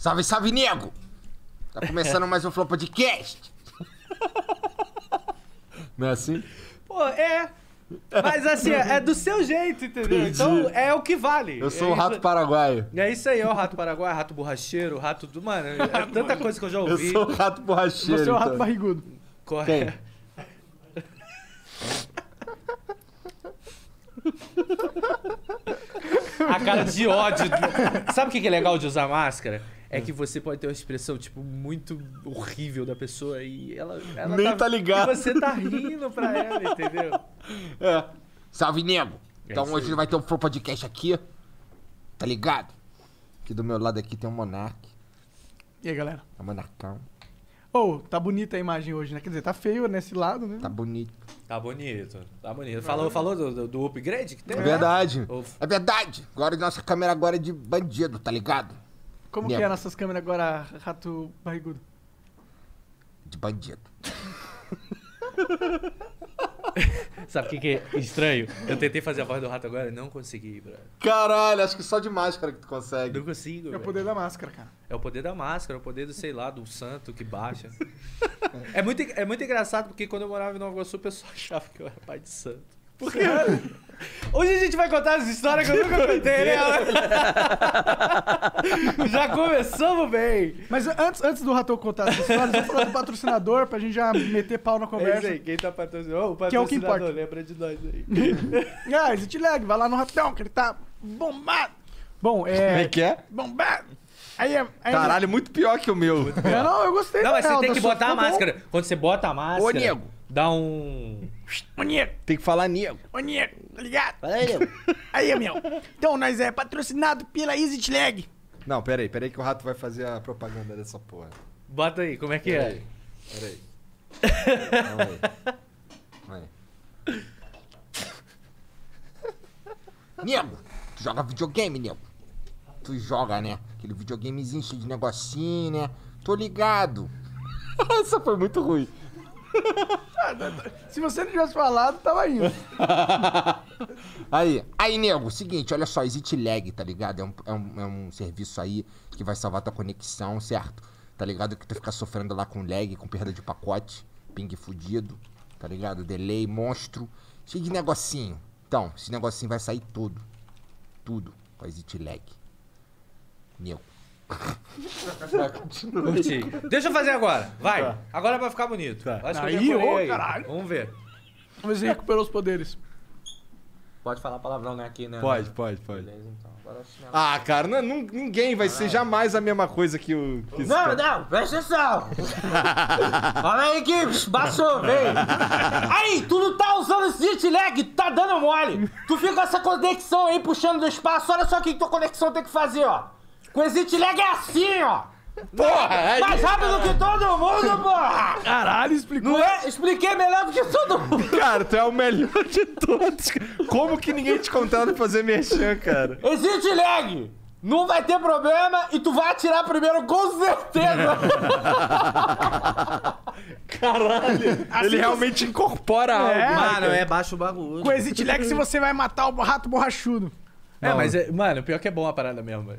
Salve, salve, nego! Tá começando mais um Flow Podcast. Não é assim? Pô, é. Mas assim, é do seu jeito, entendeu? Entendi. Então é o que vale. Eu sou é o rato isso... paraguaio. É isso aí, ó, rato paraguaio, rato borracheiro, rato do. Mano, é tanta coisa que eu já ouvi. Eu sou o rato borracheiro. Você é o rato então. barrigudo. Corre. É? A cara de ódio. Sabe o que é legal de usar máscara? é que você pode ter uma expressão, tipo, muito horrível da pessoa e ela. ela Nem tá, tá ligado. E você tá rindo pra ela, entendeu? É. Salve, nego! É então hoje gente vai ter um podcast aqui. Tá ligado? Aqui do meu lado aqui tem um Monark. E aí, galera? É um Monarcão. Ô, oh, tá bonita a imagem hoje, né? Quer dizer, tá feio nesse lado, né? Tá bonito. Tá bonito, tá bonito. Falou, falou do, do, upgrade que tem? É verdade. É, é verdade. Agora nossa câmera agora é de bandido, tá ligado? Como Minha... que é nossas câmeras agora, rato barrigudo? De bandido. Sabe o que, que, é estranho? Eu tentei fazer a voz do rato agora e não consegui, bro. Caralho, acho que só de máscara que tu consegue. Não consigo. É o poder da máscara, cara. É o poder da máscara, é o poder do, sei lá, do santo que baixa. é, muito, é muito engraçado porque quando eu morava em Nova Iguaçu, o pessoal achava que eu era pai de santo. Por quê? Hoje a gente vai contar as histórias que eu nunca contei, né? já começamos bem. Mas antes, antes do Ratão contar as histórias, vamos falar do patrocinador pra gente já meter pau na é conversa. É aí, quem tá patrocinando? O patrocinador, que é o que importa. lembra de nós aí. ah, Exit Lag, vai lá no Ratão, que ele tá bombado. Bom, é... Como é que é? Bombado. Aí, é- aí... É- Caralho, muito pior que o meu. não, eu gostei. Não, mas você tem que botar a máscara. Bom. Quando você bota a máscara... Ô, nego. Dá um... Ô, nego. Tem que falar nego. Ô, nego. Tá ligado? Valeu. Aí, meu. Então, nós é patrocinado pela Easy Não, peraí, peraí que o rato vai fazer a propaganda dessa porra. Bota aí, como é que peraí, é? Peraí. aí. aí. Nego, tu joga videogame, nego? Tu joga, né? Aquele videogamezinho cheio de negocinho, né? Tô ligado. Essa foi muito ruim. Se você não tivesse falado, tava indo. aí, aí, nego, seguinte, olha só, existe lag, tá ligado? É um, é, um, é um serviço aí que vai salvar tua conexão, certo? Tá ligado? Que tu fica sofrendo lá com lag, com perda de pacote, ping fudido, tá ligado? Delay, monstro, cheio de negocinho. Então, esse negocinho vai sair todo. Tudo com exit lag. Nego. Curti. Deixa eu fazer agora. Vai. Tá. Agora vai ficar bonito. Tá. Acho aí, que ô, caralho. Vamos ver. Mas ele recuperou os poderes. Pode falar palavrão, né, aqui, né? Pode, pode, pode. Beleza, então. Né? ah, cara, não, ninguém vai ser ah. jamais a mesma coisa que o. Que não, não, presta atenção! Olha aí que baixou, veio! Aí, tu não tá usando esse jet lag, tá dando mole! Tu fica com essa conexão aí puxando do espaço, olha só o que tua conexão tem que fazer, ó! Quesit Lag é assim, ó! Porra! Mais rápido que todo mundo, porra! Caralho, explicou. Não é? Expliquei melhor do que todo mundo. Cara, tu é o melhor de todos. Como que ninguém te contava pra fazer merchan, cara? Existe lag! Não vai ter problema e tu vai atirar primeiro, com certeza! Caralho! Assim ele realmente você... incorpora é, algo. Né, Mano, é baixo o bagulho. Com Exit Lag, se você vai matar o rato borrachudo. É, mas, é, mano, pior que é bom a parada mesmo.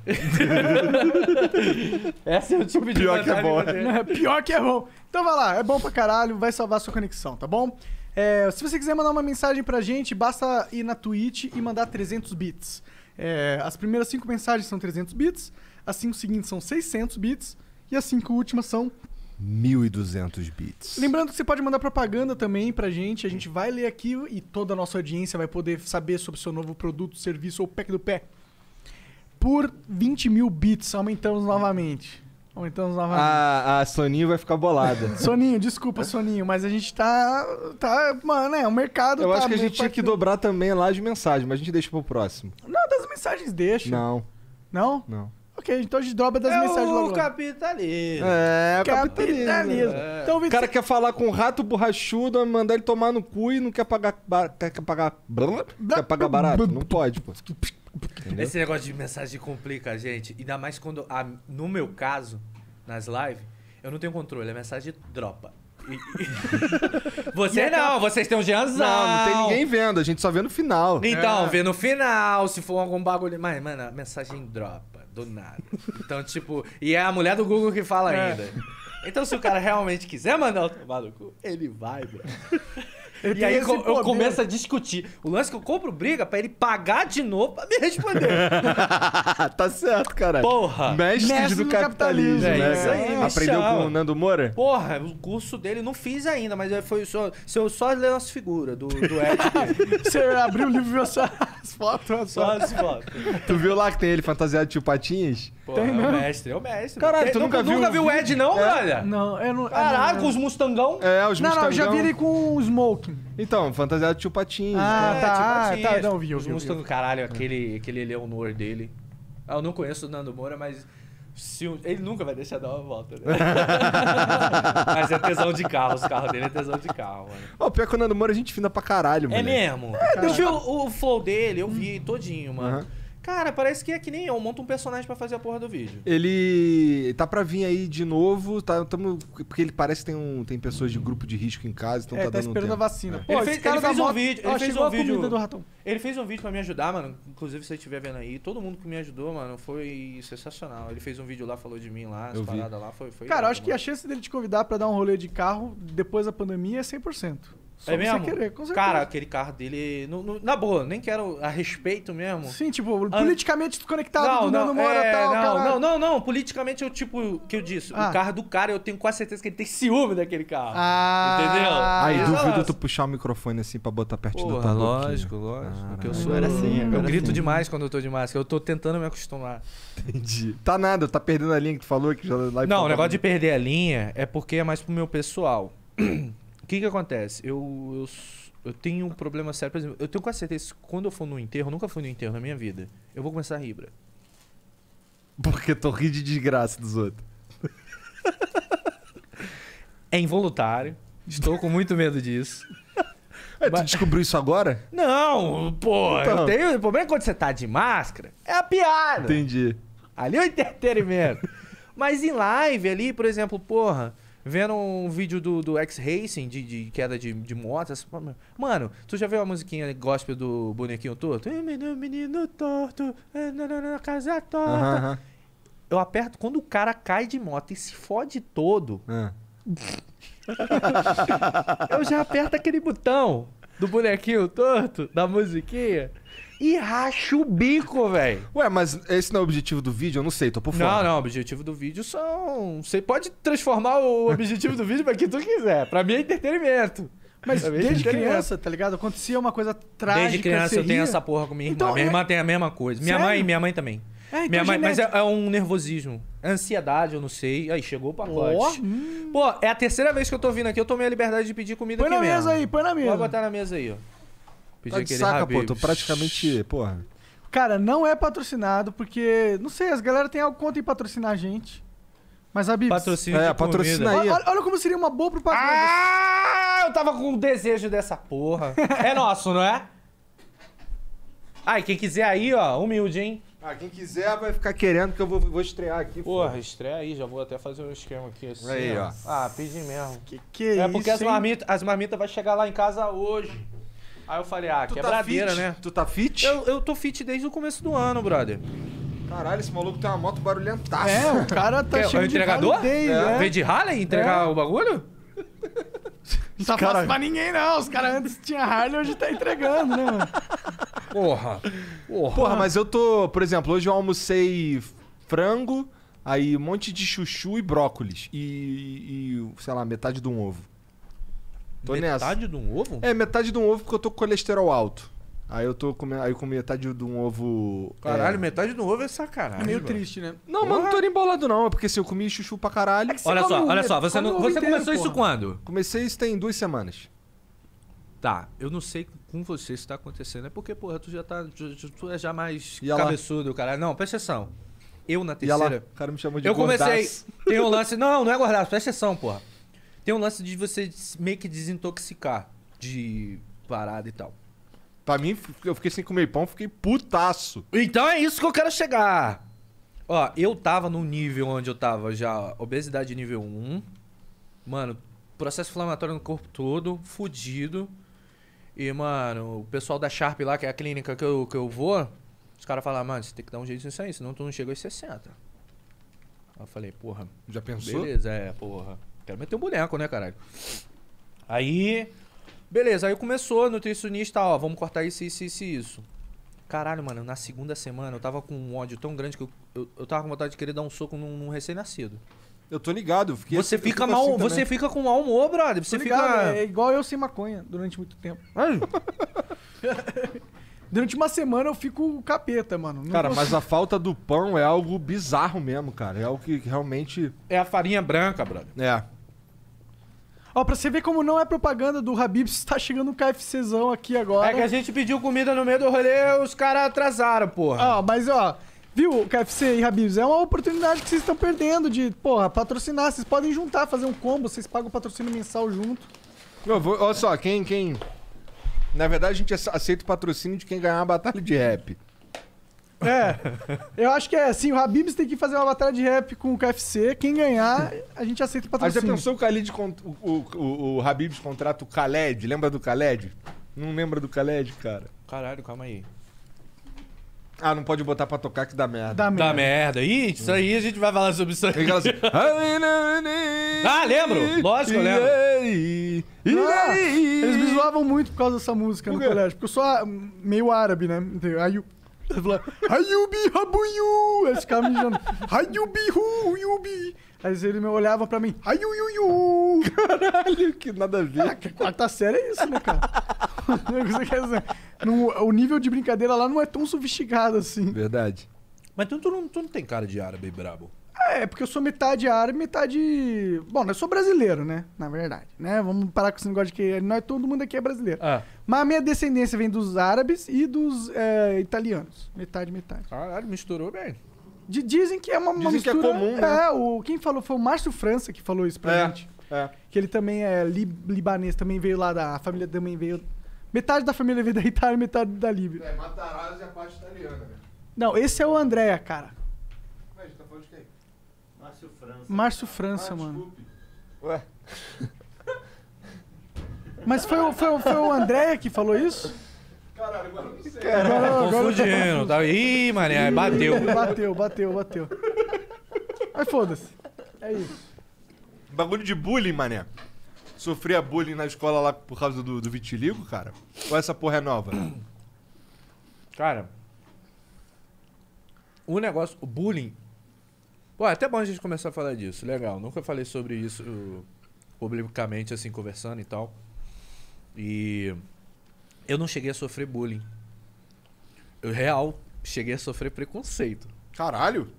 Essa é o tipo de Pior que é bom. Né? pior que é bom. Então vai lá, é bom pra caralho, vai salvar a sua conexão, tá bom? É, se você quiser mandar uma mensagem pra gente, basta ir na Twitch e mandar 300 bits. É, as primeiras 5 mensagens são 300 bits, as 5 seguintes são 600 bits e as 5 últimas são 1.200 bits. Lembrando que você pode mandar propaganda também pra gente. A gente vai ler aqui e toda a nossa audiência vai poder saber sobre o seu novo produto, serviço ou pack do pé. Por 20 mil bits, aumentamos novamente. Aumentamos novamente. A, a Soninho vai ficar bolada. Soninho, desculpa, Soninho, mas a gente tá. tá mano, é, o mercado. Eu tá acho que a gente tinha que dobrar também lá de mensagem, mas a gente deixa pro próximo. Não, das mensagens deixa. Não. Não? Não. Ok, então a gente droga das é mensagens logo. O capitalismo. É, capitalismo. capitalismo. É. Então, O cara quer falar com um rato borrachudo, é mandar ele tomar no cu e não quer pagar. Bar... Quer pagar. Quer pagar barato? Não pode, pô. Entendeu? Esse negócio de mensagem complica, gente. Ainda mais quando. A... No meu caso, nas lives, eu não tenho controle. A mensagem dropa. Você é não, vocês têm um Jeanzão. Não, não tem ninguém vendo, a gente só vê no final. Então, é. vê no final, se for algum bagulho. Mas, mano, a mensagem dropa do nada. Então, tipo, e é a mulher do Google que fala é. ainda. Então, se o cara realmente quiser mandar o tomar no cu, ele vai, bro. Eu e aí eu, começo a discutir. O lance é que eu compro briga pra ele pagar de novo pra me responder. tá certo, cara. Porra. Mestre, mestre do, capitalismo, né? É isso aí, é. Aprendeu com o Nando Moura? Porra, o curso dele não fiz ainda, mas foi só, se eu só ler as figuras do, do Você abriu o livro e viu só as fotos. Só as fotos. Tu viu lá que tem ele fantasiado de tio Patinhas? tem, é o mestre, é o mestre. Caralho, tem, tu nunca, viu, nunca viu o Ed, não, é. brother? Não, eu não. Caralho, com os Mustangão? É, os Mustangão. Não, não, eu já vi ele com o Smoke. Então, fantasiado de tio Patinho. Ah, É, tá, tipo assim, tá, não, viu, Os viu, Mustang do caralho, é. aquele, aquele Eleonor dele. Ah, eu não conheço o Nando Moura, mas. Se um- Ele nunca vai deixar dar uma volta, né? mas é tesão de carro, os carros dele é tesão de carro, mano. Ó, pior que o Nando Moura a é gente fina pra caralho, mano. É mesmo? É, eu vi o, o flow dele, eu vi todinho, mano. Cara, parece que é que nem eu, monta um personagem para fazer a porra do vídeo. Ele tá para vir aí de novo, tá, tamo, porque ele parece que tem, um, tem pessoas de grupo de risco em casa, então é, tá, tá dando esperando um a vacina. É. Pô, ele fez, tá ele fez um vídeo, ele fez um vídeo. Do ratão. Ele fez um vídeo para me ajudar, mano. Inclusive, se você estiver vendo aí, todo mundo que me ajudou, mano, foi sensacional. Ele fez um vídeo lá, falou de mim lá, as paradas lá, foi, foi Cara, irado, acho mano. que a chance dele te convidar para dar um rolê de carro depois da pandemia é 100%. Só é mesmo? Querer, Cara, aquele carro dele. No, no, na boa, nem quero a respeito mesmo. Sim, tipo, An... politicamente desconectado não, do não, Nando Moura é, tal. Não, não, não, não. Politicamente eu, tipo, que eu disse. Ah. O carro do cara, eu tenho quase certeza que ele tem ciúme daquele carro. Ah. Entendeu? Aí ah, duvido tu puxar o microfone assim pra botar perto Porra, do teu Lógico, lógico. Porque eu sou. Assim, era assim, eu, eu grito assim. demais quando eu tô de máscara. Eu tô tentando me acostumar. Entendi. Tá nada, tá perdendo a linha que tu falou que já lá Não, o negócio de perder a linha é porque é mais pro meu pessoal. que que acontece? Eu, eu, eu tenho um problema sério. Por exemplo, eu tenho quase certeza que quando eu for no enterro, eu nunca fui no enterro na minha vida, eu vou começar a rir, bro. Porque tô rindo de desgraça dos outros. é involuntário. Estou com muito medo disso. É, tu Mas... descobriu isso agora? Não, pô, então. eu tenho. O problema é quando você tá de máscara, é a piada. Entendi. Ali é o entretenimento. Mas em live ali, por exemplo, porra, vendo um vídeo do, do X-Racing, de, de queda de, de motos. Mano, tu já viu a musiquinha gospel do Bonequinho Torto? Menino, menino torto, eh, na casa torta. Uhum. Eu aperto, quando o cara cai de moto e se fode todo, uhum. eu já aperto aquele botão do bonequinho torto, da musiquinha e racha o bico, velho. Ué, mas esse não é o objetivo do vídeo? Eu não sei, tô por fora. Não, não, o objetivo do vídeo são. Você pode transformar o objetivo do vídeo pra que tu quiser. Pra mim é entretenimento. Mas é desde, desde criança, tá ligado? Acontecia uma coisa trágica. Desde criança seria... eu tenho essa porra com minha irmã. Então, minha é... irmã tem a mesma coisa. Minha Sério? mãe, minha mãe também. É, então minha mãe, mas é, é, um nervosismo. Ansiedade, eu não sei. Aí chegou o pacote. Oh, hum. Pô, é a terceira vez que eu tô vindo aqui, eu tomei a liberdade de pedir comida põe aqui. Põe na mesmo. mesa aí, põe na mesa. Vou botar na mesa aí, ó. Pedi tá de saca, pô. Tô praticamente, porra. Cara, não é patrocinado, porque. Não sei, as galera tem algo contra em patrocinar a gente. Mas a Bibs. Patrocínio é, de patrocina aí. Olha, olha, como seria uma boa propaganda. Ah, eu tava com um desejo dessa porra. é nosso, não é? Ah, e quem quiser aí, ó, humilde, hein? Ah, quem quiser vai ficar querendo que eu vou, vou estrear aqui. Porra, estreia aí, já vou até fazer um esquema aqui assim. Aí, ó. ó. Ah, pedi mesmo. Que que é É isso, porque as marmitas as marmita vai chegar lá em casa hoje. Aí eu falei, ah, tu tá quebradeira, tá né? Tu tá fit? Eu, eu tô fit desde o começo do ano, brother. Caralho, esse maluco tem uma moto barulhentaça. É, o cara tá cheio é, é de entregador? Validez, é. é. Vem de Harley entregar é. o bagulho? Não tá fácil pra ninguém, não. Os caras antes tinha Harley, hoje tá entregando, né, mano? Porra. Porra. Porra, mas eu tô... Por exemplo, hoje eu almocei frango, aí um monte de chuchu e brócolis. E, e sei lá, metade de um ovo. Tô metade nessa. de um ovo? É, metade de um ovo porque eu tô com colesterol alto. Aí eu tô com, aí com metade de um ovo. Caralho, é... metade um ovo é sacanagem. É meio mano. triste, né? Não, mas não tô nem embolado, não. É porque se assim, eu comi chuchu pra caralho. É olha só, olha só, você, não, você inteiro, começou porra. isso quando? Comecei isso tem duas semanas. Tá, eu não sei com você se tá acontecendo. É porque, porra, tu já tá. Tu, tu é já mais cabeçudo, caralho. Não, presta atenção. Eu na terceira. E lá, o cara me chamou de Eu gordaço. comecei. Tem um lance. Não, não é guardaço, presta atenção, porra. Tem um lance de você meio que desintoxicar de parada e tal. Pra mim, eu fiquei sem comer pão, fiquei putaço. Então é isso que eu quero chegar. Ó, eu tava no nível onde eu tava já obesidade nível 1. Mano, processo inflamatório no corpo todo, fudido. E, mano, o pessoal da Sharp lá, que é a clínica que eu, que eu vou, os caras falaram, mano, você tem que dar um jeito nisso aí, senão tu não chega aos 60. eu falei, porra. Já pensou? Beleza, é, porra. Quero meter um boneco, né, caralho? Aí. Beleza, aí começou, nutricionista, ó, vamos cortar isso, isso, isso e isso. Caralho, mano, na segunda semana eu tava com um ódio tão grande que eu, eu, eu tava com vontade de querer dar um soco num, num recém-nascido. Eu tô ligado. Fiquei você assim, fica mal, assim você fica com mau humor, brother. Você ligado, fica é igual eu sem maconha durante muito tempo. durante uma semana eu fico capeta, mano. Não cara, consigo. mas a falta do pão é algo bizarro mesmo, cara. É algo que realmente É a farinha branca, brother. É. Ó, pra você ver como não é propaganda do Habibs, tá chegando um KFCzão aqui agora. É que a gente pediu comida no meio do rolê os caras atrasaram, porra. Ó, mas ó, viu, KFC e Habibs, é uma oportunidade que vocês estão perdendo de, porra, patrocinar. Vocês podem juntar, fazer um combo, vocês pagam o patrocínio mensal junto. Eu vou, olha só, quem, quem... Na verdade, a gente aceita o patrocínio de quem ganhar uma batalha de rap. É. Eu acho que é assim, o Habibs tem que fazer uma batalha de rap com o KFC. Quem ganhar, a gente aceita o patrocínio. Mas já pensou o Khalid, o, o, o, Habibs contrata o Khaled? Lembra do Khaled? Não lembra do Khaled, cara? Caralho, calma aí. Ah, não pode botar pra tocar que dá merda. Dá merda. Dá merda. Ih, isso aí a gente vai falar sobre isso aí. assim, ah, lembro! Lógico, eu lembro. Ah, eles me zoavam muito por causa dessa música no colégio, porque eu sou meio árabe, né? Aí fala, Hayubi Rabuyu! Aí me chamam, Hayubi Yubi! Aí ele me olhava pra mim, Hayuyuyu! Caralho, que nada a ver. que quarta série é isso, né, cara? o nível de brincadeira lá não é tão sofisticado assim. Verdade. Mas então tu não, tu não tem cara de árabe brabo. É, porque eu sou metade árabe, metade. Bom, eu né, sou brasileiro, né? Na verdade. Né? Vamos parar com esse negócio de que é todo mundo aqui é brasileiro. Ah. Mas a minha descendência vem dos árabes e dos é, italianos. Metade, metade. Caralho, misturou bem. dizem que é uma, uma mistura. Que é comum, né? É, o, quem falou foi o Márcio França que falou isso pra é, gente. É. Que ele também é li, libanês, também veio lá da. A família também veio. Metade da família veio da Itália metade da Líbia. É, Matarazzo e é a parte italiana, né? Não, esse é o Andréa, cara. Márcio França, ah, mano. Ué? Mas foi, o- foi, o- foi o André que falou isso? Caralho, agora não sei. Agora- tá agora eu tô Tá... Ih, mané, bateu. Bateu, bateu, bateu. Mas foda-se. É isso. Bagulho de bullying, mané. Sofria bullying na escola lá por causa do, do vitiligo, cara? Ou essa porra é nova? Cara, o negócio, o bullying Pô, é até bom a gente começar a falar disso. Legal. Nunca falei sobre isso uh, publicamente, assim, conversando e tal. E eu não cheguei a sofrer bullying. Eu, real, cheguei a sofrer preconceito. Caralho!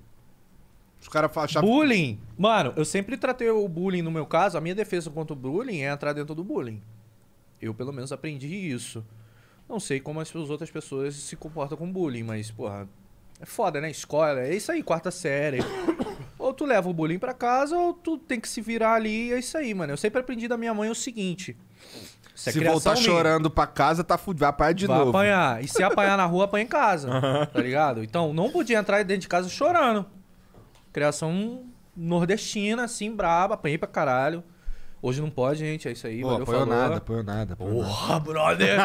Os caras achavam... Bullying! Mano, eu sempre tratei o bullying, no meu caso, a minha defesa contra o bullying é entrar dentro do bullying. Eu, pelo menos, aprendi isso. Não sei como as outras pessoas se comportam com bullying, mas, porra, é foda, né? Escola, é isso aí, quarta série tu leva o bolinho para casa ou tu tem que se virar ali e é isso aí, mano. Eu sempre aprendi da minha mãe o seguinte. Se, é se voltar minha, chorando pra casa, tá fudido. Vai apanhar de vai novo. Vai apanhar. E se apanhar na rua, apanha em casa. Uhum. Tá ligado? Então, não podia entrar dentro de casa chorando. Criação nordestina, assim, braba. Apanhei pra caralho. Hoje não pode, gente. É isso aí. Pô, valeu, apoiou falou. nada, apanhou nada. Apoiou Porra, nada. brother.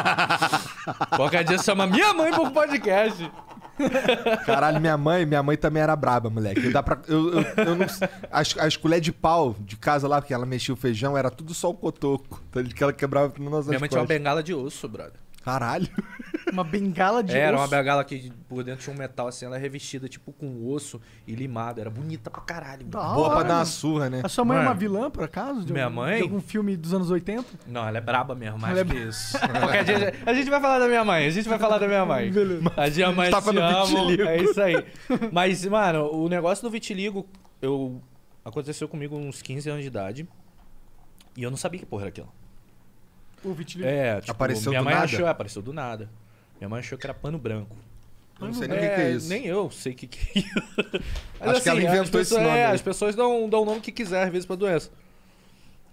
Qualquer dia chama minha mãe pro podcast. Caralho, minha mãe, minha mãe também era braba, moleque. Dá pra, eu, eu, eu não, as, as colheres de pau de casa lá, que ela mexia o feijão, era tudo só o cotoco. Tá que ela quebrava nas Minha mãe tinha uma bengala de osso, brother. Caralho. Uma bengala de é, osso. Era uma bengala que por dentro tinha um metal assim, ela é revestida tipo com osso e limado. Era bonita pra caralho. Da Boa hora, pra dar uma surra, né? A sua mãe, mãe é uma vilã, por acaso? De minha algum, mãe? De algum filme dos anos 80? Não, ela é braba mesmo, mais ela é que é... isso. a gente vai falar da minha mãe, a gente vai falar da minha mãe. Beleza. A minha mãe Tapa se ama, é isso aí. Mas, mano, o negócio do vitiligo, eu... Aconteceu comigo uns 15 anos de idade. E eu não sabia que porra era aquilo. O vitiligo. É, tipo, apareceu minha do mãe nada? achou, apareceu do nada. Minha mãe achou que era pano branco. não sei é, nem o é, que, é isso. Nem eu sei o que, que é isso. Mas, Acho assim, que ela assim, inventou pessoas, esse nome. É, as pessoas dão, dão o nome que quiser, às vezes, pra doença.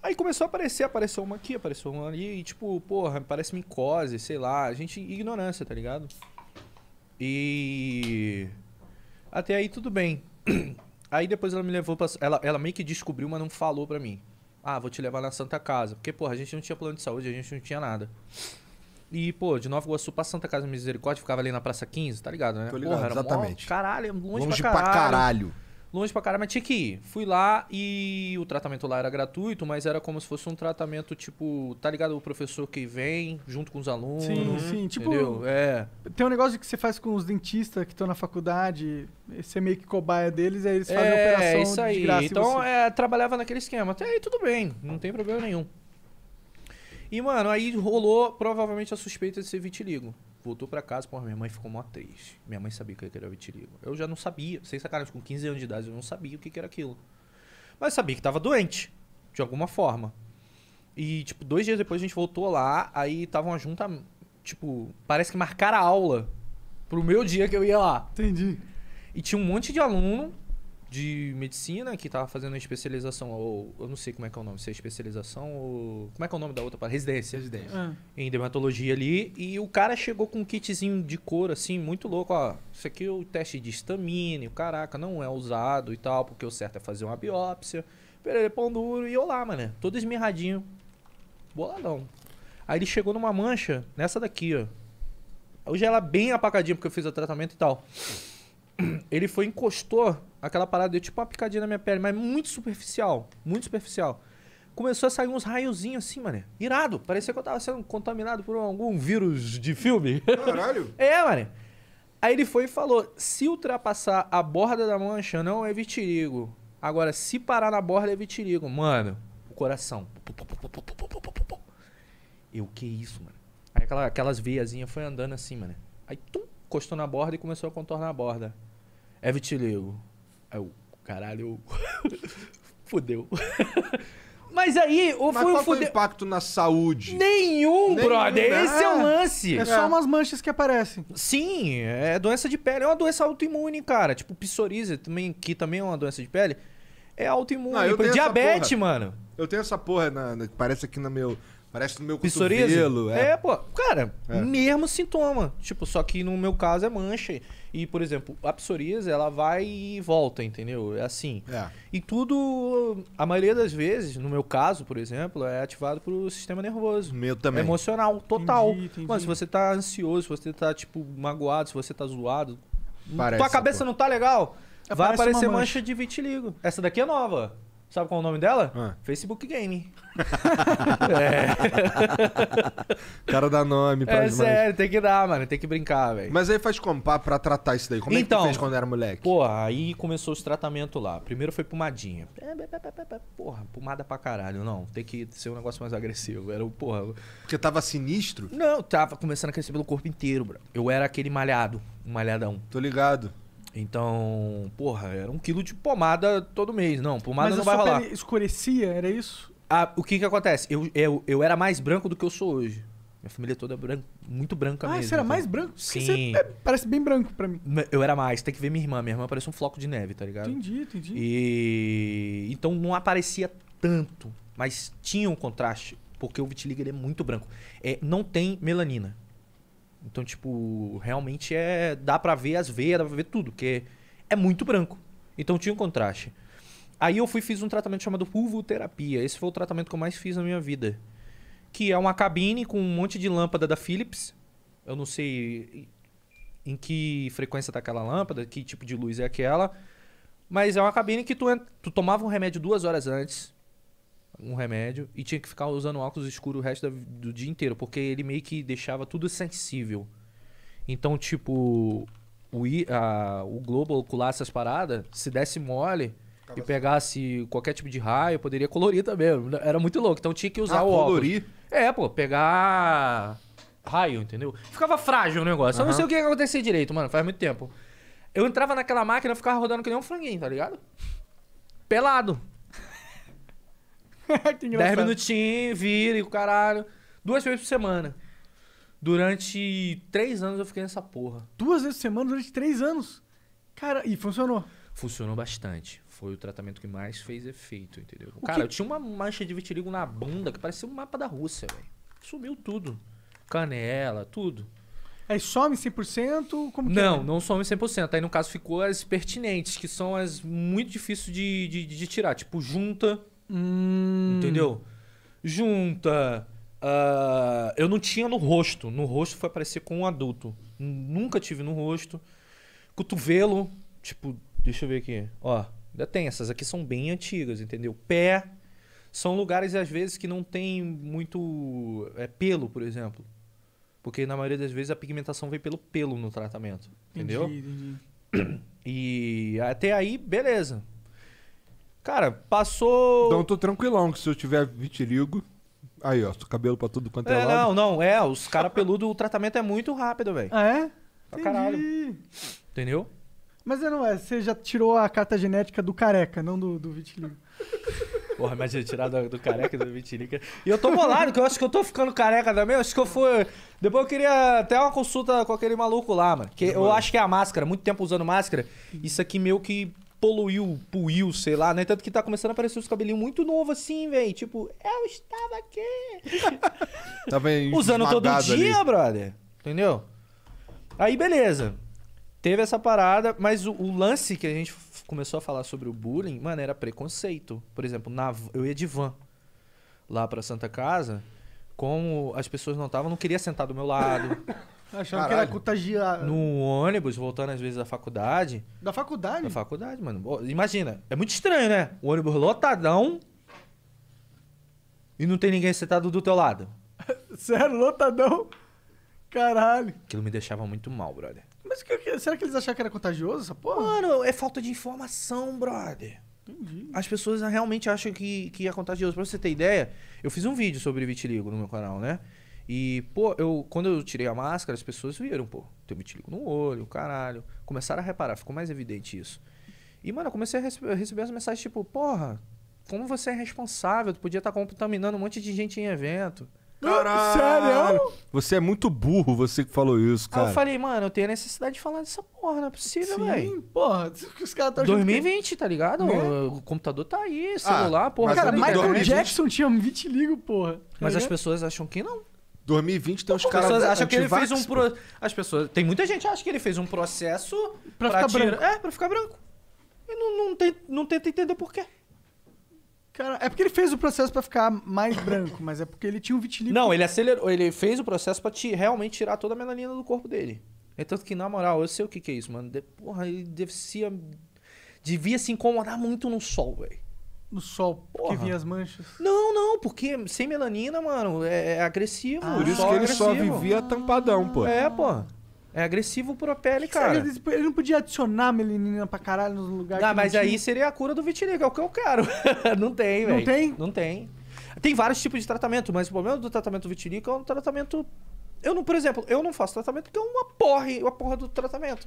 Aí começou a aparecer, apareceu uma aqui, apareceu uma ali, e tipo, porra, parece micose, sei lá. A gente, ignorância, tá ligado? E. Até aí tudo bem. Aí depois ela me levou pra. Ela, ela meio que descobriu, mas não falou pra mim. Ah, vou te levar na Santa Casa. Porque, pô, a gente não tinha plano de saúde, a gente não tinha nada. E, pô, de Nova Iguaçu pra Santa Casa Misericórdia, ficava ali na Praça 15, tá ligado, né? Tô ligado, Porra, era exatamente. Mó... Caralho, longe, longe pra caralho. Pra caralho longe pra caramba mas tinha que ir. Fui lá e o tratamento lá era gratuito, mas era como se fosse um tratamento, tipo, tá ligado? O professor que vem junto com os alunos. Sim, sim. Entendeu? Tipo, é. Tem um negócio que você faz com os dentistas que estão na faculdade, você meio que cobaia deles, aí eles fazem é, a operação. É, isso aí. De graça então, você... é, trabalhava naquele esquema. Até aí tudo bem, não tem problema nenhum. E, mano, aí rolou provavelmente a suspeita de ser vitiligo voltou para casa, porra, minha mãe ficou mó triste. Minha mãe sabia o que era vitiligo. Eu já não sabia, sem sacanagem, com 15 anos de idade eu não sabia o que era aquilo. Mas sabia que tava doente, de alguma forma. E, tipo, dois dias depois a gente voltou lá, aí tava uma junta, tipo, parece que marcaram a aula pro meu dia que eu ia lá. Entendi. E tinha um monte de aluno de medicina que tava fazendo a especialização, ou eu não sei como é que é o nome, se é especialização ou. Como é que é o nome da outra? Residência. Residência. Ah. Em dermatologia ali. E o cara chegou com um kitzinho de cor, assim, muito louco. Ó, isso aqui é o teste de estamina, o caraca, não é usado e tal, porque o certo é fazer uma biópsia. Perere pão duro e olá, mano. Todo esmirradinho. Boladão. Aí ele chegou numa mancha, nessa daqui, ó. Hoje ela é bem apacadinha, porque eu fiz o tratamento e tal. ele foi, encostou aquela parada, deu tipo uma picadinha na minha pele, mas muito superficial, muito superficial. Começou a sair uns raiozinhos assim, mané. Irado, parecia que eu tava sendo contaminado por algum vírus de filme. Caralho! é, mané. Aí ele foi e falou: se ultrapassar a borda da mancha, não é vitirigo. Agora, se parar na borda, é vitirigo. Mano, o coração. Eu, que isso, mano? Aí aquela, aquelas veiazinhas foi andando assim, mano. Aí, tum, encostou na borda e começou a contornar a borda. É vitiligo. Aí eu, caralho, fudeu. Mas aí, o Mas foi qual foi o impacto na saúde? Nenhum, Nenhum brother. Né? Esse é o lance. É, é só é. umas manchas que aparecem. Sim, é doença de pele. É uma doença autoimune, cara. Tipo, psoríase, também, que também é uma doença de pele. É autoimune. Não, eu Diabetes, mano. Eu tenho essa porra, na, na, parece aqui no meu, Parece no meu cotovelo. É. é, pô. Cara, é. mesmo sintoma. Tipo, só que no meu caso é mancha. E, por exemplo, a psoríase, ela vai e volta, entendeu? É assim. É. E tudo, a maioria das vezes, no meu caso, por exemplo, é ativado pelo sistema nervoso. Meu também. É emocional, total. Entendi, entendi. Mas se você tá ansioso, se você tá, tipo, magoado, se você tá zoado... Parece, tua cabeça pô. não tá legal, é, vai aparecer mancha. mancha de vitiligo. Essa daqui é nova. Sabe qual é o nome dela? Ah. Facebook Game. é. O cara dá nome pra É demais. sério, tem que dar, mano. Tem que brincar, velho. Mas aí faz como pra, pra tratar isso daí? Como então, é que tu então, fez quando era moleque? Porra, aí começou os tratamentos lá. Primeiro foi pomadinha. É, porra, pomada pra caralho. Não, tem que ser um negócio mais agressivo. Era o porra. Porque tava sinistro? Não, tava começando a crescer pelo corpo inteiro, bro. Eu era aquele malhado, um malhadão. Tô ligado. Então, porra, era um quilo de pomada todo mês. Não, pomada Mas não vai rolar. Mas escurecia, era isso? Ah, o que que acontece? Eu, eu, eu era mais branco do que eu sou hoje. Minha família toda é branca, muito branca ah, mesmo. Ah, você era então. mais branco? Sim. Você é, parece bem branco para mim. Eu era mais, tem que ver minha irmã. Minha irmã parece um floco de neve, tá ligado? Entendi, entendi. E... Então não aparecia tanto, mas tinha um contraste, porque o vitiligo ele é muito branco. É, não tem melanina. Então, tipo, realmente é. Dá pra ver as veias, dá pra ver tudo, porque é muito branco. Então tinha um contraste. Aí eu fui fiz um tratamento chamado pulvoterapia. Esse foi o tratamento que eu mais fiz na minha vida. Que é uma cabine com um monte de lâmpada da Philips. Eu não sei em que frequência tá aquela lâmpada, que tipo de luz é aquela. Mas é uma cabine que tu, tu tomava um remédio duas horas antes um remédio e tinha que ficar usando óculos escuros o resto do dia inteiro, porque ele meio que deixava tudo sensível. Então, tipo, o, I, a, o globo ocular essas paradas, se desse mole e pegasse qualquer tipo de raio, poderia colorir também. Era muito louco. Então tinha que usar ah, o colorir. óculos. É, pô, pegar raio, entendeu? Ficava frágil o negócio. Uhum. Eu não sei o que aconteceu direito, mano, faz muito tempo. Eu entrava naquela máquina, e ficava rodando que nem um franguinho, tá ligado? Pelado. que engraçado. 10 minutinhos, vira e o caralho. Duas vezes por semana. Durante três anos eu fiquei nessa porra. Duas vezes por semana durante três anos? Cara, e funcionou? Funcionou bastante. Foi o tratamento que mais fez efeito, entendeu? O cara, que... eu tinha uma mancha de vitiligo na bunda que parecia um mapa da Rússia, velho. Sumiu tudo. Canela, tudo. Aí some 100%? Como que não, é? não some 100%. Aí, no caso, ficou as pertinentes, que são as muito difíceis de, de, de tirar. Tipo, junta, Hum. Entendeu? Junta. Uh, eu não tinha no rosto. No rosto foi aparecer com um adulto. Nunca tive no rosto. Cotovelo, tipo, deixa eu ver aqui. Ó, ainda tem. Essas aqui são bem antigas, entendeu? Pé. São lugares, às vezes, que não tem muito é, pelo, por exemplo. Porque na maioria das vezes a pigmentação vem pelo pelo no tratamento. Entendeu? Entendi, entendi. E até aí, beleza. Cara, passou. Então eu tô tranquilão que se eu tiver vitiligo. Aí, ó, cabelo pra tudo quanto é, é lado. Não, não, é, os caras peludos, o tratamento é muito rápido, velho. Ah, é? Pra caralho. Entendeu? Mas é, não é, você já tirou a carta genética do careca, não do, do vitiligo. Porra, imagina tirar do, do careca do vitiligo. E eu tô bolado, que eu acho que eu tô ficando careca também. Eu acho que eu fui. Depois eu queria até uma consulta com aquele maluco lá, mano. Que eu acho que é a máscara, muito tempo usando máscara. Isso aqui meio que poluiu, puiu, sei lá, né? Tanto que tá começando a aparecer os cabelinhos muito novo assim, velho. Tipo, eu estava aqui. tá bem Usando todo dia, ali. brother. Entendeu? Aí, beleza. Teve essa parada, mas o, o lance que a gente começou a falar sobre o bullying, mano, era preconceito. Por exemplo, na, eu ia de van lá pra Santa Casa, como as pessoas não estavam, não queria sentar do meu lado. Achava que era contagiado. No ônibus, voltando às vezes da faculdade. Da faculdade? Da faculdade, mano. Imagina, é muito estranho, né? O ônibus lotadão e não tem ninguém sentado do teu lado. Sério, lotadão? Caralho. Aquilo me deixava muito mal, brother. Mas que, que, será que eles acharam que era contagioso essa porra? Mano, é falta de informação, brother. Entendi. As pessoas realmente acham que, que é contagioso. Pra você ter ideia, eu fiz um vídeo sobre vitiligo no meu canal, né? E, pô, eu, quando eu tirei a máscara, as pessoas viram, pô, tem vitiligo no olho, caralho. Começaram a reparar, ficou mais evidente isso. E, mano, eu comecei a, rece receber as mensagens tipo, porra, como você é responsável? Tu podia estar tá contaminando um monte de gente em evento. Caralho! Sério? Você é muito burro, você que falou isso, cara. Aí eu falei, mano, eu tenho necessidade de falar dessa porra, não é possível, velho. Sim, véi. porra, os caras estão 2020, que... tá ligado? Né? O computador tá aí, ah, celular, ah, porra. Cara, Michael Jackson tinha um vitiligo, porra. Mas é. as uhum. pessoas acham que não. 2020 tem então então, os caras. As pessoas acham que ele fez um. Pro... As pessoas. Tem muita gente que acha que ele fez um processo pra, pra ficar tira... branco. É, pra ficar branco. E não, não, tem, não tenta entender por quê. Cara, é porque ele fez o processo para ficar mais branco, mas é porque ele tinha um vitiligo. Não, ele acelerou, ele fez o processo para realmente tirar toda a melanina do corpo dele. É tanto que, na moral, eu sei o que, que é isso, mano. De, porra, ele devia, devia se incomodar muito no sol, velho no sol Porra. que vinha as manchas? Não, não, porque sem melanina, mano, é, é agressivo. Ah, por isso que ele só vivia tampadão, pô. É, pô. É agressivo pra pele, cara. Ele não podia adicionar melanina pra caralho nos lugares. Ah, mas aí seria a cura do vitiligo, é o que eu quero. não tem, velho. Não tem? Não tem. Tem vários tipos de tratamento, mas o problema do tratamento vitiligo é um tratamento. Eu não, por exemplo, eu não faço tratamento porque é uma porra, uma porra do tratamento.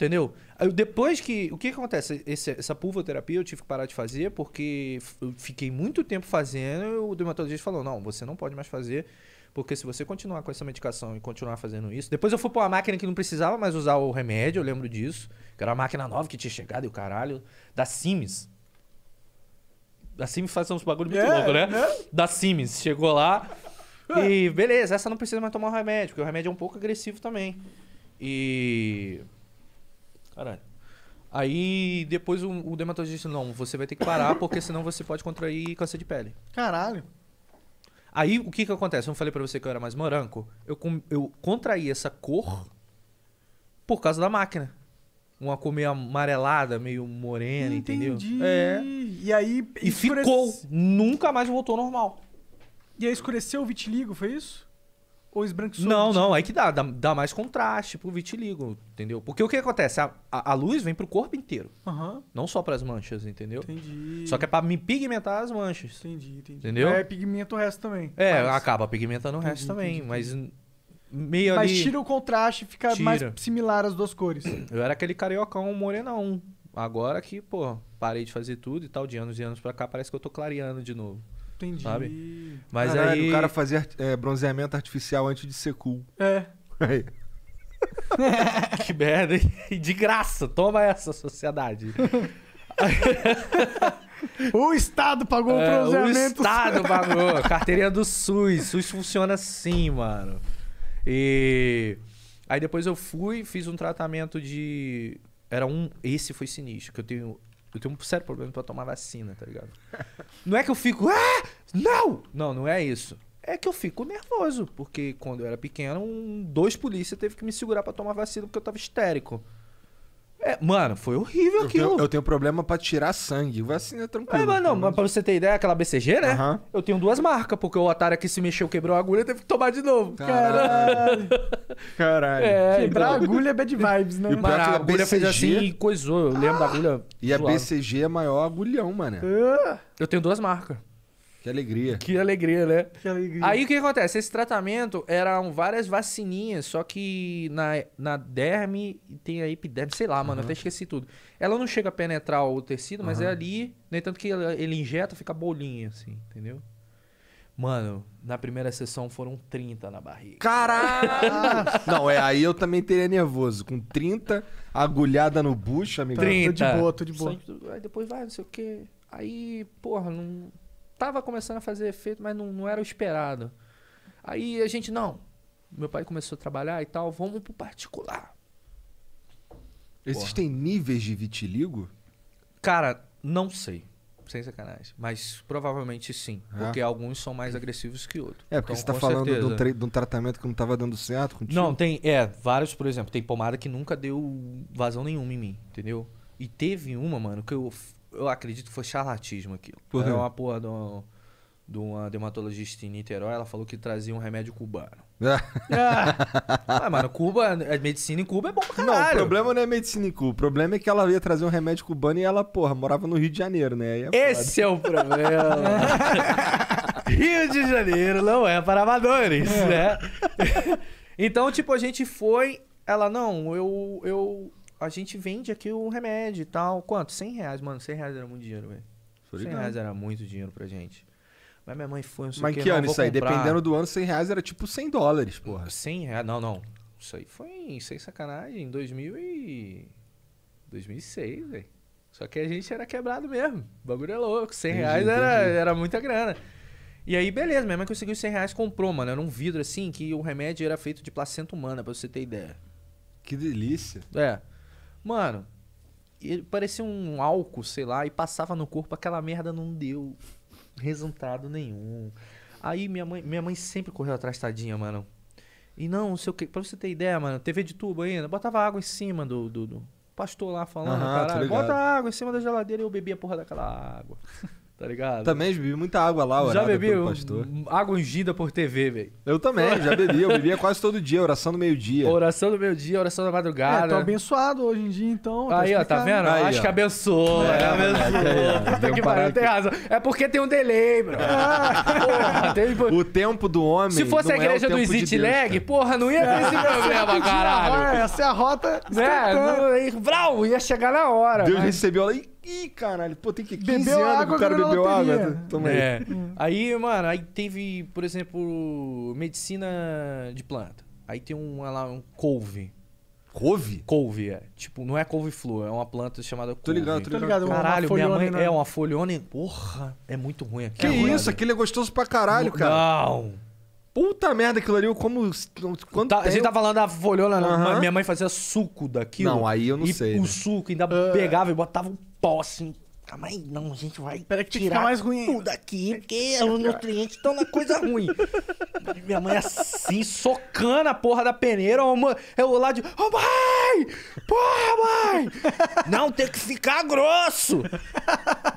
Entendeu? Eu, depois que. O que acontece? Esse, essa pulvoterapia eu tive que parar de fazer porque eu fiquei muito tempo fazendo e o dermatologista falou: não, você não pode mais fazer. Porque se você continuar com essa medicação e continuar fazendo isso. Depois eu fui pra uma máquina que não precisava mais usar o remédio, eu lembro disso. Que era uma máquina nova que tinha chegado e o caralho. Da Sims. Da Sims faz uns bagulho muito é, louco, né? né? Da Sims. Chegou lá. e beleza, essa não precisa mais tomar o remédio, porque o remédio é um pouco agressivo também. E. Caralho. Aí depois o, o dermatologista disse, não, você vai ter que parar porque senão você pode contrair câncer de pele. Caralho. Aí o que que acontece? Eu falei para você que eu era mais moranco. Eu, eu contraí essa cor por causa da máquina. Uma cor meio amarelada, meio morena, Entendi. entendeu? É. E aí. E escurece... ficou. Nunca mais voltou ao normal. E aí escureceu o vitiligo, foi isso? ou esbranquiçou? Não, não, aí que dá, dá, dá, mais contraste pro vitiligo, entendeu? Porque o que acontece? A, a, a luz vem pro corpo inteiro. Uhum. Não só pras manchas, entendeu? Entendi. Só que é pra me pigmentar as manchas. Entendi, entendi. Entendeu? É, pigmenta o resto também. É, mas... acaba pigmentando o resto também, entendi. mas meio Mas ali... tira o contraste e fica tira. mais similar as duas cores. Eu era aquele cariocão morenão. Agora que, pô, parei de fazer tudo e tal, de anos e anos pra cá, parece que eu tô clareando de novo. Entendi. Sabe? Mas Caralho, aí. O cara fazia é, bronzeamento artificial antes de ser cool. É. Aí. que merda, hein? De graça, toma essa sociedade. o Estado pagou é, o é, um bronzeamento. O Estado pagou. Carteirinha do SUS. SUS funciona assim, mano. E. Aí depois eu fui, fiz um tratamento de. Era um. Esse foi sinistro, que eu tenho eu tenho um sério problema para tomar vacina, tá ligado? não é que eu fico, ah, não! Não, não é isso. É que eu fico nervoso, porque quando eu era pequeno, um, dois polícias teve que me segurar para tomar vacina porque eu tava histérico. É, mano, foi horrível eu aquilo. Tenho, eu tenho problema pra tirar sangue. Vacina assim, é tranquilo. É, mas não, mas pra você ter ideia, aquela BCG, né? Uhum. Eu tenho duas marcas, porque o otário aqui se mexeu, quebrou a agulha, teve que tomar de novo. Caralho. Caralho. É, Quebrar então... agulha é bad vibes, né? E é mano, a agulha BCG... fez assim e coisou. Eu lembro ah. da agulha. E a BCG é maior agulhão, mano. Ah. Eu tenho duas marcas. Que alegria. Que alegria, né? Que alegria. Aí o que acontece? Esse tratamento eram várias vacininhas, só que na, na derme tem a epiderme, sei lá, mano, uhum. até esqueci tudo. Ela não chega a penetrar o tecido, mas uhum. é ali, no né, entanto que ele injeta, fica bolinha, assim, entendeu? Mano, na primeira sessão foram 30 na barriga. Caralho! não, é aí eu também teria nervoso. Com 30, agulhada no bucho, amigo. 30. Tô de boa, tô de boa. Aí depois vai, não sei o quê. Aí, porra, não tava começando a fazer efeito, mas não, não era o esperado. Aí a gente, não. Meu pai começou a trabalhar e tal, vamos pro particular. Existem Porra. níveis de vitiligo? Cara, não sei. Sem sacanagem. Mas provavelmente sim. É. Porque alguns são mais agressivos que outros. É, porque então, você tá falando de, um de um, tratamento que não tava dando certo contigo? Não, tem. É, vários, por exemplo. Tem pomada que nunca deu vazão nenhuma em mim, entendeu? E teve uma, mano, que eu eu acredito que foi charlatismo aquilo. Por Era é uma porra de uma, de uma dermatologista em Niterói, ela falou que trazia um remédio cubano. ah, mano, Cuba, a é, medicina em Cuba é bom pra caralho. Não, o problema não é medicina em Cuba. O problema é que ela ia trazer um remédio cubano e ela, porra, morava no Rio de Janeiro, né? É Esse é o problema. Rio de Janeiro não é para amadores, é. né? então, tipo, a gente foi. Ela, não, eu, eu a gente vende aqui o remédio e tal. Quanto? 100 reais, mano. 100 reais era muito dinheiro, velho. 100 reais era muito dinheiro pra gente. Mas minha mãe foi, não sei Mas que, que ano isso aí? Dependendo do ano, 100 reais era tipo 100 dólares, porra. 100 reais? Não, não. Isso aí foi, sem sacanagem, em 2000 e... 2006, velho. Só que a gente era quebrado mesmo. O bagulho é louco. 100 entendi, reais era, era muita grana. E aí, beleza, minha mãe conseguiu 100 reais, comprou, mano. Era um vidro assim, que o remédio era feito de placenta humana, pra você ter ideia. Que delícia. É. Mano, ele parecia um álcool, sei lá, e passava no corpo, aquela merda não deu resultado nenhum. Aí minha mãe, minha mãe sempre correu atrás, tadinha, mano. E não, não sei o que. Pra você ter ideia, mano, TV de tubo ainda, botava água em cima do. do, do pastor lá falando, caralho, bota água em cima da geladeira e eu bebia a porra daquela água. tá ligado? Também bebi muita água lá, orada Já bebi pelo pastor. água ungida por TV, velho. Eu também, já bebi. Eu bebia quase todo dia, oração do meio-dia. Oração do meio-dia, oração da madrugada. É, tô abençoado hoje em dia, então. Aí, ó, tá vendo? Aí, Acho ó. Né? É, é, é, que abençoou. É, abençoou. Puta que pariu, tem razão. É porque tem um delay, bro. porra, tem... O tempo do homem. Se fosse a igreja é do Zit Lag, porra, não ia ter esse problema, caralho. Essa é a rota. Né? Vral, ia chegar na hora. Deus mas... recebeu lá e Ih, caralho, pô, tem que 15 bebeu anos água, que o cara bebeu água. Toma é. Hum. aí. mano, aí teve, por exemplo, medicina de planta. Aí tem um lá, um couve. Couve? Couve, é. Tipo, não é couve-flor, é uma planta chamada couve. Tô ligado, tô ligado. Caralho, minha mãe né? é uma folhona Porra, é muito ruim aqui. Que é isso, ruim, aquilo é gostoso pra caralho, não, cara. Não. Puta merda, aquilo ali, eu como. Quanto tá, a gente tava tá falando da folhona, uhum. Né? minha mãe fazia suco daquilo. Não, aí eu não e sei. O né? suco ainda uh. pegava e botava um pó, assim. Calma aí, não, a gente vai Pera que tirar mais ruim. tudo aqui, porque os nutrientes estão na coisa ruim. Minha mãe assim, socando a porra da peneira, uma, eu lá de, ô oh, mãe, porra mãe, não, tem que ficar grosso.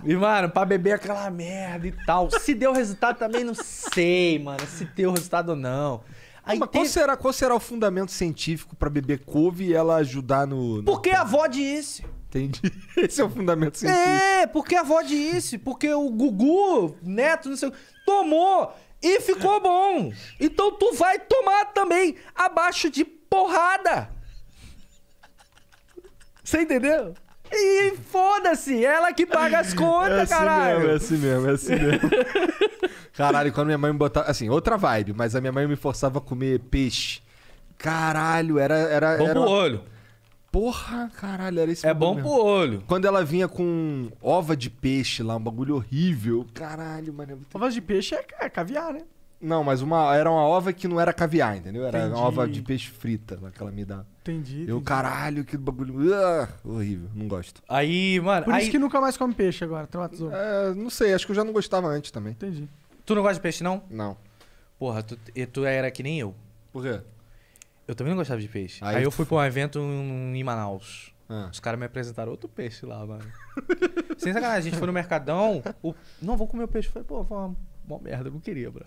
E, mano, pra beber aquela merda e tal. Se deu resultado também, não sei, mano, se deu resultado ou não. Aí Mas qual, será, qual será o fundamento científico para beber couve e ela ajudar no... no... Porque a avó disse... Entendi. Esse é o fundamento é, científico. É, porque a avó disse, porque o Gugu, neto, não sei tomou e ficou bom. Então tu vai tomar também, abaixo de porrada. Você entendeu? E foda-se, ela que paga as contas, é assim caralho. Mesmo, é assim mesmo, é assim mesmo. caralho, quando minha mãe me botava. Assim, outra vibe, mas a minha mãe me forçava a comer peixe. Caralho, era. era Bom era pro olho. Porra, caralho, era esse É bom mesmo. pro olho. Quando ela vinha com ova de peixe lá, um bagulho horrível. Caralho, mano. É ova de peixe é, é caviar, né? Não, mas uma, era uma ova que não era caviar, entendeu? Era Entendi. uma ova de peixe frita, aquela me dá. Entendi. Eu, entendi. caralho, que bagulho. Uh, horrível, não gosto. Aí, mano. Por aí... isso que nunca mais come peixe agora, traumatizou. É, não sei, acho que eu já não gostava antes também. Entendi. Tu não gosta de peixe, não? Não. Porra, tu, tu era que nem eu. Por quê? Eu também não gostava de peixe. Aí, Aí eu fui pra um evento em, Manaus. Ah. Os caras me apresentaram outro peixe lá, mano. Sem sacanagem, a gente foi no Mercadão. O... Não, vou comer o peixe. Eu falei, pô, foi uma, uma merda, eu não queria, bro.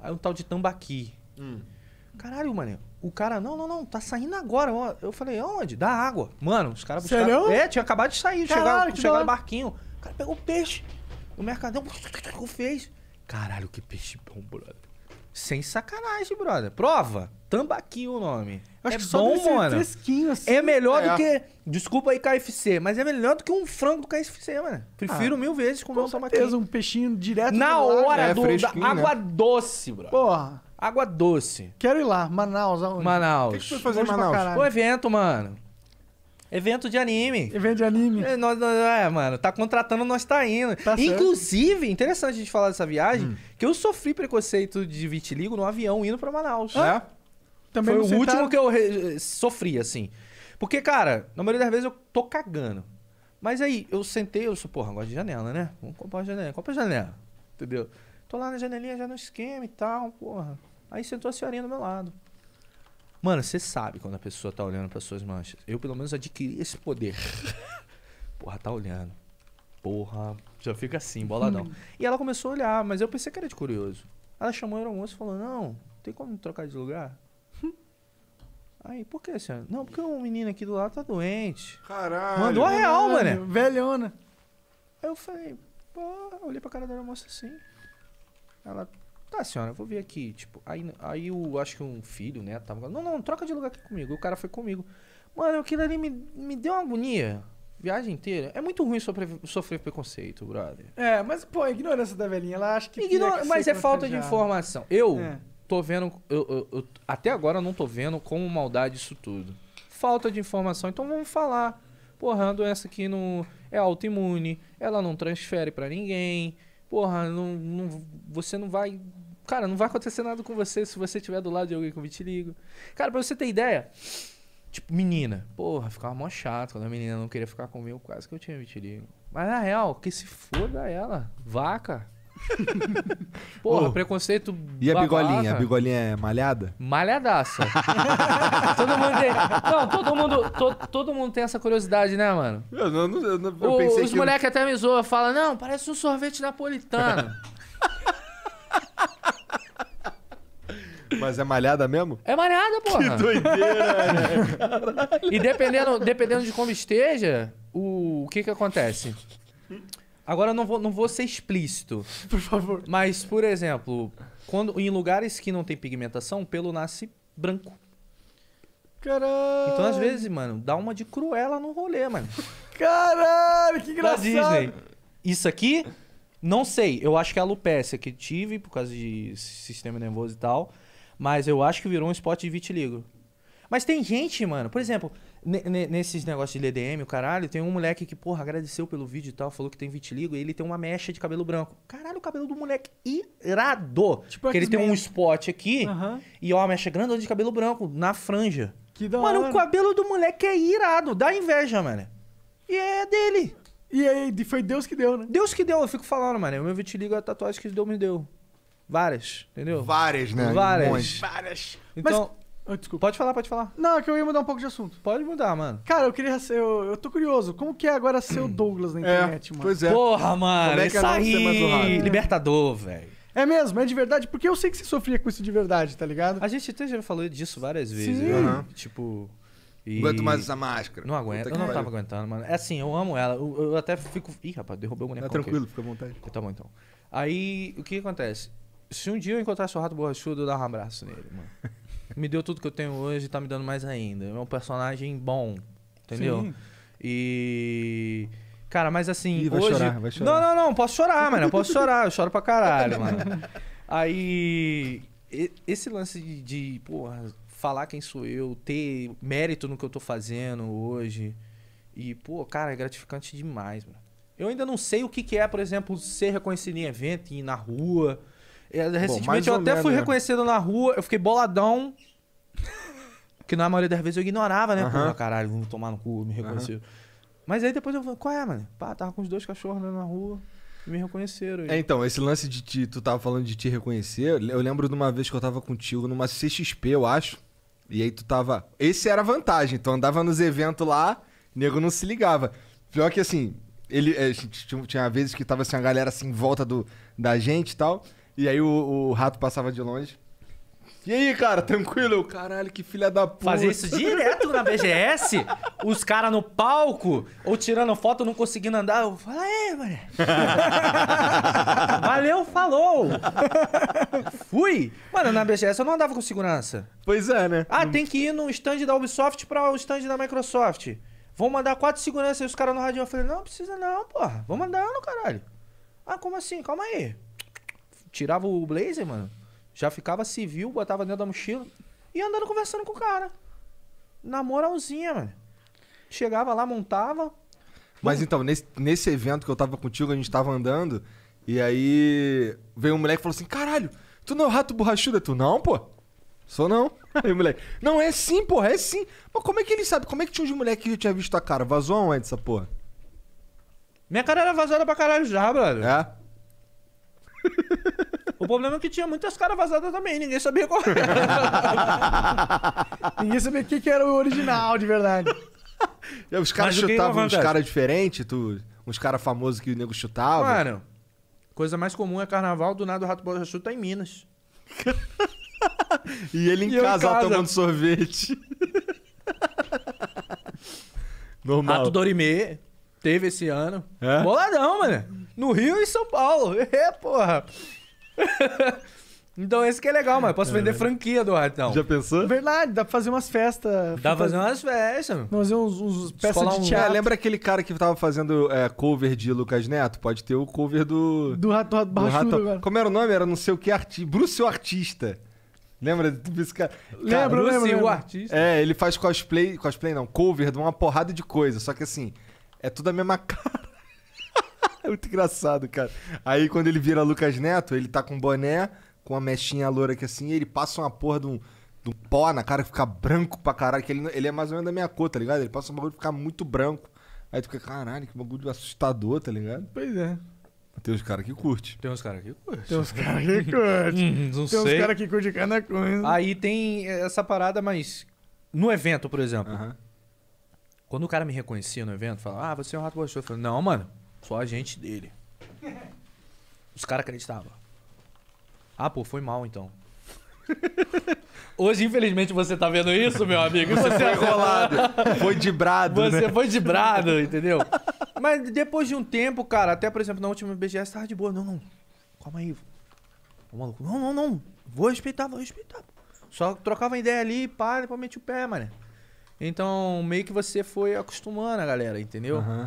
Aí um tal de tambaqui. Hum. Caralho, mano. O cara, não, não, não, tá saindo agora. Eu falei, onde? Da água. Mano, os caras buscaram. Sério? É, tinha acabado de sair, Caralho, chegaram no barquinho. O cara pegou o peixe. O mercadão fez. Caralho, que peixe bom, brother. Sem sacanagem, brother. Prova. tambaquinho o nome. Eu acho é que só bom, mano. Fresquinho, assim. É melhor é. do que. Desculpa aí, KFC, mas é melhor do que um frango do KFC, mano. Prefiro ah, mil vezes comer com um tambaqui. um peixinho direto Na hora é, do, da né? água né? doce, brother. Porra. Água doce. Quero ir lá, Manaus, aonde? Manaus. O que, que você foi fazer em Manaus? O evento, mano. Evento de anime. Evento de anime. É, nós, nós, é, mano, tá contratando, nós tá indo. Tá Inclusive, certo. interessante a gente falar dessa viagem, hum. que eu sofri preconceito de vitiligo no avião indo para Manaus. Ah, Também Foi o último tá? que eu sofri, assim. Porque, cara, na maioria das vezes eu tô cagando. Mas aí, eu sentei, eu sou, porra, gosto de janela, né? Vamos comprar uma janela. Compra a janela, entendeu? Tô lá na janelinha, já no esquema e tal, porra. Aí sentou a senhorinha do meu lado. Mano, você sabe quando a pessoa tá olhando para suas manchas. Eu, pelo menos, adquiri esse poder. Porra, tá olhando. Porra, já fica assim, boladão. Hum. E ela começou a olhar, mas eu pensei que era de curioso. Ela chamou o almoço e falou: Não, tem como trocar de lugar? Aí, por que, senhora? Não, porque um menino aqui do lado tá doente. Caralho. Mandou a real, mano. Velhona. Aí eu falei, pô, olhei pra cara da moça assim. Ela Tá, senhora, vou ver aqui. Tipo, aí, aí eu acho que um filho, né? Tava falando, não, não, troca de lugar aqui comigo. O cara foi comigo. Mano, aquilo ali me, me deu uma agonia. Viagem inteira. É muito ruim sofrer, sofrer preconceito, brother. É, mas, pô, a ignorância da velhinha, ela acha que. É Ignora, que mas é falta tá de informação. Eu é. tô vendo. Eu, eu, eu, até agora não tô vendo como maldade isso tudo. Falta de informação. Então vamos falar. Porra, a doença aqui no É autoimune, ela não transfere para ninguém porra, não, não, você não vai. Cara, não vai acontecer nada com você se você estiver do lado de alguém com vitiligo. Cara, pra você ter ideia, tipo, menina, porra, ficava mó chato quando a menina não queria ficar comigo, quase que eu tinha vitiligo. Mas na real, que se foda ela, vaca. Porra, preconceito. E a bigolinha? A bigolinha é malhada? Malhadaça. todo mundo tem. Não, todo mundo, to, todo mundo tem essa curiosidade, né, mano? Eu, não, eu, não, eu o, pensei os que. Os moleques eu... até me zoam, falam, não, parece um sorvete napolitano. Mas é malhada mesmo? É malhada, porra. Que doideira, né? E dependendo, dependendo de como esteja, o, o que que acontece? Agora eu não vou, não vou ser explícito. Por favor. Mas, por exemplo, quando em lugares que não tem pigmentação, o pelo nasce branco. Caralho. Então, às vezes, mano, dá uma de cruela no rolê, mano. Caralho, que engraçado. Da Disney. Isso aqui, não sei. Eu acho que é a alopécia que tive por causa de sistema nervoso e tal. Mas eu acho que virou um esporte de vitiligo. Mas tem gente, mano, por exemplo, nesses negócios de LDM, o caralho, tem um moleque que, porra, agradeceu pelo vídeo e tal, falou que tem vitiligo, e ele tem uma mecha de cabelo branco. Caralho, o cabelo do moleque irado. Tipo que ele tem um spot aqui uhum. e ó, uma mecha grande de cabelo branco, na franja. Que da mano, hora. o cabelo do moleque é irado, dá inveja, mano. E é dele. E aí, foi Deus que deu, né? Deus que deu, eu fico falando, mano. O meu vitiligo é a tatuagem que Deus me deu. Várias, entendeu? Várias, né? Várias. Várias. Então, Mas Oh, desculpa. Pode falar, pode falar. Não, é que eu ia mudar um pouco de assunto. Pode mudar, mano. Cara, eu queria ser. Eu, eu tô curioso. Como que é agora ser o hum. Douglas na é, internet, mano? Pois é. Porra, mano. Como é que é isso aí... Libertador, velho. É mesmo, é de verdade, porque eu sei que você sofria com isso de verdade, tá ligado? A gente até já falou disso várias vezes. Sim. Né? Uhum. Tipo. E... aguento mais essa máscara. Não aguento, eu não tava aguentando, mano. É assim, eu amo ela. Eu, eu até fico. Ih, rapaz, derrubei o boneco. Tá tranquilo, fica à vontade. Tá bom então. Aí, o que acontece? Se um dia eu encontrasse o rato borrachudo, eu dava um abraço nele, mano. me deu tudo que eu tenho hoje e tá me dando mais ainda. É um personagem bom, entendeu? Sim. E. Cara, mas assim. Ih, vai hoje... chorar, vai chorar. Não, não, não, posso chorar, mano. Eu posso chorar, eu choro pra caralho, mano. Aí. Esse lance de, de, porra, falar quem sou eu, ter mérito no que eu tô fazendo hoje. E, pô, cara, é gratificante demais, mano. Eu ainda não sei o que, que é, por exemplo, ser reconhecido em evento, ir na rua. É, recentemente Bom, eu até menos, fui né? reconhecido na rua, eu fiquei boladão. que na maioria das vezes eu ignorava, né? porra Pô, caralho, vamos tomar no cu, me reconheceram. Mas aí depois eu falei, qual é, mano? Pá, tava com os dois cachorros né, na rua me reconheceram. É, então, esse lance de te, tu tava falando de te reconhecer, eu lembro de uma vez que eu tava contigo numa CXP, eu acho. E aí tu tava. Esse era a vantagem, tu andava nos eventos lá, nego não se ligava. Pior que assim, ele. É, tinha, tinha vezes que tava assim, a galera assim em volta do, da gente e tal. E aí o, o rato passava de longe. E aí, cara, tranquilo? Caralho, que filha da puta. Fazer isso direto na BGS? os caras no palco, ou tirando foto, não conseguindo andar. Eu falo, é, mano. Valeu, falou. Fui. Mano, na BGS eu não andava com segurança. Pois é, né? Ah, tem que ir no stand da Ubisoft pra o stand da Microsoft. Vão mandar quatro seguranças e os caras no radinho. Eu falei, não, precisa não, porra. Vou mandar no caralho. Ah, como assim? Calma aí. Tirava o blazer, mano. Já ficava civil, botava dentro da mochila e andando conversando com o cara. Na moralzinha, mano. Chegava lá, montava. Mas então, nesse, nesse evento que eu tava contigo, a gente tava andando, e aí veio um moleque e falou assim: caralho, tu não é o rato borrachudo? Tu não, pô? Sou não. Aí o moleque, não, é sim, porra, é sim. Mas como é que ele sabe? Como é que tinha uns moleque que já tinha visto a cara? Vazou aonde essa porra? Minha cara era vazada pra caralho já, brother. É? O problema é que tinha muitas caras vazadas também, ninguém sabia qual era. ninguém sabia o que, que era o original, de verdade. Os caras chutavam uns caras diferentes, tu... uns caras famosos que o nego chutava. Mano, coisa mais comum é carnaval, do nada o Rato Bota chuta em Minas. e ele em, e casa, em casa tomando sorvete. Normal. Rato Dorimê teve esse ano. É? Boladão, mano. No Rio e São Paulo. É, porra. Então esse que é legal, mas posso é vender franquia do ratão. Já pensou? Verdade, dá pra fazer umas festas. Dá pra fazer umas festas. Fazer uns, uns peças de um- ah, lembra aquele cara que tava fazendo é, cover de Lucas Neto? Pode ter o cover do. Do rato, do rato do barrachudo agora. Como era o nome? Era não sei o que artista. Bruce o artista. Lembra desse cara? Cara, Bruce, o artista. É, ele faz cosplay. Cosplay não, cover de uma porrada de coisa. Só que assim, é tudo a mesma cara. É Muito engraçado, cara. Aí quando ele vira Lucas Neto, ele tá com um boné, com uma mechinha loura aqui assim, ele passa uma porra de um, de um pó na cara que fica branco pra caralho. Que ele, ele é mais ou menos da minha cor, tá ligado? Ele passa um bagulho de fica muito branco. Aí tu fica, caralho, que bagulho assustador, tá ligado? Pois é. Tem uns caras que curte. Tem uns caras que curte. Tem uns caras que curte. hum, não tem uns caras que curte cada coisa. Aí tem essa parada, mas. No evento, por exemplo. Uh -huh. Quando o cara me reconhecia no evento, falava, ah, você é um rato gostoso. Eu falei, não, mano. Só a gente dele. Os caras acreditavam. Ah, pô, foi mal então. Hoje, infelizmente, você tá vendo isso, meu amigo. Você foi enrolado. Foi de brado. Você né? foi de brado, entendeu? Mas depois de um tempo, cara, até por exemplo, na última BGS tava de boa. Não, não. Calma aí. O maluco, não, não, não. Vou respeitar, vou respeitar. Só trocava ideia ali, pá, depois meti o pé, mano. Então, meio que você foi acostumando a galera, entendeu? Uhum.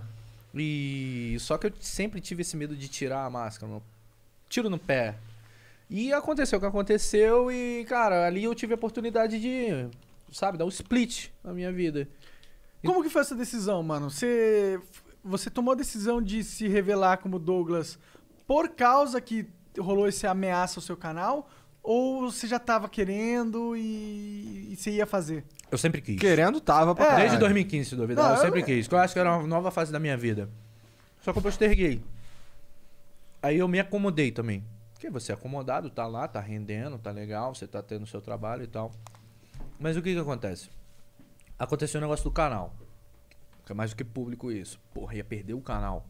E só que eu sempre tive esse medo de tirar a máscara, tiro no pé. E aconteceu o que aconteceu e, cara, ali eu tive a oportunidade de, sabe, dar um split na minha vida. Como que foi essa decisão, mano? Você você tomou a decisão de se revelar como Douglas por causa que rolou essa ameaça ao seu canal? Ou você já tava querendo e, e você ia fazer? Eu sempre quis. Querendo, tava pra é. Desde 2015, se duvidar, eu sempre eu... quis. Eu acho que era uma nova fase da minha vida. Só que eu posterguei. Aí eu me acomodei também. Porque você é acomodado, tá lá, tá rendendo, tá legal, você tá tendo seu trabalho e tal. Mas o que que acontece? Aconteceu o um negócio do canal. Que é mais do que público isso. Porra, ia perder o canal.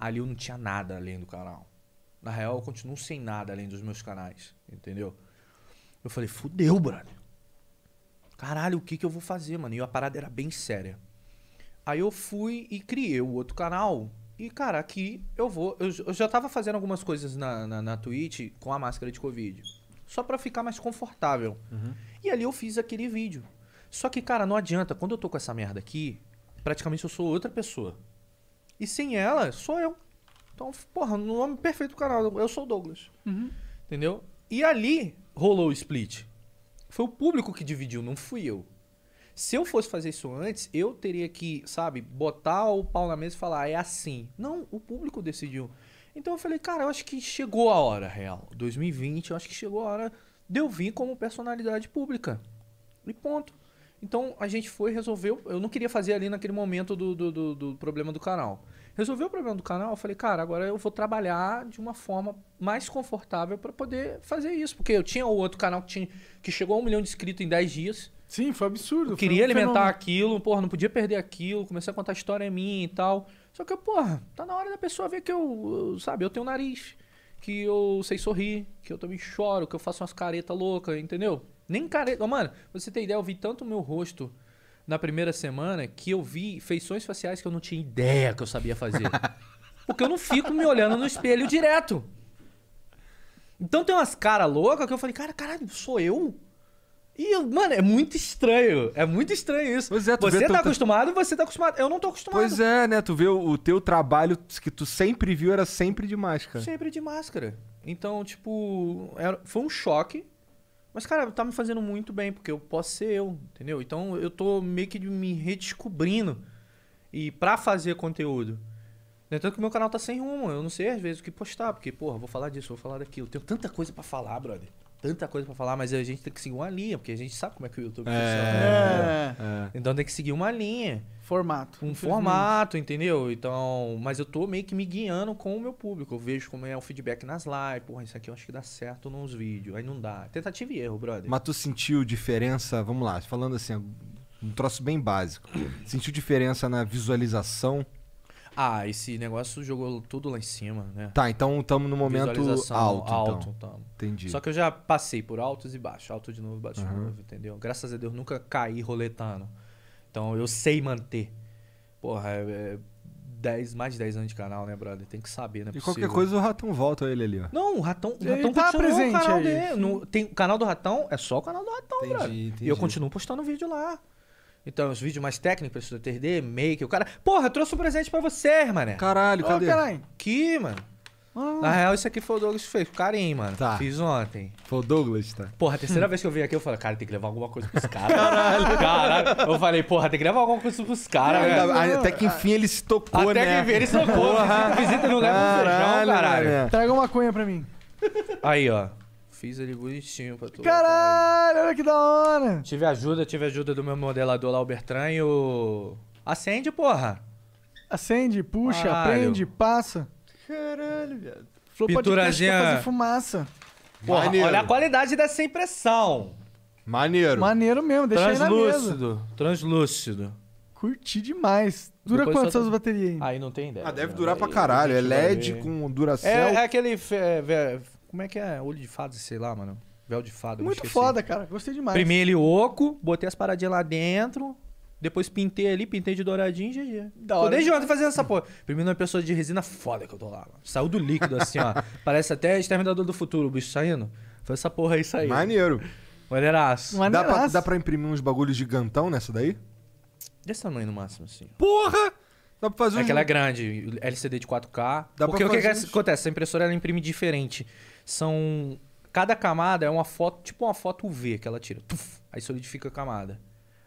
Ali eu não tinha nada além do canal. Na real, eu continuo sem nada além dos meus canais, entendeu? Eu falei, fudeu, brother. Caralho, o que, que eu vou fazer, mano? E a parada era bem séria. Aí eu fui e criei o outro canal. E, cara, aqui eu vou. Eu, eu já tava fazendo algumas coisas na, na, na Twitch com a máscara de Covid. Só para ficar mais confortável. Uhum. E ali eu fiz aquele vídeo. Só que, cara, não adianta. Quando eu tô com essa merda aqui, praticamente eu sou outra pessoa. E sem ela, sou eu. Então, porra, no nome perfeito do canal, eu sou o Douglas. Uhum. Entendeu? E ali rolou o split. Foi o público que dividiu, não fui eu. Se eu fosse fazer isso antes, eu teria que, sabe, botar o pau na mesa e falar, ah, é assim. Não, o público decidiu. Então eu falei, cara, eu acho que chegou a hora real. 2020, eu acho que chegou a hora de eu vir como personalidade pública. E ponto. Então a gente foi, resolveu. Eu não queria fazer ali naquele momento do, do, do, do problema do canal. Resolveu o problema do canal, eu falei, cara, agora eu vou trabalhar de uma forma mais confortável para poder fazer isso. Porque eu tinha o outro canal que, tinha, que chegou a um milhão de inscritos em 10 dias. Sim, foi absurdo. Eu queria um alimentar fenômeno. aquilo, porra, não podia perder aquilo, comecei a contar a história minha e tal. Só que, porra, tá na hora da pessoa ver que eu, sabe, eu tenho um nariz, que eu sei sorrir, que eu também choro, que eu faço umas caretas loucas, entendeu? Nem careta. Mano, você tem ideia, eu vi tanto o meu rosto na primeira semana que eu vi feições faciais que eu não tinha ideia que eu sabia fazer. Porque eu não fico me olhando no espelho direto. Então tem umas caras loucas que eu falei, cara, caralho, sou eu? E, mano, é muito estranho. É muito estranho isso. Pois é, tu você vê tá teu... acostumado, você tá acostumado. Eu não tô acostumado. Pois é, né? Tu vê o, o teu trabalho que tu sempre viu era sempre de máscara. Sempre de máscara. Então, tipo, era... foi um choque. Mas, cara, tá me fazendo muito bem, porque eu posso ser eu, entendeu? Então eu tô meio que me redescobrindo. E pra fazer conteúdo. É tanto que meu canal tá sem rumo, eu não sei às vezes o que postar, porque, porra, vou falar disso, vou falar daquilo. Tenho tanta coisa para falar, brother. Tanta coisa para falar, mas a gente tem que seguir uma linha, porque a gente sabe como é que o YouTube é, funciona. É, é. Então tem que seguir uma linha formato. Um formato, entendeu? Então, mas eu tô meio que me guiando com o meu público. Eu vejo como é o feedback nas lives. Porra, isso aqui eu acho que dá certo nos vídeos. Aí não dá. Tentativa e erro, brother. Mas tu sentiu diferença, vamos lá, falando assim, um troço bem básico. sentiu diferença na visualização? Ah, esse negócio jogou tudo lá em cima, né? Tá, então estamos no momento alto. Alto, então. Tamo. Então. Entendi. Só que eu já passei por altos e baixos, alto de novo, baixo de novo, entendeu? Graças a Deus nunca caí roletando. Então eu sei manter. Porra, é, é mais de 10 anos de canal, né, brother? Tem que saber, né? E possível. qualquer coisa o Ratão volta ele ali, ó. Não, o Ratão, o Ratão tá presente o canal aí. dele. No, tem, o canal do Ratão é só o canal do Ratão, entendi, brother. Entendi. E eu continuo postando vídeo lá. Então, os vídeos mais técnicos, do 3D, make, o cara... Porra, trouxe um presente pra você, mané. Caralho, cadê? Caralho, aqui, mano. Na ah. real, isso aqui foi o Douglas que fez. Carinho, mano. Tá. Fiz ontem. Foi o Douglas, tá? Porra, a terceira vez que eu vim aqui, eu falei, cara, tem que levar alguma coisa pros caras. Caralho. Caralho. Eu falei, porra, tem que levar alguma coisa pros caras. É, até que enfim ele se tocou, até né? Até que enfim ele se tocou. Porra. Visita, não leva caralho, um feijão, caralho. Traga uma cunha pra mim. Aí, ó. Fiz ele bonitinho pra tu. Caralho, olha que da hora. Tive ajuda, tive ajuda do meu modelador lá, o Bertran, e o... Acende, porra. Acende, puxa, Caralho. prende, passa. Caralho, viado. Flow Podcast fazer fumaça. Porra, olha a qualidade dessa impressão. Maneiro. Maneiro mesmo, deixa aí na mesa. Translúcido. Translúcido. Curti demais. Dura Depois quantas só- baterias aí? Aí não tem ideia. Ah, deve durar pra caralho. É LED com É, é aquele. fe- é, como é que é? Olho de fada, sei lá, mano. Véu de fada. Muito foda, cara. Gostei demais. Primeiro ele oco, botei as paradinhas lá dentro. Depois pintei ali, pintei de douradinho e GG. Da Tô desde ontem fazendo essa porra. Primeiro uma pessoa de resina foda que eu tô lá, mano. Saiu do líquido assim, ó. Parece até Exterminador do Futuro, o bicho saindo. Foi essa porra aí saindo. Maneiro. Maneiraço. Dá pra, dá pra imprimir uns bagulhos gigantão nessa daí? Desse tamanho no máximo, assim. Porra! Dá pra fazer é um... Aquela é grande, LCD de 4K. Dá Porque o que, que acontece? A impressora ela imprime diferente. São. Cada camada é uma foto, tipo uma foto UV que ela tira. Tuf, aí solidifica a camada.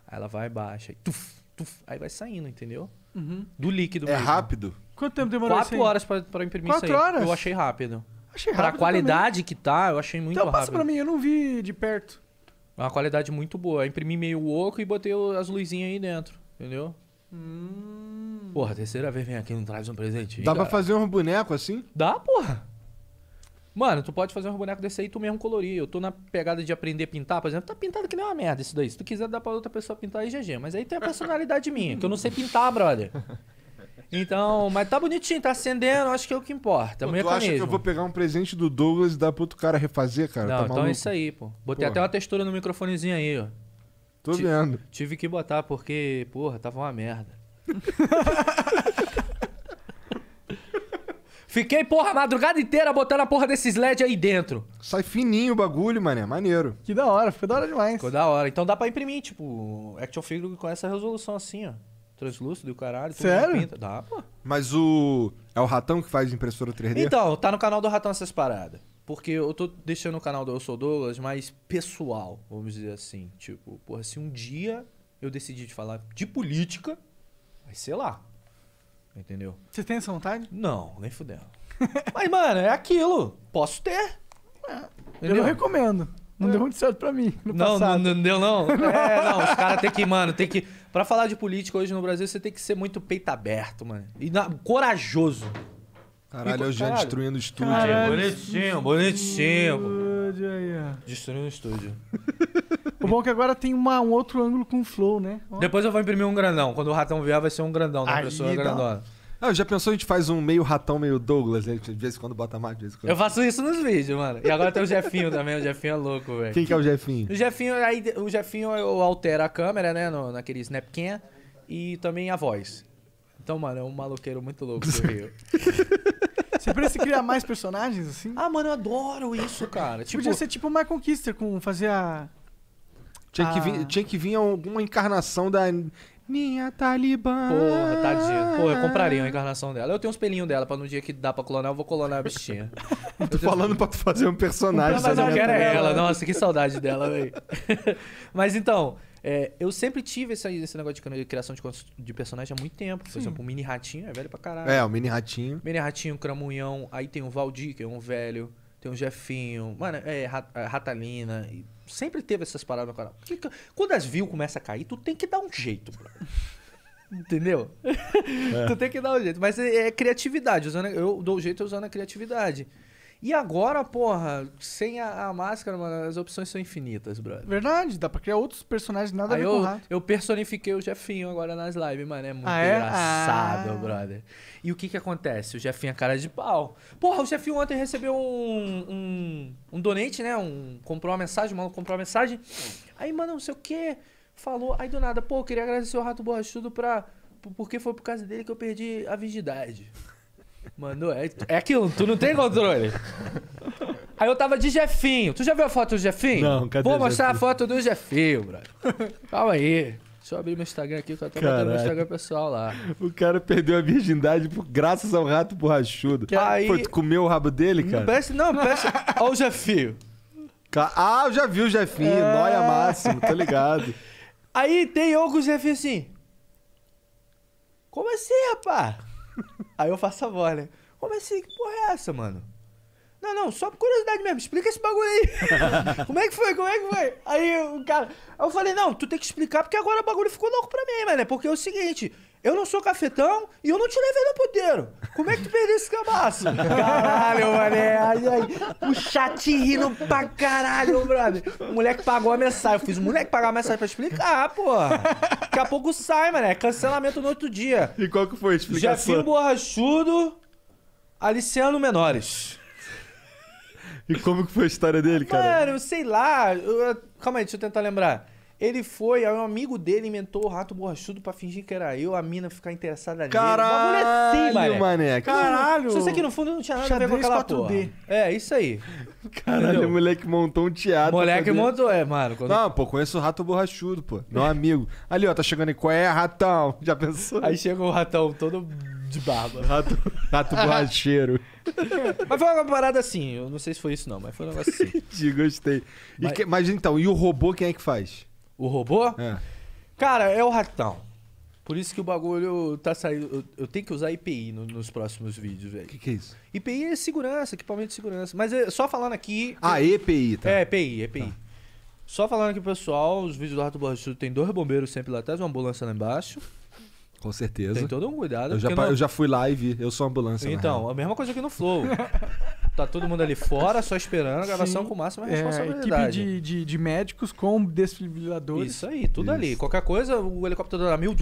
Aí ela vai baixa, aí, tuf, tuf, aí vai saindo, entendeu? Uhum. Do líquido é mesmo. rápido? Quanto tempo demorou Quatro horas pra, pra imprimir Quatro isso aí. horas? Eu achei rápido. Achei rápido Pra qualidade também. que tá, eu achei muito então, rápido. Então passa pra mim, eu não vi de perto. É uma qualidade muito boa. Eu imprimi meio oco e botei as luzinhas aí dentro, entendeu? Hum. Porra, terceira vez vem aqui e não traz um presente. Dá cara. pra fazer um boneco assim? Dá, porra. Mano, tu pode fazer um boneco desse aí e tu mesmo colorir. Eu tô na pegada de aprender a pintar, por exemplo. Tá pintado que nem uma merda isso daí. Se tu quiser dar pra outra pessoa pintar, aí GG. Mas aí tem a personalidade minha, que eu não sei pintar, brother. Então, mas tá bonitinho, tá acendendo, acho que é o que importa. Pô, tu é acha que eu vou pegar um presente do Douglas e dar pro outro cara refazer, cara? Não, tá então é isso aí, pô. Botei porra. até uma textura no microfonezinho aí, ó. Tô T vendo. Tive que botar porque, porra, tava uma merda. Fiquei, porra, a madrugada inteira botando a porra desses LED aí dentro. Sai fininho o bagulho, mané. Maneiro. Que da hora, ficou da hora demais. Ficou da hora. Então dá pra imprimir, tipo, action figure com essa resolução assim, ó. Translúcido e o caralho. Tudo Sério? Pinta. Dá, pô. Mas o. É o Ratão que faz impressora 3D? Então, tá no canal do Ratão essas paradas. Porque eu tô deixando o canal do Eu Sou Douglas mais pessoal, vamos dizer assim. Tipo, porra, se um dia eu decidir de falar de política, vai ser lá. Entendeu? Você tem essa vontade? Não, nem fudendo. Mas, mano, é aquilo. Posso ter. É, eu não recomendo. Não é. deu muito certo pra mim. não, não, não, deu, não. é, não, os caras tem que, mano, tem que. Pra falar de política hoje no Brasil, você tem que ser muito peito aberto, mano. E na, corajoso. Caralho, eu é já destruindo o estúdio. Caralho. Bonitinho, bonitinho estúdio aí, ó. Destruindo o estúdio. o bom é que agora tem uma, um outro ângulo com flow, né? Ó. Depois eu vou imprimir um grandão. Quando o ratão vier, vai ser um grandão, da né? pessoa é grandona. Ah, já pensou a gente faz um meio ratão, meio Douglas, né? De vez em quando bota mais, de vez em quando. Eu faço isso nos vídeos, mano. E agora tem o Jefinho também, o Jefinho é louco, velho. Quem que é o Jefinho? O Jefinho, aí o Jefinho eu altero a câmera, né? No, naquele Snapcam e também a voz. Então, mano, é um maloqueiro muito louco do Rio. Você precisa criar mais personagens, assim? Ah, mano, eu adoro isso, cara. Tipo, Podia ser tipo o Michael Kister com fazer a. Tinha, que vir, tinha que vir alguma encarnação da minha Talibã. Porra, tadinha. Porra, eu compraria uma encarnação dela. Eu tenho uns pelinhos dela, pra no dia que dá pra clonar, eu vou clonar a bichinha. eu tô falando pra tu fazer um personagem. Mas eu quero ela. Nossa, que saudade dela, velho. Mas então, é, eu sempre tive esse, esse negócio de criação de, de personagem há muito tempo. Por exemplo, o Mini Ratinho é velho pra caralho. É, o Mini Ratinho. Mini Ratinho, Cramunhão. Aí tem o Valdir, que é um velho. Tem o Jefinho. Mano, é, é Ratalina. Sempre teve essas paradas no canal. Quando as views começam a cair, tu tem que dar um jeito, bro. Entendeu? É. tu tem que dar um jeito. Mas é, é criatividade. Usando, eu dou jeito usando a criatividade. E agora, porra, sem a, a, máscara, mano, as opções são infinitas, brother. Verdade, dá pra criar outros personagens nada Aí a ver eu, com rato. Eu personifiquei o Jefinho agora nas lives, mano. É muito ah, é? engraçado, ah. brother. E o que que acontece? O Jefinho é cara de pau. Porra, o Jefinho ontem recebeu um, um, um donate, né? Um, comprou uma mensagem, mano, comprou uma mensagem. Aí, mano, não sei o quê. Falou, aí do nada, pô, queria agradecer o Rato Borrachudo pra... Porque foi por causa dele que eu perdi a virgindade. Mano, é, é aquilo, tu não tem controle. Aí eu tava de Jefinho. Tu já viu a foto do Jefinho? Não, cadê Vou mostrar Jefinho? a foto do Jefinho, brother. Calma aí. Deixa eu abrir meu Instagram aqui, que eu tô mandando meu Instagram pessoal lá. O cara perdeu a virgindade por, graças ao rato borrachudo. Que aí... foi tu comeu o rabo dele, cara? Não, parece... Não, Olha o Jefinho. Ah, eu já vi o Jefinho, é... noia máximo, tá ligado. Aí tem eu com o Jefinho assim... Como assim, rapaz? Aí eu faço a voz, né? Como mas assim, que porra é essa, mano? Não, não, só por curiosidade mesmo, explica esse bagulho aí. como é que foi? Como é que foi? Aí o cara. Aí eu falei, não, tu tem que explicar porque agora o bagulho ficou louco pra mim, mano. É porque é o seguinte, eu não sou cafetão e eu não te levei no puteiro. Como é que tu perdeu esse cabaço? Caralho, mané. O chat rindo pra caralho, brother. O moleque pagou a mensagem. Eu fiz o moleque pagar a mensagem pra explicar, pô. Daqui a pouco sai, mané. Cancelamento no outro dia. E qual que foi a explicação? Jefinho Borrachudo, Aliciano Menores. E como que foi a história dele, cara? Mano, sei lá. Eu... Calma aí, deixa eu tentar lembrar. Ele foi, aí um amigo dele inventou o rato borrachudo pra fingir que era eu, a mina ficar interessada Caralho, nele. É assim, Caralho, mané. mané. Caralho. Se sei aqui no fundo não tinha nada Xadrez a ver com aquela 4D. porra. É, isso aí. Caralho, o moleque montou um teatro. Moleque fazer... montou, é, mano. Quando... Não, pô, conheço o rato borrachudo, pô. Meu amigo. Ali, ó, tá chegando aí. Qual é, ratão? Já pensou? Aí chega o ratão todo de barba. Rato, rato borracheiro. mas foi uma parada assim, eu não sei se foi isso não, mas foi um negócio assim. gostei. Mas... Que, mas... então, e o robô quem é que faz? O robô? É. Cara, é o ratão. Por isso que o bagulho tá saindo. Eu, eu tenho que usar IPI no, nos próximos vídeos, velho. O que, que é isso? IPI é segurança, equipamento de segurança. Mas é, só falando aqui. Ah, EPI, tá? É, EPI, EPI. É tá. Só falando aqui, pessoal, os vídeos do Rato Borrachudo tem dois bombeiros sempre lá atrás, uma ambulância lá embaixo. Com certeza. Tem todo um cuidado. Eu já, não... eu já fui lá e vi. Eu sou ambulância. Então, a mesma coisa aqui no Flow. tá todo mundo ali fora, só esperando a gravação Sim, com máxima responsabilidade. É, equipe de, de, de médicos com desfibriladores. Isso aí, tudo Isso. ali. Qualquer coisa, o helicóptero da Mil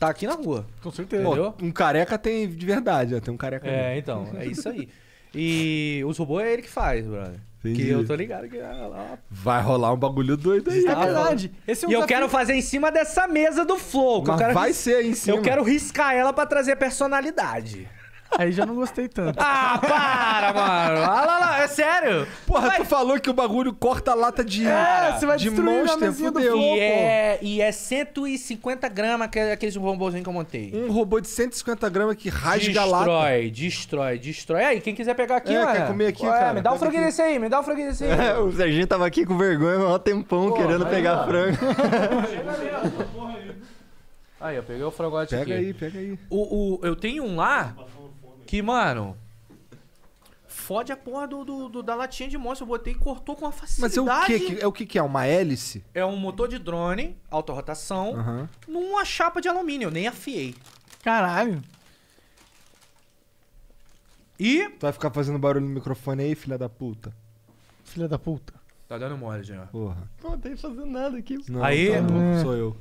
tá aqui na rua. Com certeza. Bom, um careca tem de verdade, né? tem um careca. É, ali. então, é isso aí. E os robôs é ele que faz, brother. Entendi. Que eu tô ligado que ah, vai rolar um bagulho doido aí. É verdade. É um e eu quero fazer em cima dessa mesa do Flow. Que Mas eu quero vai ris... ser em cima. Eu quero riscar ela para trazer personalidade. Aí já não gostei tanto. Ah, para, mano. Ah, lá, lá, é sério. Porra, vai. tu falou que o bagulho corta a lata de É, você vai de destruir monster, a mesinha do fogo. E é, e é 150 gramas aqueles robôzinhos que eu montei. Um robô de 150 gramas que rasga destrói, a lata. Destrói, destrói, destrói. Aí, quem quiser pegar aqui, é, ué. quer comer aqui, ué, cara. Me dá um franguinho desse aí, me dá um franguinho desse aí. É, o Serginho tava aqui com vergonha, um tempão, Pô, querendo aí, pegar frango. Chega aí. Aí, eu peguei o frangote pega aqui. Pega aí, pega aí. O, o, eu tenho um lá que, mano, fode a porra do, do, do, da latinha de monstro. Eu botei e cortou com uma facilidade. Mas é o que, é o que, que é? Uma hélice? É um motor de drone, autorrotação, uhum. numa chapa de alumínio. Nem afiei. Caralho. E... Tu vai ficar fazendo barulho no microfone aí, filha da puta? Filha da puta. Tá dando mole, já. Porra. não tem fazendo nada aqui. Não, aí... Tá, não, é. sou eu.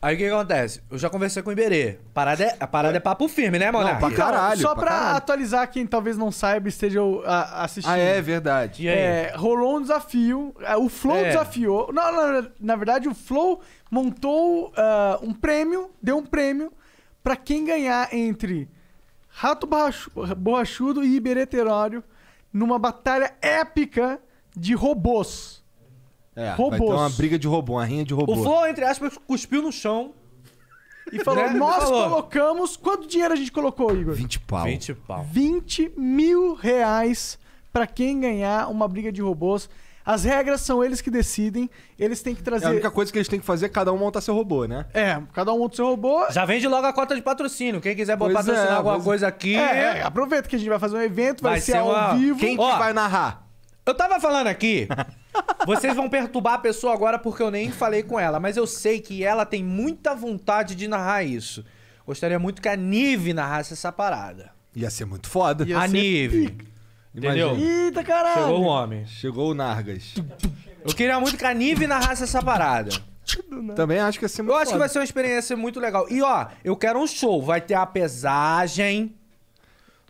Aí o que acontece? Eu já conversei com o Iberê. Parada é, a parada é papo firme, né, mano? Não, pra caralho. Só pra, pra caralho. atualizar quem talvez não saiba esteja assistindo. Ah, é verdade. É, rolou um desafio. É, o Flow é. desafiou. Não, na, na, verdade, o Flow montou uh, um prêmio, deu um prêmio para quem ganhar entre Rato Borrachudo e Iberê Terório numa batalha épica de robôs. É, robôs. Vai ter uma briga de robô, uma rinha de robô. O Flow, entre aspas, cuspiu no chão e falou... Né? Nós falou. colocamos... Quanto dinheiro a gente colocou, Igor? 20 pau. 20 pau. 20 mil reais pra quem ganhar uma briga de robôs. As regras são eles que decidem. Eles têm que trazer. É a única coisa que eles têm que fazer é cada um montar seu robô, né? É, cada um monta seu robô. Já vende logo a cota de patrocínio. Quem quiser pois é, patrocinar é, alguma coisa aqui. É, é, aproveita que a gente vai fazer um evento, vai, vai ser, ser, ao uma... vivo. Quem Ó, que vai narrar? Eu tava falando aqui Vocês vão perturbar a pessoa agora porque eu nem falei com ela, mas eu sei que ela tem muita vontade de narrar isso. Gostaria muito que a Nive narrasse essa parada. Ia ser muito foda. Ia a Nive. Entendeu? Eita, caralho. Chegou o homem. Chegou o Nargas. Eu queria muito que a Nive narrasse essa parada. Também acho que ia ser muito Eu foda. acho que vai ser uma experiência muito legal. E ó, eu quero um show. Vai ter a pesagem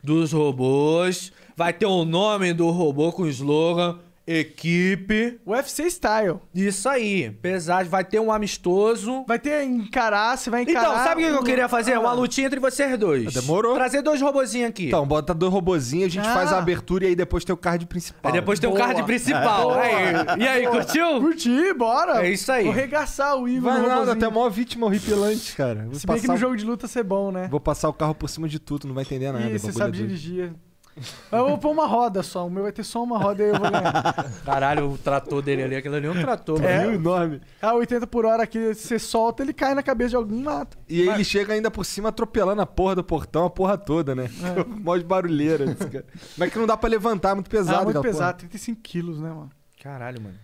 dos robôs. Vai ter o nome do robô com slogan. Equipe. UFC Style. Isso aí. Pesado. Vai ter um amistoso. Vai ter encarar, você vai então, encarar. Então, sabe o que eu queria fazer? Ah. Uma lutinha entre vocês dois. Ah, demorou. Trazer dois robozinhos aqui. Então, bota dois robozinhos, a gente ah. faz a abertura e aí depois tem o card principal. Aí depois tem Boa. o card principal. É. Aí. E aí, Boa. curtiu? Curti, bora. É isso aí. Vou regaçar o Ivo. Vai nada, até maior vítima horripilante, cara. Vou Se bem que no jogo de luta ser bom, né? Vou passar o carro por cima de tudo, não vai entender nada. Ih, você sabe dirigir. Eu vou pôr uma roda só. O meu vai ter só uma roda e eu vou ganhar. Caralho, o trator dele ali, aquilo ali é um trator, é, mano. enorme. Ah, a 80 por hora que você solta, ele cai na cabeça de algum mato. E Mas... ele chega ainda por cima atropelando a porra do portão, a porra toda, né? É. Mó de barulheira. Mas é que não dá pra levantar, é muito ah, pesado. É muito pesado, porra. 35 quilos, né, mano? Caralho, mano.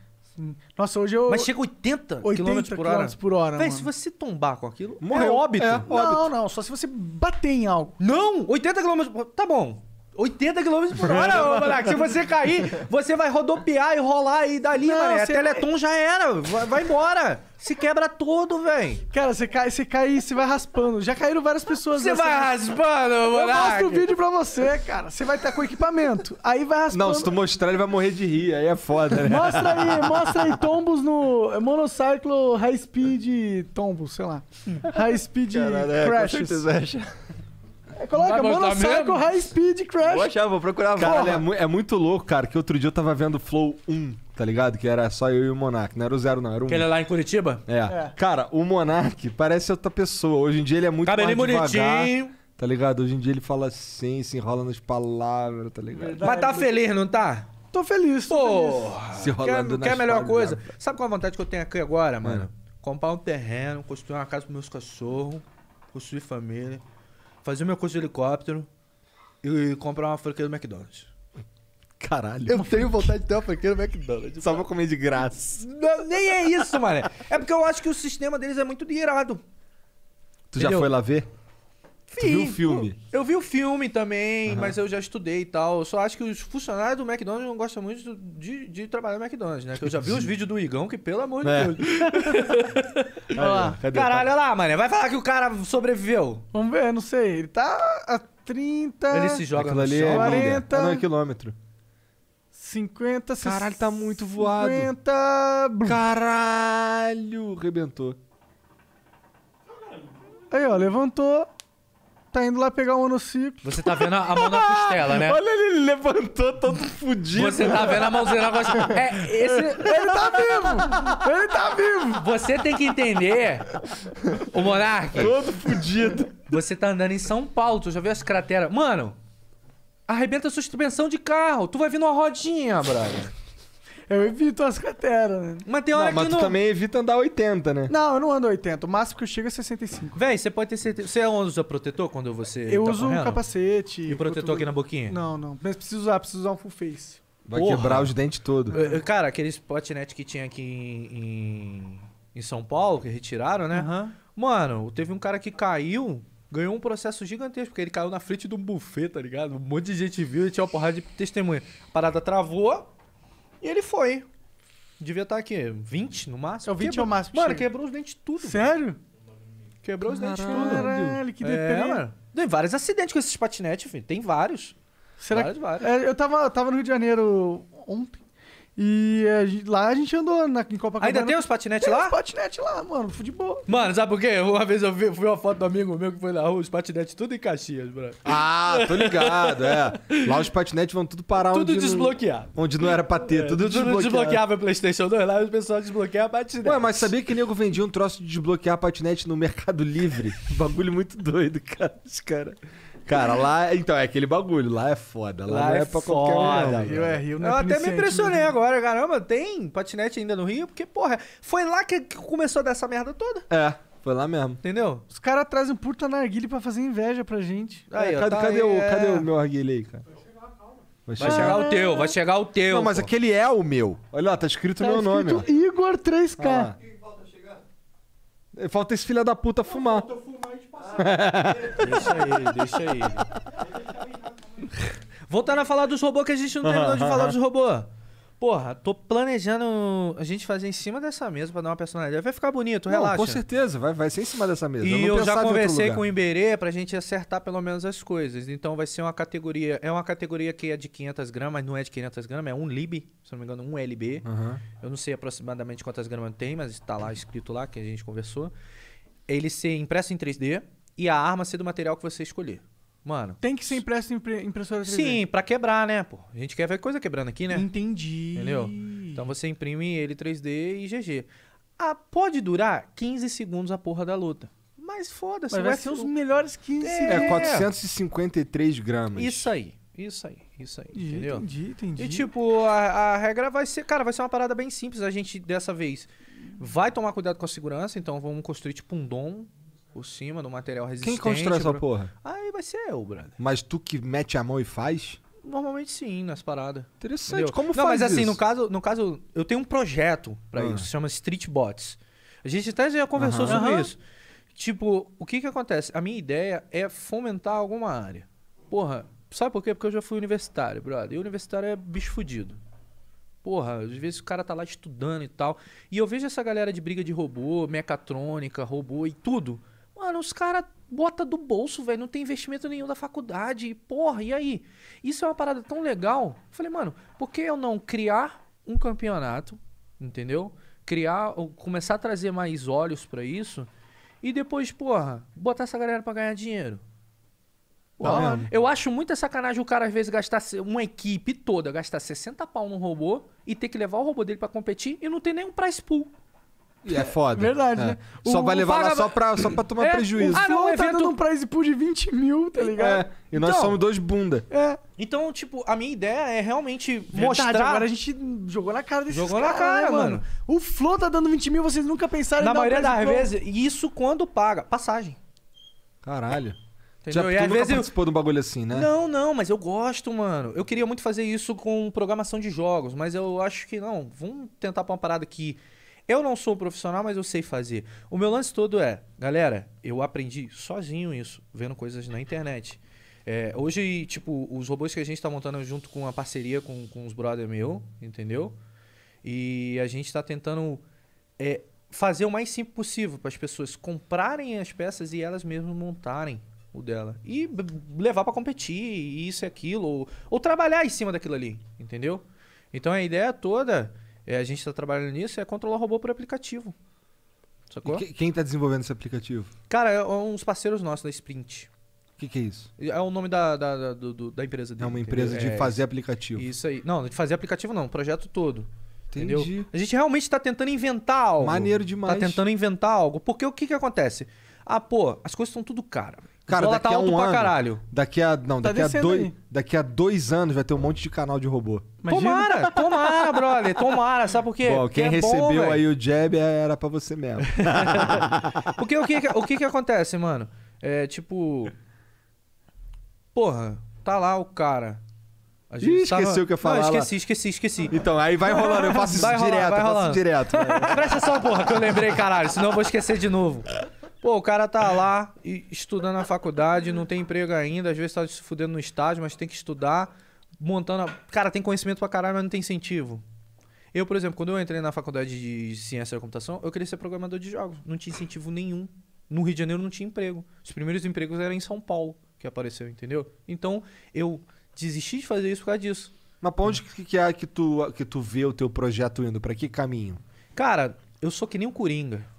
Nossa, hoje eu. Mas chega 80, 80 km por hora. Km por hora se você tombar com aquilo, morre é óbito. É, óbito. Não, não, só se você bater em algo. Não! 80 km por hora. Tá bom. 80 km por hora, ô, moleque. Se você cair, você vai rodopiar e rolar e dali, não, mano. É você... A Teleton já era. Vai, vai embora. Se quebra todo, velho. Cara, você cai, você cai e você vai raspando. Já caíram várias pessoas. Você vai raspando, moleque. Eu mostro o um vídeo pra você, cara. Você vai estar com equipamento. Aí vai raspando. Não, se tu mostrar, ele vai morrer de rir. Aí é foda, né? Mostra aí, mostra aí tombos no monociclo high speed tombos, sei lá. High speed Caralho, crash. É, é, coloca com High Speed Crash. Vou achar, vou procurar. Cara, é, mu é, muito louco, cara, que outro dia eu tava vendo Flow 1, tá ligado? Que era só eu e o Monark. Não era o zero, não, era o 1. Que ele é lá em Curitiba? É. é. Cara, o Monark parece outra pessoa. Hoje em dia ele é muito Cara, mais ele é devagar, bonitinho. Tá ligado? Hoje em dia ele fala assim, se enrola nas palavras, tá ligado? Verdade. Mas tá feliz, não tá? Tô feliz, tô Porra, feliz. Se Quer, quer a melhor palavras. coisa? Sabe qual a vontade que eu tenho aqui agora, mano? É. Comprar um terreno, construir uma casa pros meus cachorros, construir família fazer meu curso de helicóptero e comprar uma franquia do McDonald's. Caralho. Eu tenho vontade de ter uma franquia do McDonald's. Só vou comer de graça. Não, nem é isso, mano. É porque eu acho que o sistema deles é muito irado. Tu Entendeu? já foi lá ver? Fim, viu o filme? Eu, eu vi o filme também, uhum. mas eu já estudei e tal. Eu só acho que os funcionários do McDonald's não gostam muito de, de trabalhar no McDonald's, né? Que eu já vi os vídeos do Igão, que pelo amor é. de Deus. olha lá. Caralho, olha lá, mano. Vai falar que o cara sobreviveu. Vamos ver, não sei. Ele tá a 30. Ele se joga Aquilo no é chão. É 40. Ah, não, é quilômetro. 50, 60. Caralho, tá muito voado. 50. Caralho, rebentou. Aí, ó, levantou tá indo lá pegar o monociclo. Você tá vendo a mão na costela, né? Olha ele, levantou todo fudido. Você tá vendo a mãozinha na costela. É, esse... Ele tá vivo! Ele tá vivo! Você tem que entender, o monarca. Todo fudido. Você tá andando em São Paulo, tu já viu as crateras. Mano, arrebenta a sua suspensão de carro. Tu vai vir numa rodinha, brother. Eu evito as crateras, né? Mas tem hora não, mas tu também evita andar 80, né? Não, eu não ando 80. O máximo que eu chego é 65. Véi, você pode ter certeza. Você usa protetor quando você. Eu tá uso correndo? um capacete. E protetor aqui na boquinha? Não, não. Mas preciso usar, preciso usar um full face. Vai Porra. quebrar os dentes todo. Cara, aqueles spotnet que tinha aqui em, em, São Paulo, que retiraram, né? Uhum. Mano, teve um cara que caiu, ganhou um processo gigantesco, porque ele caiu na frente de um buffet, tá ligado? Um monte de gente viu e tinha uma porrada de testemunha. A parada travou, e ele foi. Devia estar aqui, 20 no máximo. É o 20 é o máximo que Mano, chega. quebrou os dentes tudo. Sério? Quebrou os dentes tudo. Caralho, que detalhe. É, né, mano. Tem vários acidentes com esses patinetes, filho. Tem vários. Será vários, que... vários. É, eu, tava, eu tava no Rio de Janeiro ontem. E a gente, lá a gente andou na, em Copacabana. Ainda tem os patinetes lá? Tem os patinetes lá, mano. Fui de boa. Mano, sabe por quê? Uma vez eu vi, uma foto do amigo meu que foi na rua, os patinetes tudo em Caxias, bro. Ah, tô ligado, é. Lá os patinetes vão tudo parar tudo onde... Tudo desbloqueado. Não, onde não era pra ter, é, tudo, tudo desbloqueado. desbloqueava a Playstation 2, lá o pessoal desbloqueava a patinete. Ué, mas sabia que nego vendia um troço de desbloquear patinete no Mercado Livre? bagulho muito doido, cara. Os caras... Cara, lá. Então, é aquele bagulho. Lá é foda. Lá, lá é, é pra foda, qualquer um. Rio é Rio, não é Eu é até me impressionei né? agora, caramba. Tem patinete ainda no Rio? Porque, porra, foi lá que começou dessa merda toda. É. Foi lá mesmo. Entendeu? Os caras trazem puta narguile pra fazer inveja pra gente. É, aí, é, cadê, tá cadê, aí, o, é... cadê o meu narguile aí, cara? Vai chegar, vai chegar o teu, vai chegar o teu. Não, mas pô. aquele é o meu. Olha lá, tá escrito o tá meu escrito nome. Igor 3K. Ah. Falta esse filho da puta fumar. Não, deixa aí, deixa aí Voltando a falar dos robôs, que a gente não terminou uh -huh. de falar dos robôs. Porra, tô planejando a gente fazer em cima dessa mesa pra dar uma personalidade. Vai ficar bonito, não, relaxa. Com certeza, vai, vai ser em cima dessa mesa. E eu, eu já conversei com o Iberê pra gente acertar pelo menos as coisas. Então vai ser uma categoria. É uma categoria que é de 500 gramas, não é de 500 gramas, é um lib, se não me engano, um LB. Uhum. Eu não sei aproximadamente quantas gramas tem, mas tá lá escrito lá que a gente conversou. Ele ser impresso em 3D e a arma ser do material que você escolher. Mano. Tem que ser impresso em impressora 3D. Sim, pra quebrar, né, pô? A gente quer ver coisa quebrando aqui, né? Entendi. Entendeu? Então você imprime ele 3D e GG. Ah, pode durar 15 segundos a porra da luta. Mas foda-se. Mas vai é ser os melhores 15 segundos. é 453 é, gramas. Isso aí. Isso aí, isso aí, entendi, entendeu? Entendi, entendi. E tipo, a, a regra vai ser, cara, vai ser uma parada bem simples. A gente, dessa vez, vai tomar cuidado com a segurança, então vamos construir tipo um dom por cima do material resistente. Quem constrói essa pra... porra? Aí vai ser eu, brother. Mas tu que mete a mão e faz? Normalmente sim, nas paradas. Interessante. Entendeu? Como Não, faz mas isso? assim, no caso, no caso, eu tenho um projeto para ah. isso, chama Street Bots. A gente até já conversou sobre isso. Tipo, o que que acontece? A minha ideia é fomentar alguma área. Porra, sabe por quê? Porque eu já fui universitário, brother. E universitário é bicho fudido. Porra, às vezes o cara tá lá estudando e tal. E eu vejo essa galera de briga de robô, mecatrônica, robô e tudo. Mano, os caras bota do bolso, velho. Não tem investimento nenhum da faculdade. porra, e aí? Isso é uma parada tão legal. Eu falei, mano, por que eu não criar um campeonato, entendeu? Criar, começar a trazer mais olhos para isso e depois, porra, botar essa galera para ganhar dinheiro. Tá eu acho muita sacanagem o cara às vezes gastar uma equipe toda, gastar 60 pau num robô e ter que levar o robô dele para competir e não ter nenhum price pool. E é foda. Verdade, é. né? Só o, vai levar vagab... lá só pra, só pra tomar é, prejuízo. O ah, não, tá evento... tá dando um prize pool de 20 mil, tá é, ligado? É, e nós então, somos dois bunda. É. Então, tipo, a minha ideia é realmente Verdade, mostrar... agora a gente jogou na cara desses Jogou na cara, né, mano. mano. O Flo tá dando 20 mil, vocês nunca pensaram na em Na maioria das vezes, isso quando paga. Passagem. Caralho. Já, e tu nunca participou eu... de um bagulho assim, né? Não, não, mas eu gosto, mano. Eu queria muito fazer isso com programação de jogos, mas eu acho que não. Vamos tentar pra uma parada que... Aqui eu não sou um profissional, mas eu sei fazer. O meu lance todo é, galera, eu aprendi sozinho isso, vendo coisas na internet. É, hoje, tipo, os robôs que a gente está montando junto com a parceria com, com os brother meu, entendeu? E a gente está tentando é, fazer o mais simples possível para as pessoas comprarem as peças e elas mesmas montarem o dela. E levar para competir, e isso e aquilo, ou, ou trabalhar em cima daquilo ali, entendeu? Então a ideia toda é, a gente está trabalhando nisso, é controlar o robô por aplicativo. Sacou? E quem está desenvolvendo esse aplicativo? Cara, é uns parceiros nossos da Sprint. O que, que, é isso? É o nome da, da, da, do, da empresa dele. É uma empresa entendeu? de é, fazer aplicativo. Isso aí. Não, de fazer aplicativo não, projeto todo. Entendi. Entendeu? A gente realmente está tentando inventar algo. Maneiro demais. Está tentando inventar algo. Porque o que, que acontece? Ah, pô, as coisas estão tudo cara. Cara, daqui tá a um ano, Daqui a. Não, tá daqui a dois. Aí. Daqui a dois anos vai ter um monte de canal de robô. Imagina. Tomara! tomara, brother! Tomara, sabe por quê? Bom, quem é recebeu bom, aí o jab é, era para você mesmo. Porque o que, o que que acontece, mano? É tipo. Porra, tá lá o cara. A gente Ih, esqueceu o que eu falei. Não, esqueci, esqueci, esqueci. Então, aí vai rolando, eu faço isso direto, vai eu faço rolando. direto. Né? Presta atenção, porra, que eu lembrei, caralho, senão eu vou esquecer de novo. Pô, o cara tá lá estudando na faculdade, não tem emprego ainda, às vezes tá se fudendo no estágio, mas tem que estudar, montando. A... Cara, tem conhecimento pra caralho, mas não tem incentivo. Eu, por exemplo, quando eu entrei na faculdade de ciência da computação, eu queria ser programador de jogos. Não tinha incentivo nenhum. No Rio de Janeiro não tinha emprego. Os primeiros empregos eram em São Paulo que apareceu, entendeu? Então, eu desisti de fazer isso por causa disso. Mas pra onde que é que tu, que tu vê o teu projeto indo? Pra que caminho? Cara, eu sou que nem o Coringa.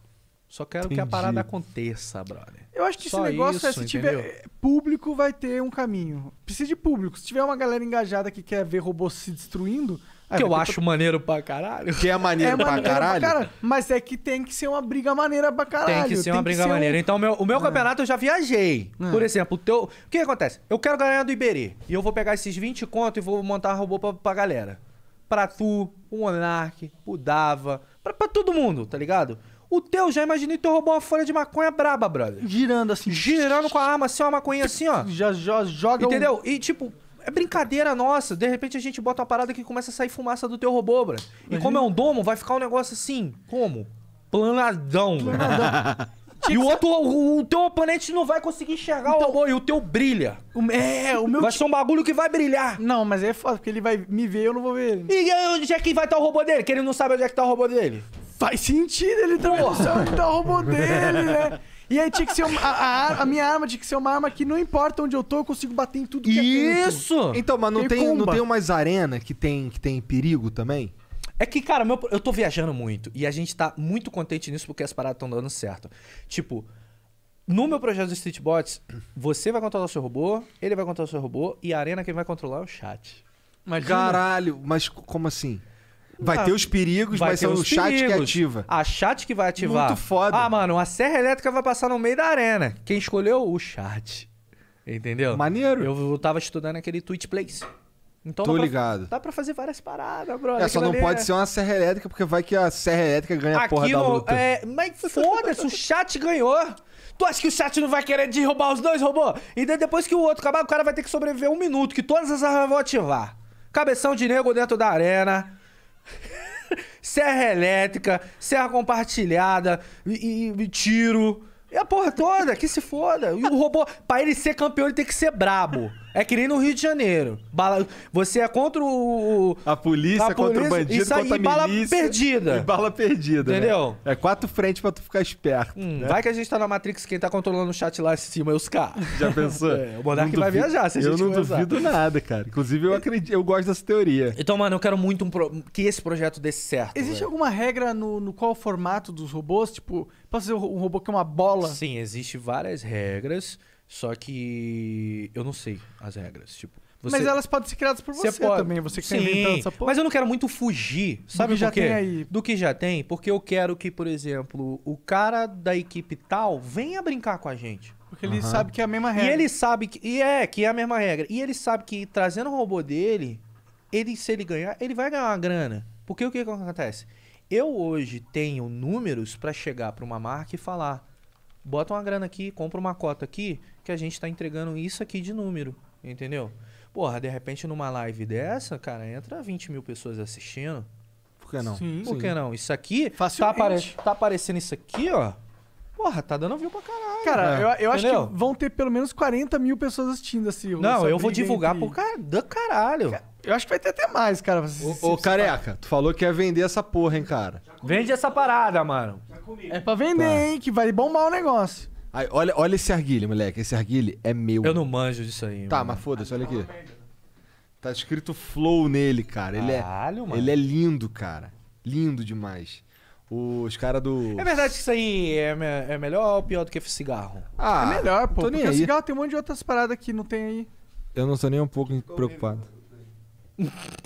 Só quero Entendi. que a parada aconteça, brother. Eu acho que Só esse negócio é, isso, é se entendeu? tiver público, vai ter um caminho. Precisa de público. Se tiver uma galera engajada que quer ver robôs se destruindo. Que eu acho maneiro pra caralho. Que é maneiro, é pra, maneiro caralho. pra caralho. Mas é que tem que ser uma briga maneira pra caralho. Tem que ser tem uma briga ser maneira. Um... Então, meu, o meu é. campeonato eu já viajei. É. Por exemplo, o teu. O que, acontece? Eu quero ganhar do Iberê. E eu vou pegar esses 20 contos e vou montar robô pra, pra galera. Pra tu, o Monark, o Dava. Pra, pra todo mundo, tá ligado? O teu, já imaginei teu roubou uma folha de maconha braba, brother. Girando assim. Girando com a arma, assim, uma maconha assim, ó. Já, já joga Entendeu? Um... E tipo, é brincadeira nossa. De repente a gente bota uma parada que começa a sair fumaça do teu robô, bro. E como é um domo, vai ficar um negócio assim. Como? Planadão, Planadão. E o tipo, outro, o, o, teu oponente não vai conseguir enxergar então, o robô e o teu brilha. O, é, o meu. Vai ser um bagulho que vai brilhar. Não, mas é foda, porque ele vai me ver e eu não vou ver ele. E onde é que vai estar tá o robô dele? Que ele não sabe onde é que tá o robô dele faz sentido ele transformar tá tá o robô dele, né? E aí tinha que ser uma, a, a, minha arma tinha que ser uma arma que não importa onde eu tô, eu consigo bater em tudo que é Isso! É então, mas não tem, tem não tem umas arenas que tem, que tem perigo também? É que, cara, meu, eu tô viajando muito e a gente tá muito contente nisso porque as paradas estão dando certo. Tipo, no meu projeto do Street Bots, você vai controlar o seu robô, ele vai controlar o seu robô e a arena quem vai controlar é o chat. Imagina. Caralho, mas como assim? Vai ah, ter os perigos, vai mas ter o chat perigos. que ativa. A chat que vai ativar. Muito foda. Ah, mano, a serra elétrica vai passar no meio da arena. Quem escolheu? O chat. Entendeu? Maneiro. Eu tava estudando aquele Twitch Place. Então Tô dá pra, ligado. Dá pra fazer várias paradas, brother. É, só não pode é ser uma serra elétrica, porque vai que a serra elétrica ganha Aqui a porra da luta. É, mas foda-se, o chat ganhou. Tu acha que o chat não vai querer derrubar os dois, robô? E daí, depois que o outro acabar, o cara vai ter que sobreviver um minuto, que todas as armas vão ativar. Cabeção de nego dentro da arena. serra elétrica, serra compartilhada, e, e, tiro. E a porra toda, que se foda. E o robô, pra ele ser campeão, ele tem que ser brabo. É que nem no Rio de Janeiro. Bala... Você é contra o. A polícia, a contra o bandido, isso aí, contra a bala perdida. E bala perdida. Né? Entendeu? Né? É quatro frentes pra tu ficar esperto. Hum, né? Vai que a gente tá na Matrix, quem tá controlando o chat lá em cima é os caras. Já pensou? É, o Monark vai viajar se a gente Eu não começar. duvido nada, cara. Inclusive, eu acredito, eu gosto dessa teoria. Então, mano, eu quero muito um pro... que esse projeto dê certo. Existe velho. alguma regra no, no qual o formato dos robôs? Tipo, posso fazer um robô que é uma bola? Sim, existe várias regras. Só que eu não sei as regras, tipo. Você... Mas elas podem ser criadas por você, você pode... também, você que Sim, tá inventando essa porra. Mas eu não quero muito fugir, sabe do que já tem aí. Do que já tem, porque eu quero que, por exemplo, o cara da equipe tal venha brincar com a gente. Porque ele uhum. sabe que é a mesma regra. E ele sabe que. E é, que é a mesma regra. E ele sabe que trazendo o robô dele, ele, se ele ganhar, ele vai ganhar uma grana. Porque o que, que acontece? Eu hoje tenho números para chegar para uma marca e falar: bota uma grana aqui, compra uma cota aqui, que a gente tá entregando isso aqui de número, entendeu? Porra, de repente numa live dessa, cara, entra 20 mil pessoas assistindo. Por que não? Sim, Por que não? Isso aqui. Tá Facilmente. Tá, apare tá aparecendo isso aqui, ó. Porra, tá dando view pra caralho. Cara, eu, eu acho que vão ter pelo menos 40 mil pessoas assistindo assim. Não, eu vou divulgar entre... por caralho. Eu acho que vai ter até mais, cara. Ô, ô careca, tu falou que ia vender essa porra, hein, cara. Vende essa parada, mano. É pra vender, tá. hein? Que vai bombar o negócio. Aí, olha, olha esse arguile, moleque. Esse arguile é meu. Eu não manjo disso aí. Tá, mano. mas foda-se, olha aqui. Tá escrito flow nele, cara. Ele, é- Caralho, é, mano. ele é lindo, cara. Lindo demais. Os caras do. É verdade que isso aí é, me é melhor ou pior do que cigarro? Ah, é melhor, pô. nem porque aí. cigarro tem um monte de outras paradas que não tem aí. Eu não sou nem um pouco preocupado. Mesmo.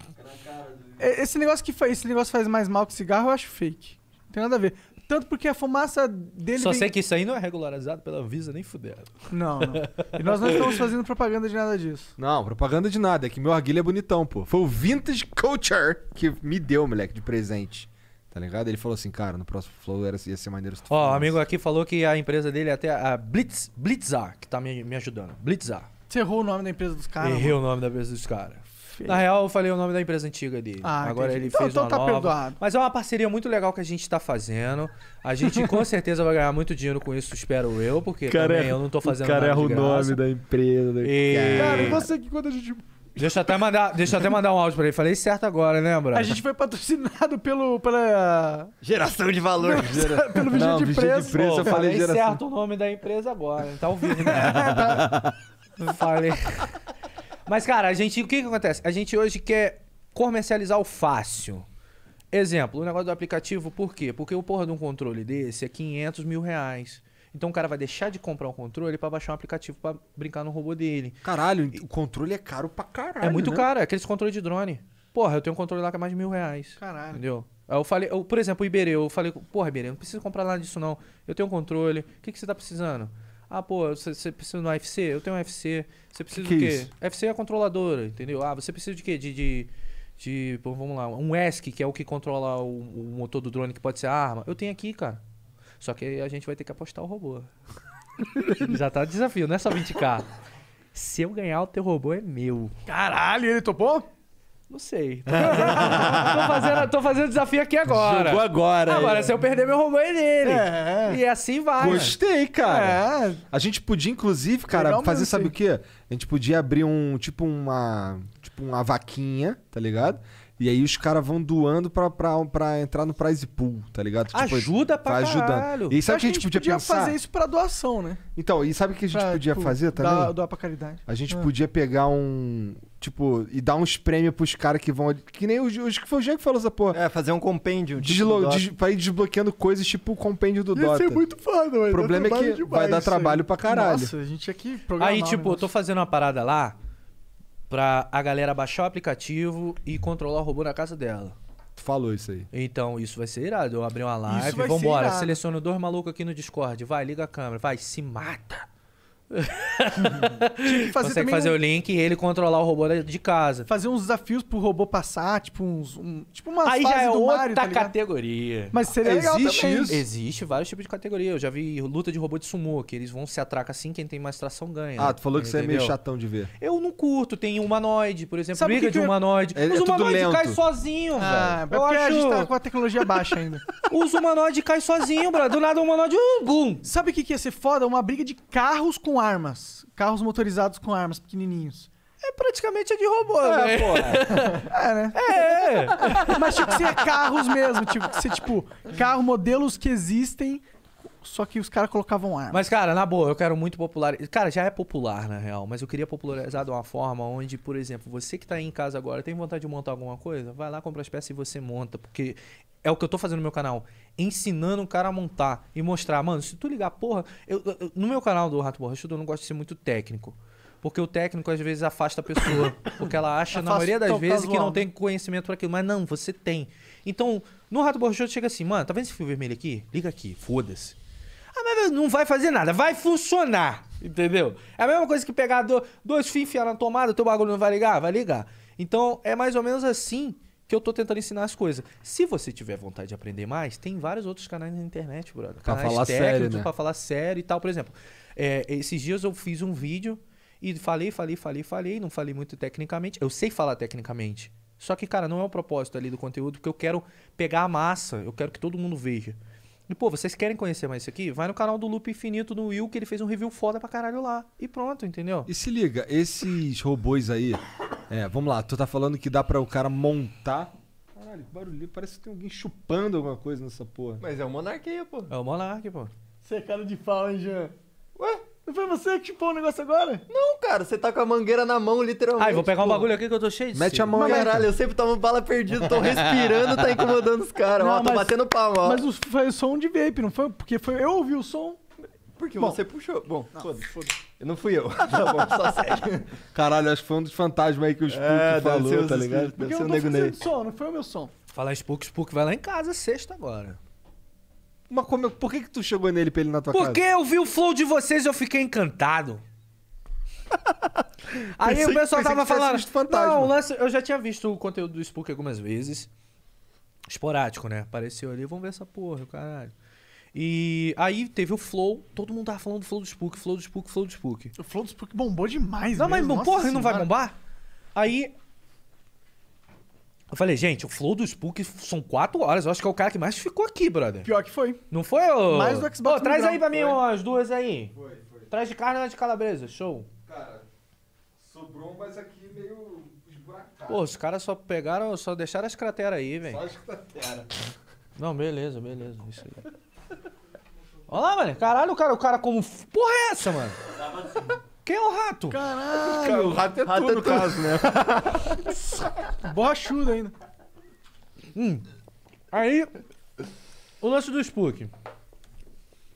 É, esse negócio que faz, esse negócio faz mais mal que cigarro, eu acho fake. Não tem nada a ver. Tanto porque a fumaça dele. Só vem... sei que isso aí não é regularizado pela Visa nem fudendo. Não, não. E nós não estamos fazendo propaganda de nada disso. Não, propaganda de nada. É que meu arguilho é bonitão, pô. Foi o Vintage Culture que me deu, moleque, de presente. Tá ligado? Ele falou assim, cara, no próximo Flow era, ia ser maneiro Ó, oh, amigo aqui falou que a empresa dele é até a Blitz, Blitzar, que tá me, me ajudando. Blitzar. Você errou o nome da empresa dos caras. Errei mano. o nome da empresa dos caras. Na real, eu falei o nome da empresa antiga dele. Ah, Agora entendi. ele então, fez então uma tá nova. Perdoado. Mas é uma parceria muito legal que a gente tá fazendo. A gente com certeza vai ganhar muito dinheiro com isso, espero eu, porque cara, também é eu não tô fazendo o cara nada. Cara, erra o nome da empresa. Da... Né? E... Cara, você que quando a gente Deixa eu até mandar, deixa até mandar um áudio pra ele. Falei certo agora, lembra? Né, a gente foi patrocinado pelo, pela. Geração de valor. Não, gera... Pelo vigia de preço. De preço Pô, eu falei, certo o nome da empresa agora. Tá ouvindo, né? falei. Mas, cara, a gente. O que, que acontece? A gente hoje quer comercializar o fácil. Exemplo, o negócio do aplicativo, por quê? Porque o porra de um controle desse é 500 mil reais. Então o cara vai deixar de comprar um controle para baixar um aplicativo para brincar no robô dele. Caralho, o controle é caro pra caralho. É muito né? caro, é aqueles controles de drone. Porra, eu tenho um controle lá que é mais de mil reais. Caralho. Entendeu? eu falei, eu, por exemplo, o Iberê, eu falei, porra, Iberê, não precisa comprar nada disso não. Eu tenho um controle, o que, que você tá precisando? Ah, pô, você precisa no UFC? Eu tenho um UFC. Você precisa que do é quê? É UFC é a controladora, entendeu? Ah, você precisa de quê? de, de de, bom, vamos lá, um ESC, que é o que controla o, o, motor do drone, que pode ser a arma. Eu tenho aqui, cara. Só que a gente vai ter que apostar o robô. Já tá desafio, não é só 20k. Se eu ganhar, o teu robô é meu. Caralho, ele topou? Não sei. Tô fazendo, tô fazendo desafio aqui agora. Jogou agora. Agora, é. se eu perder, meu robô é dele. É. E assim vai. Gostei, cara. É. A gente podia, inclusive, cara, Legal fazer, sabe sim. o quê? A gente podia abrir um, tipo uma, tipo uma vaquinha, tá ligado? E aí os caras vão doando pra, pra, pra entrar no prize pool, tá ligado? Tipo, Ajuda pra tá ajudando. E sabe o que a gente podia, podia pensar? fazer isso pra doação, né? Então, e sabe o que a gente pra, podia tipo, fazer também? Doar, doar pra caridade. A gente ah. podia pegar um... Tipo, e dar uns prêmios pros caras que vão. Que nem os, os que foi o Jean que falou essa porra. É, fazer um compêndio. Tipo des, pra ir desbloqueando coisas tipo o compêndio do isso Dota. Isso é muito foda, O problema é que vai dar trabalho pra caralho. Nossa, a gente aqui programar. Aí, tipo, eu tô fazendo uma parada lá pra a galera baixar o aplicativo e controlar o robô na casa dela. Tu falou isso aí. Então, isso vai ser irado. Eu abri uma live, vambora. Seleciono dois malucos aqui no Discord. Vai, liga a câmera. Vai, se mata. Tinha que fazer Consegue fazer um... o link e ele controlar o robô de casa. Fazer uns desafios pro robô passar, tipo uns. Um, tipo uma Aí já é outra Mario, tá categoria. Mas seria Existe legal isso? Existe vários tipos de categoria. Eu já vi luta de robô de sumô, que eles vão se atracar assim, quem tem mais tração ganha. Ah, tu falou que Entendeu? você é meio chatão de ver. Eu não curto. Tem humanoide, por exemplo. Sabe briga que de que humanoide. É, é Os é humanoides caem sozinho, ah, velho. É porque acho... a gente tá com a tecnologia baixa ainda. Os humanoides caem sozinho, bro. Do nada o humanoide, uh, Sabe o que, que ia ser foda? Uma briga de carros com armas. Carros motorizados com armas pequenininhos. É praticamente a é de robô, é, né? Porra. é, né? É, é. Mas tinha que ser carros mesmo. tipo, que ser, tipo, carro, modelos que existem só que os caras colocavam arma. Mas, cara, na boa, eu quero muito popular. Cara, já é popular, na real, mas eu queria popularizar de uma forma onde, por exemplo, você que tá aí em casa agora, tem vontade de montar alguma coisa? Vai lá, compra as peças e você monta. Porque é o que eu tô fazendo no meu canal. Ensinando o cara a montar e mostrar. Mano, se tu ligar, porra. Eu, eu, no meu canal do Rato Borrachudo, eu não gosto de ser muito técnico. Porque o técnico às vezes afasta a pessoa. porque ela acha, na maioria das vezes, casual. que não né? tem conhecimento para aquilo. Mas não, você tem. Então, no Rato Borrachudo chega assim, mano, tá vendo esse fio vermelho aqui? Liga aqui, foda-se. Ah, mas não vai fazer nada, vai funcionar. Entendeu? É a mesma coisa que pegar do, dois fios enfiar na tomada, teu bagulho não vai ligar? Vai ligar. Então, é mais ou menos assim que eu tô tentando ensinar as coisas. Se você tiver vontade de aprender mais, tem vários outros canais na internet, brother. Canais pra falar sério, né? pra falar sério e tal. Por exemplo, é, esses dias eu fiz um vídeo e falei, falei, falei, falei. Não falei muito tecnicamente. Eu sei falar tecnicamente. Só que, cara, não é o propósito ali do conteúdo, porque eu quero pegar a massa, eu quero que todo mundo veja. E, pô, vocês querem conhecer mais isso aqui? Vai no canal do Loop Infinito no Will, que ele fez um review foda pra caralho lá. E pronto, entendeu? E se liga, esses robôs aí. É, vamos lá, tu tá falando que dá para o cara montar. Caralho, que barulho. Parece que tem alguém chupando alguma coisa nessa porra. Mas é o monarquia pô. É o monarquia pô. Você é cara de pau, hein, Jean? Ué? Não foi você que chupou o negócio agora? Não, cara, você tá com a mangueira na mão, literalmente. Ai, vou pegar um bagulho aqui que eu tô cheio de Mete a mão aí. Caralho, eu sempre tomo bala perdida, tô respirando, tá incomodando os caras. Ó, tô mas- batendo palma, ó. Mas o- foi o som de vape, não foi? Porque foi, eu ouvi o som. Porque Bom. você puxou. Bom, foda-se, foda-se. Não fui eu. Tá bom, só segue. Caralho, acho que foi um dos fantasmas aí que o Spook É, falou, tá ligado? Deve Porque ser o não Nego Ney. som, não foi o meu som. Falar Spook, Spook vai lá em casa sexta agora. Mas como, por que, que tu chegou nele pra ele na tua Porque casa? Porque eu vi o flow de vocês e eu fiquei encantado. Aí pensei, o pessoal tava falando. Não, lance, eu já tinha visto o conteúdo do Spook algumas vezes. Esporádico, né? Apareceu ali, vamos ver essa porra, caralho. E aí teve o Flow, todo mundo tava falando do Flow do Spook, Flow do Spook, Flow do Spook. O Flow do Spook bombou demais, Não, mesmo. mas porra, ele não vai bombar? Aí eu falei, gente, o flow do Spook são quatro horas. Eu acho que é o cara que mais ficou aqui, brother. Pior que foi. Não foi? Ô... Mais do Xbox. Ô, traz aí pra mim ó, as duas aí. Foi, foi. Traz de carne ou de calabresa? Show. Cara, sobrou, mas aqui meio esburacado. Pô, os caras só pegaram, só deixaram as crateras aí, velho. Só as crateras. Não, beleza, beleza. Isso aí. Olha lá, mano. Caralho, cara, o cara como. Porra é essa, mano? Tava assim. Quem é o rato? Caralho! O rato é rato tudo, é no caso, né? Borrachudo ainda. Hum. Aí, o lance do Spook.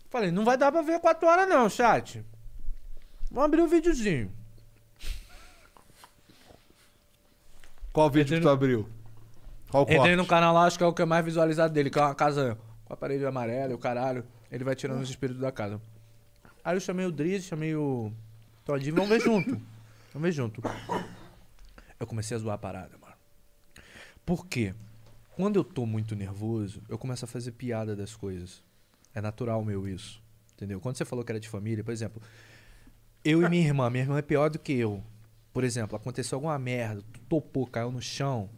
Falei, não vai dar pra ver 4 horas não, chat. Vamos abrir o um videozinho. Qual vídeo Entrei que tu no... abriu? Qual Entrei corte? no canal lá, acho que é o que é mais visualizado dele, que é uma casa com a parede amarela, o caralho. Ele vai tirando hum. os espíritos da casa. Aí eu chamei o Driz, chamei o Todinho, vamos ver junto. Vamos ver junto. Eu comecei a zoar a parada, mano. Por quê? Quando eu tô muito nervoso, eu começo a fazer piada das coisas. É natural meu isso. Entendeu? Quando você falou que era de família, por exemplo, eu e minha irmã, minha irmã é pior do que eu. Por exemplo, aconteceu alguma merda, topou, caiu no chão.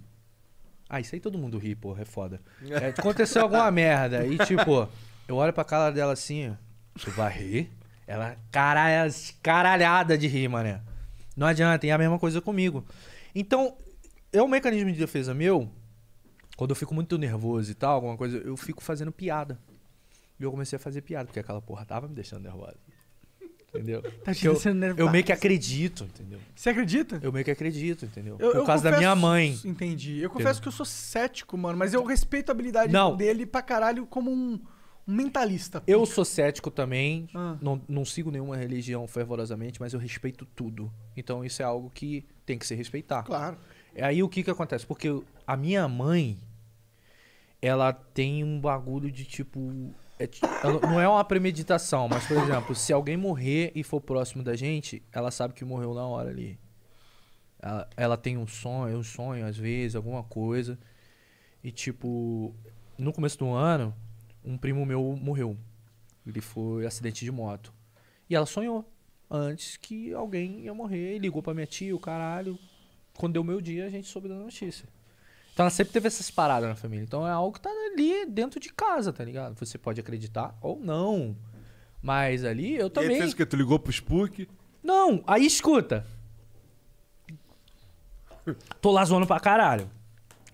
Ah, isso aí todo mundo ri, porra, é foda. É, aconteceu alguma merda e tipo, eu olho pra cara dela assim, tu vai rir? Ela caralha, caralhada de rir, mané. Não adianta, e é a mesma coisa comigo. Então, é um mecanismo de defesa meu. Quando eu fico muito nervoso e tal, alguma coisa, eu fico fazendo piada. E eu comecei a fazer piada, porque aquela porra tava me deixando nervosa. Entendeu? Tá te deixando nervosa. Eu meio que acredito, entendeu? Você acredita? Eu meio que acredito, entendeu? Eu, Por causa confesso, da minha mãe. Entendi. Eu confesso entendeu? que eu sou cético, mano, mas eu respeito a habilidade Não. dele pra caralho como um mentalista. Eu sou cético também, ah. não, não sigo nenhuma religião fervorosamente, mas eu respeito tudo. Então isso é algo que tem que se respeitar. Claro. É aí o que que acontece? Porque a minha mãe, ela tem um bagulho de tipo. É, não é uma premeditação, mas por exemplo, se alguém morrer e for próximo da gente, ela sabe que morreu na hora ali. Ela, ela tem um sonho, um sonho às vezes, alguma coisa. E tipo, no começo do ano, um primo meu morreu. Ele foi acidente de moto. E ela sonhou antes que alguém ia morrer. Ligou pra minha tia, o caralho. Quando deu meu dia, a gente soube da notícia. Então ela sempre teve essas paradas na família. Então é algo que tá ali dentro de casa, tá ligado? Você pode acreditar ou não. Mas ali eu também. E aí fez o quê? Tu ligou pro Spook? Não, aí escuta. Tô lá zoando pra caralho.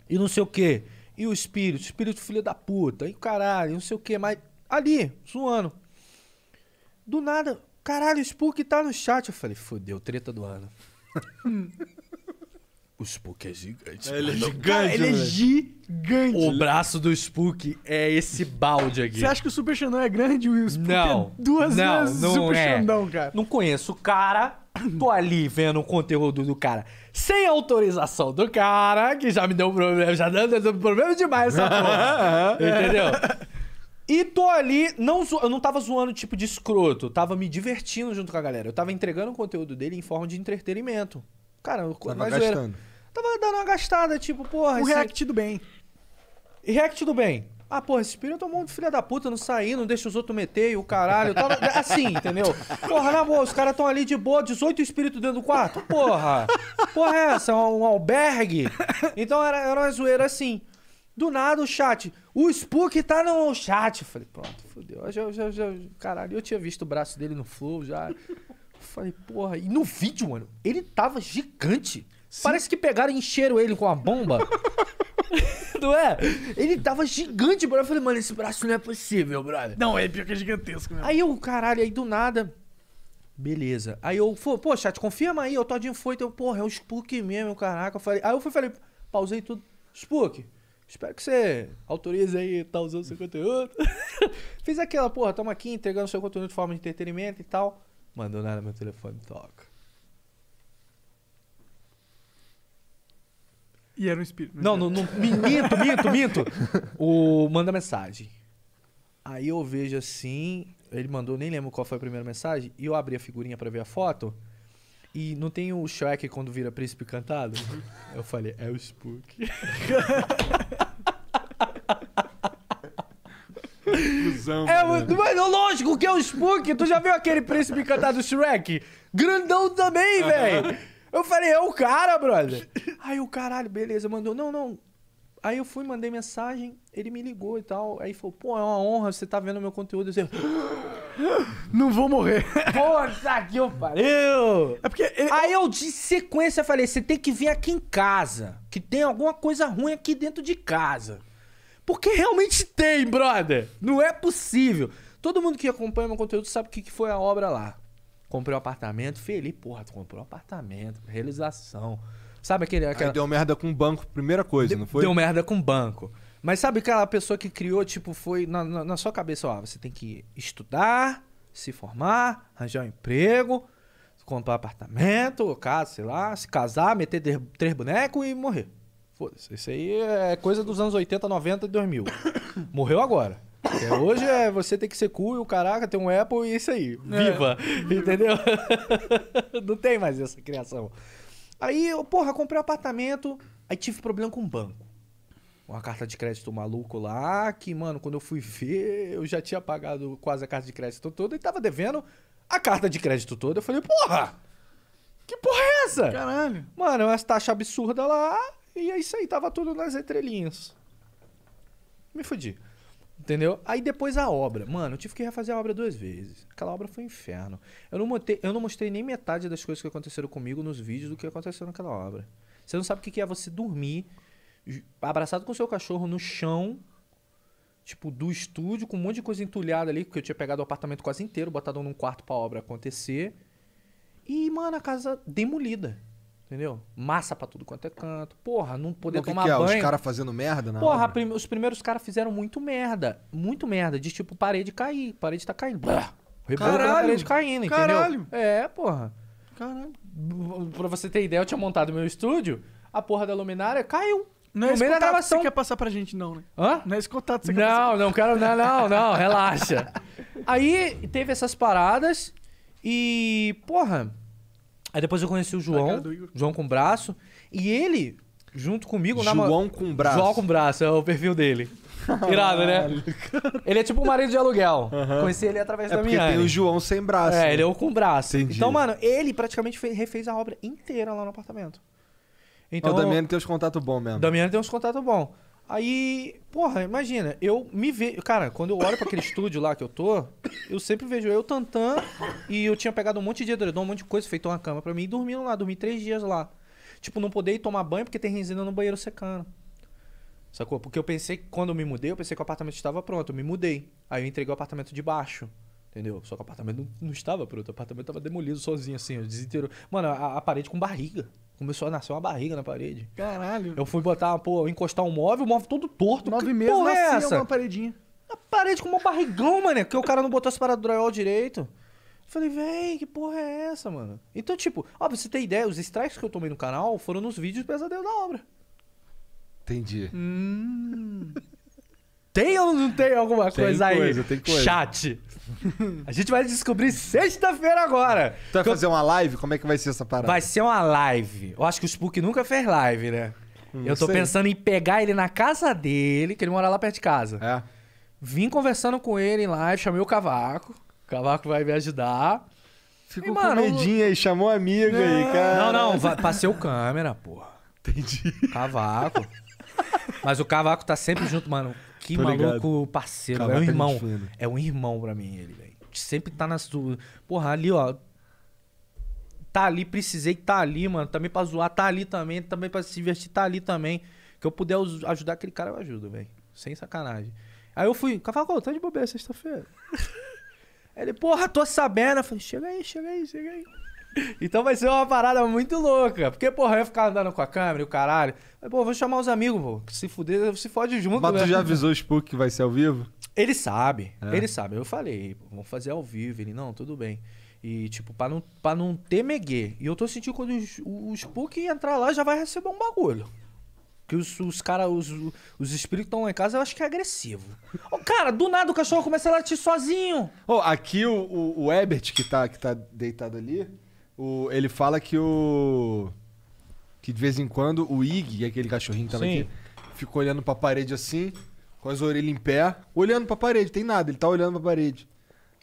E não sei o quê. E o espírito, espírito filho da puta, e o caralho, não sei o que, mas ali, zoando. Do nada, caralho, o Spook tá no chat. Eu falei, fodeu, treta do ano. o Spook é gigante. É, ele é gigante. Cara, ele é gigante. O braço do Spook é esse balde aqui. Você acha que o Super Xandão é grande, Will? Spook é não. É duas não, vezes não Super é. Xandão, cara. Não conheço o cara, tô ali vendo o conteúdo do cara sem autorização do cara, que já me deu um problema, já deu um problema demais essa porra. entendeu? E tô ali, não zo... eu não tava zoando tipo de escroto, tava me divertindo junto com a galera. Eu tava entregando o conteúdo dele em forma de entretenimento. Cara, eu tava mais gastando. Tava dando uma gastada, tipo, porra. O esse... React do bem. React do bem. Ah, porra, esse espírito é um monte de filha da puta, não sair, não deixa os outros meter, o caralho. É assim, entendeu? Porra, na boa, os caras estão ali de boa, 18 espíritos dentro do quarto. Porra! Porra, é essa? É um, um albergue? Então era, era uma zoeira assim. Do nada o chat. O Spook tá no chat. eu Falei, pronto, fodeu. Já, já, já, caralho, eu tinha visto o braço dele no flow já. Falei, porra. E no vídeo, mano, ele tava gigante. Parece que pegaram e encheram ele com a bomba. não é? Ele tava gigante, bro. Eu falei, mano, esse braço não é possível, brother. Não, é pior que é gigantesco mesmo. Aí eu, caralho, aí do nada. Beleza. Aí eu, pô, chat, confirma aí. Eu todinho foi. Então, porra, é um Spook mesmo, caraca. Eu falei, aí eu fui, falei, pausei tudo. Spook, espero que você autorize aí, tá usando seu conteúdo. Fiz aquela, porra, tamo aqui entregando seu conteúdo de forma de entretenimento e tal. Mandou nada, meu telefone toca. E era um espírito. Não, é. não, não minto, minto, minto. O manda mensagem. Aí eu vejo assim, ele mandou, nem lembro qual foi a primeira mensagem, e eu abri a figurinha para ver a foto. E não tem o Shrek quando vira príncipe cantado? Uhum. Eu falei, é o Spook. Cusão, é, mas lógico que é o Spook. Tu já viu aquele príncipe Encantado Shrek? Grandão também, velho. Eu falei, é o cara, brother. Aí o caralho, beleza, mandou, não, não. Aí eu fui, mandei mensagem, ele me ligou e tal. Aí falou, pô, é uma honra, você tá vendo meu conteúdo. Eu sei, não vou morrer. Puta que eu pariu! É porque ele... Aí eu de sequência falei, você tem que vir aqui em casa, que tem alguma coisa ruim aqui dentro de casa. Porque realmente tem, brother. Não é possível. Todo mundo que acompanha meu conteúdo sabe o que foi a obra lá. Comprei um apartamento, feliz, porra, tu comprou um apartamento, realização. Sabe aquele. Aquela... Aí deu merda com o banco, primeira coisa, não foi? Deu merda com o banco. Mas sabe aquela pessoa que criou, tipo, foi na, na, na sua cabeça, ó, você tem que estudar, se formar, arranjar um emprego, comprar um apartamento, casa, sei lá, se casar, meter três bonecos e morrer. Foda-se. Isso aí é coisa dos anos 80, 90 e 2000. Morreu agora. É, hoje é você tem que ser cool e o caraca tem um Apple e é isso aí. É. Viva! É. Entendeu? Não tem mais essa criação. Aí eu, porra, comprei um apartamento, aí tive problema com o banco. Uma carta de crédito maluco lá, que, mano, quando eu fui ver, eu já tinha pagado quase a carta de crédito toda e tava devendo a carta de crédito toda. Eu falei, porra! Que porra é essa? Caralho. Mano, é uma taxa absurda lá, e é isso aí, tava tudo nas entrelinhas. Me fudi. Entendeu? Aí depois a obra. Mano, eu tive que refazer a obra duas vezes. Aquela obra foi um inferno. Eu não, montei, eu não mostrei nem metade das coisas que aconteceram comigo nos vídeos do que aconteceu naquela obra. Você não sabe o que é você dormir abraçado com seu cachorro no chão, tipo, do estúdio, com um monte de coisa entulhada ali, porque eu tinha pegado o apartamento quase inteiro, botado num quarto pra obra acontecer. E, mano, a casa demolida. Entendeu? Massa pra tudo quanto é canto. Porra, não poder o que tomar que é? banho. Os caras fazendo merda, não? Porra, prim os primeiros caras fizeram muito merda. Muito merda. De tipo, parede cair. Parede tá caindo. caralho. Parede caindo, caralho. entendeu? É, porra. Caralho. Pra você ter ideia, eu tinha montado meu estúdio. A porra da luminária caiu. Não é esse gravação. que você quer passar pra gente, não, né? Hã? Não é esse contato que você não, quer Não, não quero, não, não, relaxa. Aí teve essas paradas e, porra, Aí depois eu conheci o tá João, João com braço, e ele, junto comigo... João com braço. João com braço, é o perfil dele. Irado, né? ele é tipo o marido de aluguel. Uhum. Conheci ele através é da minha. Porque tem o João sem braço. É, né? ele é o com braço. Entendi. Então, mano, ele praticamente fez, refez a obra inteira lá no apartamento. Então, o Damiano tem uns contatos bons mesmo. Damiano tem uns contatos bons. Aí, porra, imagina, eu me vejo. Cara, quando eu olho pra aquele estúdio lá que eu tô, eu sempre vejo eu tantã e eu tinha pegado um monte de edredom, um monte de coisa, feito uma cama pra mim e dormindo lá, dormi três dias lá. Tipo, não poder ir tomar banho porque tem resina no banheiro secando. Sacou? Porque eu pensei, quando eu me mudei, eu pensei que o apartamento estava pronto, eu me mudei. Aí eu entreguei o apartamento de baixo. Entendeu? Só que o apartamento não, não estava pronto, o apartamento estava demolido sozinho, assim, desintegrou. Mano, a, a parede com barriga. Começou a nascer uma barriga na parede. Caralho. Eu fui botar, pô, encostar um móvel, o móvel todo torto. Nove meses porra é essa? uma paredinha. uma parede com uma barrigão, mano, porque o cara não botou essa parada do drywall direito. falei, vem, que porra é essa, mano? Então, tipo, ó, pra você ter ideia, os strikes que eu tomei no canal foram nos vídeos do Pesadelo da Obra. Entendi. Hum. Tem ou não tem alguma tem coisa, coisa aí? Tem coisa. Chat. A gente vai descobrir sexta-feira agora. Tu vai fazer uma live? Como é que vai ser essa parada? Vai ser uma live. Eu acho que o Spook nunca fez live, né? Hum, eu tô sei. pensando em pegar ele na casa dele, que ele mora lá perto de casa. É. Vim conversando com ele em live, chamei o Cavaco. O Cavaco vai me ajudar. Ficou e, mano, com medinha aí, chamou amigo aí, cara. Não, não, passei o câmera, porra. Entendi. Cavaco. Mas o Cavaco tá sempre junto, mano. Que Tô maluco ligado. parceiro, Calma, é um é irmão. É um irmão pra mim ele, velho. Sempre tá na sua... Porra, ali, ó... Tá ali, precisei, tá ali, mano. Também pra zoar, tá ali também. Também pra se divertir, tá ali também. Que eu puder ajudar aquele cara, eu ajudo, velho. Sem sacanagem. Aí eu fui, Cafacol, tá de bobeira sexta-feira. ele, porra, tô sabendo. Eu falei, chega aí, chega aí, chega aí. Então vai ser uma parada muito louca. Porque, porra, eu ia ficar andando com a câmera e o caralho. Mas, pô, vou chamar os amigos, pô. se fuder, se fode junto. Mas tu né? já avisou o Spook que vai ser ao vivo? Ele sabe, é. ele sabe. Eu falei, vamos fazer ao vivo. Ele, não, tudo bem. E, tipo, pra não, pra não ter meguê. E eu tô sentindo quando o, Spook entrar lá, já vai receber um bagulho. Que os, os caras, os, os espíritos estão lá em casa, eu acho que é agressivo. Oh, cara, do nada o cachorro começa a latir sozinho. Oh, aqui o, o, o Ebert, que tá, que tá deitado ali, o, ele fala que o. Que de vez em quando o Ig, é aquele cachorrinho que tava Sim. aqui, ficou olhando pra parede assim, com as orelhas em pé, olhando pra parede, tem nada, ele tá olhando pra parede.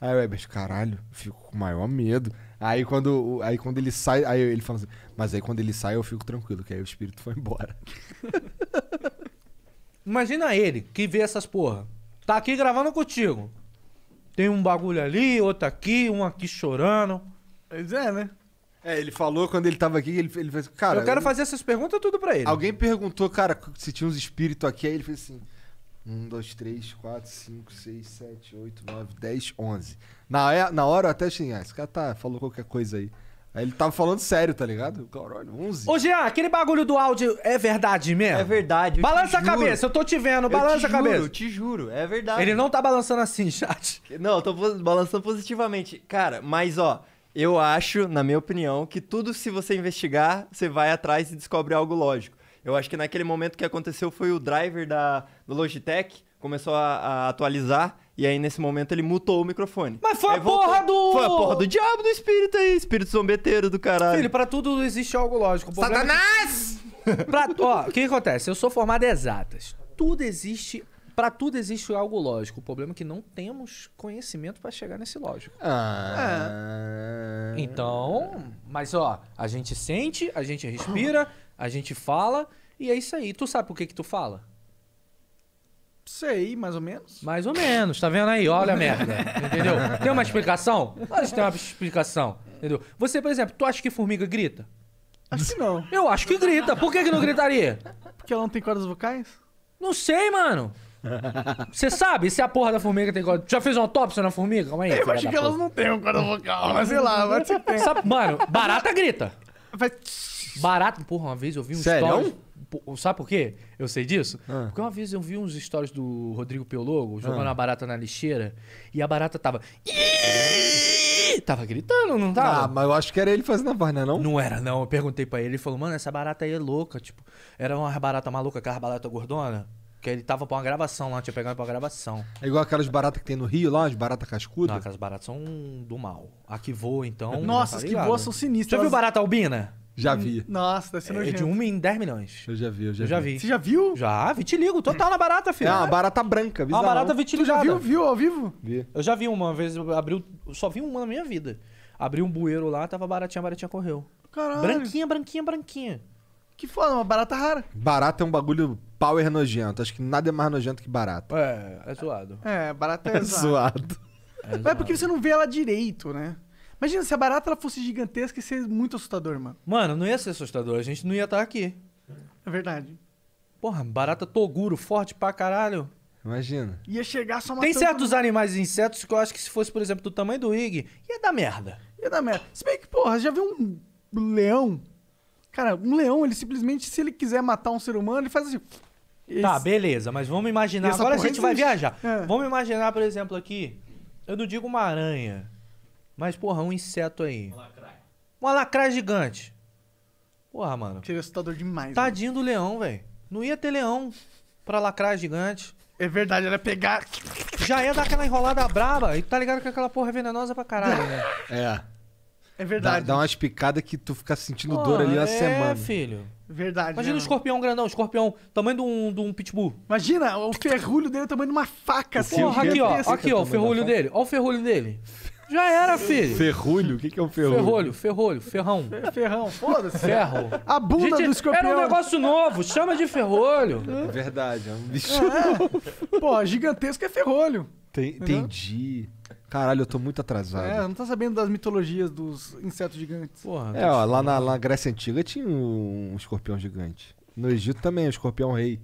Aí o Ebert, caralho, fico com o maior medo. Aí quando, aí quando ele sai, aí ele fala assim, mas aí quando ele sai eu fico tranquilo, que aí o espírito foi embora. Imagina ele que vê essas porra. Tá aqui gravando contigo. Tem um bagulho ali, outro aqui, um aqui chorando. Pois é, né? É, ele falou quando ele tava aqui, ele, ele fez, cara. Eu quero eu... fazer essas perguntas tudo pra ele. Alguém perguntou, cara, se tinha uns espíritos aqui, aí ele fez assim. 1, 2, 3, 4, 5, 6, 7, 8, 9, 10, 11. Na, é, na hora eu até achei, ah, esse cara tá, falou qualquer coisa aí. Aí ele tava falando sério, tá ligado? Caralho, 11. Ô, Jean, aquele bagulho do áudio é verdade mesmo? É verdade. Balança a juro. cabeça, eu tô te vendo, balança te a cabeça. Eu te juro, é verdade. Ele não tá balançando assim, chat. Não, eu tô balançando positivamente. Cara, mas ó, eu acho, na minha opinião, que tudo se você investigar, você vai atrás e descobre algo lógico. Eu acho que naquele momento que aconteceu foi o driver da, do Logitech começou a, a atualizar e aí, nesse momento, ele mutou o microfone. Mas foi aí a voltou. porra do. Foi a porra do diabo do espírito aí, espírito zombeteiro do caralho. Filho, pra tudo existe algo lógico. Satanás! É que... pra... Ó, o que, que acontece? Eu sou formado em exatas. Tudo existe para tudo existe algo lógico. O problema é que não temos conhecimento para chegar nesse lógico. Ah. É. Então, mas ó, a gente sente, a gente respira, a gente fala e é isso aí. Tu sabe por que que tu fala? Sei, mais ou menos. Mais ou menos, tá vendo aí? Olha a merda. Entendeu? Tem uma explicação? Mas tem uma explicação. Entendeu? Você, por exemplo, tu acha que formiga grita? Acho que não. Eu acho que grita. Por que, que não gritaria? Porque ela não tem cordas vocais? Não sei, mano. Você sabe se a porra da formiga tem corda. Já fez uma autópsia na formiga? Calma aí. Eu acho que elas não têm um corda vocal, mas sei lá, agora você tem. Sabe, mano, barata grita. Barata, porra, uma vez eu vi um Sério? stories. Sabe por quê? Eu sei disso? Ah. Porque uma vez eu vi uns stories do Rodrigo Piologo jogando ah. a barata na lixeira e a barata tava. Tava gritando, não tava? Ah, mas eu acho que era ele fazendo a voz, não é não? Não era, não. Eu perguntei pra ele, ele falou, mano, essa barata aí é louca. Tipo, era uma barata maluca, aquela barata gordona. Que ele tava pra uma gravação lá, tinha pegado pra uma gravação. É igual aquelas baratas que tem no Rio lá, as baratas cascudas? Não, aquelas baratas são do mal. A que voa, então. Nossa, tá as que voam são sinistras. Já viu barata albina? Já vi. Nossa, deve ser nojento. É de 1 em 10 milhões. Eu já vi, eu já, eu já vi. vi. Você já viu? Já, vitiligo, total na barata, filho. É uma barata branca, bizarro. Uma barata vitiligada. Tu já viu, viu, ao vivo? Vi. Eu já vi uma vez, abriu, só vi uma na minha vida. Abri um bueiro lá, tava baratinha, baratinha, correu. Caralho. Branquinha, branquinha, branquinha. Que foda, uma barata é rara. Barata é um bagulho power nojento. Acho que nada é mais nojento que barata. É, é zoado. É, barata é, é zoado. É Mas é porque você não vê ela direito, né? Imagina, se a barata ela fosse gigantesca, e ser muito assustador, mano. Mano, não ia ser assustador, a gente não ia estar tá aqui. É verdade. Porra, barata toguro, forte pra caralho. Imagina. Ia chegar só uma. Tem certos animais e insetos que eu acho que se fosse, por exemplo, do tamanho do Ig, ia dar merda. Ia dar merda. Se bem que, porra, já viu um leão Cara, um leão, ele simplesmente, se ele quiser matar um ser humano, ele faz assim. Tá, esse... Tá, beleza, mas vamos imaginar. Agora a gente existe. É vai viajar. É. Vamos imaginar, por exemplo, aqui. Eu não digo uma aranha, mas, porra, um inseto aí. Uma lacraia. Uma lacraia gigante. Porra, mano. Seria assustador demais. Né? Tadinho mano. do leão, velho. Não ia ter leão pra lacraia gigante. É verdade, era pegar. Já ia dar aquela enrolada braba. E tá ligado que aquela porra é venenosa pra caralho, né? É. É verdade. Dá, dá umas picadas que tu fica sentindo Pô, dor ali na é, semana. É, filho. Verdade. Imagina né, um escorpião grandão, um escorpião tamanho de um, de um pitbull. Imagina, o ferrulho dele é tamanho de uma faca. Assim, Porra, é aqui, ó. Aqui, ó, o é ferrulho dele. Ó o ferrulho dele. Já era, filho. Ferrulho? O que, que é um ferrulho? Ferrulho, ferrulho, ferrão. É ferrão, foda-se. Ferro. A bunda Gente, do escorpião. Era um negócio novo, chama de ferrolho. É verdade, é um bicho é. Pô, gigantesco é ferrolho. entendi. Caralho, eu tô muito atrasado. É, não tá sabendo das mitologias dos insetos gigantes. Porra, é, tá ó, lá na, lá na Grécia Antiga tinha um, um escorpião gigante. No Egito também, um escorpião rei.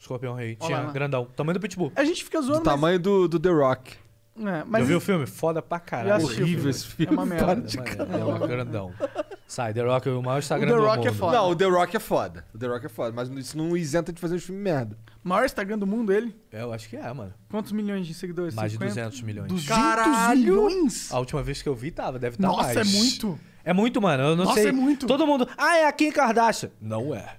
Escorpião Rei. Olha Tinha, grandão. Tamanho do Pitbull. A gente fica zoando, Do mas tamanho do, do The Rock. É, eu vi o filme? Foda pra caralho. Horrível esse filme. É uma merda. É, é um grandão. Sai, The Rock é o maior Instagram o do mundo. The Rock é foda. Não, o The Rock é foda. O The Rock é foda, mas isso não isenta de fazer um filme merda. Maior Instagram do mundo ele? É, eu acho que é, mano. Quantos milhões de seguidores? Mais 50? de 200 milhões. 200 caralho! milhões? A última vez que eu vi tava, deve estar tá Nossa, mais. Nossa, é muito. É muito, mano. Eu não Nossa, sei. é muito. Todo mundo, ah, é a Kim Kardashian. Não é.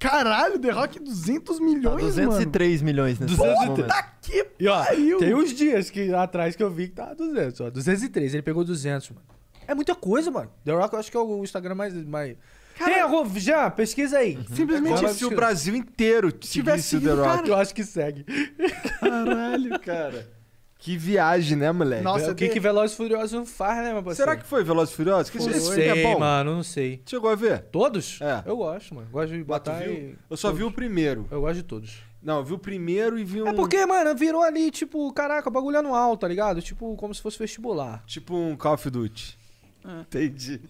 Caralho, The Rock 200 tá milhões, tá 203 mano. milhões nesse Puta tá que pariu. E ó, pariu. tem uns dias que, atrás que eu vi que tava tá 200, ó. 203, ele pegou 200, mano. É muita coisa, mano. The Rock eu acho que é o Instagram mais... mais... tem algum... Já, pesquisa aí. Uhum. Simplesmente... Agora, se o Brasil inteiro tivesse o The Rock. Cara. Eu acho que segue. Caralho, cara. Que viagem, né, moleque? Nossa, o que, que Velozes e Furiosos não faz, né, meu parceiro? Será que foi Velozes e Furiosos? Que não é sei, é bom? mano, não sei. Chegou a ver? Todos? É. Eu gosto, mano. Gosto de botar e... Eu só todos. vi o primeiro. Eu gosto de todos. Não, eu vi o primeiro e vi é um... É porque, mano, virou ali, tipo, caraca, bagulho alto, tá ligado? Tipo, como se fosse vestibular. Tipo um Call of Duty. É. Entendi.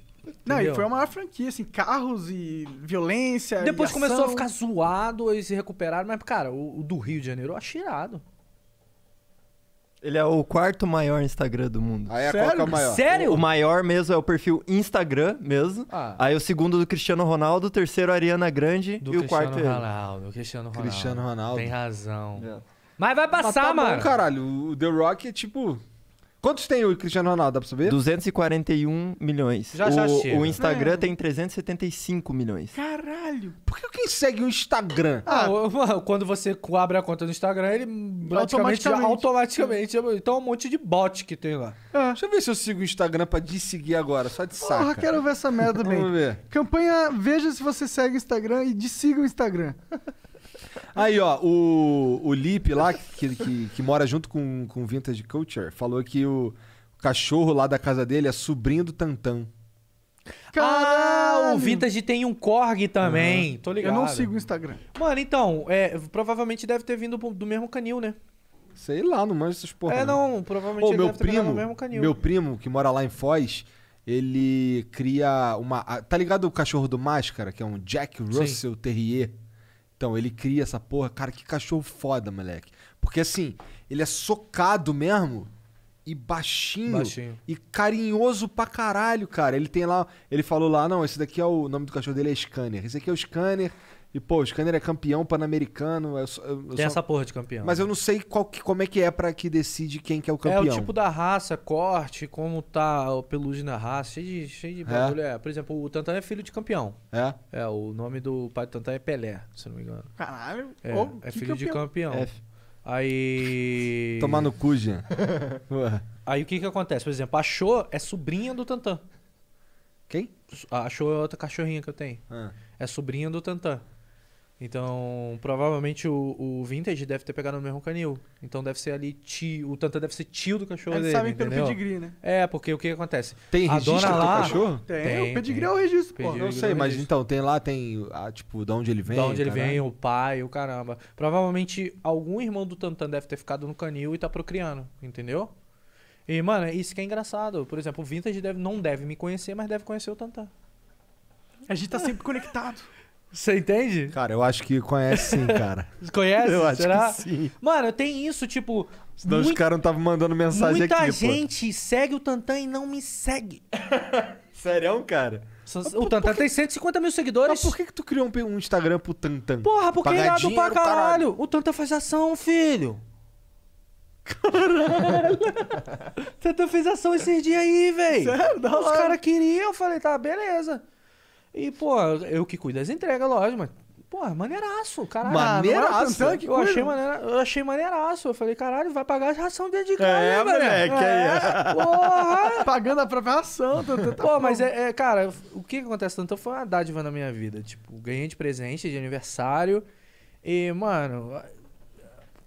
Não, e foi uma maior franquia, assim, carros e violência. Depois e começou a ficar zoado e se recuperaram, mas, cara, o, o do Rio de Janeiro eu achei irado. Ele é o quarto maior Instagram do mundo. Aí Sério? Qual é o maior? Sério? O maior mesmo é o perfil Instagram mesmo. Ah. Aí o segundo do Cristiano Ronaldo, o terceiro Ariana Grande do e o quarto é Ronaldo, ele. Cristiano Ronaldo. Cristiano Ronaldo. Tem razão. É. Mas vai passar, Mas tá mano. Bom, caralho. O The Rock é tipo Quantos tem o Cristiano Ronaldo, dá pra saber? 241 milhões. Já, o, já chega. O Instagram é. tem 375 milhões. Caralho! Por que quem segue o Instagram? Ah, ah, quando você abre a conta do Instagram, ele automaticamente... automaticamente então é um monte de bot que tem lá. É. Deixa eu ver se eu sigo o Instagram pra desseguir agora, só de Porra, saca. quero ver essa merda bem. Vamos ver. Campanha veja se você segue o Instagram e siga o Instagram. Aí, ó, o, o Lip lá, que, que, que, mora junto com, com o Vintage Culture, falou que o cachorro lá da casa dele é sobrinho do Tantan. Caralho! Ah, o Vintage tem um Korg também. Uhum. Tô ligado. Eu não sigo o Instagram. Mano, então, é, provavelmente deve ter vindo do mesmo canil, né? Sei lá, não manjo essas porra. É, não, não. provavelmente Ô, ele meu deve primo, ter no mesmo canil. Meu primo, que mora lá em Foz, ele cria uma. Tá ligado o cachorro do Máscara, que é um Jack Russell Sim. Terrier? Então, ele cria essa porra. Cara, que cachorro foda, moleque. Porque assim, ele é socado mesmo e baixinho, baixinho, e carinhoso pra caralho, cara. Ele tem lá, ele falou lá, não, esse daqui é o, o nome do cachorro dele é Scanner. Esse aqui é o Scanner, e, pô, o Scanner é campeão pan-americano. Eu, eu, eu Tem só... essa porra de campeão. Mas né? eu não sei qual que, como é que é para que decide quem que é o campeão. É o tipo da raça, corte, como tá o pelúgio na raça, cheio de, cheio de é. bagulho. É. Por exemplo, o Tantan é filho de campeão. É? É, o nome do pai do Tantan é Pelé, se não me engano. Caralho. É, é filho campeão? de campeão. É. Aí... Tomar no cu, Jean. Aí o que que acontece? Por exemplo, a é sobrinha do Tantan. Quem? A é outra cachorrinha que eu tenho. Ah. É sobrinha do Tantan. Então, provavelmente o, o Vintage deve ter pegado no mesmo canil. Então deve ser ali tio. O Tantan deve ser tio do cachorro Eles dele. sabem pelo entendeu? pedigree, né? É, porque o que acontece? Tem a registro dona do cachorro? Tem, tem, o pedigree é o registro, pô. Pedigree é Eu sei, mas então, tem lá, tem, ah, tipo, de onde ele vem. De onde ele caramba. vem, o pai, o caramba. Provavelmente algum irmão do Tantan deve ter ficado no canil e tá procriando, entendeu? E, mano, é isso que é engraçado. Por exemplo, o Vintage deve, não deve me conhecer, mas deve conhecer o Tantan. A gente tá sempre conectado. Você entende? Cara, eu acho que conhece sim, cara. Conhece? Eu acho Será? que sim. Mano, tem isso, tipo. Senão muito, os caras não estavam mandando mensagem muita aqui. Muita gente pô. segue o Tantan e não me segue. Sério, cara? O Tantan tem 150 mil seguidores. Mas por que, que tu criou um, Instagram pro Tantan? Porra, porque é Pagar irado pra caralho. caralho. O Tantan faz ação, filho. Caralho. Tantan fez ação esses dias aí, velho. Sério? Os caras queriam. Eu falei, tá, beleza. E, pô, eu que cuido das entregas, lógico, mas. Pô, maneiraço, caralho. Ah, é maneiraço, que eu achei maneira, eu achei maneiraço. Eu falei, caralho, vai pagar a ração dentro de é, casa, é, moleque, é, é. Porra. Pagando a própria ração. Tô, tá pô, mas é, é, cara, o que acontece tanto foi uma dádiva na minha vida. Tipo, ganhei de presente, de aniversário. E, mano,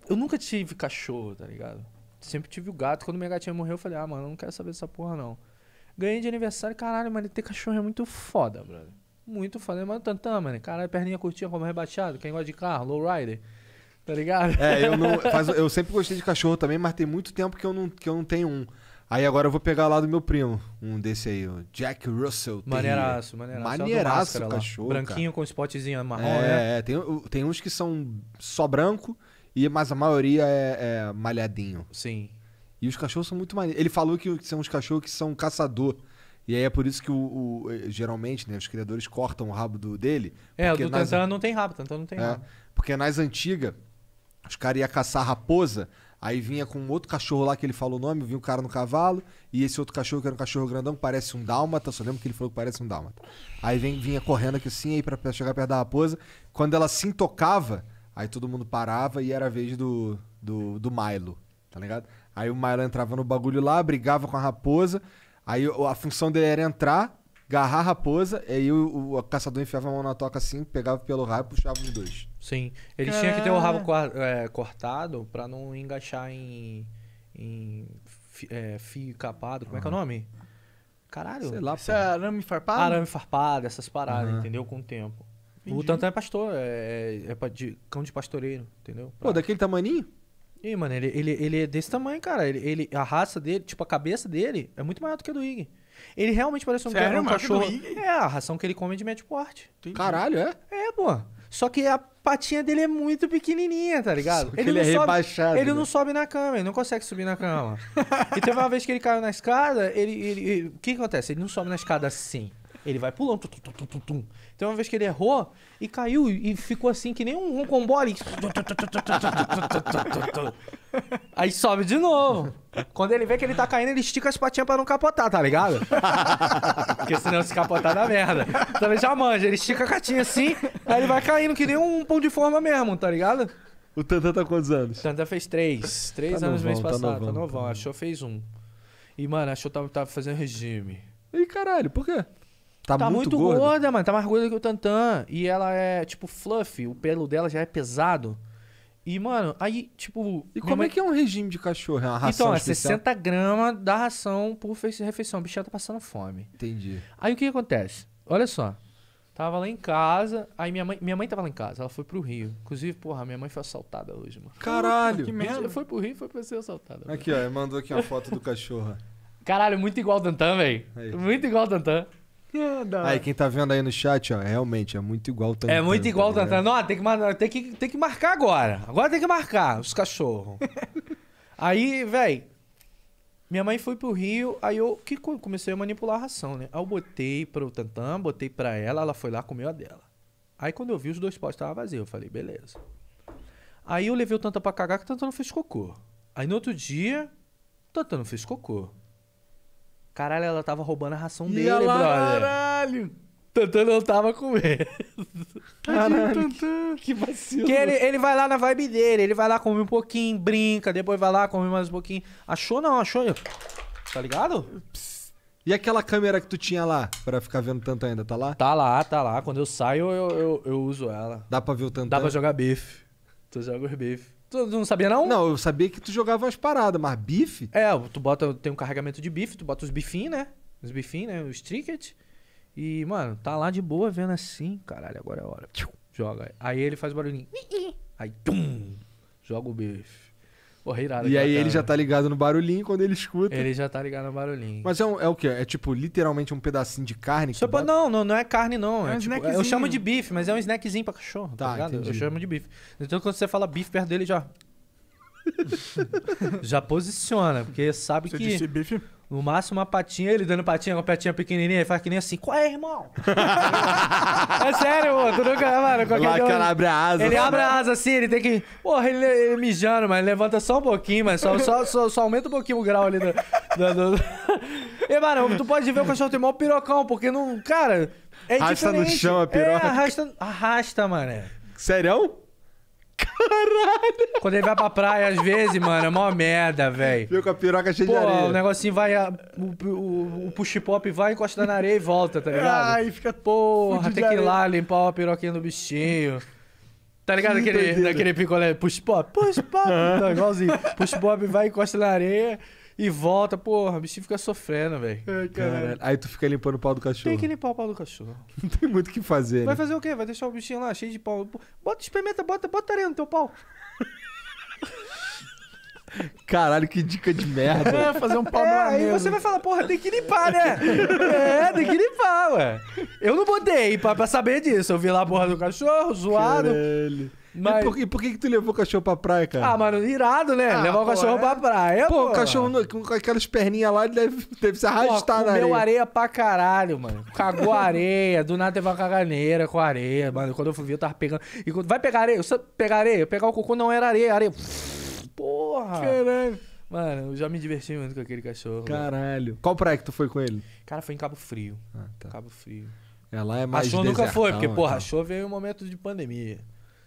eu nunca tive cachorro, tá ligado? Sempre tive o gato. Quando minha gatinha morreu, eu falei, ah, mano, eu não quero saber dessa porra, não. Ganhei de aniversário, caralho, mano, ter cachorro é muito foda, brother. Muito foda. Mano, é tantã, mano. Caralho, perninha curtinha, como rebaixado. Quem gosta de carro, lowrider. Tá ligado? É, eu, não, faz, eu sempre gostei de cachorro também, mas tem muito tempo que eu não, que eu não tenho um. Aí agora eu vou pegar lá do meu primo, um desse aí, o Jack Russell. Maneiraço, maneiraço. Maneiraço o cachorro. Branquinho cara. com spotzinho marrom, é, né? É, tem, tem uns que são só branco, e, mas a maioria é, é malhadinho. Sim. E os cachorros são muito maneiros. Ele falou que são os cachorros que são caçador. E aí é por isso que o, o eh, geralmente, né, os criadores cortam o rabo do, dele. É, o do nas... Tantana não tem rabo, então não tem é, rabo. Porque nas antigas, os caras iam caçar raposa, aí vinha com outro cachorro lá que ele falou o nome, vinha um cara no cavalo, e esse outro cachorro que era um cachorro grandão, que parece um dálmata, só lembro que ele falou que parece um dálmata. Aí vem, vinha correndo aqui assim, aí pra chegar perto da raposa. Quando ela se intocava, aí todo mundo parava e era a vez do, do, do Milo, tá ligado? Aí o Maran entrava no bagulho lá, brigava com a raposa. Aí a função dele era entrar, agarrar a raposa, aí o, o, o, caçador enfiava a mão na toca assim, pegava pelo rabo e puxava os dois. Sim. Eles é... tinham que ter o rabo é, cortado pra não engaixar em. em é, fio capado. Como uhum. é que é o nome? Caralho. Sei lá. Isso é arame farpado? Arame farpado, essas paradas, uhum. entendeu? Com o tempo. Entendi. O Tantan é pastor, é, é, é de, cão de pastoreiro, entendeu? Pra... Pô, daquele tamaninho? E, mano, ele, ele, ele é desse tamanho, cara. Ele, ele, a raça dele, tipo, a cabeça dele é muito maior do que a do Ig. Ele realmente parece um, Sério, um cachorro. É, a ração que ele come é de médio porte. Caralho, é? É, pô. Só que a patinha dele é muito pequenininha, tá ligado? Ele, ele, é sobe, rebaixado. Ele né? não sobe na cama, ele não consegue subir na cama. e teve uma vez que ele caiu na escada, ele, ele, O que acontece? Ele não sobe na escada assim. Ele vai pulando. Tum, tum, tum, tem uma vez que ele errou e caiu e ficou assim, que nem um roncombole. Aí sobe de novo. Quando ele vê que ele tá caindo, ele estica as patinhas pra não capotar, tá ligado? Porque senão se capotar dá merda. Também já manja, ele estica a catinha assim, aí ele vai caindo que nem um pão de forma mesmo, tá ligado? O Tantan tá quantos anos? O Tantan fez três. Três tá anos novão, mês tá passado. Tá novão. Tá novão. Achou fez um. E, mano, achou que tava, tava fazendo regime. e caralho, por quê? Tá, tá muito, muito gorda. mano. Tá mais gorda que o Tantan. E ela é, tipo, fluffy. O pelo dela já é pesado. E, mano, aí, tipo. E como mãe... é que é um regime de cachorro? É uma ração Então, é especial? é 60 gramas da ração por refeição. O bichão tá passando fome. Entendi. Aí o que, que acontece? Olha só. Tava lá em casa, aí minha mãe, minha mãe tava lá em casa, ela foi pro Rio. Inclusive, porra, minha mãe foi assaltada hoje, mano. Caralho! Que merda! Foi pro Rio, foi pra ser assaltada. Aqui, mano. ó, mandou aqui uma foto do cachorro. Caralho, muito igual o Dantan, velho. Muito igual o Dantan aí, quem tá vendo aí no chat, ó, é realmente é muito igual o Tantan. É muito igual o tá Tantan. Não, tem que, tem, que, tem que marcar agora. Agora tem que marcar os cachorros. aí, velho, minha mãe foi pro Rio, aí eu que comecei a manipular a ração, né? Aí eu botei pro Tantan, botei pra ela, ela foi lá, comeu a dela. Aí quando eu vi, os dois potes estavam vazios. Eu falei, beleza. Aí eu levei o Tantan pra cagar, que o Tantan não fez cocô. Aí no outro dia, o Tantan não fez cocô. Caralho, ela tava roubando a ração e dele, ela, brother. Caralho! Tantan não tava com medo. Caralho, que vacilo. Que ele, ele vai lá na vibe dele, ele vai lá, come um pouquinho, brinca, depois vai lá, come mais um pouquinho. Achou não, achou? Tá ligado? E aquela câmera que tu tinha lá, pra ficar vendo tanto ainda, tá lá? Tá lá, tá lá. Quando eu saio, eu, eu, eu uso ela. Dá pra ver o Tantan? Dá pra jogar bife. Tu joga os bife. Tu não sabia, não? Não, eu sabia que tu jogava as paradas, mas bife? É, tu bota, tem um carregamento de bife, tu bota os bifinhos, né? Os bifinhos, né? Os tricket. E, mano, tá lá de boa vendo assim, caralho, agora é hora. Joga. Aí ele faz barulhinho. Aí, tum! Joga o bife. Porra, irado. E aí ele já tá ligado no barulhinho quando ele escuta. Ele já tá ligado no barulhinho. Mas é, um, é o quê? É tipo literalmente um pedacinho de carne? Só bota... Não, não, não é carne não. É, é um tipo, eu chamo de bife, mas é um snackzinho pra cachorro, tá, tá ligado? Entendi. Eu chamo de bife. Então quando você fala bife perto dele já... já posiciona, porque sabe você que... Disse bife? No máximo uma patinha, ele dando patinha com a patinha pequenininha, ele faz que nem assim, qual é, irmão? é sério, mano, tu nunca, mano, qualquer Lá que abre a asa. Ele né? abre a asa assim, ele tem que, porra, ele, ele mijando, mas levanta só um pouquinho, mas só, só, só, só, aumenta um pouquinho o grau ali do... do, do... e, mano, tu pode ver o cachorro tem maior pirocão, porque não, cara, é arrasta diferente. Arrasta no chão a é, piroca. É, arrasta, arrasta, mano. Sério? Caralho. Quando ele vai pra praia, às vezes, mano, é mó merda, velho. Viu com a piroca cheia Pô, de areia. o negocinho vai. o, o, o push-pop vai, encosta na areia e volta, tá ligado? Ai, fica. Porra, tem que ir lá limpar a piroquinha do bichinho. Tá ligado? Aquele, daquele picolé push-pop? Push-pop. Então, igualzinho. Push-pop vai, encosta na areia e volta. Porra, o bichinho fica sofrendo, velho. É, aí tu fica limpando o pau do cachorro. Tem que limpar o pau do cachorro. Não tem muito o que fazer, Vai né? fazer o quê? Vai deixar o bichinho lá cheio de pau. Bota, experimenta, bota, bota areia no teu pau. Caralho, que dica de merda. É, fazer um pau é, no Aí você vai falar, porra, tem que limpar, né? é, tem que limpar, ué. Eu não botei pra, pra saber disso. Eu vi lá a porra do cachorro, zoado. Caralho. Mas... E por, e por que, que tu levou o cachorro pra praia, cara? Ah, mano, irado, né? Ah, levar o cachorro é? pra praia, pô. Pô, o cachorro no, com aquelas perninhas lá, ele deve, deve se arrastar pô, na areia. Comeu areia pra caralho, mano. Cagou areia, do nada teve uma caganeira com areia, mano. Quando eu fui ver, eu tava pegando... E quando... Vai pegar areia? só pegar areia? Pegar o cocô não era areia, areia... Porra! Caralho. Mano, eu já me diverti muito com aquele cachorro. Caralho. Mano. Qual praia que tu foi com ele? Cara, foi em Cabo Frio. Ah, tá. Cabo Frio. É, lá é mais A show nunca foi, porque, porra, então. a show veio um momento de pandemia.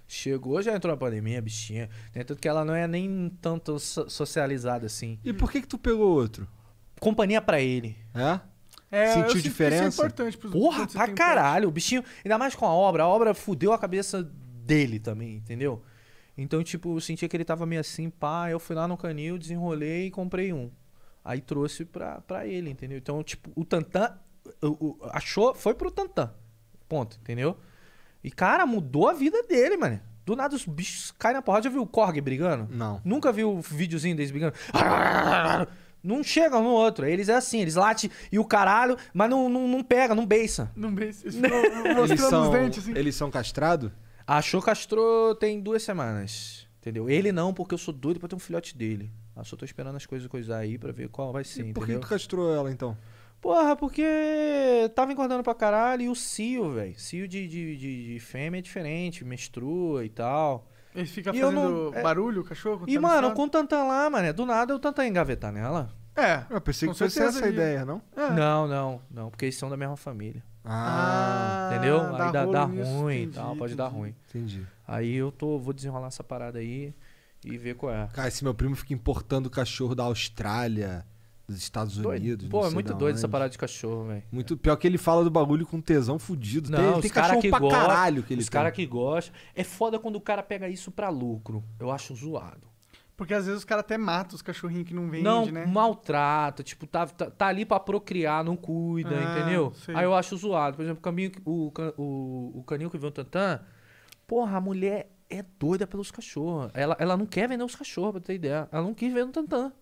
Chegou, já entrou a pandemia, bichinha. Né? Tanto que ela não é nem tanto socializada assim. E por que que tu pegou outro? Companhia para ele. É? É, Sentiu diferença? Isso é importante pros Porra, pra caralho. O bichinho, ainda mais com a obra. A obra fudeu a cabeça dele também, entendeu? Então, tipo, eu sentia que ele tava meio assim, pá. Eu fui lá no canil, desenrolei e comprei um. Aí trouxe pra, pra ele, entendeu? Então, tipo, o Tantan achou, foi pro Tantan. Ponto, entendeu? E, cara, mudou a vida dele, mano. Do nada os bichos caem na porrada. Já viu o Korg brigando? Não. Nunca viu o videozinho deles brigando? Não chegam no outro. Eles é assim, eles latem e o caralho, mas não, não, não pega, não beiça. Não beiça. Eles, são, dentes, assim. eles são castrados? Achou castrou tem duas semanas. Entendeu? Ele não, porque eu sou doido pra ter um filhote dele. Eu só tô esperando as coisas coisar aí pra ver qual vai ser. E por que tu castrou ela então? Porra, porque tava engordando pra caralho e o cio, velho. Cio de, de, de, de, fêmea é diferente, menstrua e tal. Ele fica e fazendo não, é. barulho, o cachorro? E, mano, com o Tantan lá, mano, do nada eu tentei engavetar nela. É. Eu pensei que fosse essa a ideia, não? É. Não, não, não, porque eles são da mesma família. Ah, entendeu? Dá aí dá, dá ruim entendi, e tal, pode entendi. dar ruim. Entendi. Aí eu tô, vou desenrolar essa parada aí e ver qual é. Cara, esse meu primo fica importando cachorro da Austrália dos Estados doido. Unidos. Pô, é muito doido onde. essa parada de cachorro, velho. Muito pior que ele fala do bagulho com tesão fudido. Não, tem, os tem cara que pra gosta, caralho que ele Os caras que gostam. É foda quando o cara pega isso pra lucro. Eu acho zoado. Porque às vezes os caras até matam os cachorrinhos que não vendem, não, né? Não, maltrata. Tipo, tá, tá, tá, ali pra procriar, não cuida, ah, entendeu? Aí eu acho zoado. Por exemplo, o, caminho, o, o, o canil que viu o Tantan... Porra, a mulher é doida pelos cachorros. Ela, ela não quer vender os cachorros, pra ter ideia. Ela não quis vender o Tantan.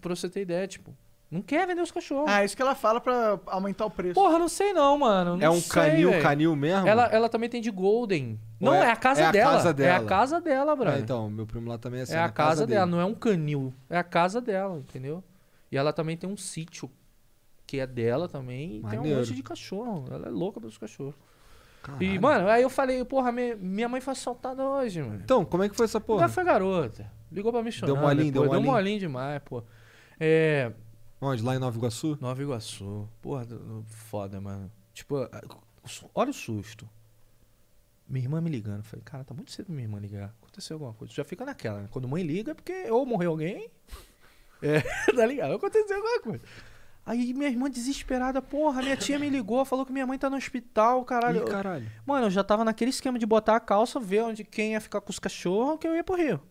Pra você ter ideia, tipo, não quer vender os cachorros. Ah, é isso que ela fala pra aumentar o preço. Porra, não sei não, mano. Não é um sei, canil, véio. canil mesmo? Ela, ela também tem de golden. Ou não, é, é, a casa, é dela. É a casa dela. É a casa dela, bro. É, então, meu primo lá também é assim. É a é casa, casa dela, não é um canil. É a casa dela, entendeu? E ela também tem um sítio que é dela também. Maneiro. E tem um monte de cachorro. Ela é louca pelos cachorros. Caralho. E, mano, aí eu falei, porra, minha mãe foi assaltada hoje, mano. Então, como é que foi essa porra? Ela foi garota. Ligou pra me chamar. Né, deu molinho, deu molinho. Deu molinho demais, pô. É. Onde? Lá em Nova Iguaçu? Nova Iguaçu. Porra, foda, mano. Tipo, olha o susto. Minha irmã me ligando. falei, cara, tá muito cedo pra minha irmã ligar. Aconteceu alguma coisa. Já fica naquela, né? Quando mãe liga é porque ou morreu alguém. É, tá ligado? Aconteceu alguma coisa. Aí minha irmã desesperada, porra, minha tia me ligou, falou que minha mãe tá no hospital, caralho. Ih, caralho. Mano, eu já tava naquele esquema de botar a calça, ver onde quem ia ficar com os cachorros, que eu ia pro Rio.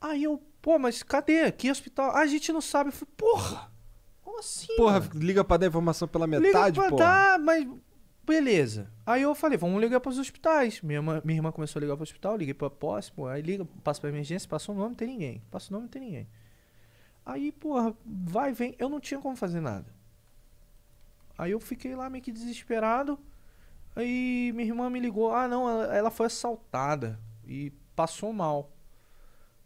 Aí eu, pô, mas cadê? Que hospital? Ah, a gente não sabe. Eu falei, porra, como assim? Porra, mano? liga pra dar informação pela metade, liga pra porra. Dar, mas beleza. Aí eu falei, vamos ligar pros hospitais. Minha irmã, minha irmã começou a ligar pro hospital, liguei pra pô. aí liga, passa pra emergência, passa o nome, não tem ninguém. Passa o nome, não tem ninguém. Aí, porra, vai, vem. Eu não tinha como fazer nada. Aí eu fiquei lá meio que desesperado. Aí minha irmã me ligou, ah não, ela foi assaltada e passou mal.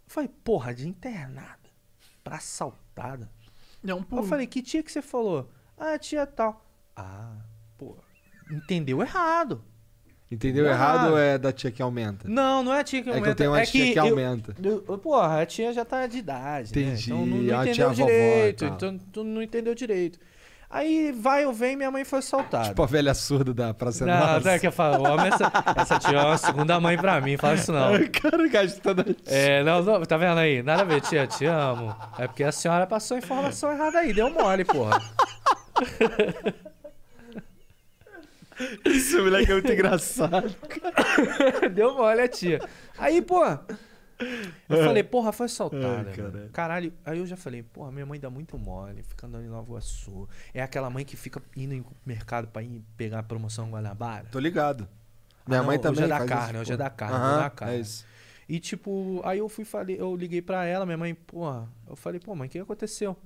Falei, porra, de internada. Pra assaltada. Não, Eu falei, que tia que você falou? Ah, tia tal. Ah, pô. Entendeu errado. Entendeu errado. errado ou é da tia que aumenta? Não, não é a tia que aumenta. É que eu tenho uma é tia que, que aumenta. Eu, eu, porra, a tia já tá de idade. Né? Entendi. Né? Então não, não é entendeu tia, direito. Vovó, então tu não entendeu direito. Aí vai ou vem, minha mãe foi soltada. Tipo a velha surda da Praça Não, Nossa. Não, que eu falo, essa, é essa tia é uma segunda mãe pra mim, fala isso não. O cara gastando a tia. É, não, não, tá vendo aí? Nada a ver, tia, te amo. É porque a senhora passou a informação errada aí, deu mole, porra. Isso, moleque, é muito engraçado. deu mole a tia. Aí, pô, eu falei, é. porra, foi assaltada. É, Ai, caralho. caralho. Aí eu já falei, porra, minha mãe dá muito mole, fica andando em Nova Iguaçu. É aquela mãe que fica indo em mercado pra ir pegar a promoção Guanabara. Tô ligado. Ah, minha ah, não, mãe também. Hoje é, é da carne, hoje é da carne, hoje é da carne. isso. E tipo, aí eu fui falei, eu liguei pra ela, minha mãe, porra, eu falei, pô, mãe, o que aconteceu?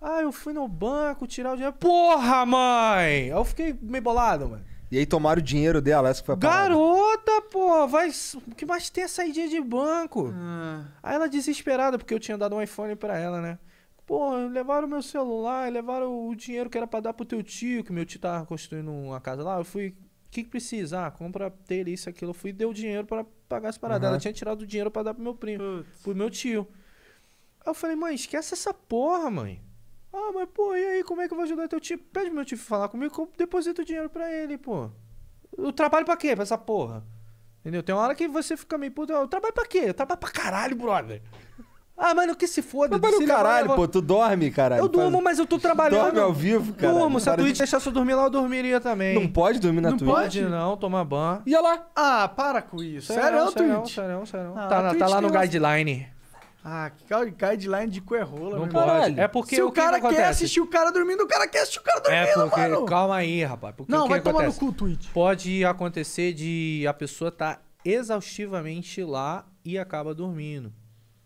Ah, eu fui no banco tirar o dinheiro. Porra, mãe! Aí eu fiquei meio bolado, mano. E aí tomaram o dinheiro dela, essa foi a Garota, parada. pô, vai. O que mais tem é saída de banco? Ah. Aí ela desesperada, porque eu tinha dado um iPhone pra ela, né? Pô, levaram meu celular, levaram o dinheiro que era pra dar pro teu tio, que meu tio tava construindo uma casa lá. Eu fui, o que, que precisa? Ah, compra telha, isso, aquilo. Eu fui e deu dinheiro pra pagar as paradas. Uhum. Ela tinha tirado o dinheiro pra dar pro meu primo, Putz. pro meu tio. Aí eu falei, mãe, esquece essa porra, mãe. Ah, mas pô, e aí, como é que eu vou ajudar teu tio? Pede meu tio falar comigo que eu deposito dinheiro pra ele, pô. Eu trabalho pra quê? Pra essa porra. Entendeu? Tem uma hora que você fica meio puto. Eu trabalho pra quê? Eu trabalho pra caralho, brother. Ah, mano, que se foda. Trabalho é, caralho, pô. Tu dorme, caralho. Eu durmo, mas eu tô trabalhando. Dorme ao vivo, cara. Durmo. Se a Twitch de... deixasse eu dormir lá, eu dormiria também. Não pode dormir na não Twitch? Não pode, não. Tomar banho. E olha lá. Ah, para com isso. Sério, Twitch? Sério, sério. Ah, tá, tá lá no guideline. Ah, guideline de coerrola, meu Caralho. É porque Se o, cara que quer assistir o cara dormindo, o cara quer assistir o cara é, dormindo, é porque, mano. Calma aí, rapaz. Porque não, o que vai tomar no cu, tweet. Pode acontecer de a pessoa tá exaustivamente lá e acaba dormindo.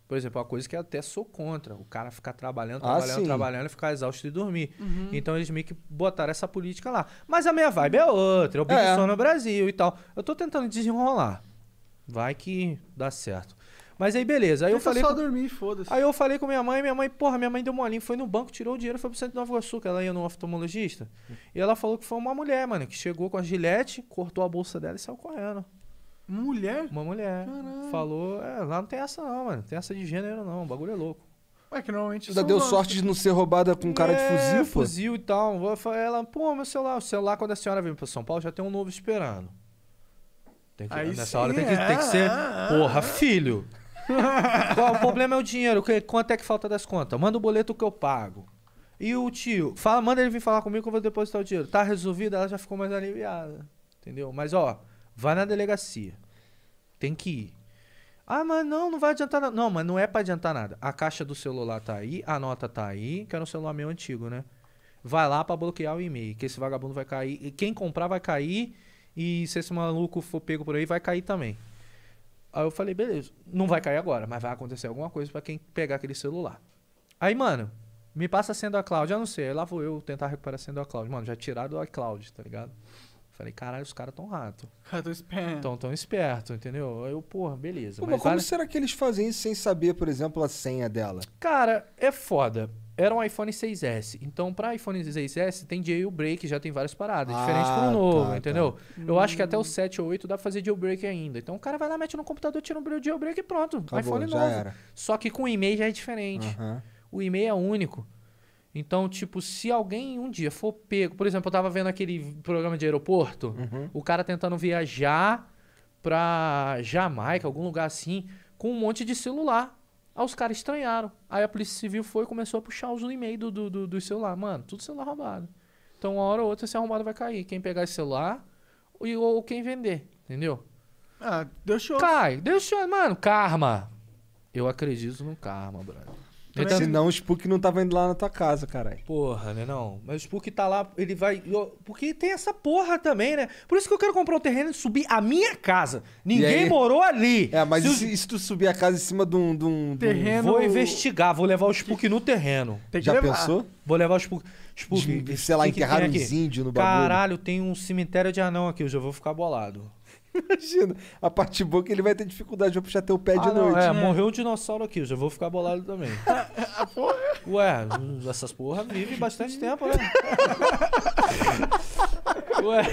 Por exemplo, uma coisa que eu até sou contra. O cara ficar trabalhando, ah, trabalhando, trabalhando e ficar exausto e dormir. Uhum. Então eles meio que botaram essa política lá. Mas a minha vibe é outra. Eu é. no Brasil e tal. Eu tô tentando desenrolar. Vai que dá certo. Mas aí beleza. Aí eu falei. Só com... dormir, foda-se. Aí eu falei com minha mãe, minha mãe, porra, minha mãe deu molinho, foi no banco, tirou o dinheiro, foi pro centro de Nova Iguaçu, que ela ia no oftalmologista. Hum. E ela falou que foi uma mulher, mano, que chegou com a gilete, cortou a bolsa dela e saiu correndo. Mulher? Uma mulher. Caralho. Falou, é, lá não tem essa não, mano. tem essa de gênero não, o bagulho é louco. Ué, que normalmente. Ainda deu sorte de não ser roubada com um cara é, de fuzil, pô. fuzil e tal. Ela, pô, meu celular, o celular quando a senhora vem pra São Paulo já tem um novo esperando. Tem que, nessa sim, hora tem que, é. tem que ser. Ah, ah, porra, ah. filho. Qual, o problema é o dinheiro. Que, quanto é que falta das contas? Manda o boleto que eu pago. E o tio, fala, manda ele vir falar comigo que eu vou depositar o dinheiro. Tá resolvido, ela já ficou mais aliviada. Entendeu? Mas ó, vai na delegacia. Tem que ir. Ah, mas não, não vai adiantar nada. Não, mas não é para adiantar nada. A caixa do celular tá aí, a nota tá aí, que era um celular meu antigo, né? Vai lá para bloquear o e-mail, que esse vagabundo vai cair. E quem comprar vai cair. E se esse maluco for pego por aí, vai cair também. Aí eu falei, beleza, não vai cair agora, mas vai acontecer alguma coisa para quem pegar aquele celular. Aí, mano, me passa sendo a cloud, eu não sei. Aí lá vou eu tentar recuperar sendo a cloud. Mano, já tiraram a cloud, tá ligado? Falei, caralho, os caras tão rato. Cara, tão esperto. Tão, tão esperto, entendeu? Aí eu, porra, beleza. Pô, mas, mas como vale... será que eles fazem isso sem saber, por exemplo, a senha dela? Cara, é foda era um iPhone 6S. Então, para iPhone 6S, tem jailbreak, já tem várias paradas. É ah, diferente para o novo, tá, entendeu? Tá. Eu hum. acho que até o 7 hum. ou 8 dá pra fazer jailbreak ainda. Então, o cara vai lá, mete no computador, tira um jailbreak e pronto. Acabou, iPhone novo. Era. Só que com e-mail já é diferente. Uhum. O e-mail é único. Então, tipo, se alguém um dia for pego... Por exemplo, eu tava vendo aquele programa de aeroporto. Uhum. O cara tentando viajar pra Jamaica, algum lugar assim, com um monte de celular. Aí ah, os caras estranharam. Aí a Polícia Civil foi e começou a puxar os e-mails do, do, do, do, celular. Mano, tudo celular roubado. Então, uma hora ou outra, esse arrombado vai cair. Quem pegar esse celular e, ou, ou quem vender. Entendeu? Ah, deixou. Cai, deixou. Mano, karma. Eu acredito no karma, brother. Então- Senão o Spook não tava indo lá na tua casa, caralho. Porra, né não? Mas o Spook tá lá, ele vai. Porque tem essa porra também, né? Por isso que eu quero comprar um terreno e subir a minha casa. Ninguém aí- morou ali. É, mas Se e se, tu subir a casa em cima de um. de um- Terreno. Vou investigar, vou levar o Spook no terreno. Tem Já levar. pensou? Vou levar o Spook. Spook De- sei lá, que que enterrar uns índios no bagulho. Caralho, tem um cemitério de anão aqui, eu já vou ficar bolado. Imagina, a parte boa é que ele vai ter dificuldade de puxar teu pé ah, de não, noite. É, é. morreu um dinossauro aqui, já vou ficar bolado também. Ué, essas porra vivem bastante tempo, né? Ué.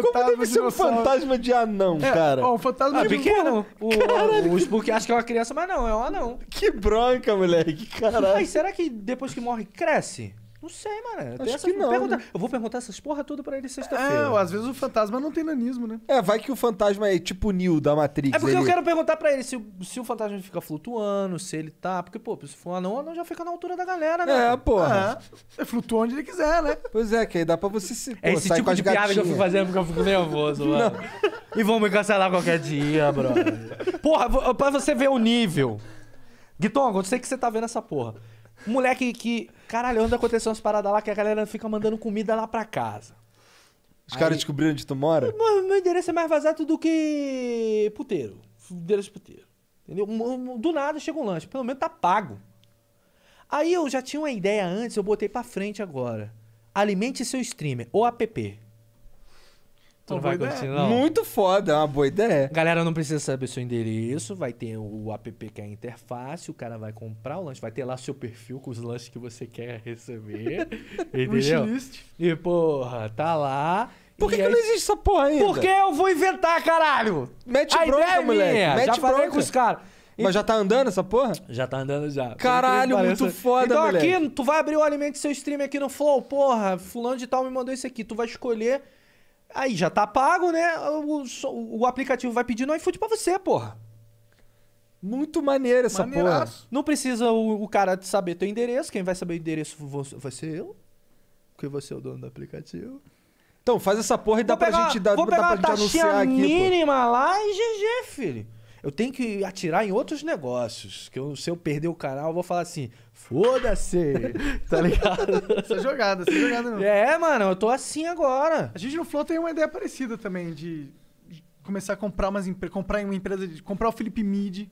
Como deve ser um fantasma de anão, é, cara? Ó, um fantasma ah, de pequeno. O, Spook acha que é uma criança, mas não, é um anão. Que bronca, moleque, caralho. Mas será que depois que morre, cresce? Não sei, mano. Acho que não. Né? Eu vou perguntar essas porra tudo pra ele sexta-feira. É, às vezes o fantasma não tem nanismo, né? É, vai que o fantasma é tipo Neo da Matrix. É porque ele... eu quero perguntar pra ele se, se o fantasma fica flutuando, se ele tá. Porque, pô, se for um anão, o anão já fica na altura da galera, né? É, porra. É. Flutua onde ele quiser, né? Pois é, que aí dá pra você se. É esse tipo de piada que eu fico fazendo porque eu fico nervoso, mano. E vão me cancelar qualquer dia, brother. porra, pra você ver o nível. Guitongo, eu sei que você tá vendo essa porra. Moleque que. Caralho, onde aconteceu umas paradas lá que a galera fica mandando comida lá pra casa. Os caras descobriram onde tu mora? meu endereço é mais vazado do que puteiro. Endereço puteiro. Entendeu? Do nada chega um lanche. Pelo menos tá pago. Aí eu já tinha uma ideia antes, eu botei pra frente agora. Alimente seu streamer ou app. Tu não vai ideia. não? Muito foda, é uma boa ideia. Galera, não precisa saber seu endereço. Vai ter o app que é a interface. O cara vai comprar o lanche. Vai ter lá seu perfil com os lanches que você quer receber. entendeu? E, porra, tá lá. Por que, que aí... não existe essa porra ainda? Porque eu vou inventar, caralho! Mete a bronca, é moleque. Minha. Mete já bronca. falei com os caras. Mas já tá andando essa porra? Já tá andando já. Caralho, muito foda, Então moleque. aqui, tu vai abrir o alimento seu stream aqui no Flow. Porra, fulano de tal me mandou isso aqui. Tu vai escolher Aí já tá pago, né? O, o aplicativo vai pedindo iFood pra você, porra. Muito maneiro essa Maneiraço. porra. Não precisa o, o cara saber teu endereço. Quem vai saber o endereço vai ser eu. Porque você é o dono do aplicativo. Então, faz essa porra e vou dá pegar, pra gente dar, vou dá pra gente anunciar aqui. mínima pô. lá e GG, filho eu tenho que atirar em outros negócios. Que eu, se eu perder o canal, eu vou falar assim, foda-se, tá ligado? essa é jogada, essa é jogada não. É, mano, eu tô assim agora. A gente no Flow tem uma ideia parecida também, de, começar a comprar umas comprar uma empresa, de comprar o Felipe Mid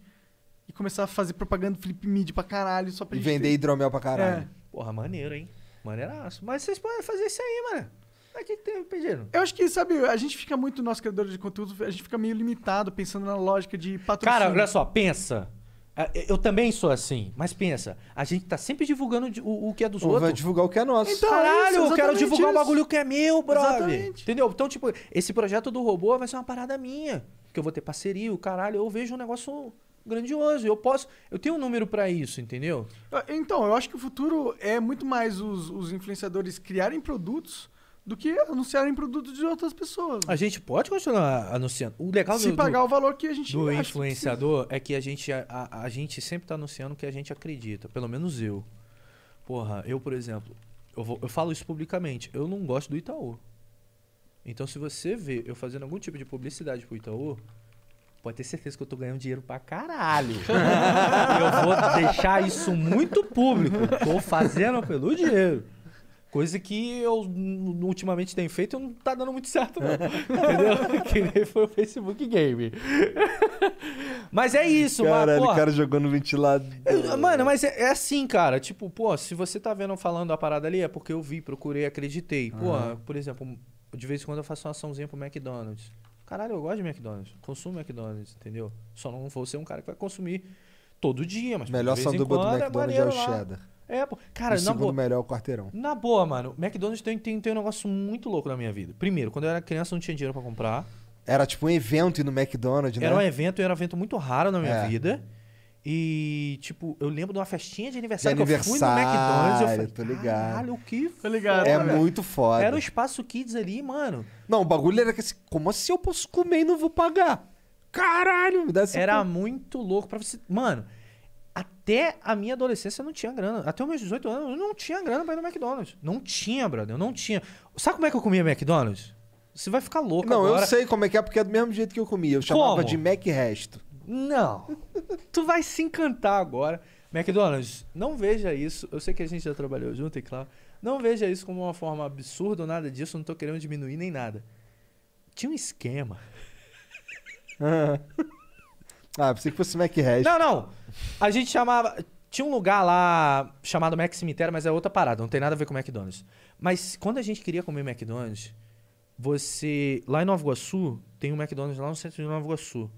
e começar a fazer propaganda do Felipe Mid pra caralho, só pra e gente... vender ter. hidromel pra caralho. É. Porra, maneiro, hein? Maneiraço. Mas vocês podem fazer isso aí, mano. Mas que, tem RPG? Eu acho que, sabe, a gente fica muito, nosso criador de conteúdo, a gente fica meio limitado pensando na lógica de patrocínio. Cara, olha só, pensa. É, é, eu também sou assim, mas pensa, a gente tá sempre divulgando o, o que é dos Ou outros. Vai divulgar o que é nosso. Então, Caralho, isso, eu quero divulgar o um bagulho que é meu, brother. Exatamente. Entendeu? Então, tipo, esse projeto do robô vai ser uma parada minha. Que eu vou ter parceria, o caralho, eu vejo um negócio grandioso. Eu posso. Eu tenho um número para isso, entendeu? Ah, então, eu acho que o futuro é muito mais os, os influenciadores criarem produtos do que anunciarem produtos de outras pessoas. A gente pode continuar anunciando. O legal Se do, pagar do, o valor que a gente do influenciador é que a gente, a, a, gente sempre está anunciando que a gente acredita. Pelo menos eu. Porra, eu, por exemplo, eu, vou, eu falo isso publicamente. Eu não gosto do Itaú. Então, se você vê eu fazendo algum tipo de publicidade pro Itaú, pode ter certeza que eu tô ganhando dinheiro pra caralho. eu vou deixar isso muito público. Tô fazendo pelo dinheiro. Coisa que eu ultimamente tenho feito e não tá dando muito certo, não. Entendeu? que nem foi o Facebook Game. mas é isso, Caralho, mano. o cara jogando ventilador. É, mano, mas é, é, assim, cara. Tipo, pô, se você tá vendo falando a parada ali, é porque eu vi, procurei, acreditei. Pô, uhum. por exemplo, de vez em quando eu faço uma açãozinha pro McDonald's. Caralho, eu gosto de McDonald's. Consumo McDonald's, entendeu? Só não vou ser um cara que vai consumir todo dia, mas. Melhor sanduba do é McDonald's é, é o cheddar. Lá. É, pô. Cara, o na boa. melhor quarteirão. Na boa, mano. McDonald's tem, tem, tem um negócio muito louco na minha vida. Primeiro, quando eu era criança, não tinha dinheiro para comprar. Era tipo um evento ir no McDonald's, né? Era um evento, era um evento muito raro na minha é. vida. E, tipo, eu lembro de uma festinha de aniversário, de aniversário que eu fui no McDonald's. Eu falei, tô ligado. caralho, o que tô ligado, É cara. muito foda. Era o espaço kids ali, mano. Não, o bagulho era que assim, como assim eu posso comer e não vou pagar? Caralho, me dá Era p... muito louco pra você. Mano, até a minha adolescência eu não tinha grana. Até os meus 18 anos eu não tinha grana pra ir no McDonald's. Não tinha, brother. Eu não tinha. Sabe como é que eu comia McDonald's? Você vai ficar louco Não, agora. eu sei como é que é, porque é do mesmo jeito que eu comia. Eu chamava de Mac Resto. Não. tu vai se encantar agora. McDonald's, não veja isso. Eu sei que a gente já trabalhou junto, e claro. Não veja isso como uma forma absurda ou nada disso. Não tô querendo diminuir nem nada. Tinha um esquema. ah, pensei que fosse Mac Resto. Não, não. A gente chamava. Tinha um lugar lá chamado Mac Cemitério, mas é outra parada, não tem nada a ver com McDonald's. Mas quando a gente queria comer McDonald's, você. Lá em Nova Iguaçu, tem um McDonald's lá no centro de Nova Iguaçu.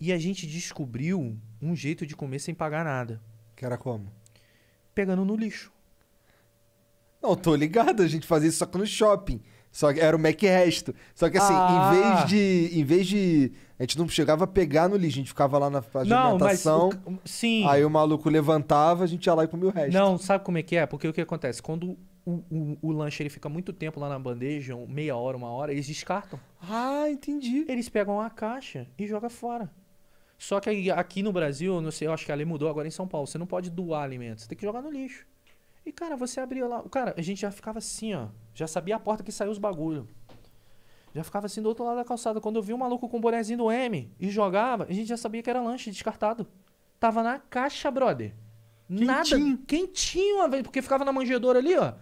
E a gente descobriu um jeito de comer sem pagar nada. Que era como? Pegando no lixo. Não, tô ligado, a gente fazia isso só que no shopping. Só que era o Mac Resto. Só que assim, ah. em vez ah. de. Em vez de. A gente não chegava a pegar no lixo, a gente ficava lá na fase não, de alimentação. Mas o, sim. Aí o maluco levantava, a gente ia lá e comia o resto. Não, sabe como é que é? Porque o que acontece? Quando o, o, o, lanche ele fica muito tempo lá na bandeja, meia hora, uma hora, eles descartam. Ah, entendi. Eles pegam a caixa e jogam fora. Só que aqui no Brasil, não sei, eu acho que a lei mudou agora em São Paulo. Você não pode doar alimentos, você tem que jogar no lixo. E, cara, você abria lá. Cara, a gente já ficava assim, ó. Já sabia a porta que saiu os bagulho. Já ficava assim do outro lado da calçada. Quando eu vi um maluco com o bonezinho do M e jogava, a gente já sabia que era lanche descartado. Tava na caixa, brother. Quentinho. Nada. Quentinho, porque ficava na manjedoura ali, ó.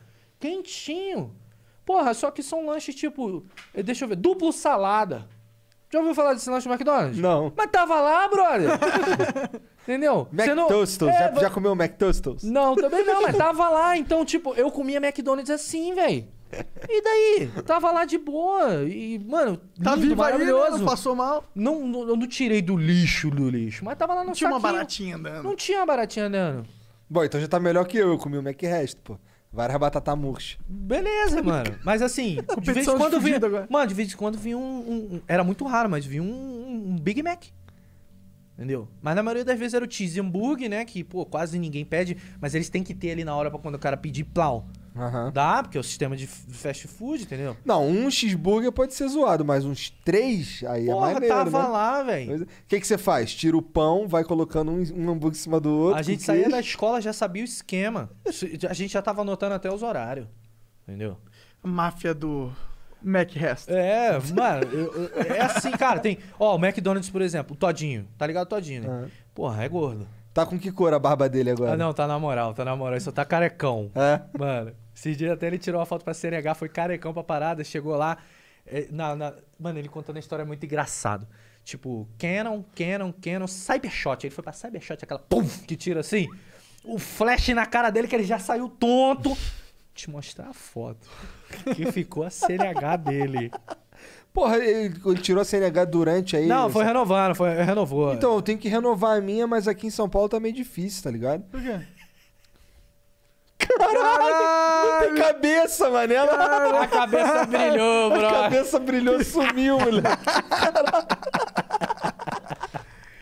Quentinho. Porra, só que são lanches tipo. Eh, deixa eu ver. Duplo salada. Já ouviu falar desse lanche do McDonald's? Não. Mas tava lá, brother. Entendeu? McTostos. Não... É, já, já comeu McTostos? Não, também não, mas tava lá. Então, tipo, eu comia McDonald's assim, velho. E daí? Tava lá de boa. E, mano, tá lindo, vivo né? maravilhoso. Aí, não passou mal. Não, não, eu não tirei do lixo do lixo, mas tava lá no Não tinha saquinho. uma baratinha andando. Não tinha uma baratinha andando. Bom, então já tá melhor que eu. Eu comi o McRest, pô. Várias batatas murcha. Beleza, mano. Mas assim, de vez em quando vinha. Mano, de vez em quando vinha um, um, Era muito raro, mas vinha um, um, Big Mac. Entendeu? Mas na maioria das vezes era o cheese hambúrguer, né? Que, pô, quase ninguém pede, mas eles têm que ter ali na hora pra quando o cara pedir plau. Uhum. Dá, porque é o sistema de fast food, entendeu? Não, um cheeseburger pode ser zoado, mas uns três aí é Porra, é maneiro, tava né? lá, velho. O é. que, que você faz? Tira o pão, vai colocando um, um hambúrguer em cima do outro. A gente saía da escola, já sabia o esquema. A gente já tava anotando até os horários, entendeu? máfia do... macrest É, mano, eu, eu, é assim, cara, tem... Ó, o McDonald's, por exemplo, o Todinho. Tá ligado o Todinho, né? Uhum. Porra, é gordo. Tá com que cor a barba dele agora? Ah, não, tá na moral, tá na moral. Ele só tá carecão. É? Mano, esses dias até ele tirou uma foto pra CNH, foi carecão pra parada, chegou lá. É, na, na... Mano, ele contando a história é muito engraçado. Tipo, Canon, Canon, Canon, Cybershot. Ele foi pra Cybershot, aquela pum que tira assim. O flash na cara dele que ele já saiu tonto. Te mostrar a foto. Que ficou a CNH dele. Porra, ele, ele, tirou a CNH durante aí. Não, foi renovando, foi, renovou. Então, eu tenho que renovar a minha, mas aqui em São Paulo tá meio difícil, tá ligado? Por quê? Caralho! tem cabeça, mané. A cabeça brilhou, bro. A cabeça brilhou, sumiu, moleque.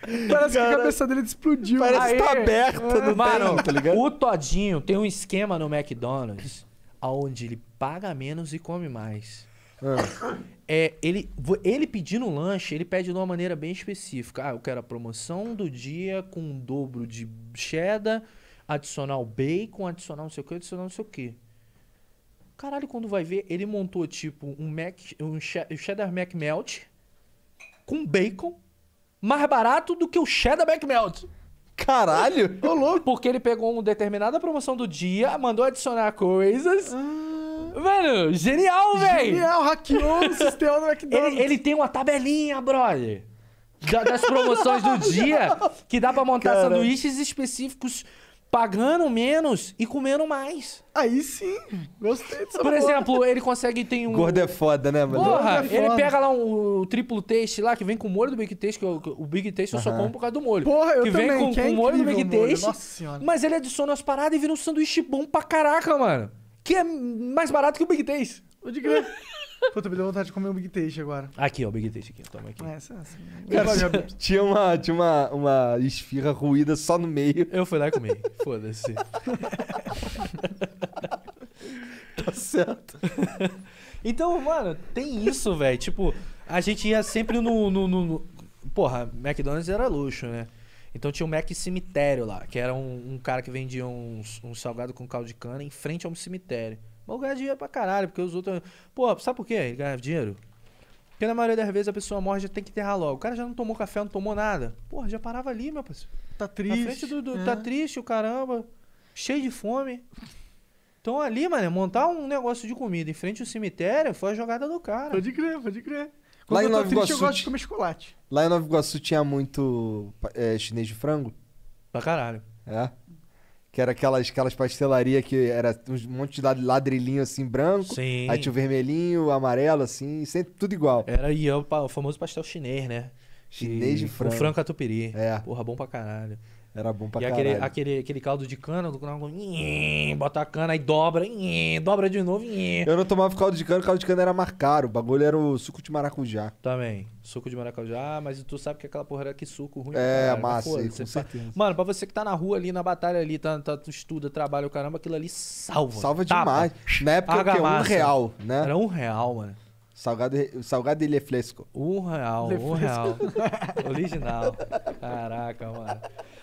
Parece Cara, que a cabeça dele explodiu. Parece que tá aberta no Mano, tá ligado? O Todinho tem um esquema no McDonald's onde ele paga menos e come mais. Ah. É, ele, ele pedindo um lanche, ele pede de uma maneira bem específica. Ah, eu quero a promoção do dia com o dobro de cheddar adicionar o bacon, adicionar não sei o que, adicionar não sei o que. Caralho, quando vai ver, ele montou tipo um Mac, um cheddar Mac Melt com bacon mais barato do que o cheddar Mac Melt. Caralho! Ô, louco! Porque ele pegou uma determinada promoção do dia, mandou adicionar coisas. Ah. Mano, genial, velho! Genial, hackeou o sistema do McDonald's. Ele, ele tem uma tabelinha, brother. das promoções do dia, que dá pra montar Cara. sanduíches específicos pagando menos e comendo mais. Aí sim, gostei disso. Por exemplo, ele consegue ter um. Gordo é foda, né, mano? Porra, é ele pega lá um, triplo taste lá, que vem com o molho do Big Taste, que eu, o Big Taste uh -huh. eu só como por causa do molho. Porra, eu que também, vem com, que é com o molho do Big molho. Taste. Nossa senhora. Mas ele adiciona as paradas e vira um sanduíche bom pra caraca, mano. Que é mais barato que o Big Taste. Pode crer. Puta, me deu vontade de comer um Big Taste agora. Aqui, ó, o Big Taste aqui. Toma aqui. Essa, essa. Cara, tinha uma, tinha uma, uma esfirra ruída só no meio. Eu fui lá e comi. Foda-se. tá certo. Então, mano, tem isso, velho. Tipo, a gente ia sempre no, no, no, no... Porra, McDonald's era luxo, né? Então tinha o Mac Cemitério lá, que era um, um cara que vendia uns, um salgado com caldo de cana em frente a um cemitério. Mas eu dinheiro pra caralho, porque os outros. Pô, sabe por quê? Ele ganha dinheiro? Porque na maioria das vezes a pessoa morre já tem que enterrar logo. O cara já não tomou café, não tomou nada. Porra, já parava ali, meu parceiro. Tá triste. Na frente do. do tá é. Tá triste, o caramba. Cheio de fome. Então ali, mano, é montar um negócio de comida em frente ao cemitério foi a jogada do cara. Pode crer, pode crer. Quando Lá em Novo tô Nova triste, Iguaçu, eu gosto de comer chocolate. Lá em Nova Iguaçu tinha muito é, chinês de frango? Pra caralho. É? que era aquelas, aquelas pastelarias que era um monte de ladrilhinho assim branco. Sim. Aí tinha o vermelhinho, o amarelo, assim, sempre tudo igual. Era e é o famoso pastel chinês, né? Chinês de frango. O frango catupiry. É. Porra, bom pra caralho. Era bom pra e caralho. aquele, aquele, aquele caldo de cana, do bota a cana, aí dobra, dobra de novo. Eu não tomava caldo de cana, o caldo de cana era mais caro. O bagulho era o suco de maracujá. Também, suco de maracujá, mas tu sabe que aquela porra era que suco ruim. É, cara, massa, aí, com certeza. Fala... Mano, pra você que tá na rua ali, na batalha ali, tá, tá, tu estuda, trabalha o caramba, aquilo ali salva. Salva tapa. demais. Na época Argamassa. é Um real, né? Era um real, mano. Salgado, salgado ele é fresco. Um real, um é real. Original. Caraca, mano.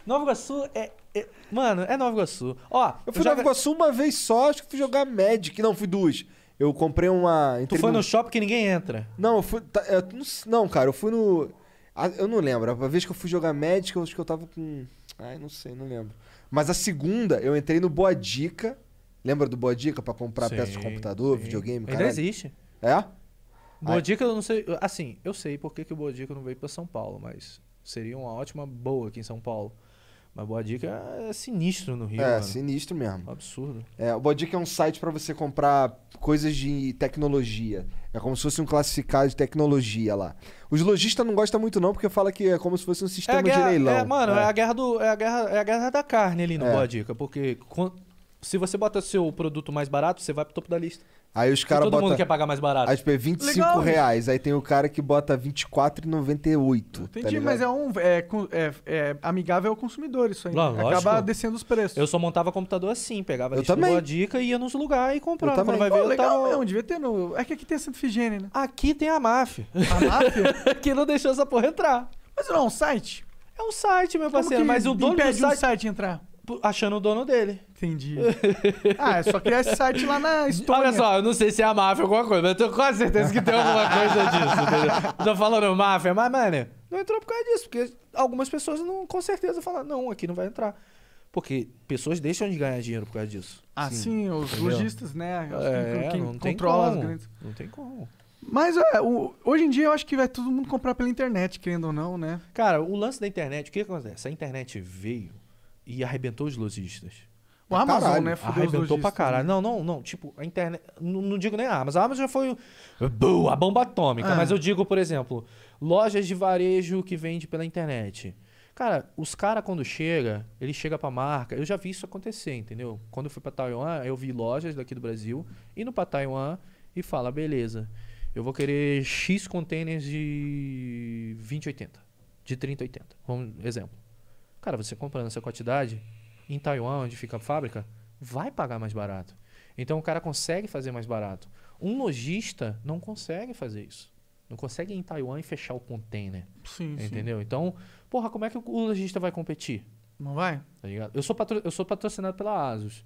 Nova Iguaçu é, é. Mano, é Nova Iguaçu. Ó, eu fui joga... Nova Iguaçu uma vez só, acho que fui jogar Magic. Não, fui duas. Eu comprei uma. Tu foi no... shopping que ninguém entra? Não, eu fui. Tá, eu, não, cara, eu fui no. Eu não lembro. A vez que eu fui jogar Magic, eu acho que eu tava com. Ai, não sei, não lembro. Mas a segunda, eu entrei no Boa Dica. Lembra do Boa Dica pra comprar peças de computador, sim. videogame? Caralho? Ainda existe. É? Boa Ai. Dica, eu não sei. Assim, eu sei por que, que o Boa Dica não veio pra São Paulo, mas seria uma ótima boa aqui em São Paulo. Mas Boa Dica é, é sinistro no Rio. É, mano. sinistro mesmo. Absurdo. É, o Boa Dica é um site para você comprar coisas de tecnologia. É como se fosse um classificado de tecnologia lá. Os lojistas não gostam muito, não, porque fala que é como se fosse um é sistema é guerra, de leilão. É, mano, é. é. a guerra do, é, a guerra, é a guerra da carne ali no é. Boa Dica. Porque se você bota seu produto mais barato, você vai pro topo da lista. Aí os caras botam. Todo bota, mundo quer pagar mais barato. Aí, tipo, é 25 Legal, reais. Aí tem o cara que bota 24,98. Tá Entendi, tá mas é um. É, é, é, amigável ao consumidor isso aí. Não, né? Acaba lógico. descendo os preços. Eu só montava computador assim, pegava eu também. a dica ia nos lugares e comprava. Eu também. vai ver, oh, legal, tava... não, devia ter no. É que aqui tem a Santa né? Aqui tem a MAF. A MAF? que não deixou essa porra entrar. Mas não é um site? É um site, meu Como parceiro, mas o dono do site... Um site entrar? achando o dono dele. Entendi. ah, é só criar esse site lá na Estônia. Olha só, eu não sei se é a máfia ou alguma coisa, mas eu tenho quase certeza que tem alguma coisa disso. Estou Tô falando máfia, mas, mano, não entrou por causa disso, porque algumas pessoas não, com certeza falam, não, aqui não vai entrar. Porque pessoas deixam de ganhar dinheiro por causa disso. Ah, sim, sim os entendeu? lojistas, né? É, quem não controla tem como, as grandes. Não tem como. Mas é, o, hoje em dia eu acho que vai todo mundo comprar pela internet, querendo ou não, né? Cara, o lance da internet, o que acontece? A internet veio e arrebentou os lojistas. O pra Amazon, caralho. né? Fudeu arrebentou pra né? caralho. Não, não, não. Tipo, a internet. Não, não digo nem a Amazon. A Amazon já foi a bomba atômica. É. Mas eu digo, por exemplo, lojas de varejo que vende pela internet. Cara, os caras quando chega, ele chega pra marca. Eu já vi isso acontecer, entendeu? Quando eu fui pra Taiwan, eu vi lojas daqui do Brasil indo pra Taiwan e fala, beleza, eu vou querer X containers de 2080, de 3080, um exemplo. Cara, você comprando essa quantidade em Taiwan, onde fica a fábrica, vai pagar mais barato. Então o cara consegue fazer mais barato. Um lojista não consegue fazer isso. Não consegue ir em Taiwan e fechar o container. Sim, entendeu? Sim. Então, porra, como é que o lojista vai competir? Não vai? Tá ligado? Eu sou, patro... eu sou patrocinado pela Asus.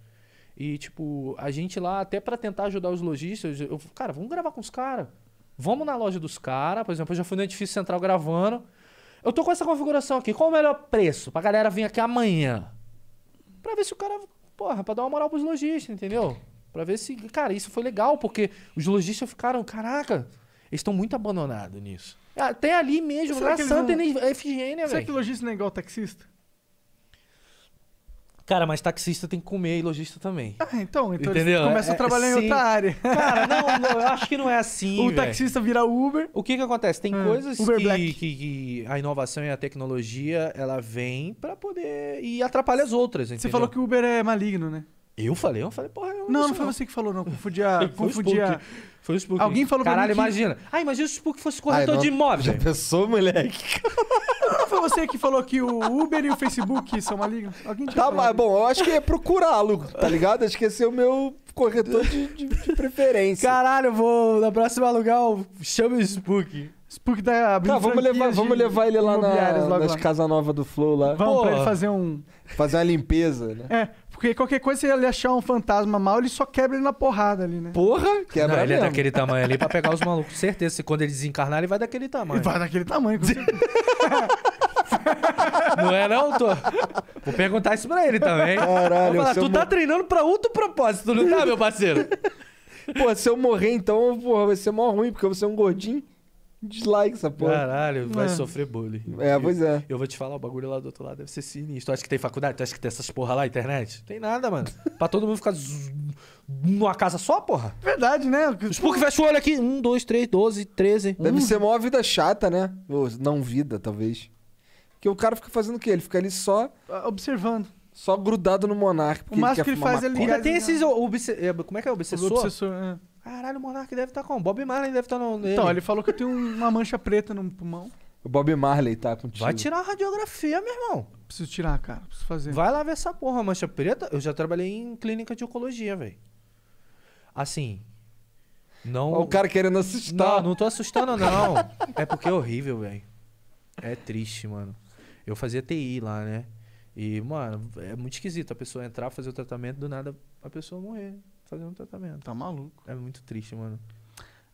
E, tipo, a gente lá, até para tentar ajudar os lojistas, eu, cara, vamos gravar com os caras. Vamos na loja dos caras, por exemplo, eu já fui no Edifício Central gravando. Eu tô com essa configuração aqui. Qual o melhor preço pra galera vir aqui amanhã? Pra ver se o cara. Porra, pra dar uma moral pros lojistas, entendeu? Pra ver se. Cara, isso foi legal, porque os lojistas ficaram. Caraca, eles estão muito abandonados nisso. Até ah, ali mesmo, na Santa não... Efigênia, é velho. Será véio? que lojista não é igual taxista? Cara, mas taxista tem que comer e lojista também. Ah, então, então Entendeu? começa é, a é trabalhar em outra área. Cara, não, não, eu acho que não é assim. o véio. taxista vira Uber. O que que acontece? Tem hum, coisas que, que, que, a inovação e a tecnologia ela vem para poder e atrapalha as outras. Entendeu? Você falou que o Uber é maligno, né? Eu falei, eu falei, porra. Eu não, não, não foi você que falou, não. Confundia. confundia foi o Spook. Alguém falou Caralho, pra mim. imagina. Ah, imagina se o Spook fosse corretor Ai, de imóveis. Já pensou, moleque? Não foi você que falou que o Uber e o Facebook são malignos? Alguém tinha Tá, mas bom, eu acho que é procurá-lo, tá ligado? Acho que esse é o meu corretor de, de, de preferência. Caralho, eu vou na próxima lugar chame o Spook. Spook tá da Tá, vamos levar, de, vamos levar ele lá na, nas lá. Casa Nova do Flow lá. Vamos Pô, pra ele fazer um. Fazer uma limpeza, né? É. Porque qualquer coisa, se ele achar um fantasma mal, ele só quebra ele na porrada ali, né? Porra! Quebra não, ele é mesmo. é daquele tamanho ali pra pegar os malucos. Certeza, se quando ele desencarnar, ele vai daquele tamanho. Ele vai daquele tamanho. Não é não, Tô? Vou perguntar isso pra ele também. Caralho, falar, tu tá treinando pra outro propósito, não tá, meu parceiro? Pô, se eu morrer, então, porra, vai ser mó ruim, porque eu vou ser um gordinho dislike essa porra. Caralho, vai é. sofrer bullying. É, pois é. Eu vou te falar, o bagulho lá do outro lado deve ser sinistro. Tu acha que tem faculdade? Tu acha que tem essas porra lá, internet? Tem nada, mano. pra todo mundo ficar numa casa só, porra. Verdade, né? Os Spook fecha o olho aqui. Um, dois, três, doze, treze. Deve hum. ser maior vida chata, né? Ou não vida, talvez. Porque o cara fica fazendo o quê? Ele fica ali só... Ah, observando. Só grudado no monarca. O máximo que ele faz é ligar... Ainda tem né? esses... Obse... É, como é que é? Obsessor? O obsessor, é. Caralho, o Monark deve estar tá com. Bob Marley deve estar tá no. Então, ele falou que eu tenho uma mancha preta no pulmão. O Bob Marley tá contigo. Vai tirar a radiografia, meu irmão. Preciso tirar, cara. Preciso fazer. Vai lá ver essa porra, mancha preta. Eu já trabalhei em clínica de oncologia, velho. Assim. Não. Olha o cara querendo assustar. Não, não tô assustando, não. é porque é horrível, velho. É triste, mano. Eu fazia TI lá, né? E, mano, é muito esquisito a pessoa entrar, fazer o tratamento, do nada a pessoa morrer fazendo um tratamento. Tá maluco. É muito triste, mano.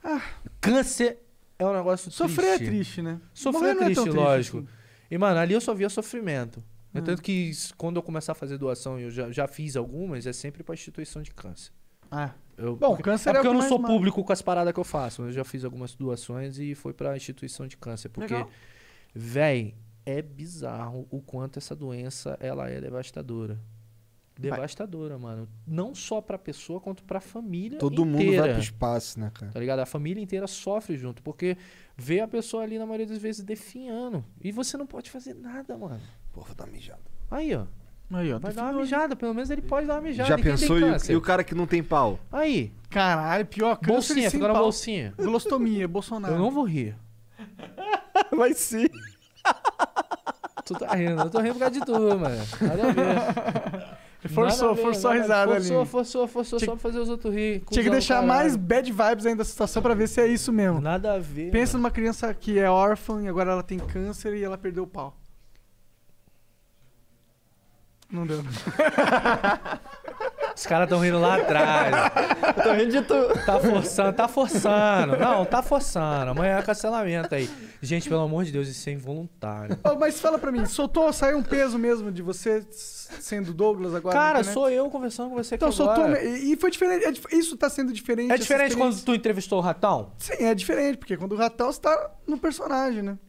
Ah. Câncer é um negócio Sofrer é triste, né? Sofrer é, é triste, triste, lógico. Assim. E, mano, ali eu só via sofrimento. Hum. Tanto que quando eu começar a fazer doação, eu já, já fiz algumas, é sempre pra instituição de câncer. Ah. Eu, Bom, porque, câncer é, é porque é eu não sou público com as paradas que eu faço. Eu já fiz algumas doações e foi pra instituição de câncer. Porque, Legal. véi, é bizarro o quanto essa doença ela é devastadora. Devastadora, mano. Não só pra pessoa, quanto pra família Todo inteira. mundo vai pro espaço, né, cara? Tá ligado? A família inteira sofre junto, porque vê a pessoa ali, na maioria das vezes, definhando. E você não pode fazer nada, mano. Porra, vou dar mijada. Aí, ó. Aí, ó. Vai dar uma mijada, pelo menos ele pode dar uma mijada. Já e pensou? E, e o, cara que não tem pau? Aí. Caralho, pior que Bolsinha, fica na bolsinha. Glostomia, Bolsonaro. Eu não vou rir. Vai sim. Tu tá rindo, eu tô rindo por causa de tu, mano. Nada a ver. Forçou, forçou a risada forçou, ali. Forçou, forçou, forçou, só pra fazer os outros rir. Tinha que deixar mais bad vibes ainda da situação pra ver se é isso mesmo. Nada a ver. Pensa mano. numa criança que é órfã e agora ela tem câncer e ela perdeu o pau. Não deu. Os caras estão rindo lá atrás. Eu tô rindo de tu. Tá forçando, tá forçando. Não, tá forçando. Amanhã é cancelamento aí. Gente, pelo amor de Deus, isso é involuntário. Oh, mas fala pra mim, soltou, saiu um peso mesmo de você sendo Douglas agora? Cara, sou eu conversando com você então, aqui agora. soltou, E foi diferente, é isso tá sendo diferente. É diferente quando tu entrevistou o Ratão? Sim, é diferente, porque quando o Ratão está no personagem, né?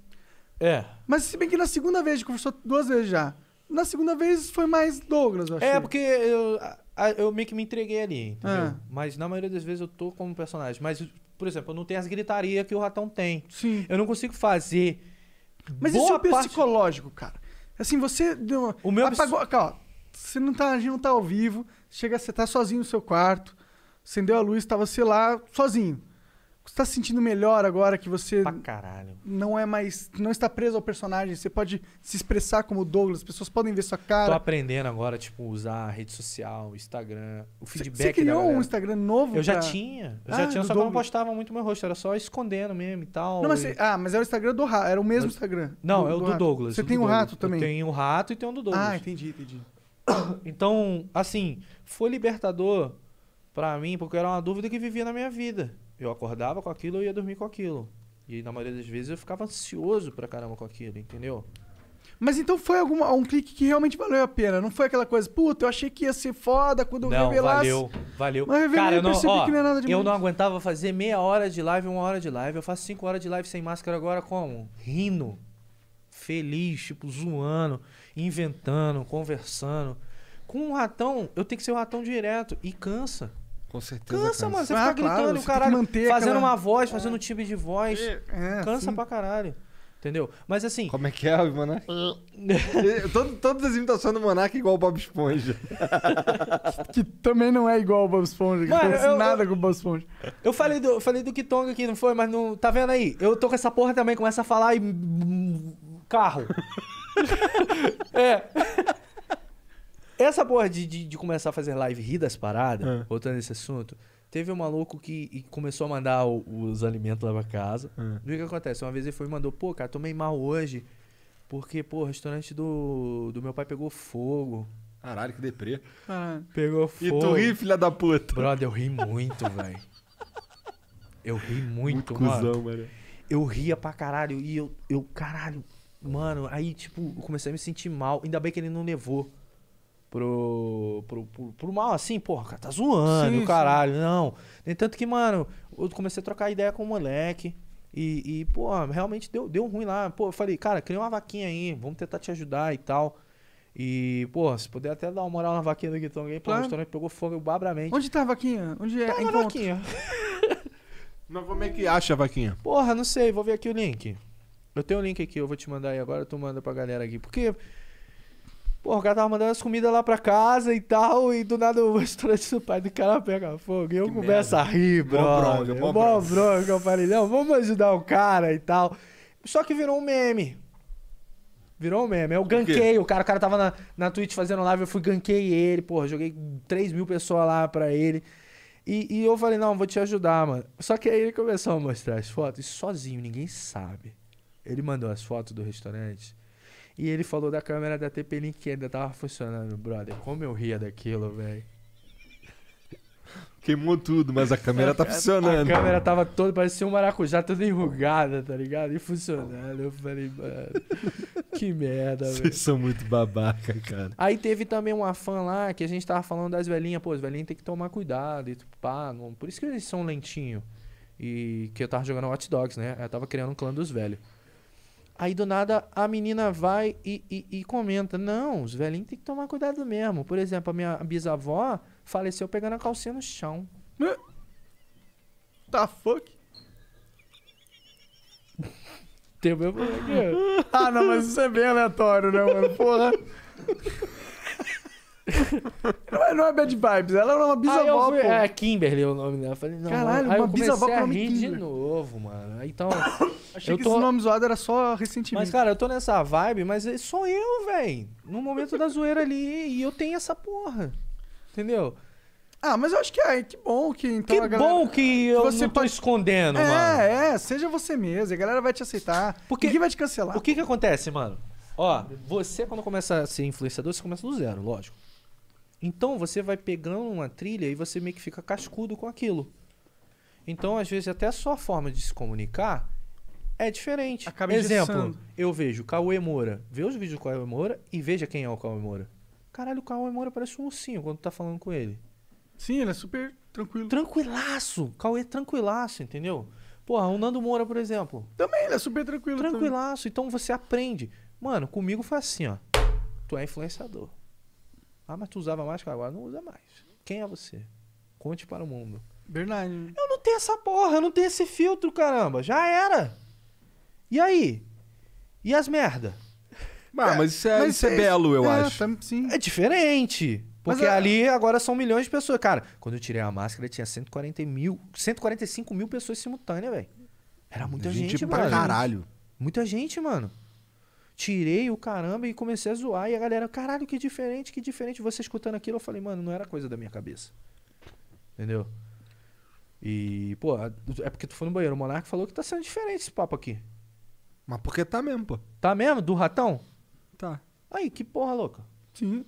É. Mas se bem que na segunda vez, a gente conversou duas vezes já. Na segunda vez foi mais Douglas, eu acho. É, porque eu, eu meio que me entreguei ali, entendeu? É. Mas na maioria das vezes eu tô como personagem. Mas, por exemplo, eu não tenho as gritarias que o Ratão tem. Sim. Eu não consigo fazer. Mas isso é parte... psicológico, cara. Assim, você. Deu... O meu apagou. Ps... Cara, você não tá, a gente não tá ao vivo. Chega, você tá sozinho no seu quarto. Acendeu a luz, tava, sei lá, sozinho. Você tá se sentindo melhor agora que você pra caralho. não é mais. não está preso ao personagem. Você pode se expressar como Douglas, as pessoas podem ver sua cara. Tô aprendendo agora, tipo, usar a rede social, Instagram, o feedback. Você criou um Instagram novo? Eu pra... já tinha. Eu ah, já tinha, só Douglas. que eu não postava muito meu rosto, era só escondendo mesmo e tal. Não, mas você... Ah, mas era é o Instagram do rato, era o mesmo Instagram. Não, do, é o do, do Douglas. Você tem o um rato também? Eu tenho o um rato e tem um do Douglas. Ah, entendi, entendi. Então, assim, foi libertador para mim, porque era uma dúvida que vivia na minha vida. Eu acordava com aquilo, e ia dormir com aquilo. E na maioria das vezes eu ficava ansioso pra caramba com aquilo, entendeu? Mas então foi algum um clique que realmente valeu a pena. Não foi aquela coisa, puta, eu achei que ia ser foda quando não, eu revelasse. Valeu, valeu. Mas revelei, Cara, eu não, ó, que não é nada de Eu não aguentava fazer meia hora de live, uma hora de live. Eu faço cinco horas de live sem máscara agora como? Rindo. Feliz, tipo, zoando, inventando, conversando. Com um ratão, eu tenho que ser um ratão direto. E cansa. Com certeza. Cansa, mano. Você ah, fica gritando, o caralho. Fazendo aquela... uma voz, fazendo um time de voz. É, é, cansa assim... pra caralho. Entendeu? Mas assim. Como é que é, o Monark? todas as imitações do Monark é igual o Bob Esponja. que, que, também não é igual o Bob Esponja. Que não eu, nada eu, com o Bob Esponja. Eu falei do, eu falei do Kitonga aqui, não foi? Mas não. Tá vendo aí? Eu tô com essa porra também, começa a falar e. Hum, carro. é. Essa porra de, de, de, começar a fazer live rir das paradas, é. voltando nesse assunto, teve um maluco que começou a mandar o, os alimentos lá pra casa. É. O que acontece? Uma vez ele foi e mandou, pô, cara, tomei mal hoje, porque, pô, o restaurante do, do meu pai pegou fogo. Caralho, que deprê. É. Pegou fogo. E tu ri, filha da puta. Brother, eu ri muito, velho. Eu ri muito, muito mano. Cuzão, Eu ria pra caralho. E eu, eu, caralho, mano, aí, tipo, eu comecei a me sentir mal. Ainda bem que ele não levou pro, pro, pro, pro mal, assim, porra, o cara tá zoando, sim, caralho, sim. não. Nem tanto que, mano, eu comecei a trocar ideia com o moleque. E, e pô, realmente deu, deu ruim lá. Pô, eu falei, cara, cria uma vaquinha aí, vamos tentar te ajudar e tal. E, pô, se puder até dar uma moral na vaquinha do Guitão Game, claro. pô, o restaurante pegou fogo babramente. Onde tá a vaquinha? Onde é? Tá na vaquinha. Não, como é que acha a vaquinha? Porra, não sei, vou ver aqui o link. Eu tenho o um link aqui, eu vou te mandar aí agora, tu manda pra galera aqui. Porque Pô, o cara tava mandando as comidas lá pra casa e tal, e do nada o restaurante do pai do cara pega fogo. E eu que começo merda. a rir, bro. Mó bronca, mó bronca. Eu falei, não, vamos ajudar o cara e tal. Só que virou um meme. Virou um meme. Eu ganquei o, o cara. O cara tava na, na Twitch fazendo live, eu fui ganquei ele, porra. Joguei 3 mil pessoas lá pra ele. E, e eu falei, não, vou te ajudar, mano. Só que aí ele começou a mostrar as fotos, e sozinho, ninguém sabe. Ele mandou as fotos do restaurante e ele falou da câmera da TP-Link que ainda tava funcionando, brother. Como eu ria daquilo, velho. Queimou tudo, mas a câmera tá funcionando. A câmera tava toda, parecia um maracujá, toda enrugada, tá ligado? E funcionando. Eu falei, mano, que merda, velho. Vocês são muito babaca, cara. Aí teve também uma fã lá que a gente tava falando das velhinhas. Pô, as velhinhas tem que tomar cuidado e pá. Não... Por isso que eles são lentinho. E que eu tava jogando hot dogs, né? Eu tava criando um clã dos velhos. Aí do nada a menina vai e, e, e comenta: Não, os velhinhos tem que tomar cuidado mesmo. Por exemplo, a minha bisavó faleceu pegando a calcinha no chão. Tá fuck? Tem o meu problema aqui. ah, não, mas isso é bem aleatório, né, mano? Porra. não, é, não é bad vibes, ela era é uma bisavó, fui, pô. É, Kimberly é o nome dela. falei, não, Caralho, uma bisavó com nome Kimberly. de novo, mano. Então... Achei eu que tô... esse nome zoado era só recentemente. Mas, cara, eu tô nessa vibe, mas é sou eu, velho. No momento da zoeira ali, e eu tenho essa porra. Entendeu? Ah, mas eu acho que é, que bom que então Que galera, bom que eu você não tô pode... escondendo, é, mano. É, é, seja você mesmo, a galera vai te aceitar. Porque ninguém vai te cancelar. O que que acontece, mano? Ó, você quando começa a ser influenciador, você começa do zero, lógico. Então você vai pegando uma trilha e você meio que fica cascudo com aquilo. Então, às vezes, até a sua forma de se comunicar é diferente. Exemplo, eu vejo Cauê Moura. Vê os vídeos do Cauê Moura e veja quem é o Cauê Moura. Caralho, o Cauê Moura parece um ursinho quando tu tá falando com ele. Sim, ele é super tranquilo. Tranquilaço! Cauê é tranquilaço, entendeu? Porra, o Nando Moura, por exemplo. Também, ele é super tranquilo. Tranquilaço. Também. Então você aprende. Mano, comigo foi assim, ó. Tu é influenciador. Ah, mas tu usava máscara agora? Não usa mais. Quem é você? Conte para o mundo. Verdade. Eu não tenho essa porra, eu não tenho esse filtro, caramba. Já era. E aí? E as merda? Ah, mas isso é, mas isso é, é belo, eu é, acho. Tá, sim. É diferente. Porque é- ali agora são milhões de pessoas. Cara, quando eu tirei a máscara, tinha 140 mil, 145 mil pessoas simultâneas, velho. Era muita gente, gente pra caralho. Muita gente, mano tirei o caramba e comecei a zoar. E a galera, caralho, que diferente, que diferente. Você escutando aquilo, eu falei, mano, não era coisa da minha cabeça. Entendeu? E, pô, é porque tu foi no banheiro. O Monarca falou que tá sendo diferente esse papo aqui. Mas porque tá mesmo, pô. Tá mesmo? Do ratão? Tá. Aí, que porra louca. Sim.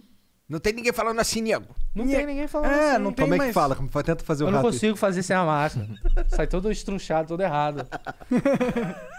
Não tem ninguém falando assim, nego. Não tem ninguém falando é, assim. É, não, tem Como é mais... que fala? Como tenta fazer eu o Eu não consigo fazer sem a máscara. Sai todo estrunchado, todo errado.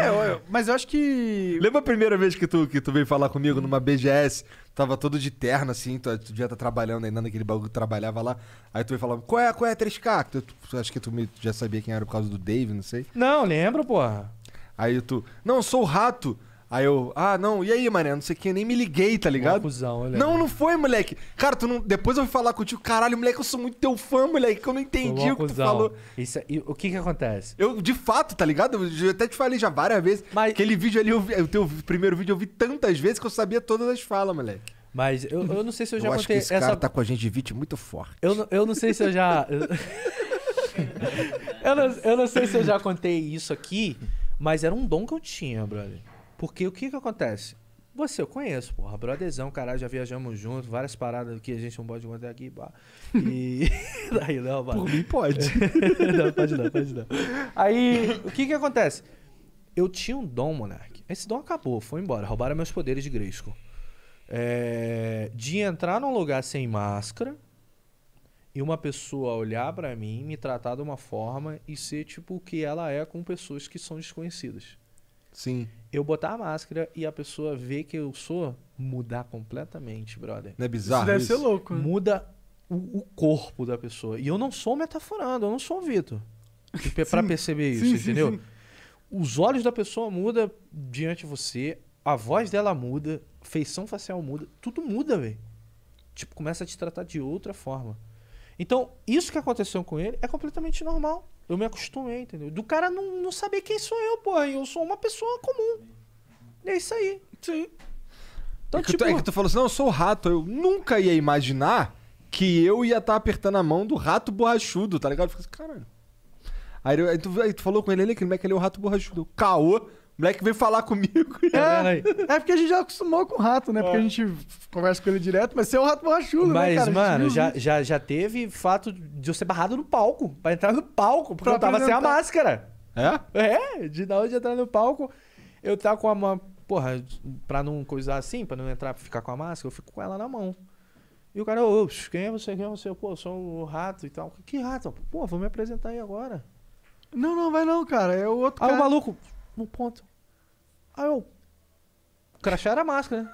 É, eu, mas eu acho que. Lembra a primeira vez que tu, que tu veio falar comigo numa BGS? Tava todo de terno, assim, tu, tu já tá trabalhando ainda naquele bagulho que trabalhava lá. Aí tu veio falar, qual é, qual é 3K? Tu, tu, acho que tu me, já sabia quem era por causa do Dave, não sei. Não, lembro, porra. Aí tu. Não, eu sou o rato. Aí eu, ah, não, e aí, mané? Não sei quem, nem me liguei, tá ligado? Cusão, olha não, não foi, moleque. Cara, tu não... depois eu fui falar contigo, caralho, moleque, eu sou muito teu fã, moleque, que eu não entendi o que tu falou. Isso, é, e, o que que acontece? Eu, de fato, tá ligado? Eu até te falei já várias vezes. Mas... Aquele vídeo ali, vi, o teu primeiro vídeo eu vi tantas vezes que eu sabia todas as falas, moleque. Mas eu, eu não sei se eu já eu contei. Acho que esse essa... cara tá com a gente de vídeo muito forte. Eu, não, eu não sei se eu já. eu, não, eu não sei se eu já contei isso aqui, mas era um dom que eu tinha, brother. Porque o que que acontece? Você, eu conheço, porra. Brotherzão, caralho, já viajamos junto, várias paradas que a gente não pode contar aqui. E. Aí, não, bah. Por mim pode. não, pode não, pode não. Aí, o que que acontece? Eu tinha um dom, Monark. Esse dom acabou, foi embora. Roubaram meus poderes de Grayskull. É... De entrar num lugar sem máscara e uma pessoa olhar para mim, me tratar de uma forma e ser tipo o que ela é com pessoas que são desconhecidas. Sim. Eu botar a máscara e a pessoa ver que eu sou, mudar completamente, brother. Não é bizarro? Isso deve isso? ser louco. Né? Muda o, o, corpo da pessoa. E eu não sou metaforando, eu não sou o Vitor. Pra perceber isso, sim, entendeu? Sim, sim. Os olhos da pessoa muda diante de você, a voz dela muda, feição facial muda, tudo muda, velho. Tipo, começa a te tratar de outra forma. Então, isso que aconteceu com ele é completamente normal. Eu me acostumei, entendeu? Do cara não, não saber quem sou eu, porra. Eu sou uma pessoa comum. É isso aí. Sim. Então, é, que tipo... tu, é que tu falou assim, não, eu sou o rato. Eu nunca ia imaginar que eu ia estar tá apertando a mão do rato borrachudo, tá ligado? Eu falei assim, caralho. Aí, aí, tu, aí, tu, falou com ele, é ele, é o rato borrachudo. Caô. O moleque veio falar comigo. É, é porque a gente já acostumou com o rato, né? Porque a é. gente conversa com ele direto, mas você é um rato borrachudo, né, mas, né, cara? Mas, mano, já, já, já teve fato de eu ser barrado no palco. Pra entrar no palco, porque pra eu tava apresentar. sem a máscara. É? É, de na hora de entrar no palco, eu tava tá com a mão... Porra, pra não coisar assim, pra não entrar, ficar com a máscara, eu fico com ela na mão. E o cara, ô, quem é você, quem é você? Pô, eu sou o rato e tal. Que rato? Pô, vou me apresentar aí agora. Não, não, vai não, cara. É o outro ah, cara. Ah, o maluco no ponto. Aí eu. O crachá era máscara, né?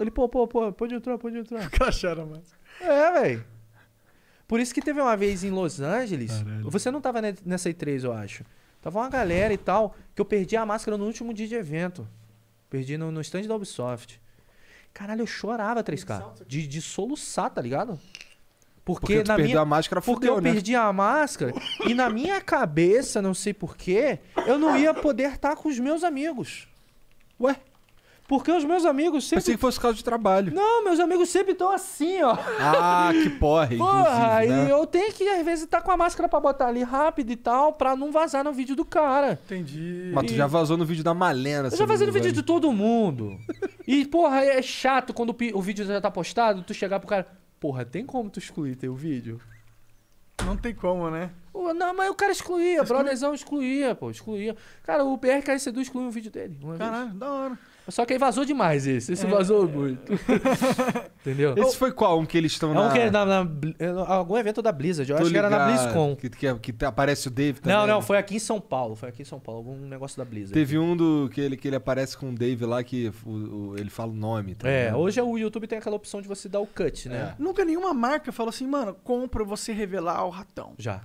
Ele, pô, pô, pô, pode entrar, pode entrar. O crachá era máscara. É, velho. Por isso que teve uma vez em Los Angeles. Caralho. Você não tava nessa E3, eu acho. Tava uma galera e tal, que eu perdi a máscara no último dia de evento. Perdi no, no stand da Ubisoft. Caralho, eu chorava 3K. De, de soluçar, tá ligado? Porque, porque na minha... a máscara fudeu, Porque eu né? perdi a máscara e na minha cabeça, não sei porquê, eu não ia poder estar com os meus amigos. Ué? Porque os meus amigos sempre. Pensei que fosse causa de trabalho. Não, meus amigos sempre estão assim, ó. Ah, que porra, Porra, né? e eu tenho que, às vezes, estar tá com a máscara pra botar ali rápido e tal, pra não vazar no vídeo do cara. Entendi. Mas tu e... já vazou no vídeo da Malena, Eu já vazei no vídeo de todo mundo. e, porra, é chato quando o vídeo já tá postado, tu chegar pro cara. Porra, tem como tu excluir teu vídeo? Não tem como, né? Não, mas o cara excluía, o brotherzão excluía, pô, excluía. Cara, o PRC2 excluiu um vídeo dele. Caralho, vez. da hora. Só que aí vazou demais esse. Esse é. vazou muito. Entendeu? Esse foi qual? Um que eles estão é, é na... Um que na, é, na... Algum evento da Blizzard. Eu Tô acho ligado. que era na BlizzCon. Que, que, é, que tá, aparece o Dave também. Não, não. Foi aqui em São Paulo. Foi aqui em São Paulo. Algum negócio da Blizzard. Teve um do que ele, que ele aparece com o Dave lá que o, o, ele fala o nome. Tá é. Vendo? Hoje o YouTube tem aquela opção de você dar o cut, né? É. Nunca nenhuma marca falou assim, mano, compra você revelar o ratão. Já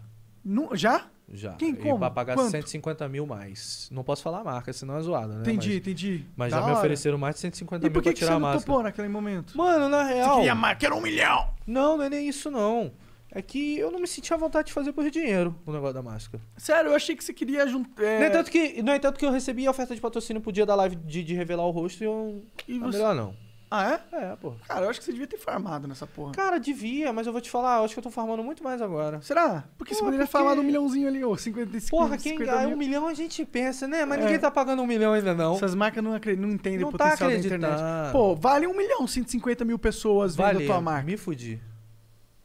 já? Já. Quem como? pra pagar Quanto? 150 mil mais. Não posso falar a marca, senão é zoada, né? Entendi, mas, entendi. Mas da já hora. me ofereceram mais de 150 e mil pra tirar a máscara. E por que você não topou naquele momento? Mano, na real... Você queria a máscara um milhão! Não, não é nem isso, não. É que eu não me sentia à vontade de fazer por dinheiro o negócio da máscara. Sério, eu achei que você queria juntar. É... No, entanto que, é tanto que eu recebi a oferta de patrocínio pro dia da live de, de revelar o rosto e eu. E é você... melhor não. Ah, é? É, pô. Cara, eu acho que você devia ter farmado nessa porra. Cara, devia, mas eu vou te falar, eu acho que eu tô farmando muito mais agora. Será? Porque se poderia porque... farmar um milhãozinho ali, ou 55 Porra, quem 50 ganha um milhão a gente pensa, né? Mas é. ninguém tá pagando um milhão ainda não. Essas marcas não, acred... não entendem não o tá potencial tá da internet. Pô, vale um milhão, 150 mil pessoas vendo vale. a tua marca. Me fudir.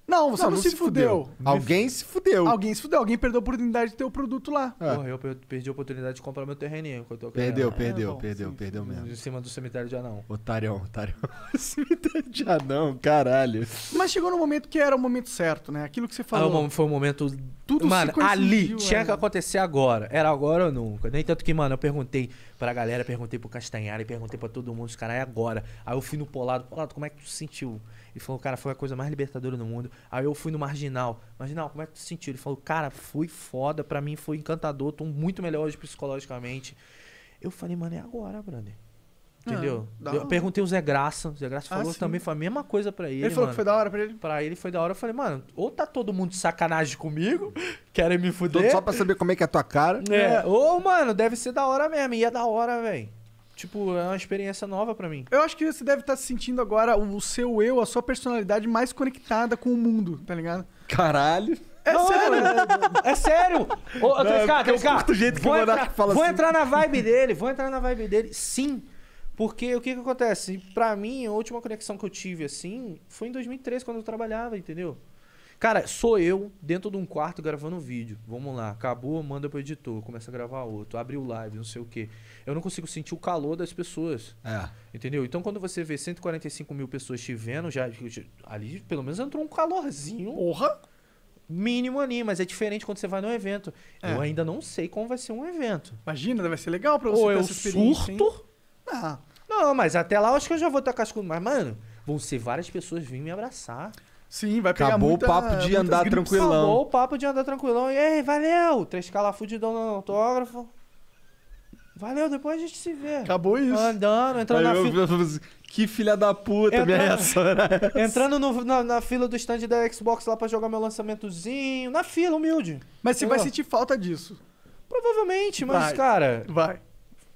Não, você não, não se, se fudeu. fudeu. Alguém se fudeu. Alguém se fudeu, alguém perdeu a oportunidade de ter o produto lá. É. Porra, eu perdi a oportunidade de comprar meu terreninho. Que eu tô é, perdeu, perdeu, é, bom, perdeu, sim, perdeu mesmo. Em cima do cemitério de anão. Otarião, otarião. cemitério de anão, caralho. Mas chegou no momento que era o momento certo, né? Aquilo que você falou. Ah, foi o um momento. Tudo mano, se ali, tinha é. que acontecer agora. Era agora ou nunca. Nem tanto que, mano, eu perguntei pra galera, perguntei pro Castanhari, perguntei pra todo mundo, os caras, é agora. Aí eu fui no Polado, Polado, como é que tu se sentiu? E falou, cara, foi a coisa mais libertadora do mundo. Aí eu fui no Marginal. Marginal, como é que tu se sentiu? Ele falou, cara, foi foda, pra mim foi encantador, tô muito melhor hoje psicologicamente. Eu falei, mano, é agora, brother. Entendeu? Ah, eu perguntei o Zé Graça. O Zé Graça ah, falou ah, também, foi a mesma coisa pra ele. Ele falou mano. que foi da hora pra ele? Pra ele foi da hora. Eu falei, mano, ou tá todo mundo de sacanagem comigo, querem me fuder. Só pra saber como é que é a tua cara. É. é. Ou, mano, deve ser da hora mesmo. E é da hora, velho. Tipo, é uma experiência nova para mim. Eu acho que você deve estar tá se sentindo agora o seu eu, a sua personalidade mais conectada com o mundo, tá ligado? Caralho. É não, sério. É, é, é sério. Ô, ô 3K, 3K. curto jeito que vou, entrar, fala vou assim. entrar na vibe dele, vou entrar na vibe dele. Sim. Porque o que que acontece? Para mim, a última conexão que eu tive assim foi em 2003 quando eu trabalhava, entendeu? Cara, sou eu dentro de um quarto gravando um vídeo. Vamos lá, acabou, manda pro editor, começa a gravar outro, abre o live, não sei o quê. Eu não consigo sentir o calor das pessoas. É. Entendeu? Então quando você vê 145 mil pessoas te vendo, já, ali pelo menos entrou um calorzinho. Porra! Mínimo ali, mas é diferente quando você vai num evento. É. Eu ainda não sei como vai ser um evento. Imagina, vai ser legal pra você Ou ter eu é essa experiência. Surto? Hein? Ah. Não. não, mas até lá eu acho que eu já vou estar cascudo. Mas, mano, vão ser várias pessoas vindo me abraçar. Sim, vai pegar Acabou muita, o papo de andar gripes. tranquilão. Acabou o papo de andar tranquilão. E aí, valeu! Três calafudes no autógrafo. Valeu, depois a gente se vê. Acabou isso. Andando, entrando aí na fila. Eu... Assim, que filha da puta, entrando, minha reação essa. Entrando no, na, na, fila do stand da Xbox lá pra jogar meu lançamentozinho. Na fila, humilde. Mas você vai sentir falta disso. Provavelmente, mas, vai. cara. Vai.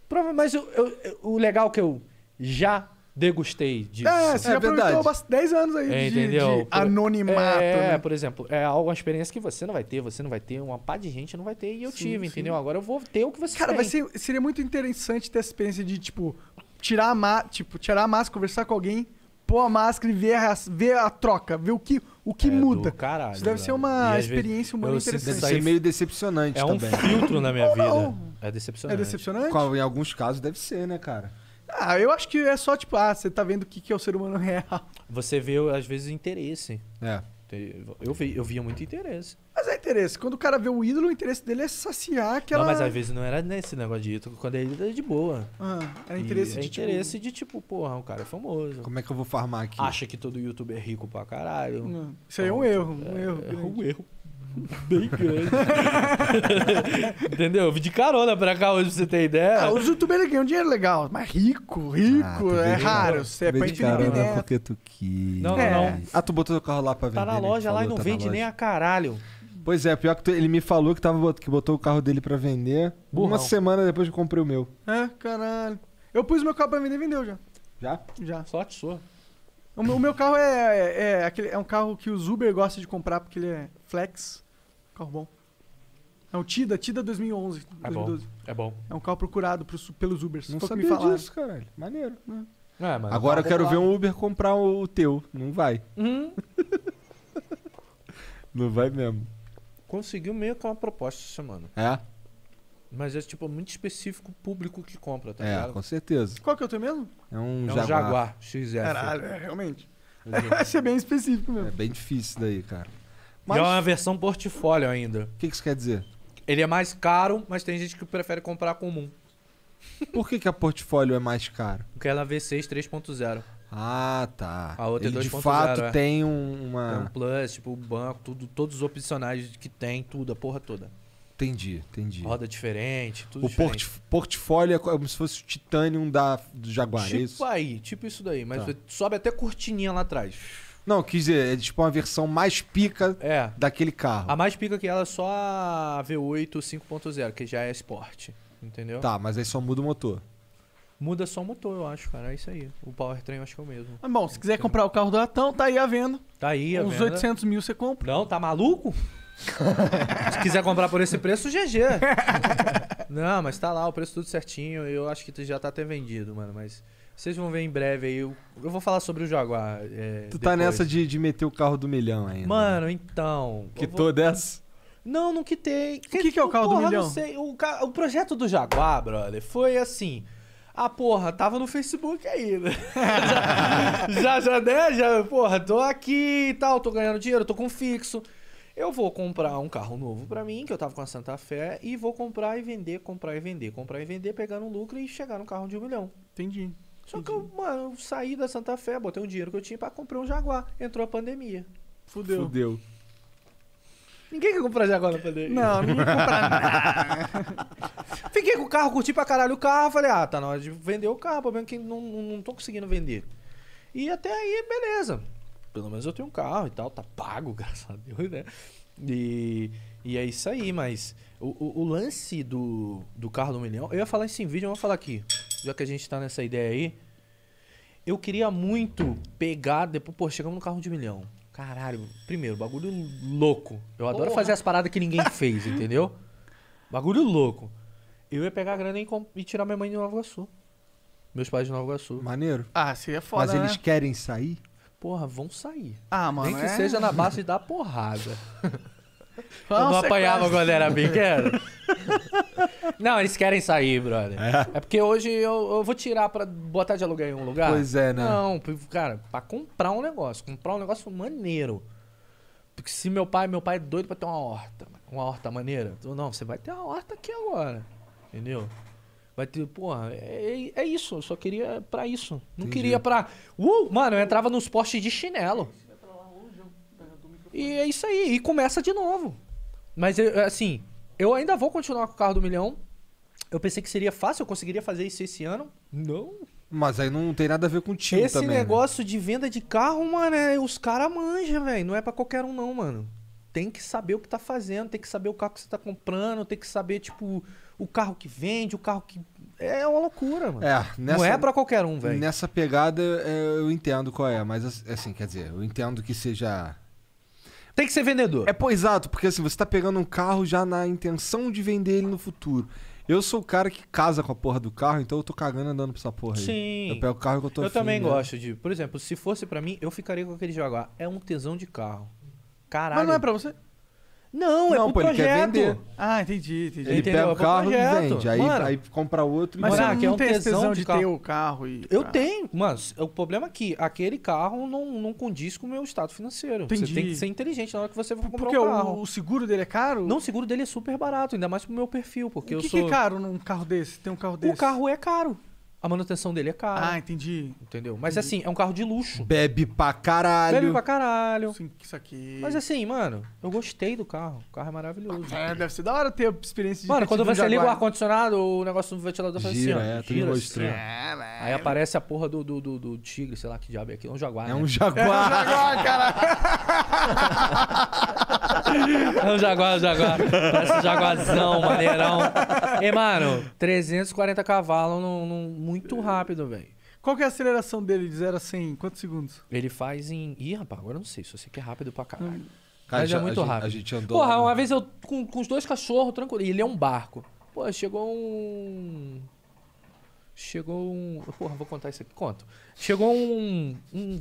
Prova mas eu, eu, eu, o legal é que eu já degustei disso. É, é você é já verdade. umas 10 anos aí é, de, de anonimato. É, né? por exemplo, é algo, uma experiência que você não vai ter, você não vai ter, uma pá de gente não vai ter, e eu sim, tive, sim. entendeu? Agora eu vou ter o que você Cara, tem. Cara, seria muito interessante ter essa experiência de, tipo, tirar a, ma tipo, tirar a máscara, conversar com alguém, pôr a máscara e ver a, ver a troca, ver o que, o que é, muda. Caralho, Isso deve ser uma e experiência humana eu interessante. Deve ser é meio decepcionante é também. É um filtro na minha vida. É decepcionante. É decepcionante? Qual, em alguns casos deve ser, né, cara? Ah, eu acho que é só tipo, ah, você tá vendo o que, que é o ser humano real. Você vê, às vezes, interesse. É. Eu, vi, eu via muito interesse. Mas é interesse. Quando o cara vê o ídolo, o interesse dele é saciar aquela. Não, mas às vezes não era nesse negócio de ídolo. Quando é ídolo, era de boa. Ah, era interesse e de. É tipo, interesse tipo... de tipo, porra, o cara é famoso. Como é que eu vou farmar aqui? Acha que todo youtuber é rico pra caralho. Não, isso aí é um erro. Um é, erro. É um erro. Bem grande. Entendeu? Eu vim de carona pra cá hoje, pra você ter ideia. Ah, os youtubers ganham dinheiro legal, mas rico, ah, rico, ah, é raro. Você é pra de carona porque tu quis. Não, não, é. Ah, tu botou teu carro lá pra vender. Tá na loja lá e não tá vende nem a caralho. Pois é, pior que tu, ele me falou que, tava, que botou o carro dele pra vender. Burrão. Uma semana depois que eu comprei o meu. É, caralho. Eu pus meu carro pra vender e vendeu já. Já? Já. Sorte sua. O meu, o meu carro é, é, é, aquele, é um carro que os Uber gostam de comprar porque ele é Flex, carro bom. É um Tida, Tida 2011, é Bom, é bom. É um carro procurado pelos Ubers. Não sabia me disso, caralho. Maneiro. Né? É, mas. Agora eu tá quero ver um Uber comprar o teu. Não vai. Uhum. não vai mesmo. Conseguiu meio que uma proposta essa semana. É? Mas é tipo muito específico público que compra, tá é, ligado? É, com certeza. Qual que é o teu mesmo? É um é Jaguar. Um Jaguar XF. Caralho, é, realmente. Vai ser é bem específico mesmo. É bem difícil daí, cara. Mas... E é uma versão portfólio ainda. O que, que isso quer dizer? Ele é mais caro, mas tem gente que prefere comprar comum. Por que, que a portfólio é mais caro? Porque ela é V6 3.0. Ah, tá. A outra é Ele é 2.0. De fato, é. tem uma. Tem é um plus, tipo, o banco, tudo, todos os opcionais que tem, tudo, a porra toda. Entendi, entendi. Roda diferente, tudo o diferente. O portfólio é como se fosse o titânio da, do Jaguar, é tipo é isso? Tipo aí, tipo isso daí. Mas tá. sobe até cortininha lá atrás. Não, quis dizer, é tipo uma versão mais pica é. daquele carro. A mais pica que ela é só a V8 5.0, que já é esporte, entendeu? Tá, mas aí só muda o motor. Muda só o motor, eu acho, cara. É isso aí. O powertrain eu acho que é o mesmo. Ah, bom, se quiser comprar o carro do Atão, tá aí a venda. Tá aí a Uns venda. Uns 800 mil você compra. Não, tá maluco? Se quiser comprar por esse preço, GG. Não, mas tá lá, o preço tudo certinho. Eu acho que já tá até vendido, mano. Mas vocês vão ver em breve aí. Eu, eu vou falar sobre o Jaguar. É, tu tá nessa de, de meter o carro do milhão ainda. Mano, então. Quitou vou... dessa? Não, não quitei. O que, que, que é o carro porra, do milhão? Não sei. O, o projeto do Jaguar, brother, foi assim. Ah, porra, tava no Facebook ainda. já, já, já, né? Já, porra, tô aqui e tal, tô ganhando dinheiro, tô com fixo. Eu vou comprar um carro novo para mim, que eu tava com a Santa Fé, e vou comprar e vender, comprar e vender, comprar e vender, pegando um lucro e chegar no carro de um milhão. Entendi. Só que eu, mano, eu saí da Santa Fé, botei um dinheiro que eu tinha para comprar um Jaguar. Entrou a pandemia. Fudeu. Fudeu. Ninguém quer comprar Jaguar na pandemia. Não, ninguém comprar nada. Fiquei com o carro, curti pra caralho o carro. Falei, ah, tá na hora de vender o carro. pelo menos que não, não tô conseguindo vender. E até aí, beleza. Pelo menos eu tenho um carro e tal. Tá pago, graças a Deus, né? E, e é isso aí, mas... O, o, o, lance do, do carro do milhão, eu ia falar isso em vídeo, eu vou falar aqui. Já que a gente tá nessa ideia aí. Eu queria muito pegar, depois, pô, chegamos no carro de milhão. Caralho, primeiro, bagulho louco. Eu adoro Porra. fazer as paradas que ninguém fez, entendeu? Bagulho louco. Eu ia pegar a grana e, e, tirar minha mãe de Nova Iguaçu. Meus pais de Nova Iguaçu. Maneiro. Ah, seria foda. Mas né? eles querem sair? Porra, vão sair. Ah, mano. Nem que é... seja na base da porrada. Eu não apanhava quando era pequeno. não, eles querem sair, brother. É, é porque hoje eu, eu, vou tirar pra botar de aluguel em um lugar. Pois é, né? Não, cara, pra comprar um negócio. Comprar um negócio maneiro. Porque se meu pai, meu pai é doido pra ter uma horta, uma horta maneira. Não, você vai ter uma horta aqui agora. Entendeu? Vai ter, porra, é, é, é isso. Eu só queria pra isso. Não Entendi. queria pra. Uh, mano, eu entrava nos postes de chinelo. E é isso aí. E começa de novo. Mas, assim, eu ainda vou continuar com o carro do milhão. Eu pensei que seria fácil, eu conseguiria fazer isso esse ano. Não. Mas aí não tem nada a ver com o time Esse também, né? negócio né? de venda de carro, mano, é, os caras manjam, velho. Não é para qualquer um, não, mano. Tem que saber o que tá fazendo, tem que saber o carro que você tá comprando, tem que saber, tipo, o carro que vende, o carro que. É uma loucura, mano. É, nessa, não é pra qualquer um, velho. Nessa pegada é, eu entendo qual é, mas assim, quer dizer, eu entendo que seja tem que ser vendedor. É, pô, exato, porque assim, você tá pegando um carro já na intenção de vender ele no futuro. Eu sou o cara que casa com a porra do carro, então eu tô cagando andando pra essa porra aí. Sim. Eu pego o carro que eu tô Eu afim, também né? gosto de. Por exemplo, se fosse pra mim, eu ficaria com aquele Jaguar. É um tesão de carro. Caralho. Mas não é pra você? Não, é pro projeto. ele quer vender. Ah, entendi, entendi. Ele pega é o carro e vende. Aí, mano, aí compra outro e Mas será não é um tesão, de, de ter o carro? E... Eu tenho, mas o problema é que aquele carro não, não condiz com o meu estado financeiro. Entendi. Você tem que ser inteligente na hora que você for comprar porque um carro. Porque o seguro dele é caro? Não, o seguro dele é super barato, ainda mais pro meu perfil. Porque o que, eu sou... que é caro num carro desse? Tem um carro desse? O carro é caro a manutenção dele é cara. Ah, entendi. Entendeu? Mas entendi. assim, é um carro de luxo. Bebe pra caralho. Bebe pra caralho. Sim, isso aqui. Mas assim, mano, eu gostei do carro. O carro é maravilhoso. É, deve ser da hora ter experiência de Mano, quando você liga o ar-condicionado, o negócio do ventilador faz assim, ó. É, gira, assim, é, Aí aparece a porra do, do, do, do, tigre, sei lá que diabo é aqui. É, é, né? é, é um jaguar. É um né? jaguar. É um jaguar, cara. é um jaguar, um jaguar. Parece um jaguazão, maneirão. E, mano, 340 cavalos num muito rápido, velho. Qual que é a aceleração dele de 0 a 100? Quantos segundos? Ele faz em. Ih, rapaz, agora eu não sei. Só sei que é rápido pra caralho. Hum. Cara, Mas é muito a gente- rápido. a gente andou Porra, lá uma vez eu com, com os dois cachorros, tranquilo. E ele é um barco. Pô, chegou um. Chegou um. Porra, vou contar isso aqui. Conto. Chegou um. um-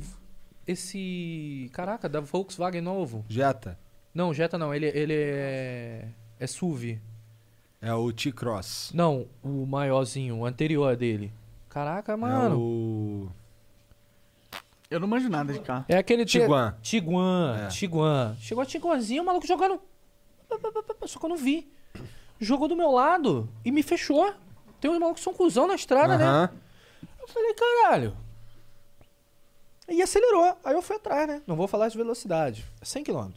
esse. Caraca, da Volkswagen novo. Jetta. Não, Jetta não. Ele, ele é. É SUV. É o T-Cross. Não, o maiorzinho, o anterior dele. Caraca, é mano. É o... Eu não manjo nada de carro. É aquele te... Tiguan. Tiguan, é. Tiguan. Chegou a Tiguanzinho, o maluco jogando. Só que eu não vi. Jogou do meu lado e me fechou. Tem uns malucos que são cuzão na estrada, né? Eu falei, caralho. E acelerou. Aí eu fui atrás, né? Não vou falar de velocidade. 100 é km.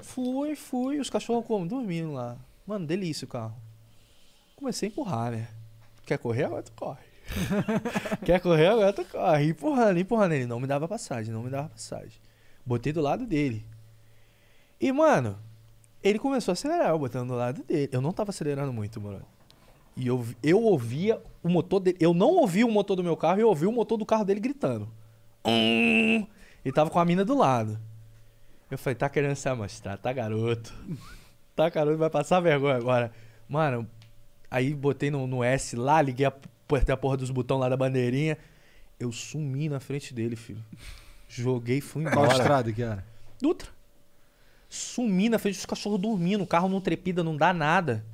fui, fui. Os cachorros como? Dormindo lá. Mano, delícia o carro. Comecei a empurrar, né? Quer correr? Agora tu corre. Quer correr agora? Tu corre. Empurrando, empurrando. Ele não me dava passagem, não me dava passagem. Botei do lado dele. E, mano, ele começou a acelerar, eu botando do lado dele. Eu não tava acelerando muito, mano. E eu, eu ouvia o motor dele. Eu não ouvi o motor do meu carro, eu ouvi o motor do carro dele gritando. Hum! Ele tava com a mina do lado. Eu falei, tá querendo se amostrar, tá garoto. tá garoto, vai passar vergonha agora. Mano, aí botei no, no S lá, liguei a apertei a porra dos botões lá da bandeirinha. Eu sumi na frente dele, filho. Joguei e fui embora. Qual estrada que era? Dutra. Sumi na frente dos cachorros dormindo. O carro não trepida, não dá nada.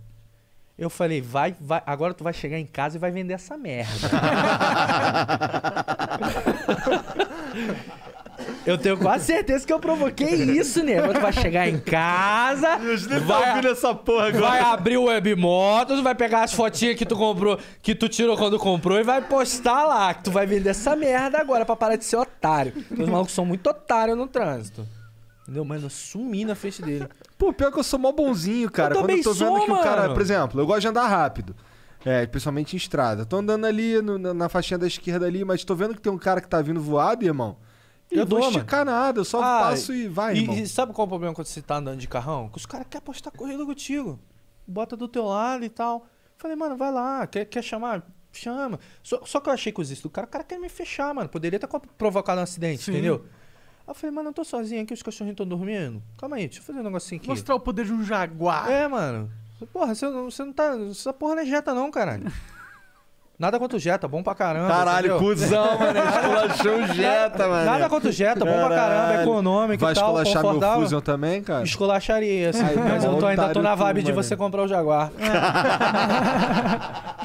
Eu falei, vai, vai, agora tu vai chegar em casa e vai vender essa merda. Eu tenho quase certeza que eu provoquei isso, nego. Né? Tu vai chegar em casa. Vai, tá essa porra agora. vai abrir o Webmotos, vai pegar as fotinhas que tu comprou, que tu tirou quando comprou e vai postar lá. Que tu vai vender essa merda agora pra parar de ser otário. Os malucos são muito otários no trânsito. Entendeu? Mas eu sumi na frente dele. Pô, pior que eu sou mó bonzinho, cara. Eu quando eu tô sou, vendo que o cara, por exemplo, eu gosto de andar rápido. É, principalmente em estrada. Tô andando ali no, na, na faixinha da esquerda ali, mas tô vendo que tem um cara que tá vindo voado, irmão. E eu não vou esticar nada, eu só ah, passo e vai, e, e, sabe qual é o problema quando você tá andando de carrão? Que os caras querem apostar corrida contigo. Bota do teu lado e tal. Falei, mano, vai lá, quer, quer chamar? Chama. Só, só que eu achei que os isso do cara, o cara quer me fechar, mano. Poderia ter provocado um acidente, Sim. entendeu? Aí eu falei, mano, eu tô sozinho aqui, os cachorrinhos estão dormindo. Calma aí, deixa eu fazer um negocinho aqui. Mostrar o poder de um jaguar. É, mano. Porra, você não, você não tá. Essa porra não é jeta, não, caralho. Nada contra o Jetta, bom pra caramba. Caralho, entendeu? cuzão, mano. Esculachou o Jetta, mano. Nada contra o Jetta, bom pra caramba, é econômico Vai e tal. Vai esculachar meu Fusion também, cara? Esculacharia, assim, mas eu tô, ainda tô na vibe tu, de você comprar o Jaguar. É.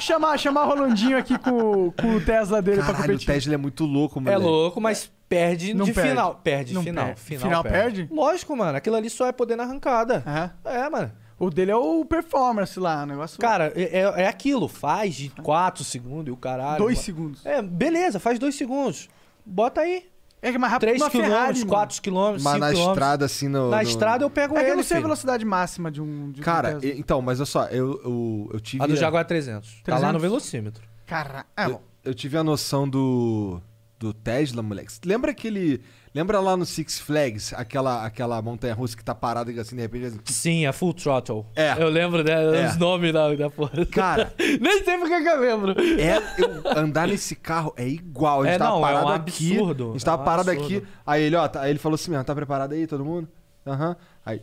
chamar, chamar o Rolandinho aqui com, com o Tesla dele Caralho, pra competir. o Tesla é muito louco, mano. É louco, mas perde não de perde. final. Perde, não final. Final, final perde. perde. Lógico, mano. Aquilo ali só é poder na arrancada. É, é mano. O dele é o performance lá, o negócio. Cara, é, é, é aquilo. Faz de 4 segundos e o caralho. 2 segundos. É, beleza, faz 2 segundos. Bota aí. É que mais rápido 3 km, 4 km, 5 Mas na quilômetros. estrada, assim, no, Na no... estrada eu pego é ele, que eu não sei a velocidade máxima de um... De Cara, e- então, mas olha só, eu, eu, eu tive... A do Jaguar 300. Tá lá no velocímetro. Cara, é, Eu tive a noção do do Tesla, moleque. Lembra aquele. Lembra lá no Six Flags, aquela, aquela montanha russa que tá parada assim, de repente. Assim... Sim, a Full Throttle. É. Eu lembro dela, né, é. os nomes da, da porra. Cara. Nem sei porque eu lembro. É, eu, andar nesse carro é igual. A gente é, tava não, é parado é um aqui. Absurdo. A gente é tava é um parado absurdo. aqui. Aí ele, ó, tá, aí ele falou assim mesmo: tá preparado aí, todo mundo? Aham. Uhum. Aí.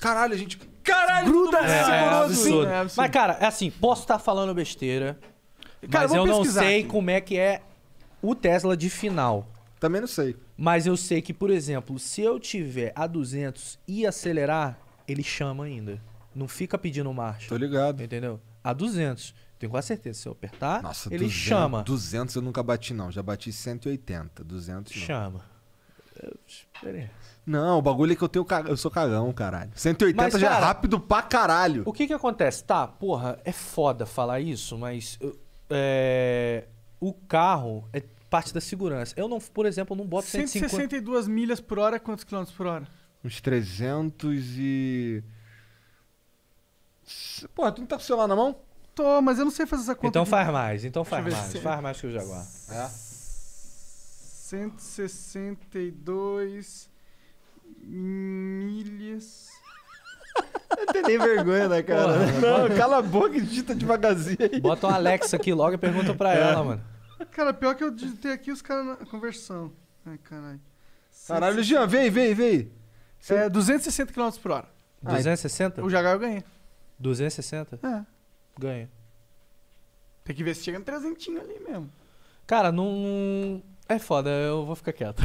caralho, a gente. Caralho, gruda é, assim. é, é, absurdo. Mas, cara, é assim, posso estar tá falando besteira. Cara, mas eu, eu não sei como é que é o Tesla de final. Também não sei. Mas eu sei que, por exemplo, se eu tiver a 200 e acelerar, ele chama ainda. Não fica pedindo marcha. Tô ligado. Entendeu? A 200. Tenho quase certeza. Se eu apertar, Nossa, ele 200, chama. 200 eu nunca bati, não. Já bati 180. 200 não. Chama. Eu, Não, o bagulho é que eu tenho eu sou cagão, caralho. 180 mas, já é cara, é rápido pra caralho. O que que acontece? Tá, porra, é foda falar isso, mas é, o carro é parte da segurança. Eu não, por exemplo, não boto 150... 162 milhas por hora, quantos quilômetros por hora? Uns 300 e... Pô, tu não tá com o celular na mão? Tô, mas eu não sei fazer essa conta. Então faz mais, então faz mais. Se... Faz mais que o Jaguar. É? 162 milhas. Eu tenho nem vergonha, né, cara? Porra, não, cala a boca e digita devagarzinho aí. Bota um Alexa aqui logo e pergunta pra é. ela, mano. Cara, pior que eu digitei aqui os caras na conversão. Ai, caralho. Caralho, Jean, vem, vem, vem. Cê... É 260 km por hora. 260? O Jaguar eu ganhei. 260? É. Ganha. Tem que ver se chega no trezentinho ali mesmo. Cara, não. É foda, eu vou ficar quieto.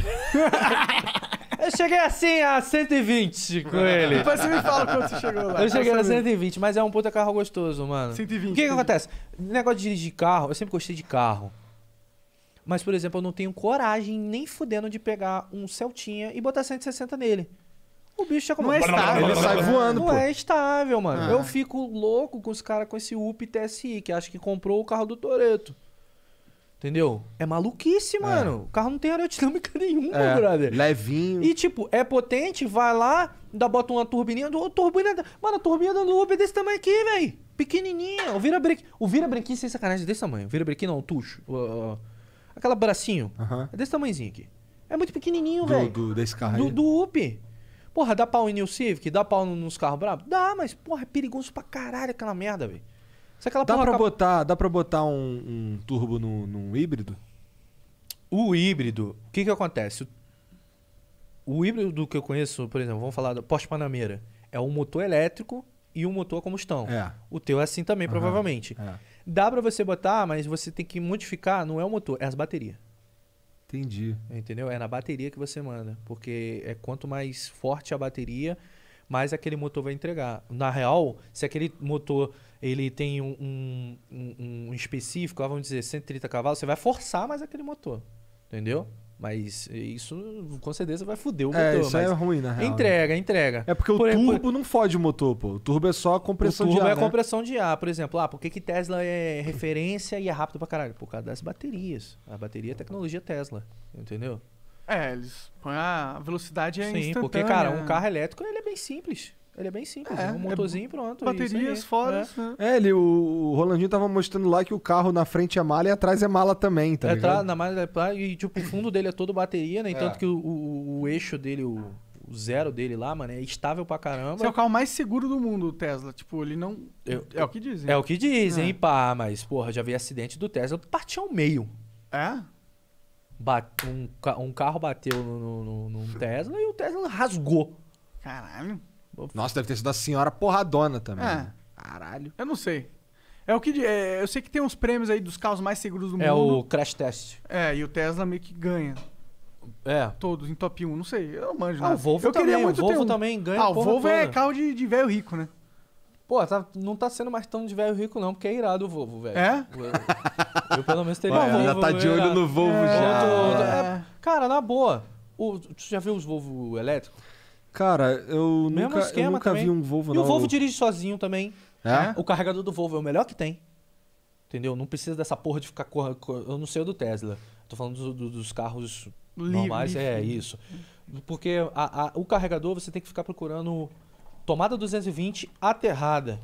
eu cheguei assim a 120 com ele. Depois você me fala quando você chegou lá. Eu cheguei a 120, mas é um puta carro gostoso, mano. 120. O que, que acontece? Negócio de dirigir carro, eu sempre gostei de carro. Mas, por exemplo, eu não tenho coragem nem fudendo de pegar um Celtinha e botar 160 nele. O bicho já como Não é estável. Ele sai voando, Não é estável, mano. Ah. Eu fico louco com os caras com esse UP TSI, que acho que comprou o carro do Toreto. Entendeu? É maluquice, é. mano. É. O carro não tem aerodinâmica nenhuma, é. brother. Levinho. E, tipo, é potente, vai lá, ainda bota uma turbininha. Do, turbina, mano, a turbina do up é desse tamanho aqui, velho. Pequenininha. O vira-brequim. O vira-brequim sem sacanagem é desse tamanho. O vira-brequim não, o tucho. O, o, Aquela bracinho. Uhum. É desse tamanhozinho aqui. É muito pequenininho, velho. Do, desse carro do, aí. Do UP. Porra, dá pau em New Civic? Dá pau nos carros bravos? Dá, mas porra, é perigoso pra caralho aquela merda, velho. Dá, porra, pra botar, dá pra botar um, um turbo num, híbrido? O híbrido, o que que acontece? O híbrido que eu conheço, por exemplo, vamos falar do Porsche Panamera. É um motor elétrico e um motor a combustão. É. O teu é assim também, uhum. provavelmente. É. Dá para você botar, mas você tem que modificar, não é o motor, é as baterias. Entendi. Entendeu? É na bateria que você manda, porque é quanto mais forte a bateria, mais aquele motor vai entregar. Na real, se aquele motor ele tem um, um, um específico, vamos dizer 130 cavalos, você vai forçar mais aquele motor, entendeu? Mas isso com certeza vai foder o é, motor. É, isso mas é ruim, na real. Entrega, né? entrega. É porque o turbo não fode o motor, pô. O turbo é só compressão de ar. O turbo é né? compressão de ar, por exemplo. Ah, por que, que Tesla é referência e é rápido pra caralho? Por causa das baterias. A bateria é tecnologia Tesla, entendeu? É, eles põem a velocidade é Sim, instantânea. porque, cara, um né? carro elétrico ele é bem simples. Ele é bem simples, é, né? um é motorzinho é, pronto. Baterias fora. Né? né? É, ele, o, Rolandinho tava mostrando lá que o carro na frente é mala e atrás é mala também, tá é, ligado? Tá, na mala é e tipo, o fundo dele é todo bateria, né? É. Tanto que o, o, o, eixo dele, o, o zero dele lá, mano, é estável pra caramba. Esse é o carro mais seguro do mundo, o Tesla. Tipo, ele não. Eu, é o que dizem. É o que dizem, é. pá, mas, porra, já vi acidente do Tesla Partiu ao meio. É? Bate, um, um carro bateu no, no, no, no Tesla e o Tesla rasgou. Caralho. Nossa, deve ter sido a senhora porradona também. É. Caralho. Eu não sei. É o que. É, eu sei que tem uns prêmios aí dos carros mais seguros do é mundo. É o crash test. É, e o Tesla meio que ganha. É. Todos em top 1, não sei. Eu não manjo. Ah, o Volvo eu também. muito o Volvo um. também ganha. Ah, o Volvo é toda. é carro de, de velho rico, né? Pô, tá, não tá sendo mais tão de velho rico, não, porque é irado o Volvo, velho. É? Eu, eu, pelo menos teria um Volvo. Já tá de olho no Volvo é, já. É. é, cara, na boa. O, tu já viu os Volvo elétricos? Cara, eu Mesmo nunca, eu nunca vi um Volvo. E não, o Volvo eu... dirige sozinho também. É? O carregador do Volvo é o melhor que tem. Entendeu? Não precisa dessa porra de ficar Eu não sei o do Tesla. Tô falando do, do, dos carros Livre. normais, é isso. Porque a, a, o carregador você tem que ficar procurando tomada 220 aterrada.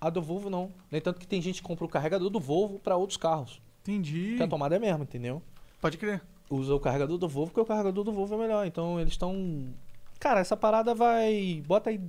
A do Volvo não. nem tanto que tem gente que compra o carregador do Volvo para outros carros. Entendi. Porque a tomada é a mesma, entendeu? Pode crer. Usa o carregador do Volvo porque o carregador do Volvo é melhor. Então eles estão Cara, essa parada vai. Bota aí.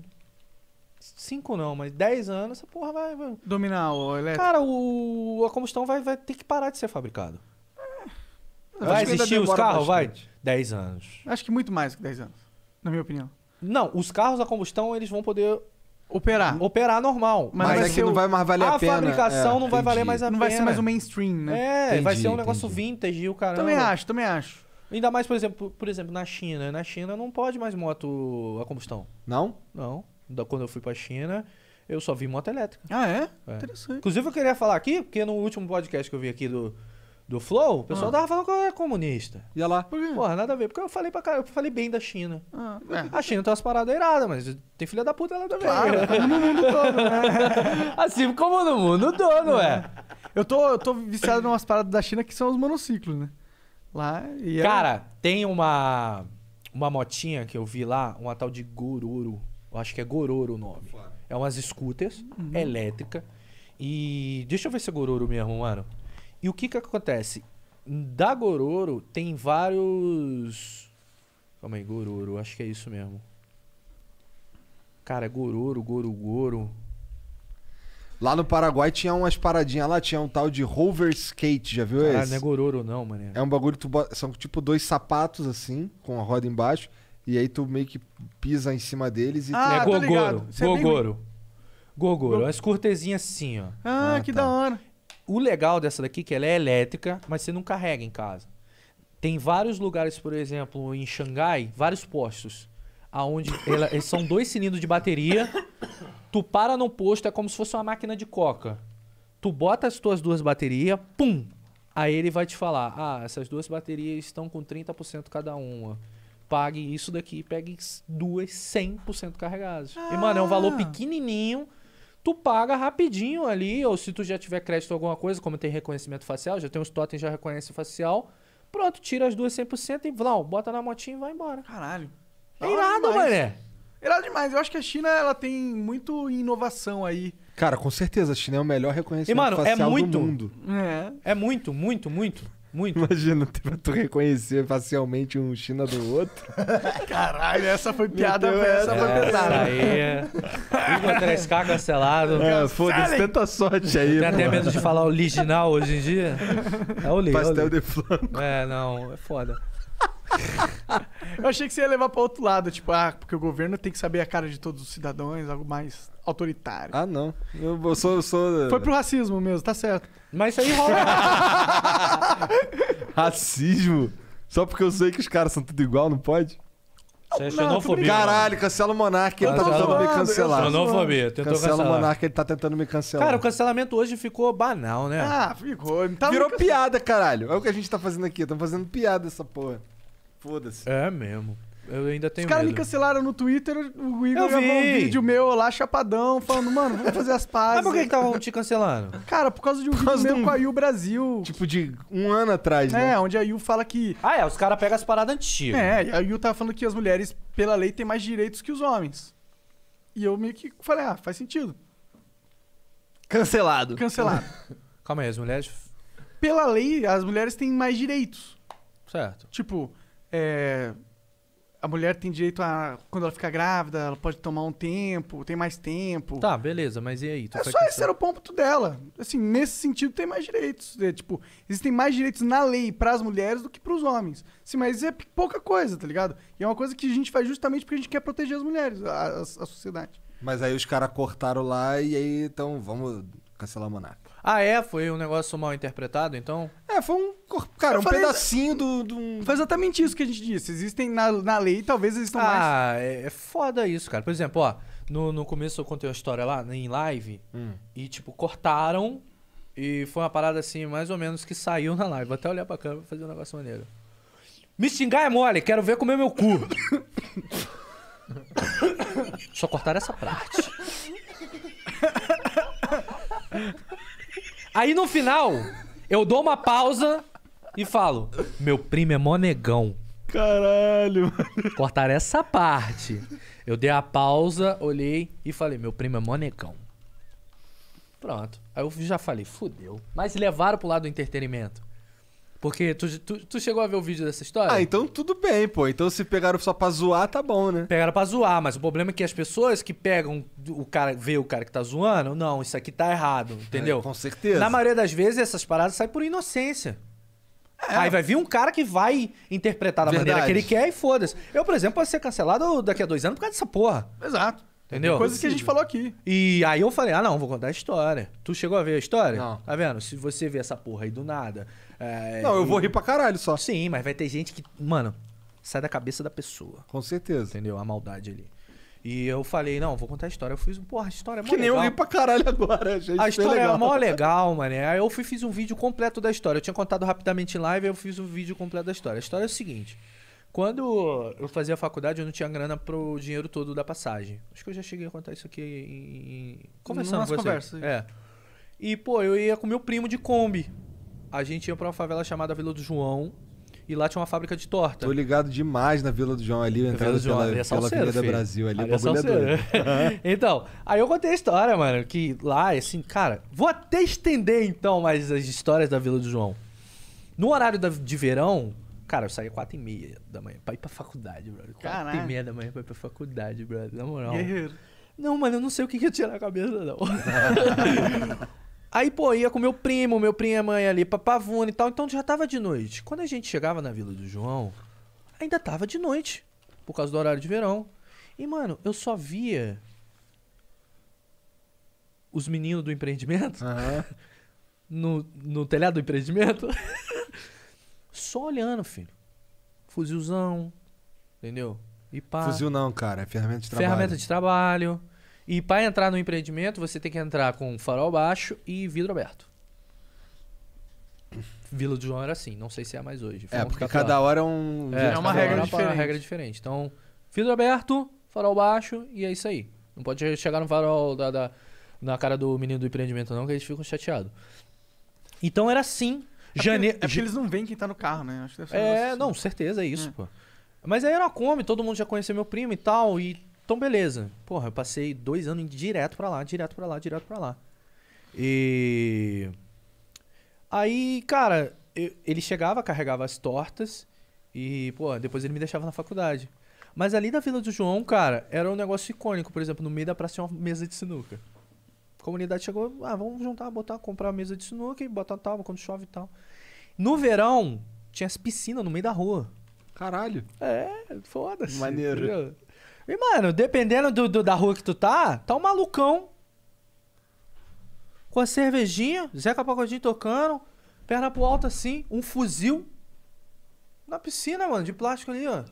Cinco não, mas dez anos, essa porra vai. vai... Dominar o elétrico. Cara, o, a combustão vai, vai ter que parar de ser fabricado. É. Vai existir os carros? Vai. Dez anos. Acho que muito mais que dez anos, na minha opinião. Não, os carros a combustão eles vão poder Operar. Operar normal. Mas, mas é que o... não vai mais valer a, a pena. A fabricação é, não entendi. vai valer mais a pena. Não vai ser mais o mainstream, né? É, entendi, vai ser um negócio entendi. vintage e o caramba. Também acho, também acho. Ainda mais, por exemplo, por exemplo, na China. Na China não pode mais moto a combustão. Não? Não. Da, quando eu fui pra China, eu só vi moto elétrica. Ah, é? é? Interessante. Inclusive, eu queria falar aqui, porque no último podcast que eu vi aqui do, do Flow, o pessoal ah. tava falando que eu era comunista. Ia lá. Por quê? Porra, nada a ver. Porque eu falei pra cara, eu falei bem da China. Ah, é. A China tem umas paradas iradas, mas tem filha da puta lá também. Claro, como tá no mundo todo, né? Assim como no mundo todo, é. Ué. Eu tô, eu tô viciado em umas paradas da China que são os monociclos, né? lá. E Cara, eu... tem uma uma motinha que eu vi lá, uma tal de Gororo. Eu acho que é Gororo o nome. É umas scooters uhum. elétrica. E deixa eu ver se é Gororo mesmo, mano. E o que que acontece? Da Gororo tem vários. Calma aí, Gororo, acho que é isso mesmo. Cara, é Gororo, Gorogoro. Goro. Lá no Paraguai tinha umas paradinhas lá, tinha um tal de rover skate, já viu Caralho, esse? não é gororo não, mano. É um bagulho, tu são tipo dois sapatos assim, com a roda embaixo, e aí tu meio que pisa em cima deles e... Ah, tá É gogoro, é gogoro. Gogoro, as cortezinhas assim, ó. Ah, ah que tá. da hora. O legal dessa daqui é que ela é elétrica, mas você não carrega em casa. Tem vários lugares, por exemplo, em Xangai, vários postos aonde ela, são dois cilindros de bateria. Tu para no posto, é como se fosse uma máquina de coca. Tu bota as tuas duas baterias, pum! Aí ele vai te falar: ah, essas duas baterias estão com 30% cada uma. Pague isso daqui, pegue duas 100% carregadas. Ah. E, mano, é um ah! valor pequenininho tu paga rapidinho ali, ou se tu já tiver crédito ou alguma coisa, como tem reconhecimento facial, já tem uns totens já reconhece facial, pronto, tira as duas 100% e vlau, bota na motinha e vai embora. Caralho. É irado, demais. mané. Irado demais. Eu acho que a China ela tem muito inovação aí. Cara, com certeza, a China é o melhor reconhecimento e, mano, é facial é muito, do mundo. É. é muito, muito, muito, muito. Imagina tu reconhecer facialmente um China do outro. Caralho, essa foi piada, Deus, essa foi pesada. Aí, Igor 3K cancelado. É, é foda-se, tanta sorte aí. Tem até medo de falar original hoje em dia. É o é Pastel de flanco. É, não, é foda. eu achei que você ia levar para outro lado, tipo, ah, porque o governo tem que saber a cara de todos os cidadãos, algo mais autoritário. Ah, não. Eu, eu sou, eu sou. Eh, Foi pro racismo mesmo, tá certo. Mas isso aí rola. racismo? Só porque eu sei que os caras são tudo igual, não pode? Isso é xenofobia. Caralho, cancela o Monark, ele tá tentando me cancelar. Xenofobia, tentou cancelar. Cancela o Monark, ele tá tentando me cancelar. Cara, o cancelamento hoje ficou banal, né? Ah, ficou. Tá Virou piada, caralho. É o que a gente tá fazendo aqui, tá fazendo piada essa porra. Foda-se. É mesmo. Eu ainda tenho. Os caras me cancelaram no Twitter, o Igor Eu gravou um vídeo meu lá, chapadão, falando, mano, vamos fazer as pazes. Mas por que que te cancelando? Cara, por causa de um vídeo causa meu de um- com a Yu Brasil. Tipo, de um ano atrás, é, né? é, onde a Yu fala que. Ah, é, os caras pegam as paradas antigas. É, a Yu tá falando que as mulheres, pela lei, têm mais direitos que os homens. E eu meio que falei, ah, faz sentido. Cancelado. Cancelado. Calma aí, as mulheres. pela lei, as mulheres têm mais direitos. Certo. Tipo, é, a mulher tem direito a. Quando ela fica grávida, ela pode tomar um tempo, tem mais tempo. Tá, beleza, mas e aí? Tu é só esse era o ponto dela. Assim, nesse sentido, tem mais direitos. É, tipo, existem mais direitos na lei para as mulheres do que para os homens. Sim, mas é pouca coisa, tá ligado? E é uma coisa que a gente faz justamente porque a gente quer proteger as mulheres, a, a, a sociedade. Mas aí os caras cortaram lá e aí, então, vamos cancelar a monarca. Ah, é? Foi um negócio mal interpretado, então? É, foi um. Cara, eu um pedacinho do, do. Foi exatamente isso que a gente disse. Existem na, na lei, talvez existam ah, mais. Ah, é, foda isso, cara. Por exemplo, ó, no, no começo eu contei uma história lá né, em live hum. e, tipo, cortaram. E foi uma parada assim, mais ou menos, que saiu na live. Vou até olhar pra câmera e fazer um negócio maneiro. Me xingar é mole, quero ver comer meu cu. Só cortaram essa parte. Aí no final, eu dou uma pausa e falo: Meu primo é monegão. Caralho, Cortar Cortaram essa parte. Eu dei a pausa, olhei e falei: Meu primo é monegão. Pronto. Aí eu já falei: Fudeu. Mas levaram pro lado do entretenimento. Porque tu, tu, tu, chegou a ver o vídeo dessa história? Ah, então tudo bem, pô. Então se pegaram só pra zoar, tá bom, né? Pegaram pra zoar, mas o problema é que as pessoas que pegam o cara, vê o cara que tá zoando, não, isso aqui tá errado, é, entendeu? É, com certeza. Na maioria das vezes essas paradas saem por inocência. É. Aí vai vir um cara que vai interpretar da Verdade. maneira que ele quer e foda-se. Eu, por exemplo, posso ser cancelado daqui a dois anos por causa dessa porra. Exato. Entendeu? Tem coisas que a gente falou aqui. E aí eu falei, ah não, vou contar a história. Tu chegou a ver a história? Não. Tá vendo? Se você vê essa porra aí do nada, é, não, eu vou rir pra caralho só. Sim, mas vai ter gente que, mano, sai da cabeça da pessoa. Com certeza. Entendeu? A maldade ali. E eu falei, não, vou contar a história. Eu fiz, porra, a história é mó Que legal. nem eu ri pra caralho agora, gente. A história é legal. é mó legal, mano. Aí eu fui, fiz um vídeo completo da história. Eu tinha contado rapidamente em live, aí eu fiz um vídeo completo da história. A história é o seguinte. Quando eu fazia faculdade, eu não tinha grana pro dinheiro todo da passagem. Acho que eu já cheguei a contar isso aqui em... Conversando com você. conversa. É. E, pô, eu ia com meu primo de Kombi a gente ia para uma favela chamada Vila do João. E lá tinha uma fábrica de torta. Tô ligado demais na Vila do João ali, entrando pela, João, ali é pela Avenida filho. Brasil ali, ali é é Então, aí eu contei a história, mano, que lá, assim, cara, vou até estender então mais as histórias da Vila do João. No horário da, de verão, Cara, eu saía 4 e meia da manhã pra ir pra faculdade, brother. 4 e meia da manhã pra ir pra faculdade, brother. Na moral. Guerreiro. Não, mano, eu não sei o que, que eu tinha na cabeça, não. Aí, pô, ia com meu primo, meu primo e a mãe ali, papavuna e tal. Então já tava de noite. Quando a gente chegava na Vila do João, ainda tava de noite. Por causa do horário de verão. E, mano, eu só via os meninos do empreendimento uhum. no, no telhado do empreendimento. só olhando, filho. Fuzilzão, entendeu? E pá. Fuzil não, cara, é ferramenta de trabalho. Ferramenta de trabalho. E para entrar no empreendimento, você tem que entrar com farol baixo e vidro aberto. Vila do João era assim, não sei se é mais hoje. É, porque cada hora é um. É, é uma, regra diferente. uma regra diferente. Então, vidro aberto, farol baixo e é isso aí. Não pode chegar no farol da, da na cara do menino do empreendimento, não, que eles ficam chateados. Então era assim. É janeiro. É porque eles não veem quem tá no carro, né? Acho que deve ser é, um não, assim. certeza, é isso, é. pô. Mas aí era uma Kombi, todo mundo já conhecia meu primo e tal, e então, beleza. Porra, eu passei dois anos direto pra lá, direto pra lá, direto pra lá. E. Aí, cara, eu, ele chegava, carregava as tortas e, pô, depois ele me deixava na faculdade. Mas ali da Vila do João, cara, era um negócio icônico. Por exemplo, no meio da praça tinha uma mesa de sinuca. A comunidade chegou, ah, vamos juntar, botar, comprar uma mesa de sinuca e botar tal, quando chove e tal. No verão, tinha as piscinas no meio da rua. Caralho. É, foda-se. Maneiro. Entendeu? E, mano, dependendo do, do, da rua que tu tá, tá um malucão. Com a cervejinha, Zeca Pagodinho tocando, perna pro alto assim, um fuzil. Na piscina, mano, de plástico ali, ó.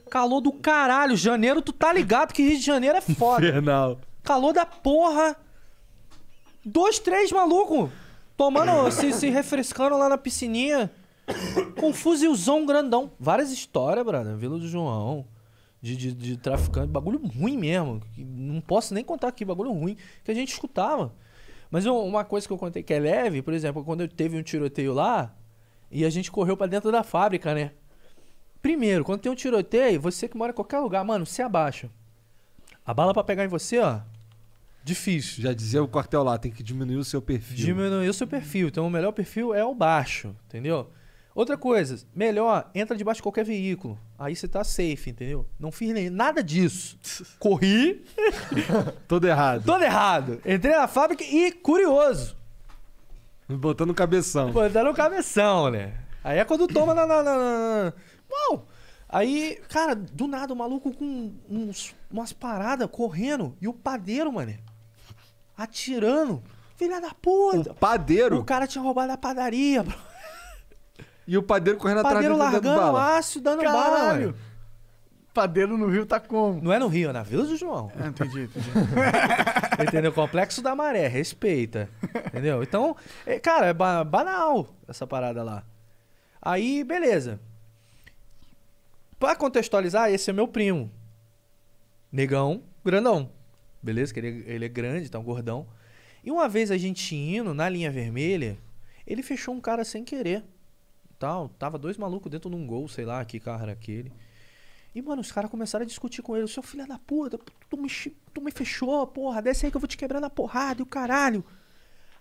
Calor do caralho. Janeiro, tu tá ligado que Rio de Janeiro é foda. Infernal. Calor da porra. Dois, três maluco tomando, se, se refrescando lá na piscininha. Com um fuzilzão grandão. Várias histórias, brother. Vila do João de, de, de traficante, bagulho ruim mesmo. Não posso nem contar aqui, bagulho ruim que a gente escutava. Mas eu, uma coisa que eu contei que é leve, por exemplo, quando teve um tiroteio lá e a gente correu para dentro da fábrica, né? Primeiro, quando tem um tiroteio, você que mora em qualquer lugar, mano, se abaixa. A bala para pegar em você, ó, difícil. Já dizia o quartel lá, tem que diminuir o seu perfil. Diminuir o seu perfil. Então o melhor perfil é o baixo, entendeu? Outra coisa, melhor, entra debaixo de qualquer veículo. Aí você tá safe, entendeu? Não fiz nem nada disso. Corri. Todo errado. Todo errado. Entrei na fábrica e curioso. Botando cabeção. Botando cabeção, né? Aí é quando toma na. na, na, na. Uau! Aí, cara, do nada o maluco com uns, umas paradas correndo e o padeiro, mano, atirando. Filha da puta! O padeiro? O cara tinha roubado a padaria, bro. E o padeiro correndo atrás dele. Padeiro largando dando bala. aço, dando Caralho. bala. Padeiro no Rio tá como? Não é no Rio, é na Vila do João. É, entendi, entendi. Entendeu? Complexo da maré, respeita. Entendeu? Então, é, cara, é ba banal essa parada lá. Aí, beleza. Pra contextualizar, esse é meu primo. Negão, grandão. Beleza? Que ele, ele é grande, então gordão. E uma vez a gente indo na linha vermelha, ele fechou um cara sem querer tal. Tava dois malucos dentro de um gol, sei lá, que carro era aquele. E, mano, os caras começaram a discutir com ele. Seu filho da puta, tu me, tu me fechou, porra, desce aí que eu vou te quebrar na porrada e o caralho.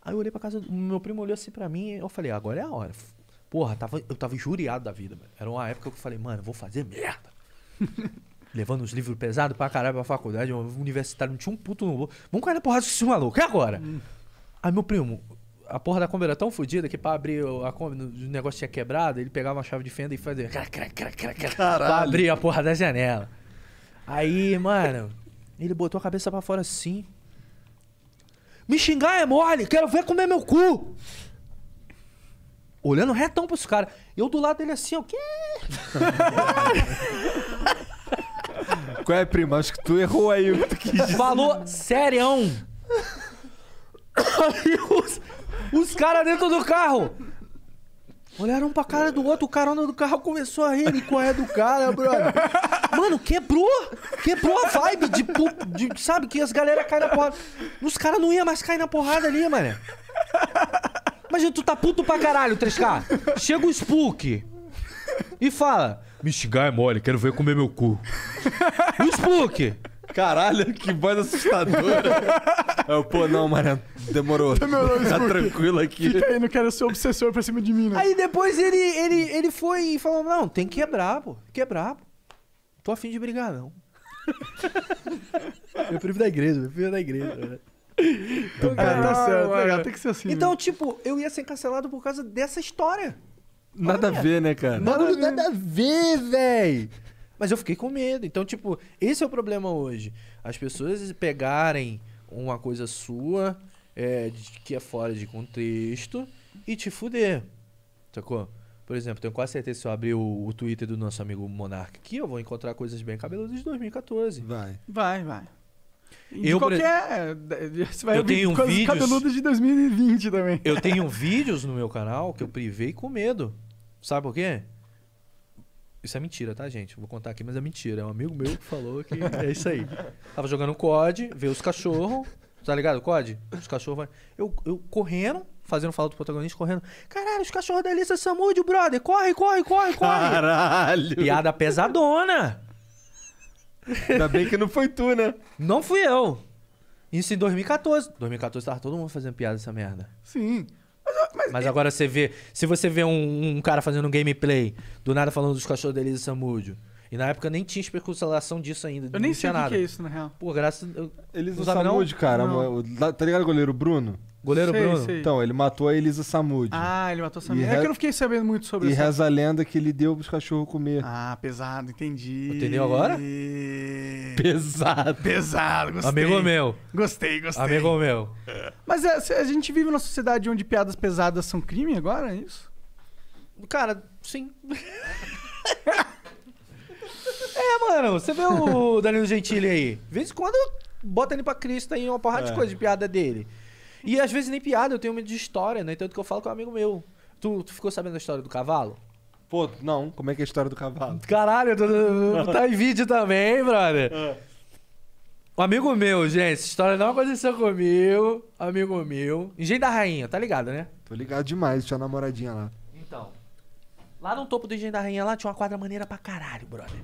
Aí eu olhei pra casa meu primo, olhou assim pra mim. Eu falei, agora é a hora. Porra, tava, eu tava injuriado da vida, mano. Era uma época que eu falei, mano, eu vou fazer merda. Levando os livros pesados pra caralho pra faculdade, universitário, não tinha um puto no. Vamos cair na porrada com esse maluco, é agora? Hum. Aí meu primo, a porra da Kombi era tão fodida que pra abrir a Kombi, o negócio tinha quebrado, ele pegava uma chave de fenda e fazia. Caralho. Pra abrir a porra da janela. Aí, mano, ele botou a cabeça para fora assim. Me xingar é mole, quero ver comer meu cu. Olhando retão pros caras. Eu do lado dele assim, o quê? Qual é, prima? Acho que tu errou aí o que tu quis dizer. Falou serião. Aí os, os caras dentro do carro. Olharam pra cara do outro, o carona do carro começou a rir. E qual é do cara, brother? Mano, quebrou! Quebrou a vibe de, de, de sabe, que as galera caem na porrada. Os caras não iam mais cair na porrada ali, mano. Imagina, tu tá puto pra caralho, 3K. Chega o Spook e fala: Me xingar é mole, quero ver comer meu cu. O Spook! Caralho, que voz assustadora. Eu, pô, não, Mariano, demorou. Demorou, Tá, tá tranquilo aqui. Fica aí, não quero ser obsessor pra cima de mim, né? Aí depois ele, ele, ele foi e falou: Não, tem que quebrar, pô. Quebrar, pô. Tô afim de brigar, não. eu prefiro da igreja, eu prefiro da igreja. Então, né? tá cara, tá certo, cara, tem que ser assim. Então, mesmo. Né? tipo, eu ia ser cancelado por causa dessa história. Nada Olha. a ver, né, cara? Nada, a ver. nada a ver, véi. Mas eu fiquei com medo. Então, tipo, esse é o problema hoje. As pessoas pegarem uma coisa sua é, que é fora de contexto e te fuder. Sacou? Por exemplo, tenho quase certeza que se eu abrir o, o Twitter do nosso amigo Monark aqui, eu vou encontrar coisas bem cabeludas de 2014. Vai. Vai, vai. E eu, qualquer. Você vai eu tenho coisas vídeos, cabeludas de 2020 também. Eu tenho vídeos no meu canal que eu privei com medo. Sabe por quê? Isso é mentira, tá, gente? Vou contar aqui, mas é mentira. É um amigo meu que falou que é isso aí. Tava jogando COD, veio os cachorros. Tá ligado? COD? Os cachorros. Vai... Eu, eu correndo, fazendo falta do protagonista, correndo. Caralho, os cachorros da Elissa Samud, brother. Corre, corre, corre, corre. Caralho. Piada pesadona. Ainda bem que não foi tu, né? Não fui eu. Isso em 2014. 2014 tava todo mundo fazendo piada dessa merda. Sim. Mas, mas, agora você vê. Se você vê um, um cara fazendo um gameplay, do nada falando dos cachorros da Elisa Samúdio. E na época nem tinha especulação disso ainda. Eu nem sei o que, que é isso, na real. Pô, graças. Eu, Elisa Samud, cara. Não. Tá ligado o goleiro Bruno? Goleiro sei, Bruno? Sei. Então, ele matou a Elisa Samud. Ah, ele matou a Samud. É re... que eu não fiquei sabendo muito sobre isso. E reza a lenda que ele deu pros cachorros comer. Ah, pesado, entendi. Entendeu agora? Pesado. Pesado, gostei. Amigo meu. Gostei, gostei. Amigo meu. Mas é, a gente vive numa sociedade onde piadas pesadas são crime agora, é isso? Cara, sim. É, mano, você vê o Danilo Gentili aí. De vez em quando bota ele pra Cristo aí uma porrada é. de coisa de piada dele. E às vezes nem piada, eu tenho medo de história, né? Tanto que eu falo com um amigo meu. Tu, tu ficou sabendo da história do cavalo? Pô, não. Como é que é a história do cavalo? Caralho, tá em vídeo também, brother. É. Um amigo meu, gente, essa história não aconteceu comigo. Amigo meu. Engenho da Rainha, tá ligado, né? Tô ligado demais, tinha namoradinha lá. Então. Lá no topo do Engenho da Rainha, lá tinha uma quadra maneira pra caralho, brother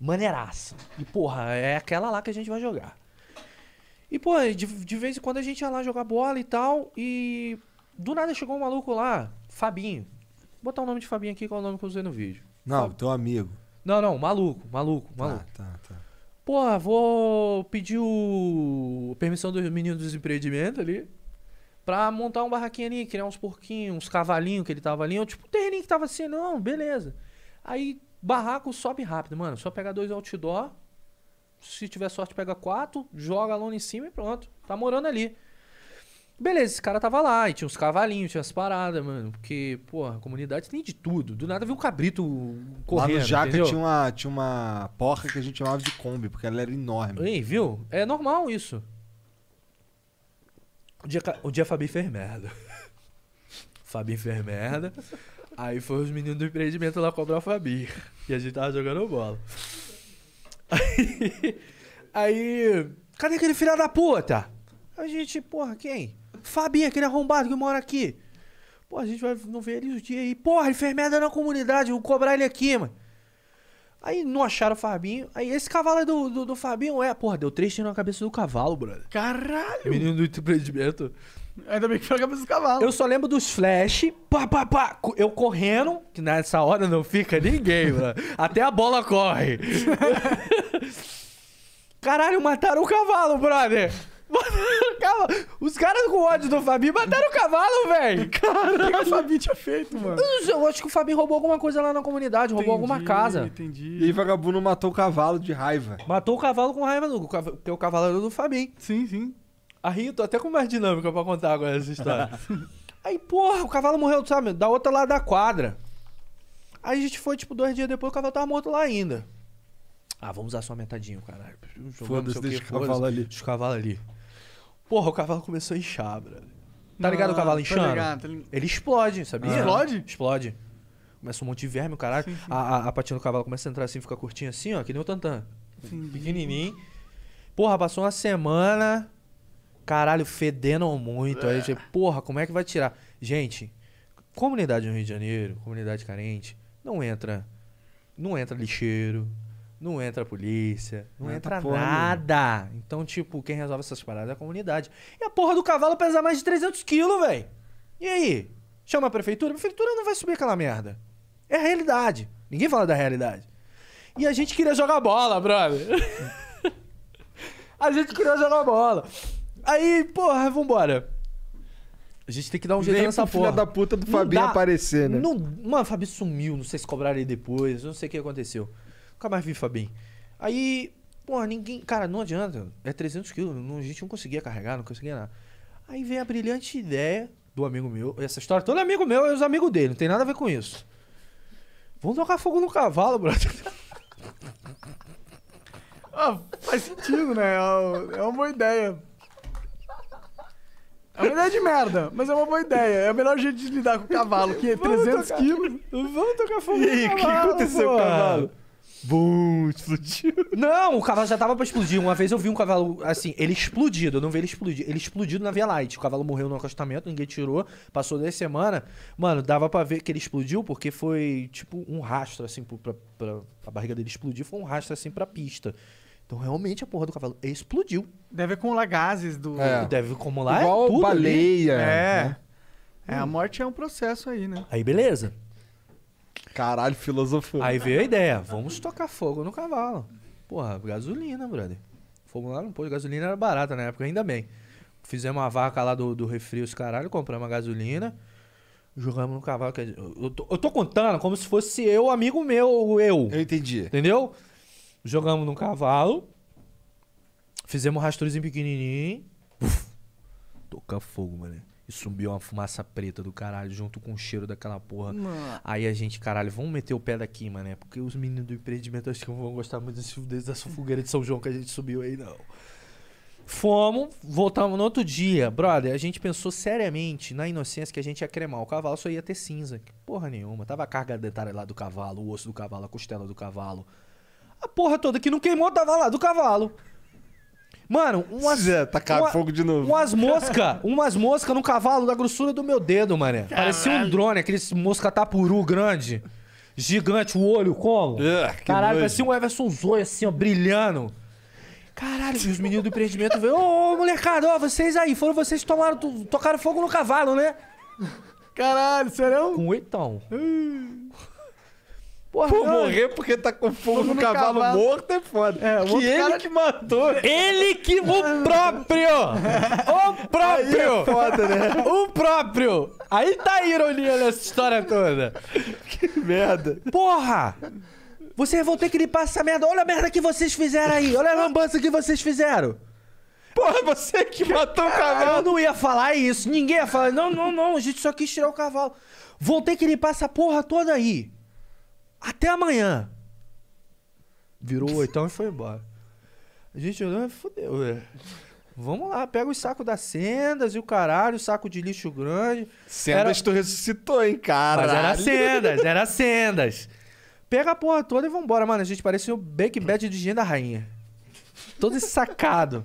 maneiraça. E, porra, é aquela lá que a gente vai jogar. E, pô, de, de vez em quando a gente ia lá jogar bola e tal. E do nada chegou um maluco lá, Fabinho. Vou botar o nome de Fabinho aqui, qual é o nome que eu usei no vídeo. Não, Fab... teu amigo. Não, não, maluco, maluco, ah, maluco. Tá, tá, tá. Porra, vou pedir o... permissão do menino do empreendimentos ali pra montar um barraquinho ali, criar uns porquinhos, uns cavalinhos que ele tava ali. Eu, é tipo, o terreninho que tava assim, não, beleza. Aí Barraco sobe rápido, mano. Só pegar dois outdoor. Se tiver sorte, pega quatro, joga lá em cima e pronto. Tá morando ali. Beleza, esse cara tava lá, e tinha uns cavalinhos, tinha as paradas, mano. Porque, pô, a comunidade tem de tudo. Do nada viu um cabrito correndo. Lá no Jaca entendeu? tinha uma, tinha uma porca que a gente chamava de Kombi, porque ela era enorme. Ei, viu? É normal isso. O dia, o dia Fabi fez merda. Fabi fez merda. Aí foi os meninos do empreendimento lá cobrar o Fabi. E a gente tava jogando bola. Aí, aí cadê aquele filho da puta? A gente, porra, quem? Fabi, aquele arrombado que mora aqui. Pô, a gente vai não ver ele os dias aí. Porra, enfermeira na comunidade, vou cobrar ele aqui, mano. Aí não acharam o Fabinho. Aí esse cavalo aí do, do, do Fabinho é, porra, deu três tiros na cabeça do cavalo, brother. Caralho! Menino do empreendimento. Ainda bem que foi a cabeça do cavalo. Eu só lembro dos flash, pá, pá, pá. Eu correndo, que nessa hora não fica ninguém, mano. Até a bola corre. Caralho, mataram o cavalo, brother. Os caras com ódio do Fabi mataram o cavalo, velho. Caralho. O que, que o Fabi tinha feito, mano? Eu acho que o Fabi roubou alguma coisa lá na comunidade, roubou alguma casa. Entendi. E aí, vagabundo matou o cavalo de raiva. Matou o cavalo com raiva, porque o cavalo era do Fabi. Sim, sim. A Rio, tô até com mais dinâmica pra contar agora essa história. Aí, porra, o cavalo morreu, sabe? Da outra lá da quadra. Aí a gente foi, tipo, dois dias depois, o cavalo tava morto lá ainda. Ah, vamos usar só metadinho, caralho. Foda-se, deixa o cavalo ali. Deixa o cavalo ali. Porra, o cavalo começou a inchar, brother. Tá ligado ah, o cavalo inchando? Ligado, Ele explode, sabia? Ah. Explode? Explode. Começa um monte de verme, o caralho. Sim, sim. A, a, a, patinha do cavalo começa a entrar assim, fica curtinha assim, ó, que nem o tantan. Pequenininho. Porra, passou uma semana caralho, fedendo muito. É. Aí, tipo, porra, como é que vai tirar? Gente, comunidade no Rio de Janeiro, comunidade carente, não entra. Não entra lixeiro, não entra polícia, não, não entra, entra nada. Então, tipo, quem resolve essas paradas é a comunidade. E a porra do cavalo pesa mais de 300 quilos, velho. E aí? Chama a prefeitura? A prefeitura não vai subir aquela merda. É a realidade. Ninguém fala da realidade. E a gente queria jogar bola, brother. a gente queria jogar bola. Aí, porra, vambora. A gente tem que dar um jeito Nem nessa porra. filha da puta do Fabinho dá- aparecer, né? Não, mano, o Fabinho sumiu, não sei se cobraram ele depois, não sei o que aconteceu. Nunca mais vi o Fabinho. Aí, porra, ninguém. Cara, não adianta. É 300 quilos, não- a gente não conseguia carregar, não conseguia nada. Aí vem a brilhante ideia do amigo meu, essa história todo é amigo meu e os amigos dele, não tem nada a ver com isso. Vamos tocar fogo no cavalo, brother. Ah, faz sentido, né? é, é uma boa ideia. É uma ideia de merda, mas é uma boa ideia. É o melhor jeito de lidar com o cavalo, que é 300 tocar, quilos. Vamos tocar fogo E aí, o que aconteceu com o cavalo? Bum, explodiu. Não, o cavalo já tava pra explodir. Uma vez eu vi um cavalo, assim, ele explodido. Eu não vi ele explodir. Ele explodido na Via Light. O cavalo morreu no acostamento, ninguém tirou. Passou 10 semanas. Mano, dava pra ver que ele explodiu porque foi, tipo, um rastro, assim, pra, pra, pra a barriga dele explodir. Foi um rastro, assim, pra pista. Então, realmente, a porra do cavalo explodiu. Deve acumular gases do... É. Deve acumular Igual tudo baleia. Ali. É. Né? É, a morte é um processo aí, né? Aí, beleza. Caralho, filosofou. Aí veio a ideia. Vamos tocar fogo no cavalo. Porra, gasolina, brother. Fogo lá não pôde. Gasolina era barata na época, ainda bem. Fizemos uma vaca lá do, do refri, os caralho, compramos a gasolina, jogamos no cavalo. eu, tô, eu, tô, contando como se fosse eu, amigo meu, eu. Eu entendi. Entendeu? Jogamos num cavalo. Fizemos um rastreiozinho pequenininho. Uf, toca fogo, mano. E subiu uma fumaça preta do caralho, junto com o cheiro daquela porra. Mano. Aí a gente, caralho, vamos meter o pé daqui, mano. Porque os meninos do empreendimento acho que não vão gostar muito desse, dessa fogueira de São João que a gente subiu aí, não. Fomos, voltamos no outro dia. Brother, a gente pensou seriamente na inocência que a gente ia cremar. O cavalo só ia ter cinza. Porra nenhuma. Tava a carga dentária lá do cavalo, o osso do cavalo, a costela do cavalo, a porra toda que não queimou tava lá do cavalo. Mano, umas. Zé, tacar tá uma, fogo de novo. Umas mosca, umas mosca no cavalo da grossura do meu dedo, mané. Caralho. Parecia um drone, aquele mosca tapuru grande. Gigante o olho, como? É, uh, Caralho, parecia um Everson Zoe, assim, ó, brilhando. Caralho, os meninos do empreendimento veio. Ô, oh, molecada, ó, vocês aí, foram vocês que tomaram, tocaram fogo no cavalo, né? Caralho, serão? Com oitão. Uh. Porra, Por morrer porque tá com fogo, no, cavalo, cavalo, morto é foda. É, que ele cara... que matou. Ele que. O próprio! O próprio! É foda, né? O próprio! Aí tá a ironia nessa história toda. Que merda. Porra! Vocês vão ter que limpar essa merda. Olha a merda que vocês fizeram aí. Olha a lambança que vocês fizeram. Porra, você que matou o cavalo. Eu não ia falar isso. Ninguém ia falar. Não, não, não. A gente só quis tirar o cavalo. Vão ter que limpar essa porra toda aí. Até amanhã. Virou oitão e foi embora. A gente olhou, fodeu, velho. É. Vamos lá, pega os sacos das sendas e o caralho, o saco de lixo grande. Sendas era... tu ressuscitou, hein, cara? Mas era sendas, era sendas. Pega a porra toda e vambora, mano. A gente parecia o Bake Bad de Gin da Rainha. Todo esse sacado.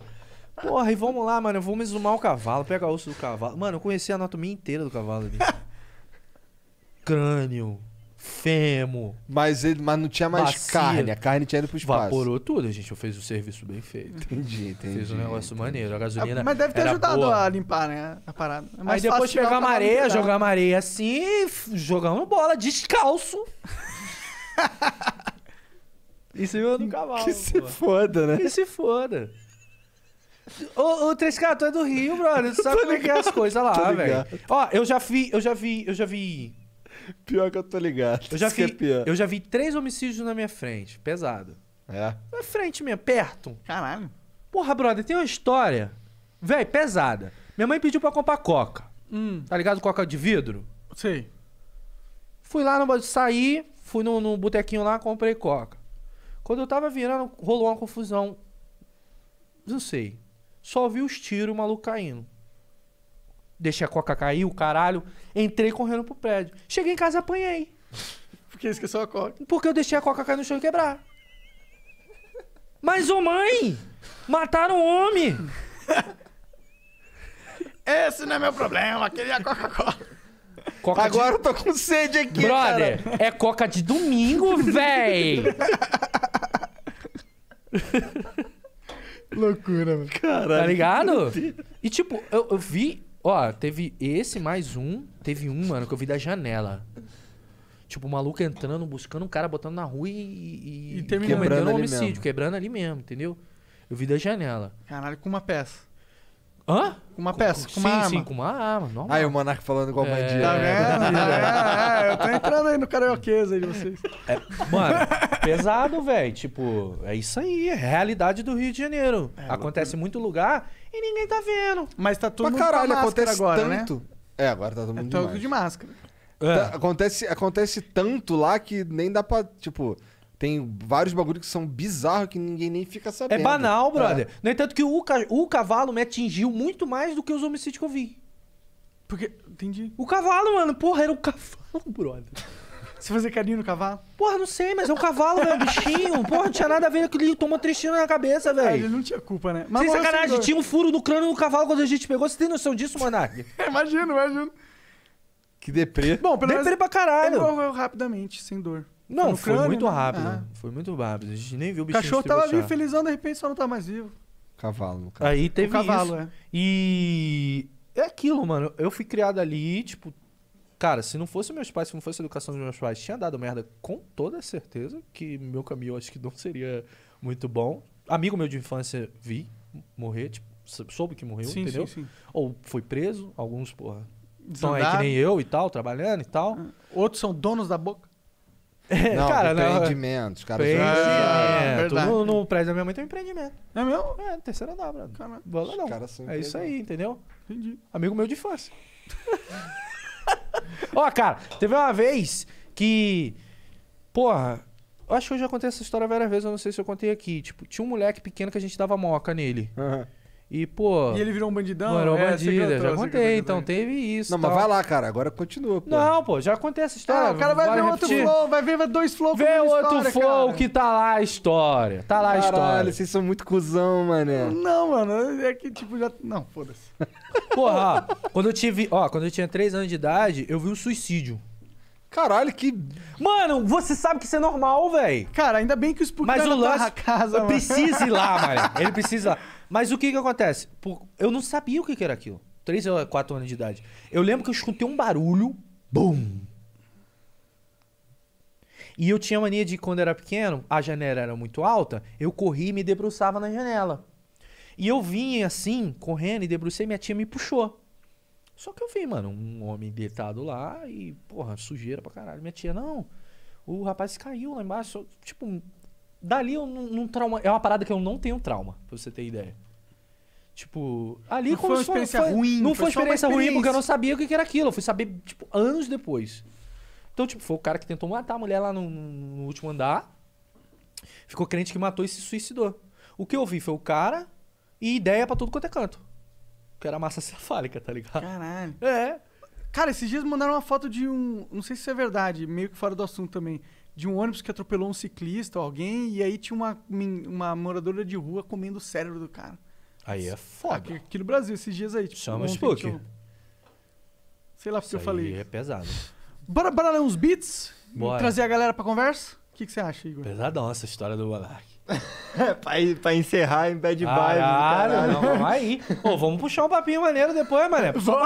Porra, e vamos lá, mano. Vamos exumar o cavalo. Pega o osso do cavalo. Mano, eu conheci a anatomia inteira do cavalo ali. Crânio, Femo, Mas, ele, mas não tinha mais bacia. carne, a carne tinha ido pro espaço. Vaporou tudo, a gente fez o serviço bem feito. Entendi, entendi. Fez um negócio entendi. maneiro. A gasolina. É, mas deve ter ajudado boa. a limpar, né? A parada. É Aí depois pegar uma areia, jogar uma areia assim, jogando bola, descalço. Isso cima é do cavalo. Que se pô. foda, né? Que se foda. Ô, ô 3K, tu é do Rio, brother. Tu sabe como é que é as coisas lá, velho. Ó, eu já vi, eu já vi, eu já vi Pior que eu tô ligado. Eu já, vi, é eu já vi três homicídios na minha frente. Pesado. É? Na frente minha, perto. Caralho. Porra, brother, tem uma história. Véi, pesada. Minha mãe pediu pra comprar coca. Hum. Tá ligado? Coca de vidro? Sei. Fui lá, no, saí, fui no, no botequinho lá, comprei coca. Quando eu tava virando, rolou uma confusão. Não sei. Só vi os tiros, o maluco caindo. Deixei a coca cair, o caralho. Entrei correndo pro prédio. Cheguei em casa e apanhei. Porque esqueceu a coca. Porque eu deixei a coca cair no chão e quebrar. Mas, ô mãe! Mataram o homem! Esse não é meu problema, aquele é a Coca-Cola. Coca Agora de... eu tô com sede aqui, Brother, cara. é coca de domingo, véi! Loucura, mano. Caralho. Tá ligado? E tipo, eu, eu vi Ó, teve esse mais um. Teve um, mano, que eu vi da janela. Tipo, o maluco entrando, buscando um cara, botando na rua e, e, e terminando. quebrando um homicídio, mesmo. quebrando ali mesmo, entendeu? Eu vi da janela. Caralho, com uma peça. Hã? Com uma peça, com, com, uma sim, arma. Sim, com uma arma, normal. Aí o Monark falando igual é... bandido. Tá vendo? É, é, é, é, eu tô entrando aí no karaokês aí de vocês. É, mano, pesado, velho. Tipo, é isso aí, é realidade do Rio de Janeiro. É, Acontece muito lugar e ninguém tá vendo. Mas tá todo pra mundo caralho, com máscara acontece agora, né? tanto. né? É, agora tá todo é mundo é todo de máscara. É. Tá, acontece, acontece tanto lá que nem dá pra, tipo... Tem vários bagulhos que são bizarros que ninguém nem fica sabendo. É banal, é. brother. É. No entanto, que o, o cavalo me atingiu muito mais do que os homicídios que eu vi. Porque. Entendi. O cavalo, mano. Porra, era o cavalo, brother. Você fazer carinho no cavalo? Porra, não sei, mas é um cavalo, velho, bichinho. Porra, não tinha nada a ver com ele tomou três na cabeça, ah, velho. ele não tinha culpa, né? Mas Sem sacanagem, assim, tinha um furo no crânio do cavalo quando a gente pegou. Você tem noção disso, Monark? imagino, imagino. Que deprê. Bom, pelo deprê menos... pra caralho. Ele morreu rapidamente, sem dor. Não, foi, crânio, muito né? rápido. Ah. Foi muito rápido. A gente nem viu o bichinho Cachorro tava vivo, felizão, de repente só não tá mais vivo. Cavalo, cara. Aí teve o cavalo, isso. É. E... É aquilo, mano. Eu fui criado ali, tipo, Cara, se não fosse meus pais, se não fosse a educação dos meus pais, tinha dado merda com toda certeza que meu caminho acho que não seria muito bom. Amigo meu de infância vi morrer, tipo, soube que morreu, sim, entendeu? Sim, sim. Ou foi preso, alguns, porra, São então aí é que nem eu e tal, trabalhando e tal. Ah. Outros são donos da boca. É, não, cara, empreendimentos, cara. Empreendimento. É, no, no prédio da minha mãe tem um empreendimento. é meu? É, terceira dá, brother. Bola não. É isso aí, entendeu? Entendi. Amigo meu de infância. Ó, cara, teve uma vez que. Porra, eu acho que eu já contei essa história várias vezes, eu não sei se eu contei aqui. Tipo, tinha um moleque pequeno que a gente dava moca nele. Uhum. E, pô. E ele virou um bandidão? Não, era um é, bandido, já contei. Então teve isso. Não, tal. mas vai lá, cara. Agora continua, pô. Não, pô, já contei essa história. Ah, o cara vai ver repetir. outro flow, vai ver dois flow Vê outro história, flow cara. que tá lá a história. Tá lá a história. Caralho, vocês são muito cuzão, mané. Não, mano. É que, tipo, já. Não, foda-se. Porra, ó, quando eu tive. Ó, quando eu tinha 3 anos de idade, eu vi um suicídio. Caralho, que. Mano, você sabe que isso é normal, velho. Cara, ainda bem que os Mas tá o lance. Tá casa, Precisa ir lá, mano. Ele precisa ir lá. Mas o que que acontece? Por- Eu não sabia o que que era aquilo. Três ou quatro anos de idade. Eu lembro que eu escutei um barulho. Bum! E eu tinha mania de, quando era pequeno, a janela era muito alta, eu corri, e me debruçava na janela. E eu vinha assim, correndo e debrucei, minha tia me puxou. Só que eu vi, mano, um homem deitado lá e, porra, sujeira pra caralho. Minha tia, não, o rapaz caiu lá embaixo. Tipo, dali eu não, não trauma. É uma parada que eu não tenho trauma, pra você ter ideia. Tipo, ali não foi uma experiência foi, ruim. Não foi, foi experiência, experiência, ruim porque eu não sabia o que era aquilo. Eu fui saber, tipo, anos depois. Então, tipo, foi o cara que tentou matar a mulher lá no, no último andar. Ficou crente que matou e se suicidou. O que eu vi foi o cara e ideia para tudo quanto é canto. Que era massa cefálica, tá ligado? Caralho. É. Cara, esses dias mandaram uma foto de um. Não sei se é verdade, meio que fora do assunto também. De um ônibus que atropelou um ciclista ou alguém, e aí tinha uma, uma moradora de rua comendo o cérebro do cara. Aí é foda. Aqui, aqui no Brasil, esses dias aí. Tipo, Chama Spook. Um... Sei lá porque que eu falei. é pesado. Bora, bora ler uns beats? Bora. Trazer a galera pra conversa? O que, que você acha, Igor? Pesadão essa história do Monark. É, pra, pra, encerrar em bad ah, vibes. Né, caralho, aí. Pô, vamos puxar um papinho maneiro depois, mané. Vamos,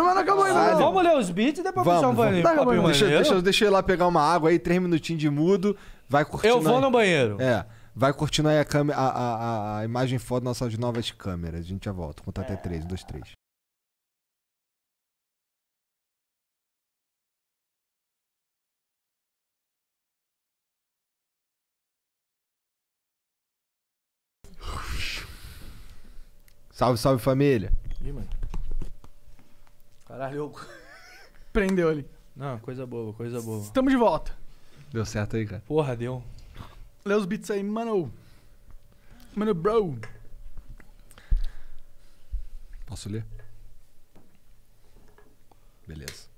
mano, acabou ainda, Vamos ler os beats e depois vamos, puxar um vamos, papinho, tá, papinho deixa, maneiro. Deixa, deixa eu ir lá pegar uma água aí, três minutinhos de mudo. Vai curtindo. Eu vou no banheiro. É. Vai curtindo aí a, imagem a, a, a imagem foda nossas novas câmeras. A gente já volta. Contar até é. três, um, dois, três. Salve, salve família. Ih, mano. Caralho, prendeu ali. Não, coisa boa, coisa boa. Estamos de volta. Deu certo aí, cara? Porra, deu. Lê os beats aí, mano. Mano, bro. Posso ler? Beleza.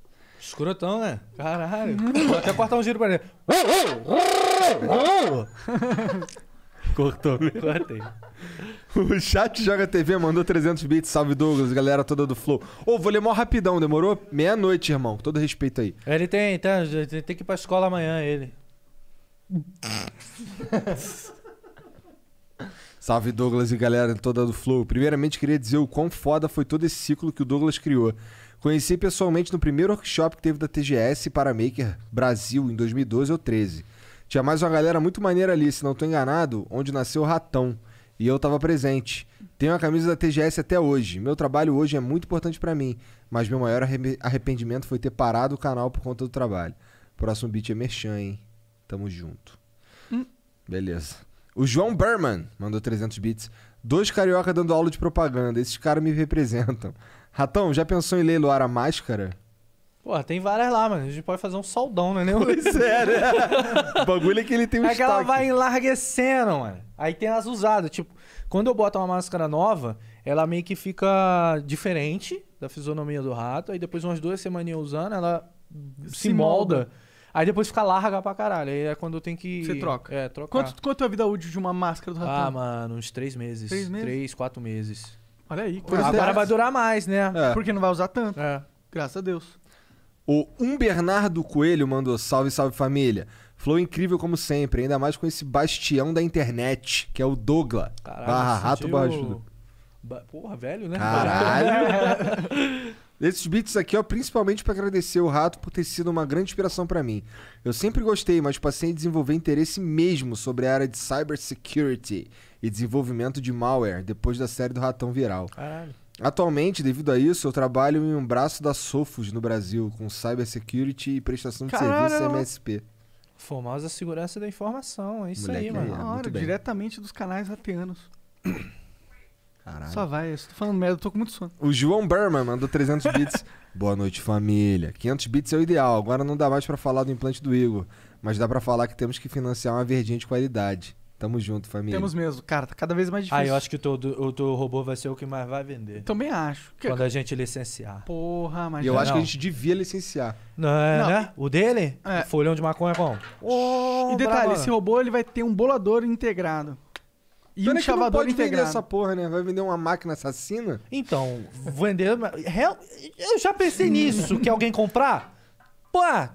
Escrotão, né? Caralho. Vou até cortar um giro pra ele. Cortou, me cortei. O chat Joga TV mandou 300 bits. Salve Douglas, galera toda do Flow. Ô, vou ler mó rapidão, demorou? Meia-noite, irmão. Todo respeito aí. Ele tem, tem, tá, tem que ir pra escola amanhã, ele. Salve Douglas e galera toda do Flow. Primeiramente queria dizer o quão foda foi todo esse ciclo que o Douglas criou. Conheci pessoalmente no primeiro workshop que teve da TGS para Maker Brasil em 2012 ou 13. Tinha mais uma galera muito maneira ali, se não estou enganado, onde nasceu o Ratão. E eu estava presente. Tenho a camisa da TGS até hoje. Meu trabalho hoje é muito importante para mim, mas meu maior arrependimento foi ter parado o canal por conta do trabalho. Próximo beat é merchan, hein? Tamo junto. Hum. Beleza. O João Berman mandou 300 bits. Dois carioca dando aula de propaganda. Esses caras me representam. Ratão, já pensou em leiloar a máscara? Pô, tem várias lá, mas a gente pode fazer um soldão, né? Não? Né? Pois é, né? o bagulho é que ele tem um É que ela vai enlarguecendo, mano. Aí tem as usadas. Tipo, quando eu boto uma máscara nova, ela meio que fica diferente da fisionomia do rato. Aí depois, umas duas semaninhas usando, ela se, se molda. molda Aí depois fica larga pra caralho. Aí é quando tem que. Você troca. É, trocar. Quanto, quanto é a vida útil de uma máscara do ah, ratão? Ah, mano, uns três meses. Três meses? Três, quatro meses. Olha aí. Por Agora vai durar mais, né? É. Porque não vai usar tanto. É. Graças a Deus. O um Bernardo Coelho mandou salve, salve família. Flow incrível como sempre, ainda mais com esse bastião da internet, que é o Douglas. Caralho, barra rato, barra Porra, velho, né? Caralho. Esses beats aqui, ó, principalmente para agradecer o Rato por ter sido uma grande inspiração para mim. Eu sempre gostei, mas passei a desenvolver interesse mesmo sobre a área de cybersecurity e desenvolvimento de malware depois da série do Ratão Viral. Caralho. Atualmente, devido a isso, eu trabalho em um braço da Sofos no Brasil, com cybersecurity e prestação de Caralho. serviços MSP. Formosa segurança da informação, é isso Moleque aí, é mano. É, Hora, diretamente dos canais rateanos. Caralho. Só vai, eu tô falando merda, eu tô com muito sono. O João Berman mandou 300 bits. Boa noite, família. 500 bits é o ideal. Agora não dá mais para falar do implante do Igor, mas dá para falar que temos que financiar uma verdinha de qualidade. Tamo junto, família. Temos mesmo, cara. Tá cada vez mais difícil. Ah, eu acho que o teu, o teu robô vai ser o que mais vai vender. Também acho. Quando a gente licenciar. Porra, mas... E eu não. acho que a gente devia licenciar. Não, é, não. né? O dele? É. O folhão de maconha com... É oh, e detalhe, esse robô ele vai ter um bolador integrado. E Pena um é chavador pode integrado. vender essa porra, né? Vai vender uma máquina assassina? Então, vender. Eu já pensei nisso, que alguém comprar. Pô, ah,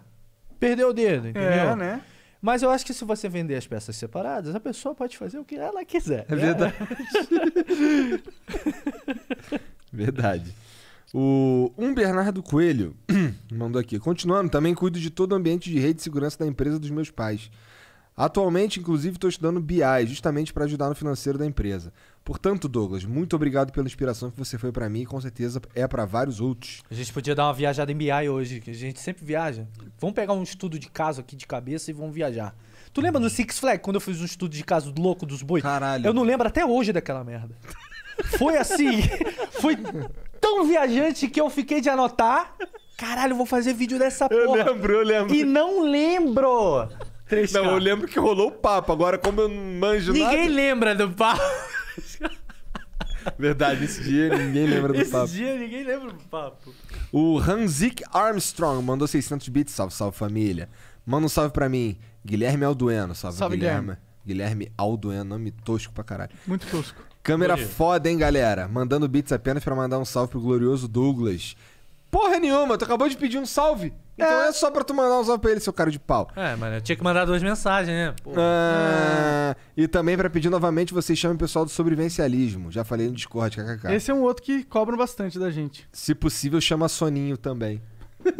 perdeu o dedo, é, entendeu? É, né? Mas eu acho que se você vender as peças separadas, a pessoa pode fazer o que ela quiser. É né? verdade. verdade. O um Bernardo Coelho mandou aqui. Continuando, também cuido de todo o ambiente de rede de segurança da empresa dos meus pais. Atualmente, inclusive, estou estudando BI justamente para ajudar no financeiro da empresa. Portanto, Douglas, muito obrigado pela inspiração que você foi para mim e com certeza é para vários outros. A gente podia dar uma viajada em BI hoje, que a gente sempre viaja. Vamos pegar um estudo de caso aqui de cabeça e vamos viajar. Tu lembra no Six Flags, quando eu fiz um estudo de caso louco dos bois? Caralho. Eu não lembro até hoje daquela merda. Foi assim, foi tão viajante que eu fiquei de anotar. Caralho, vou fazer vídeo dessa porra. Eu lembro, eu lembro. E não lembro. 3K. Não, eu lembro que rolou o papo. Agora, como eu não manjo ninguém nada... Ninguém lembra do papo. Verdade, esse dia ninguém lembra do esse papo. Esse dia ninguém lembra do papo. O Hanzik Armstrong mandou 600 bits. Salve, salve, família. Manda um salve pra mim. Guilherme Aldueno. Salve, salve Guilherme. Guilherme, Guilherme Aldueno. Nome tosco pra caralho. Muito tosco. Câmera foda, hein, galera? Mandando bits apenas para mandar um salve pro glorioso Douglas, Porra nenhuma, tu acabou de pedir um salve. Então é. é, só pra tu mandar um salve pra ele, seu cara de pau. É, mano, eu tinha que mandar duas mensagens, né? Porra. Ah, E também pra pedir novamente, vocês chamem o pessoal do sobrevivencialismo. Já falei no Discord, kkk. Esse é um outro que cobram bastante da gente. Se possível, chama Soninho também.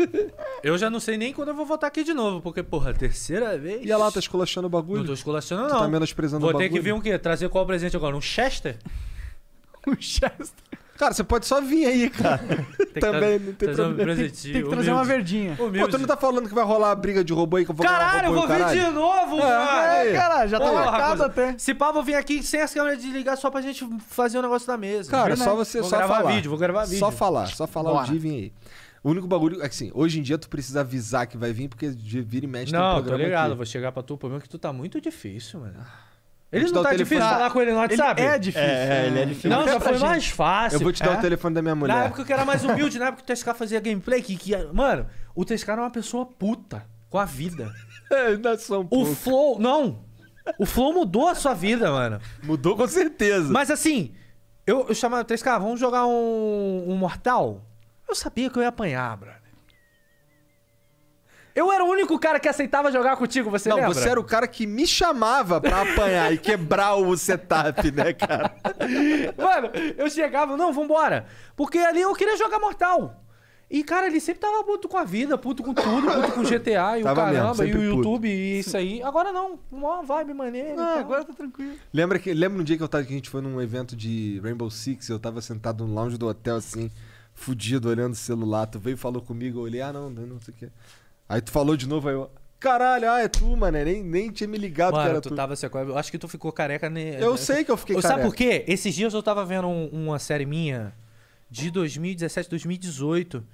Eu já não sei nem quando eu vou votar aqui de novo, porque, porra, terceira vez. E olha lá, tá esculachando o bagulho? Não tô esculachando, não. Tu tá menosprezando Vou o ter que vir um quê? Trazer qual presente agora? Um Chester? Um Chester. Cara, você pode só vir aí, cara. Também, não tem problema. Um tem, tem que trazer uma verdinha. Humilde. Pô, tu não tá falando que vai rolar a briga de robô aí que eu vou Caralho, eu vou vir de novo, é, é, cara, já tá marcado até. Se pá, vou vir aqui sem as câmeras desligar só pra gente fazer o um negócio da mesa. Cara, só você vou só gravar falar. vídeo, vou gravar vídeo. Só falar, só falar Bora. o Divin aí. O único bagulho é que, assim, hoje em dia tu precisa avisar que vai vir, porque vira e mexe no um programa tô ligado, aqui. vou chegar pra tu. O problema é que tu tá muito difícil, mano. Ele não tá difícil falar com ele no WhatsApp? Ele é difícil. É, é, ele é difícil. Não, já foi gente. mais fácil. Eu vou te dar é? o telefone da minha mulher. Na época que era mais humilde, na época que o TSK fazia gameplay, que, que mano, o TSK era uma pessoa puta com a vida. É, ainda são O Flow, não. O Flow mudou a sua vida, mano. Mudou com certeza. Mas assim, eu, eu chamava o TSK, vamos jogar um, um Mortal? Eu sabia que eu ia apanhar, bro. Eu era o único cara que aceitava jogar contigo, você não, lembra? Não, você era o cara que me chamava pra apanhar e quebrar o setup, né, cara? Mano, eu chegava, não, vambora. Porque ali eu queria jogar Mortal. E, cara, ele sempre tava puto com a vida, puto com tudo, puto com GTA e tava o caramba, mesmo, e o YouTube puto. e isso aí. Agora não, uma vibe maneira. Não, ah, agora tá tranquilo. Lembra, que, lembra um dia que, eu tava, que a gente foi num evento de Rainbow Six eu tava sentado no lounge do hotel, assim, fudido, olhando o celular. Tu veio e falou comigo, eu olhei, ah, não, não sei o que. Aí tu falou de novo, aí eu. Caralho, ah, é tu, mano. É, nem, nem tinha me ligado mano, que era tu. tu tava assim, eu acho que tu ficou careca. Ne... Eu sei que eu fiquei eu, careca. Sabe por quê? Esses dias eu tava vendo um, uma série minha de 2017, 2018,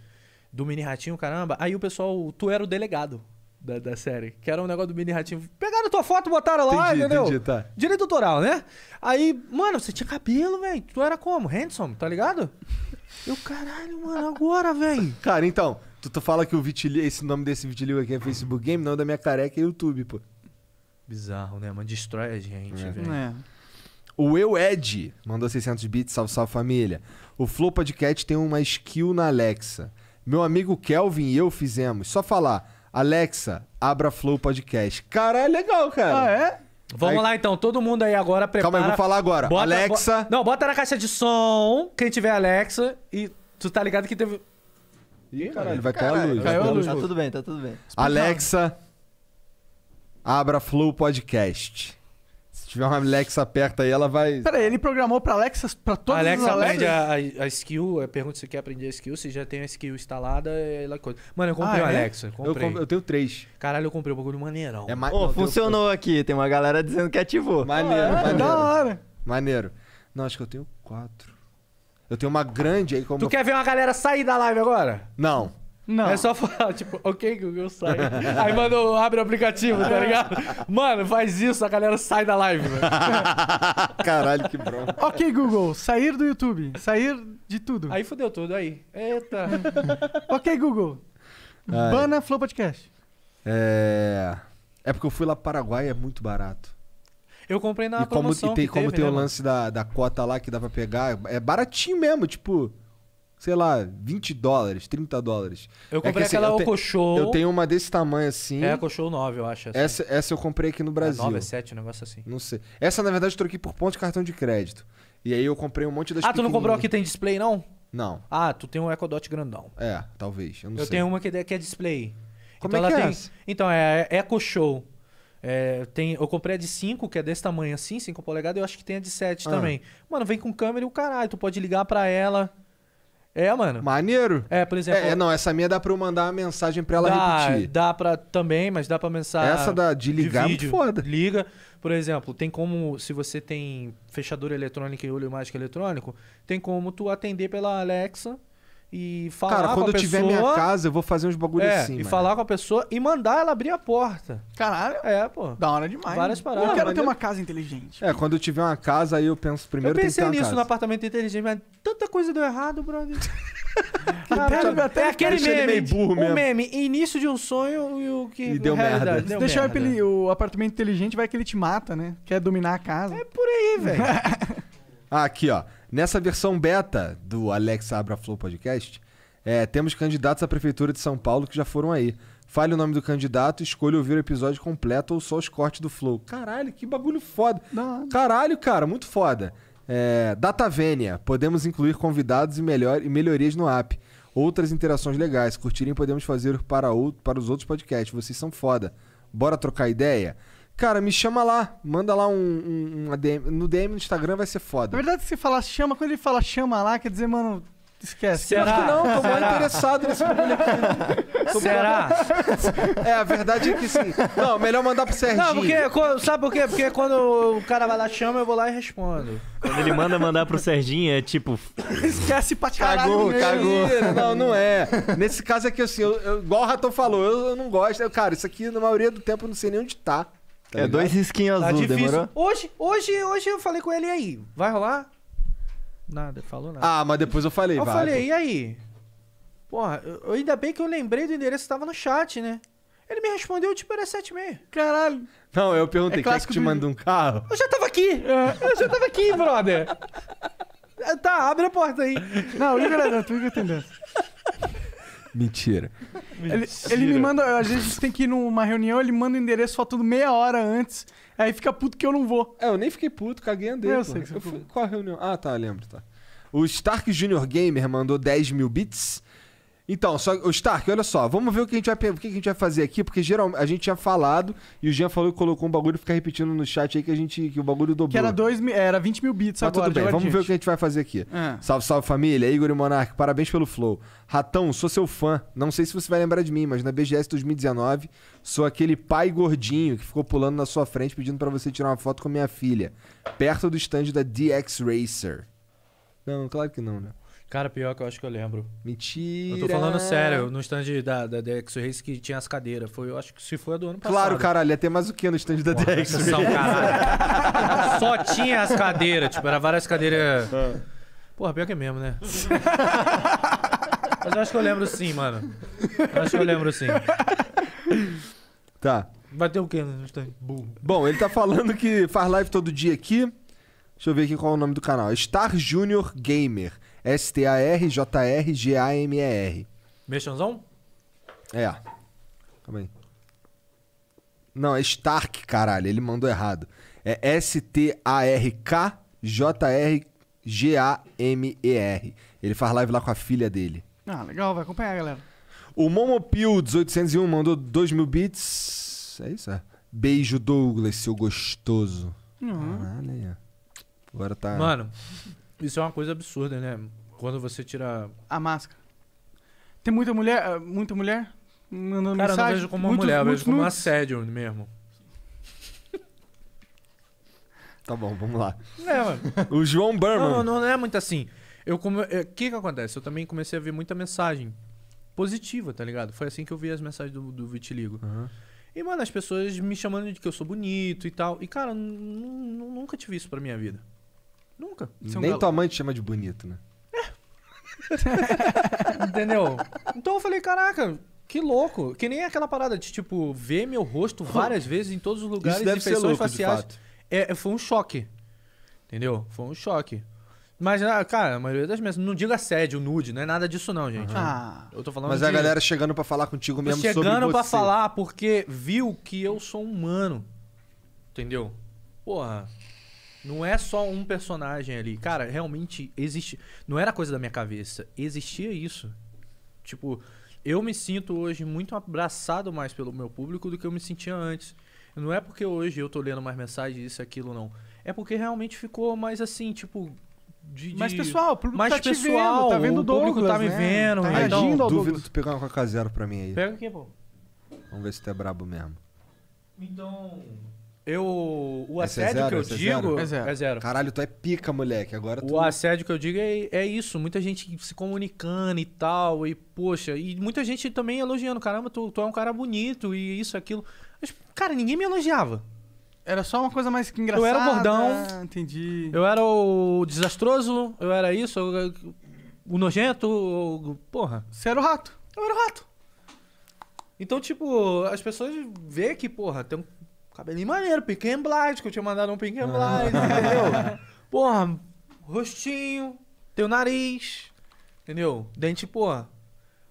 do Mini Ratinho, caramba. Aí o pessoal, tu era o delegado da, da série, que era um negócio do Mini Ratinho. Pegaram tua foto, botaram lá, entendi, entendeu? Entendi, tá. Direito autoral, né? Aí, mano, você tinha cabelo, velho. Tu era como? Handsome, tá ligado? Eu, caralho, mano, agora, velho. Cara, então, Tu, tu fala que o Vitiligo, esse nome desse Vitiligo aqui é Facebook Game, não, é da minha careca é YouTube, pô. Bizarro, né? Mas destrói a gente, é. velho. É. O Eu Ed mandou 600 bits, salve, salve família. O Flow Podcast tem uma skill na Alexa. Meu amigo Kelvin e eu fizemos. Só falar, Alexa, abra Flow Podcast. Cara, é legal, cara. Ah, é? Vamos aí... lá então, todo mundo aí agora prepara. Calma aí, vou falar agora. Bota, Alexa. Bo... Não, bota na caixa de som. Quem tiver Alexa. E tu tá ligado que teve. Ih, caralho, vai cair a luz. Caiu a luz. Tá tudo bem, tá tudo bem. Alexa, abra Flow Podcast. Se tiver uma Alexa aperta aí, ela vai. Peraí, ele programou pra Alexa, pra todas Alexa as Alexa. aprende a, a skill, é, pergunta se quer aprender a skill, se já tem a skill instalada, é ela coisa. Mano, eu comprei ah, é? uma Alexa. Comprei. Eu, eu, tenho três. Caralho, eu comprei um bagulho maneirão. É ma... Oh, Não, funcionou aqui, tem uma galera dizendo que ativou. Maneiro, ah, é, maneiro. Da hora. Maneiro. Não, acho que eu tenho quatro. Eu tenho uma grande aí como. Tu quer ver uma galera sair da live agora? Não. Não. É só falar, tipo, ok, Google, sai. Aí, manda abre o aplicativo, tá ligado? Mano, faz isso, a galera sai da live, Caralho, que bronca. Ok, Google, sair do YouTube, sair de tudo. Aí fodeu tudo, aí. Eita. ok, Google, Ai. bana Flow Podcast. É. É porque eu fui lá pro Paraguai, é muito barato. Eu comprei na e promoção. Como, e tem, como teve, tem né, o lance da, da cota lá que dá pra pegar, é baratinho mesmo, tipo, sei lá, 20 dólares, 30 dólares. Eu comprei é que, assim, aquela assim, eu, te, eu tenho uma desse tamanho assim. É, Show 9, eu acho. Assim. Essa, essa eu comprei aqui no é Brasil. É 9, é 7, um negócio assim. Não sei. Essa, na verdade, eu troquei por ponto de cartão de crédito. E aí eu comprei um monte das Ah, tu não comprou aqui tem display, não? Não. Ah, tu tem um Echo Dot grandão. É, talvez. Eu, eu tenho uma é que é display. Como então é que é tem... Essa? Então, é, é Echo Show. É, tem, eu comprei a de 5, que é desse tamanho assim, 5 polegadas, eu acho que tem a de 7 ah. também. Mano, vem com câmera e o caralho, tu pode ligar pra ela. É, mano. Maneiro. É, por exemplo. É, é, não, essa minha dá pra eu mandar uma mensagem pra ela dá, repetir. Dá pra também, mas dá pra mensagem. Essa da, de ligar de vídeo, é muito foda. Liga. Por exemplo, tem como, se você tem fechadura eletrônica e olho mágico eletrônico, tem como tu atender pela Alexa e falar Cara, com a eu tiver minha casa, eu vou fazer uns bagulho é, assim. E mano. falar com a pessoa e mandar ela abrir a porta. Caralho. É, pô. Da hora demais. Várias paradas. Eu quero ter é- uma casa inteligente. É, quando eu tiver uma casa, aí eu penso primeiro. Eu pensei nisso no apartamento inteligente, mas tanta coisa deu errado, brother. Caralho, até é aquele meme. Burro um mesmo. meme, início de um sonho e o que. E deu merda. Deu Deixa merda. Ele, o apartamento inteligente, vai que ele te mata, né? Quer dominar a casa. É por aí, velho. Ah, aqui, ó. Nessa versão beta do Alex Abra Flow Podcast, é, temos candidatos à Prefeitura de São Paulo que já foram aí. Fale o nome do candidato, escolha ouvir o episódio completo ou só os cortes do Flow. Caralho, que bagulho foda. Não. Caralho, cara, muito foda. É, Data Vênia, podemos incluir convidados e, melhor, e melhorias no app. Outras interações legais. Curtirem podemos fazer para, outro, para os outros podcasts. Vocês são foda. Bora trocar ideia? Cara, me chama lá. Manda lá um, um, um No DM no Instagram vai ser foda. Na verdade, se falar chama, quando ele fala chama lá, quer dizer, mano, Esquece. Será? Acho que não, tô Será? interessado nesse problema. aqui. Será? É, a verdade é que sim. Não, melhor mandar pro Serginho. Não, porque, sabe por quê? Porque quando o cara vai lá, chama, eu vou lá e respondo. Quando ele manda mandar pro Serginho, é tipo... Esquece pra caralho. Cagou, cagou. Não, não é. Nesse caso aqui, assim, eu, eu, igual o Ratão falou, eu, eu não gosto. Eu, cara, isso aqui, na maioria do tempo, eu não sei nem onde tá tá É ligado? dois risquinhos Tá azul, demorou? Hoje, hoje, hoje eu falei com ele e aí. Vai rolar? Nada, falou nada. Ah, mas depois eu falei, eu vai. falei, e aí? Porra, eu- ainda bem que eu lembrei do endereço que tava no chat, né? Ele me respondeu, tipo, era 76. Caralho. Não, eu perguntei, É quem é que te do- um carro? Eu já tava aqui. É, Eu já tava aqui, brother. Tá, abre a porta aí. Não, liga, Igor é liga o Igor Mentira. Ele, ele me manda, às vezes tem que ir numa reunião, ele manda o endereço tudo meia hora antes, aí fica puto que eu não vou. É, eu nem fiquei puto, caguei andei. Eu pô. sei que você eu fui, Qual a reunião? Ah, tá, lembro, tá. O Stark Junior Gamer mandou 10 mil bits. Então, só, o Stark, olha só, vamos ver o que a gente vai, o que a gente vai fazer aqui, porque geralmente a gente tinha falado e o Jean falou que colocou um bagulho e fica repetindo no chat aí que a gente que o bagulho dobrou. Que era, dois, era 20 mil bits Mas agora. Tudo bem, vamos ver o que a gente vai fazer aqui. É. Salve, salve família, Igor e Monark, parabéns pelo flow. Ratão, sou seu fã. Não sei se você vai lembrar de mim, mas na BGS 2019 sou aquele pai gordinho que ficou pulando na sua frente pedindo para você tirar uma foto com minha filha, perto do stand da DX Racer. Não, claro que não, né? Cara, pior que eu acho que eu lembro. Mentira. Eu tô falando sério, no stand da, da DX Race que tinha as cadeiras. Foi, eu acho que se foi a do ano passado. Claro, caralho, ia ter mais o que no stand da Pô, DX Race? Só tinha as cadeiras, tipo, era várias cadeiras. Ah. Porra, pior que é mesmo, né? Mas eu acho que eu lembro sim, mano. Eu acho que eu lembro sim. Tá. Vai ter o que no stand? Burro. Bom, ele tá falando que faz live todo dia aqui. Deixa eu ver aqui qual é o nome do canal. Star Junior Gamer. S-T-A-R-J-R-G-A-M-E-R. Mexãozão? É. Calma aí. Não, é Stark, caralho. Ele mandou errado. É S-T-A-R-K-J-R-G-A-M-E-R. Ele faz live lá com a filha dele. Ah, legal. Vai acompanhar, galera. O Momopil1801 mandou 2 mil bits. É isso, é. Beijo, Douglas, seu gostoso. Uhum. Caralho. Agora tá... Mano, isso é uma coisa absurda, né? Quando você tira. A máscara. Tem muita mulher. Ah, muita mulher? Mandando Cara, eu não vejo como uma mulher, eu vejo como um assédio mesmo. Tá bom, vamos lá. É, mano. o João Berman. Não, não, é muito assim. Eu come... É, o que que acontece? Eu também comecei a ver muita mensagem positiva, tá ligado? Foi assim que eu vi as mensagens do, do Vitiligo. Uhum. E, mano, as pessoas me chamando de que eu sou bonito e tal. E, cara, nunca tive isso pra minha vida. Nunca. Você Nem é um tua mãe te chama de bonito, né? É. Entendeu? Então eu falei, caraca, que louco. Que nem aquela parada de, tipo, ver meu rosto várias vezes em todos os lugares, Isso deve ser louco, faciais. De fato. É, é, foi um choque. Entendeu? Foi um choque. Mas, ah, cara, a maioria das mesmas Não digo assédio, nude, não é nada disso, não, gente. Uhum. Ah, eu tô falando Mas é de... a galera chegando para falar contigo mesmo chegando sobre Chegando pra falar porque viu que eu sou humano. Entendeu? Porra. Não é só um personagem ali. Cara, realmente existe. Não era coisa da minha cabeça. Existia isso. Tipo, eu me sinto hoje muito abraçado mais pelo meu público do que eu me sentia antes. Não é porque hoje eu tô lendo mais mensagens, isso, aquilo, não. É porque realmente ficou mais assim, tipo. De, de... Mais pessoal, mais tá pessoal, vendo, tá vendo o Douglas, público tá me né? vendo. Tá né? reagindo então, ao Duvido Douglas. tu pegar uma Coca Zero pra mim aí. Pega aqui, pô. Vamos ver se tu é brabo mesmo. Então... Eu. O é assédio é zero, que eu é é digo. É zero. é zero. Caralho, tu é pica, moleque. Agora tu... O assédio que eu digo é, é isso. Muita gente se comunicando e tal. E, poxa, e muita gente também elogiando. Caramba, tu, tu é um cara bonito e isso, aquilo. Mas, cara, ninguém me elogiava. Era só uma coisa mais que engraçada. Eu era o gordão. Entendi. Eu era o desastroso, eu era isso, o nojento, o, porra. Você era o rato. Eu era o rato. Então, tipo, as pessoas veem que, porra, tem um Cabelinho maneiro, Pink em Blind, que eu tinha mandado um Pink em ah. Blind, entendeu? Porra, rostinho, teu nariz, entendeu? Dente, porra.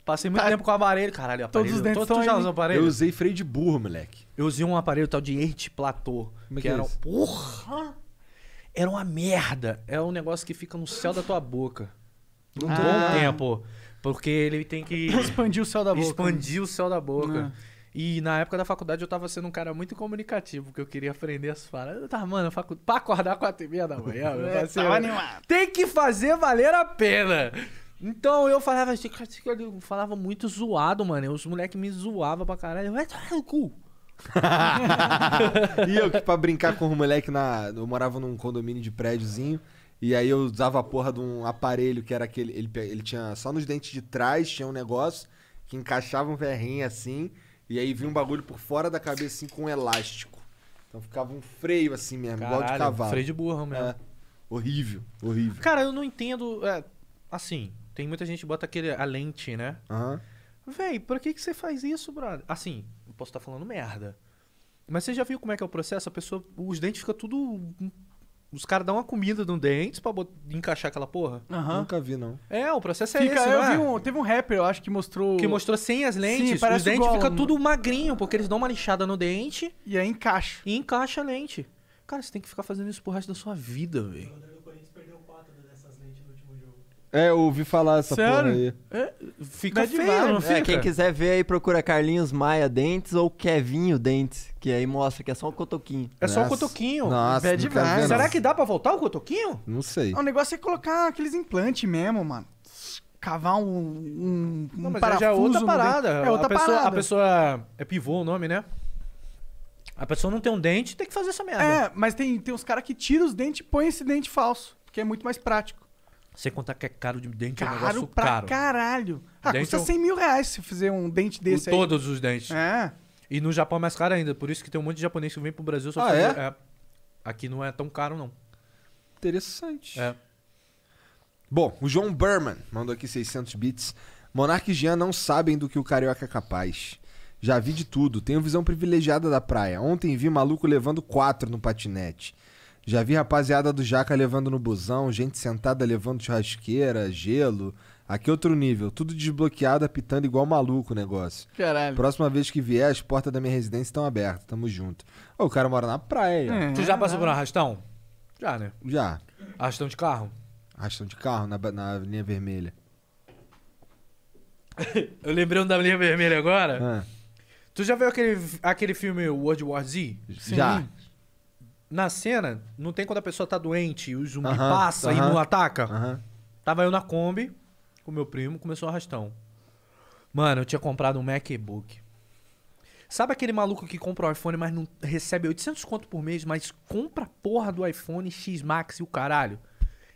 Passei muito tempo com o aparelho. Caralho, aparelho. Todos os dentes Todos tu já usou aparelho? Eu usei freio de burro, moleque. Eu usei um aparelho tal de Ert Platô. Como é que, é era Porra! Era uma merda. É um negócio que fica no céu da tua boca. Por um ah. bom tempo. Porque ele tem que. Expandir o céu da boca. Expandir o céu da boca. Ah. E na época da faculdade eu tava sendo um cara muito comunicativo, porque eu queria aprender as falas. Eu tava, mano, facu... pra acordar quatro e meia da manhã, meu é, parceiro, tem que fazer valer a pena. Então eu falava assim, eu falava muito zoado, mano. Os moleques me zoavam pra caralho. Vai tomar no cu. e eu que pra brincar com o moleque na. Eu morava num condomínio de prédiozinho. E aí eu usava a porra de um aparelho que era aquele. Ele, ele tinha. Só nos dentes de trás tinha um negócio que encaixava um ferrinho assim. E aí vinha um bagulho por fora da cabeça, assim, com um elástico. Então ficava um freio assim mesmo, Caralho, igual de cavalo. freio de burro mesmo. É. Horrível, horrível. Cara, eu não entendo. É, assim, tem muita gente que bota aquele, a lente, né? Aham. Uhum. Véi, por que, que você faz isso, brother? Assim, posso estar tá falando merda. Mas você já viu como é que é o processo? A pessoa, os dentes ficam tudo os caras dão uma comida no dente pra encaixar aquela porra. Uhum. Nunca vi, não. É, o processo é fica, esse, eu vi é? um, Teve um rapper, eu acho, que mostrou... Que mostrou sem as lentes. Sim, os dentes ficam tudo magrinho, porque eles dão uma lixada no dente... E aí encaixa. E encaixa a lente. Cara, você tem que ficar fazendo isso pro resto da sua vida, velho. É, eu ouvi falar essa Sério? aí. É, fica feio, demais, não né? é, fica? É, quem quiser ver aí, procura Carlinhos Maia Dentes ou Kevinho Dentes, que aí mostra que é só um cotoquinho. É só um cotoquinho. Nossa, Bad demais. Ver, Será que dá pra voltar o cotoquinho? Não sei. O é negócio é colocar aqueles implantes mesmo, mano. Cavar um, um, não, mas parafuso. Já é outra parada. É outra a pessoa, parada. A pessoa... É pivô o nome, né? A pessoa não tem um dente, tem que fazer essa merda. É, mas tem, tem uns caras que tiram os dentes e põem esse dente falso, porque é muito mais prático. Sem contar que é caro de dente, caro é um negócio pra caro. caralho. Ah, dente custa 100 é mil reais se fizer um dente desse aí. Todos os dentes. É. E no Japão é mais caro ainda. Por isso que tem um monte de japonês que vem pro Brasil só ah, é? fazer... É? é? Aqui não é tão caro, não. Interessante. É. Bom, o João Berman mandou aqui 600 bits. Monarque e Jean não sabem do que o carioca é capaz. Já vi de tudo. Tenho visão privilegiada da praia. Ontem vi maluco levando quatro no patinete. Já vi rapaziada do Jaca levando no busão, gente sentada levando churrasqueira, gelo. Aqui é outro nível, tudo desbloqueado, apitando igual maluco o negócio. Caralho. Próxima vez que vier, as portas da minha residência estão abertas, tamo junto. Ô, o cara mora na praia. É, tu já passou por um arrastão? Já, né? Já. Arrastão de carro? Arrastão de carro na, na linha vermelha. Eu lembrei um da linha vermelha agora. Ah. Tu já viu aquele, aquele filme World War Z? Sim. Já, na cena, não tem quando a pessoa tá doente e o zumbi passa e não ataca? Tava eu na Kombi com meu primo, começou o arrastão. Mano, eu tinha comprado um MacBook. Sabe aquele maluco que compra o um iPhone, mas não recebe 800 conto por mês, mas compra a porra do iPhone X Max e o caralho?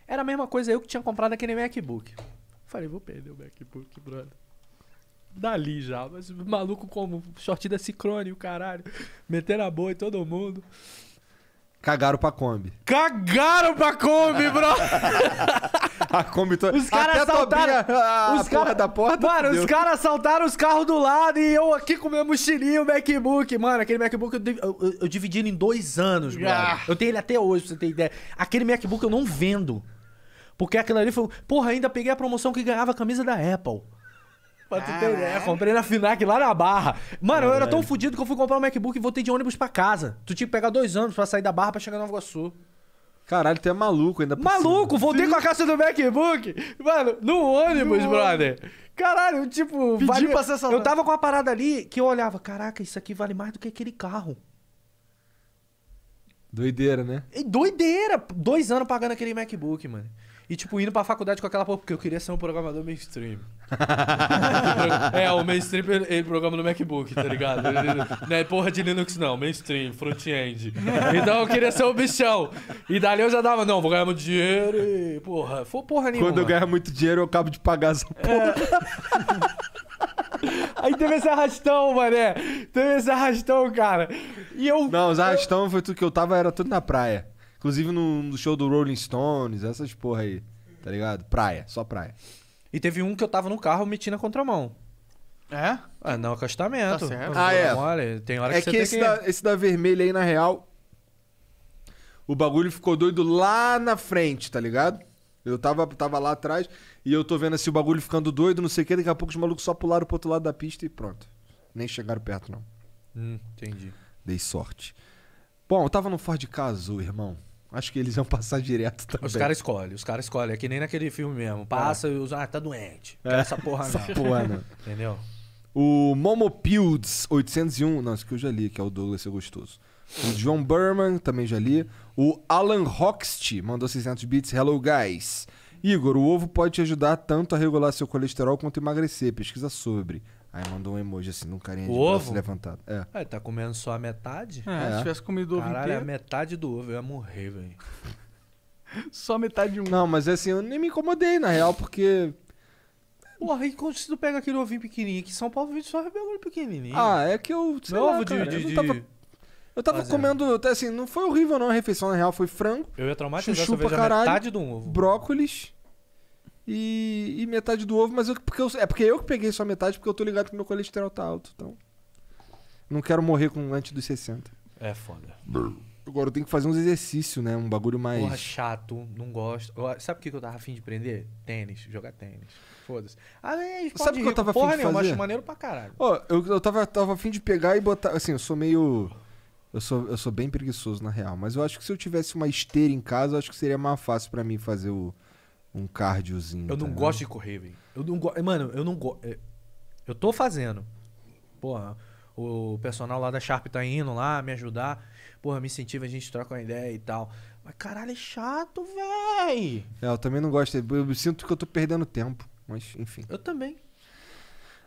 Era a mesma coisa eu que tinha comprado aquele MacBook. Falei, vou perder o MacBook, brother. Dali já, mas maluco como short da Cicrone, o caralho. Meter a boa em todo mundo. Cagaram pra Kombi. Cagaram pra Kombi, bro! a Kombi toda. Os caras assaltaram. A os porra da porta. Mano, os caras assaltaram os carros do lado e eu aqui com meu mochilinho, o MacBook. Mano, aquele MacBook eu, eu, eu, dividi em dois anos, yeah. Bro. Eu tenho ele até hoje, pra você ter ideia. Aquele MacBook eu não vendo. Porque aquilo ali foi. Porra, ainda peguei a promoção que ganhava a camisa da Apple. Pra tu ter ideia. Comprei na FNAC lá na Barra. Mano, eu era tão fudido que eu fui comprar um MacBook e voltei de ônibus pra casa. Tu tinha que pegar dois anos pra sair da Barra pra chegar no Nova Iguaçu. Caralho, tu é maluco ainda. Maluco, voltei Sim. com a caixa do MacBook. Mano, no ônibus, no brother. Ônibus. Caralho, tipo, Pedi vale... pra ser Eu tava com uma parada ali que eu olhava, caraca, isso aqui vale mais do que aquele carro. Doideira, né? E doideira! Dois anos pagando aquele MacBook, mano. E, tipo, indo pra faculdade com aquela porra, porque eu queria ser um programador mainstream. é, o mainstream ele, ele programa no MacBook, tá ligado? Ele, ele, não é porra de Linux, não. Mainstream, front-end. Então eu queria ser o um bichão. E dali eu já dava, não, vou ganhar muito dinheiro e. Porra, foi porra nenhuma. Quando eu ganhar muito dinheiro, eu acabo de pagar essa é. porra. É... Aí teve esse arrastão, mané. Teve esse arrastão, cara. E eu. Não, os arrastão eu... foi tudo que eu tava, era tudo na praia. Inclusive no, no show do Rolling Stones, essas porra aí, tá ligado? Praia, só praia. E teve um que eu tava no carro metindo a contramão. É? Ah, não, acostamento. Tá certo. Ah, é. tem hora é que é você que, tem esse, que... Da, esse da vermelha aí, na real, o bagulho ficou doido lá na frente, tá ligado? Eu tava, tava lá atrás e eu tô vendo assim o bagulho ficando doido, não sei o que. Daqui a pouco os malucos só pularam pro outro lado da pista e pronto. Nem chegaram perto, não. Hum, entendi. Dei sorte. Bom, eu tava no Ford Caso, irmão. Acho que eles iam passar direto também. Os caras escolhem, os caras escolhem. É que nem naquele filme mesmo. Passa é. e usa, ah, tá doente. É. Essa porra não. Essa porra não. Entendeu? O Momopilds 801, não esse que eu já li, que é o Douglas é gostoso. O John Berman, também já li. O Alan Hoxt mandou 600 bits. Hello, guys. Igor, o ovo pode te ajudar tanto a regular seu colesterol quanto emagrecer. Pesquisa sobre. Aí mandou um emoji assim, num carinha o de ovo? braço levantado. É. Ah, tá comendo só a metade? Ah, é, se tivesse comido ovo Caralho, inteiro. É a metade do ovo, eu ia morrer, velho. só metade de um. Não, mas assim, eu nem me incomodei, na real, porque... Porra, e quando tu pega aquele ovinho pequenininho? Aqui em São Paulo, só é bagulho pequenininho. Ah, é que eu, sei Meu é lá, ovo cara, de, de, eu tava... Eu tava Fazendo. comendo, até assim, não foi horrível não a refeição, na real, foi frango. Eu ia traumatizar chuchu se eu pra caralho, metade de um ovo. Brócolis e, e metade do ovo, mas eu, porque eu, é porque eu que peguei só metade, porque eu tô ligado que meu colesterol tá alto. Então, não quero morrer com antes dos 60. É foda. Agora eu tenho que fazer uns exercícios, né? Um bagulho mais. Porra, chato, não gosto. Eu, sabe o que eu tava afim de prender? Tênis, jogar tênis. Foda-se. Ah, é, sabe o que eu tava afim de nenhuma, fazer? Acho maneiro pra caralho. Ó, eu, eu tava, tava afim de pegar e botar. Assim, eu sou meio. Eu sou, eu sou bem preguiçoso, na real. Mas eu acho que se eu tivesse uma esteira em casa, eu acho que seria mais fácil para mim fazer o um cardiozinho. Eu não tá gosto de correr, velho. Eu não gosto. Eh, mano, eu não gosto. Eh, eu tô fazendo. Porra, o personal lá da Sharp tá indo lá me ajudar. Porra, me incentiva, a gente troca uma ideia e tal. Mas caralho, é chato, véi. É, eu também não gosto. Eu sinto que eu tô perdendo tempo. Mas, enfim. Eu também.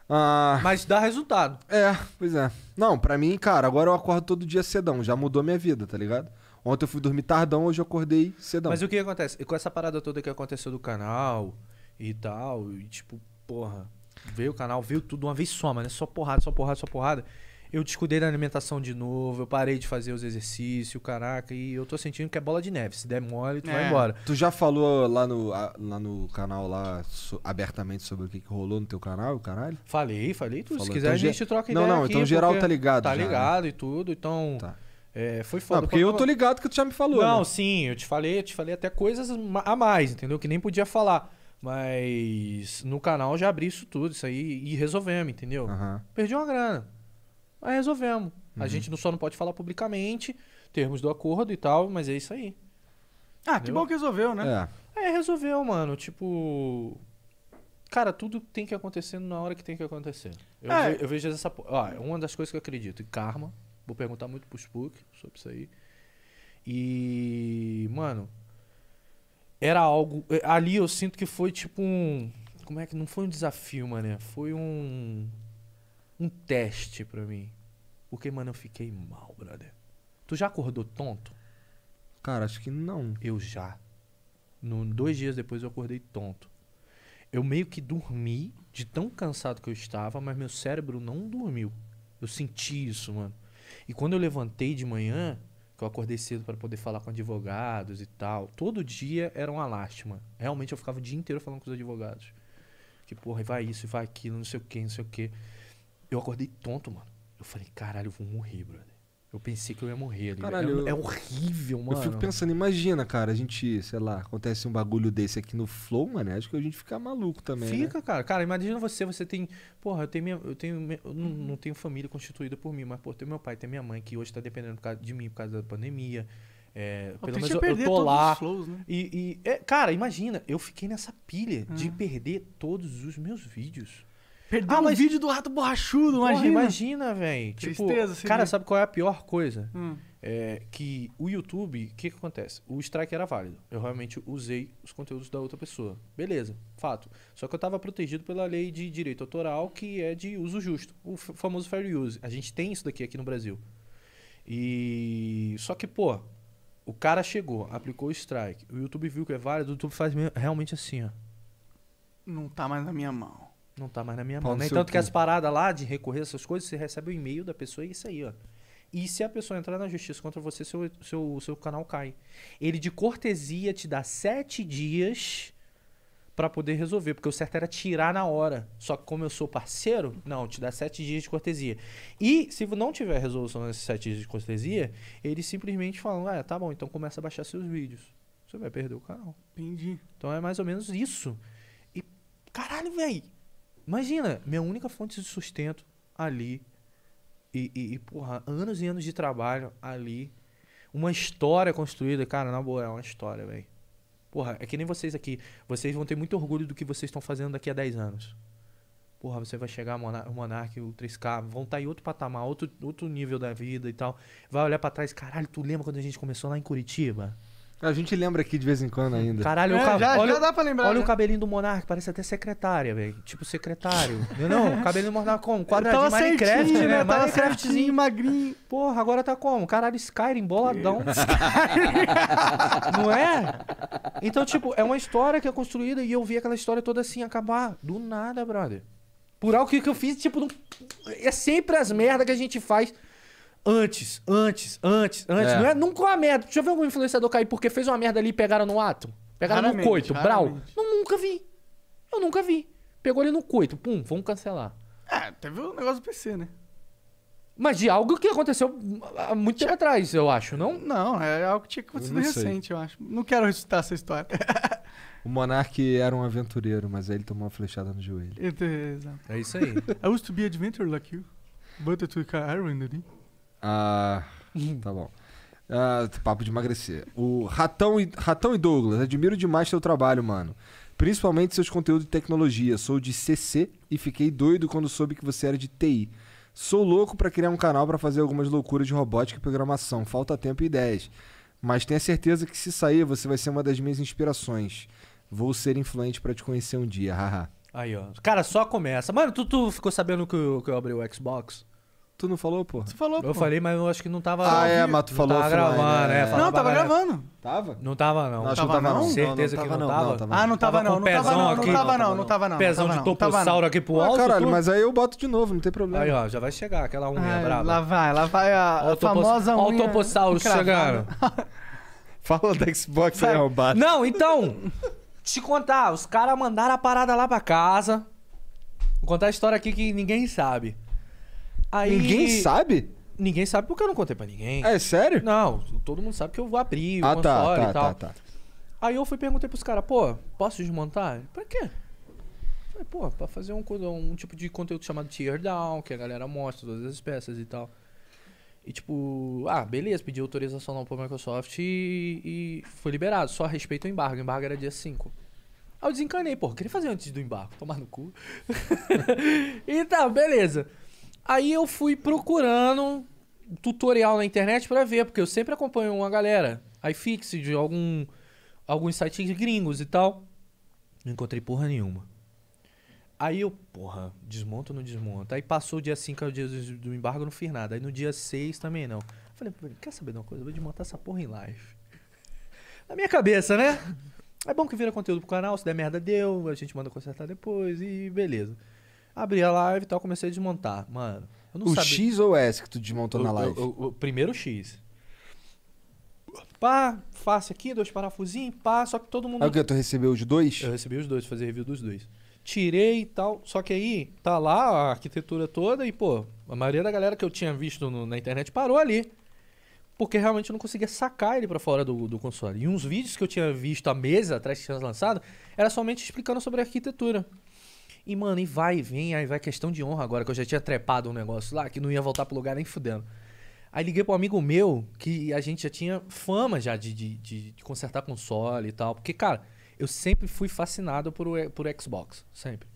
Ah, mas dá resultado. É, pois é. Não, pra mim, cara, agora eu acordo todo dia cedão. Já mudou minha vida, tá ligado? Ontem eu fui dormir tardão, hoje eu acordei cedão. Mas o que acontece? E com essa parada toda que aconteceu do canal e tal, e tipo, porra, veio o canal, veio tudo uma vez só, mano. É só porrada, só porrada, só porrada. Eu descuidei da alimentação de novo, eu parei de fazer os exercícios, caraca, e eu tô sentindo que é bola de neve. Se der mole, tu é. vai embora. Tu já falou lá no, a, lá no canal lá so, abertamente sobre o que, que, rolou no teu canal, caralho? Falei, falei tudo. Se quiser, então, a gente troca ideia. Não, não, então geral tá ligado. Tá já, né? ligado né? e tudo, então. Tá. É, foi foda. porque eu tô ligado que tu já me falou. Não, né? sim, eu te falei, eu te falei até coisas a mais, entendeu? Que nem podia falar. Mas no canal já abri isso tudo, isso aí, e resolvemos, entendeu? Uhum. Perdi uma grana. Mas resolvemos. Uhum. A gente só não pode falar publicamente, termos do acordo e tal, mas é isso aí. Ah, entendeu? que bom que resolveu, né? É. é, resolveu, mano. Tipo. Cara, tudo tem que acontecer na hora que tem que acontecer. Eu, é. ve eu vejo essa. Ó, é uma das coisas que eu acredito, em karma, Vou perguntar muito pro Spook sobre isso aí. E, mano, era algo. Eh, ali eu sinto que foi tipo um. Como é que. Não foi um desafio, mano. Foi um. Um teste pra mim. Porque, mano, eu fiquei mal, brother. Tu já acordou tonto? Cara, acho que não. Eu já. No, dois dias depois eu acordei tonto. Eu meio que dormi de tão cansado que eu estava, mas meu cérebro não dormiu. Eu senti isso, mano. E quando eu levantei de manhã, que eu acordei cedo para poder falar com advogados e tal, todo dia era uma lástima. Realmente eu ficava o dia inteiro falando com os advogados. Que porra, vai isso, vai aquilo, não sei o que, não sei o que. Eu acordei tonto, mano. Eu falei, caralho, eu vou morrer, brother. Eu pensei que eu ia morrer ali. Caralho, é, é, horrível, mano. Eu fico pensando, imagina, cara, a gente, sei lá, acontece um bagulho desse aqui no Flow, mano, acho que a gente fica maluco também. Né? Fica, né? cara. Cara, imagina você, você tem. Porra, eu tenho minha. Eu tenho. Eu não, não tenho família constituída por mim, mas, pô, tem meu pai, tem minha mãe, que hoje tá dependendo de mim por causa da pandemia. É, pelo menos eu, eu tô lá. Flows, né? E, e é, cara, imagina, eu fiquei nessa pilha de ah. perder todos os meus vídeos. Perdeu ah, mas... um vídeo do rato borrachudo, Porra, imagina. imagina, velho. Tipo, Tristeza, cara, sabe qual é a pior coisa? Hum. É que o YouTube, o que, que acontece? O strike era válido. Eu realmente usei os conteúdos da outra pessoa. Beleza, fato. Só que eu estava protegido pela lei de direito autoral, que é de uso justo, o famoso fair use. A gente tem isso daqui aqui no Brasil. E só que, pô, o cara chegou, aplicou o strike. O YouTube viu que é válido, o YouTube faz realmente assim, ó. Não tá mais na minha mão. Não tá mais na minha mão. tanto que as paradas lá de recorrer essas coisas, você recebe o e-mail da pessoa e isso aí, ó. E se a pessoa entrar na justiça contra você, seu, seu, seu canal cai. Ele de cortesia te dá sete dias para poder resolver, porque o certo era tirar na hora. Só que como eu sou parceiro, não, te dá sete dias de cortesia. E se não tiver resolução nesses sete dias de cortesia, eles simplesmente falam, ah, tá bom, então começa a baixar seus vídeos. Você vai perder o canal. Entendi. Então é mais ou menos isso. E caralho, velho Imagina, minha única fonte de sustento ali. E, e, e, porra, anos e anos de trabalho ali. Uma história construída, cara, na boa, é uma história, velho. Porra, é que nem vocês aqui. Vocês vão ter muito orgulho do que vocês estão fazendo daqui a 10 anos. Porra, você vai chegar, o Monark, o 3K, vão estar tá em outro patamar, outro, outro nível da vida e tal. Vai olhar para trás, caralho, tu lembra quando a gente começou lá em Curitiba? A gente lembra aqui de vez em quando ainda. Caralho, é, ca... já, olha, já dá pra lembrar. Olha né? o cabelinho do Monark, parece até secretária, velho. Tipo secretário. não, o cabelinho do Monark como? Quadradinho, Minecraft, né? né? Minecraftzinho, magrinho. Porra, agora tá como? Caralho, Skyrim, boladão. não é? Então, tipo, é uma história que é construída e eu vi aquela história toda assim acabar. Do nada, brother. Por algo que, que eu fiz, tipo, não... é sempre as merdas que a gente faz Antes, antes, antes, antes. É. Não, é, nunca uma merda. Deixa eu ver algum influenciador cair porque fez uma merda ali e pegaram no ato. Pegaram raramente, no coito, brau. Não, nunca vi. Eu nunca vi. Pegou ele no coito, pum, vamos cancelar. É, teve um negócio do PC, né? Mas de algo que aconteceu há muito tempo atrás, eu acho, não? Não, é algo que tinha acontecido eu recente, eu acho. Não quero ressuscitar essa história. o Monark era um aventureiro, mas aí ele tomou uma flechada no joelho. Exato. É isso aí. I used to be adventurer like you, but I took a arrow didn't ah, tá bom. Ah, papo de emagrecer. O Ratão e, Ratão e Douglas, admiro demais seu trabalho, mano. Principalmente seus conteúdos de tecnologia. Sou de CC e fiquei doido quando soube que você era de TI. Sou louco para criar um canal para fazer algumas loucuras de robótica e programação. Falta tempo e ideias. Mas tenha certeza que se sair, você vai ser uma das minhas inspirações. Vou ser influente para te conhecer um dia, haha. Aí, ó. Cara, só começa. Mano, tu, tu ficou sabendo que eu, que eu abri o Xbox? Tu não falou, pô? Tu falou, pô. Eu falei, mas eu acho que não tava. Ah, é, mas tu falou. Tava gravando, né? é. Não, tava gravando. Tava? Não tava, não. Acho que não tava, não. Certeza que não tava. Ah, não tava não, não tava não, aqui. não tava não, não tava não. Pesão de topossauro aqui pro Ah, alto. caralho, mas aí eu boto de novo, não tem problema. Aí, ó, já vai chegar aquela unha brava. lá vai, lá vai a, famosa unha. Ó, famosa o topossauro chegando. Fala da Xbox aí, arrombado. Não, então, te contar, os caras mandaram a parada lá pra casa. Vou contar a história aqui que ninguém sabe. Aí, ninguém sabe? Ninguém sabe porque eu não contei pra ninguém. Ah, é sério? Não, todo mundo sabe que eu vou abrir ah, tá, o tá, tá, e tal. Tá, tá. Aí eu fui perguntei pros caras, pô, posso desmontar? Pra quê? Falei, pô, pra fazer um, um tipo de conteúdo chamado teardown, que a galera mostra todas as peças e tal. E tipo, ah, beleza, pedi autorização não pra Microsoft e, e foi liberado. Só respeito o embargo. O embargo era dia 5. Aí eu desencanei, pô, queria fazer antes do embargo, tomar no cu. e então, tá, beleza. Aí eu fui procurando tutorial na internet para ver, porque eu sempre acompanho uma galera, iFix, de algum, alguns sites gringos e tal. Não encontrei porra nenhuma. Aí eu, porra, desmonto ou não desmonto? Aí passou o dia 5, o dia do embargo, não fiz nada. Aí no dia 6 também não. Falei, quer saber de uma coisa? Eu vou desmontar essa porra em live. Na minha cabeça, né? É bom que vira conteúdo pro canal, se der merda deu, a gente manda consertar depois e beleza. Abri a live e tal, comecei a desmontar. Mano, eu não o sabia. X ou S que tu desmontou o, na live? O, o, o, primeiro X. Pá, faço aqui, dois parafusinhos, pá, só que todo mundo. É o que? Tu recebeu os dois? Eu recebi os dois, fazer review dos dois. Tirei e tal, só que aí tá lá a arquitetura toda e, pô, a maioria da galera que eu tinha visto no, na internet parou ali. Porque realmente eu não conseguia sacar ele para fora do, do console. E uns vídeos que eu tinha visto a mesa atrás que tinha lançado era somente explicando sobre a arquitetura. E, mano, e vai, vem, aí vai questão de honra agora, que eu já tinha trepado um negócio lá, que não ia voltar pro lugar nem fudendo. Aí liguei pro amigo meu, que a gente já tinha fama já de, de, de, de consertar console e tal. Porque, cara, eu sempre fui fascinado por, eh, por Xbox. Sempre.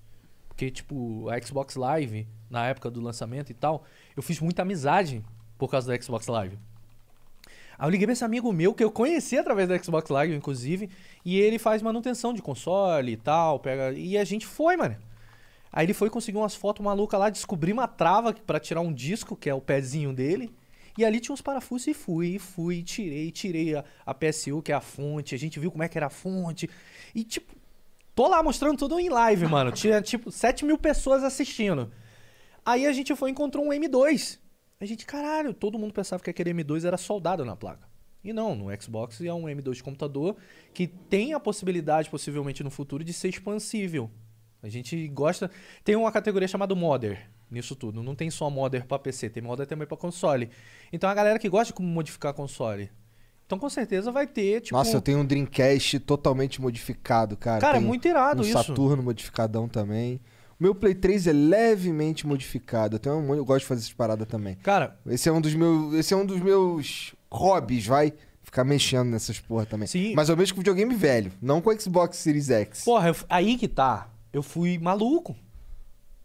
Porque, tipo, a Xbox Live, na época do lançamento e tal, eu fiz muita amizade por causa da Xbox Live. Aí eu liguei pra esse amigo meu, que eu conheci através da Xbox Live, inclusive, e ele faz manutenção de console e tal, pega. E a gente foi, mano. Aí ele foi conseguir umas fotos malucas lá, descobri uma trava para tirar um disco, que é o pezinho dele. E ali tinha uns parafusos e fui, e fui, tirei, tirei a, a PSU, que é a fonte, a gente viu como é que era a fonte. E tipo, tô lá mostrando tudo em live, mano. Tinha tipo 7 mil pessoas assistindo. Aí a gente foi e encontrou um M2. A gente, caralho, todo mundo pensava que aquele M2 era soldado na placa. E não, no Xbox é um M2 de computador que tem a possibilidade, possivelmente no futuro, de ser expansível. A gente gosta. Tem uma categoria chamada modder nisso tudo. Não tem só modder para PC, tem modder também para console. Então a galera que gosta de como modificar console. Então com certeza vai ter, tipo... Nossa, eu tenho um Dreamcast totalmente modificado, cara. Cara, é muito irado um isso. Saturno modificadão também. O meu Play 3 é levemente modificado. Eu, um... eu gosto de fazer essas paradas também. Cara... Esse é um dos meus, esse é um dos meus hobbies, vai? Ficar mexendo nessas porra também. Sim. Mas eu mexo com videogame velho, não com Xbox Series X. Porra, aí que tá eu fui maluco.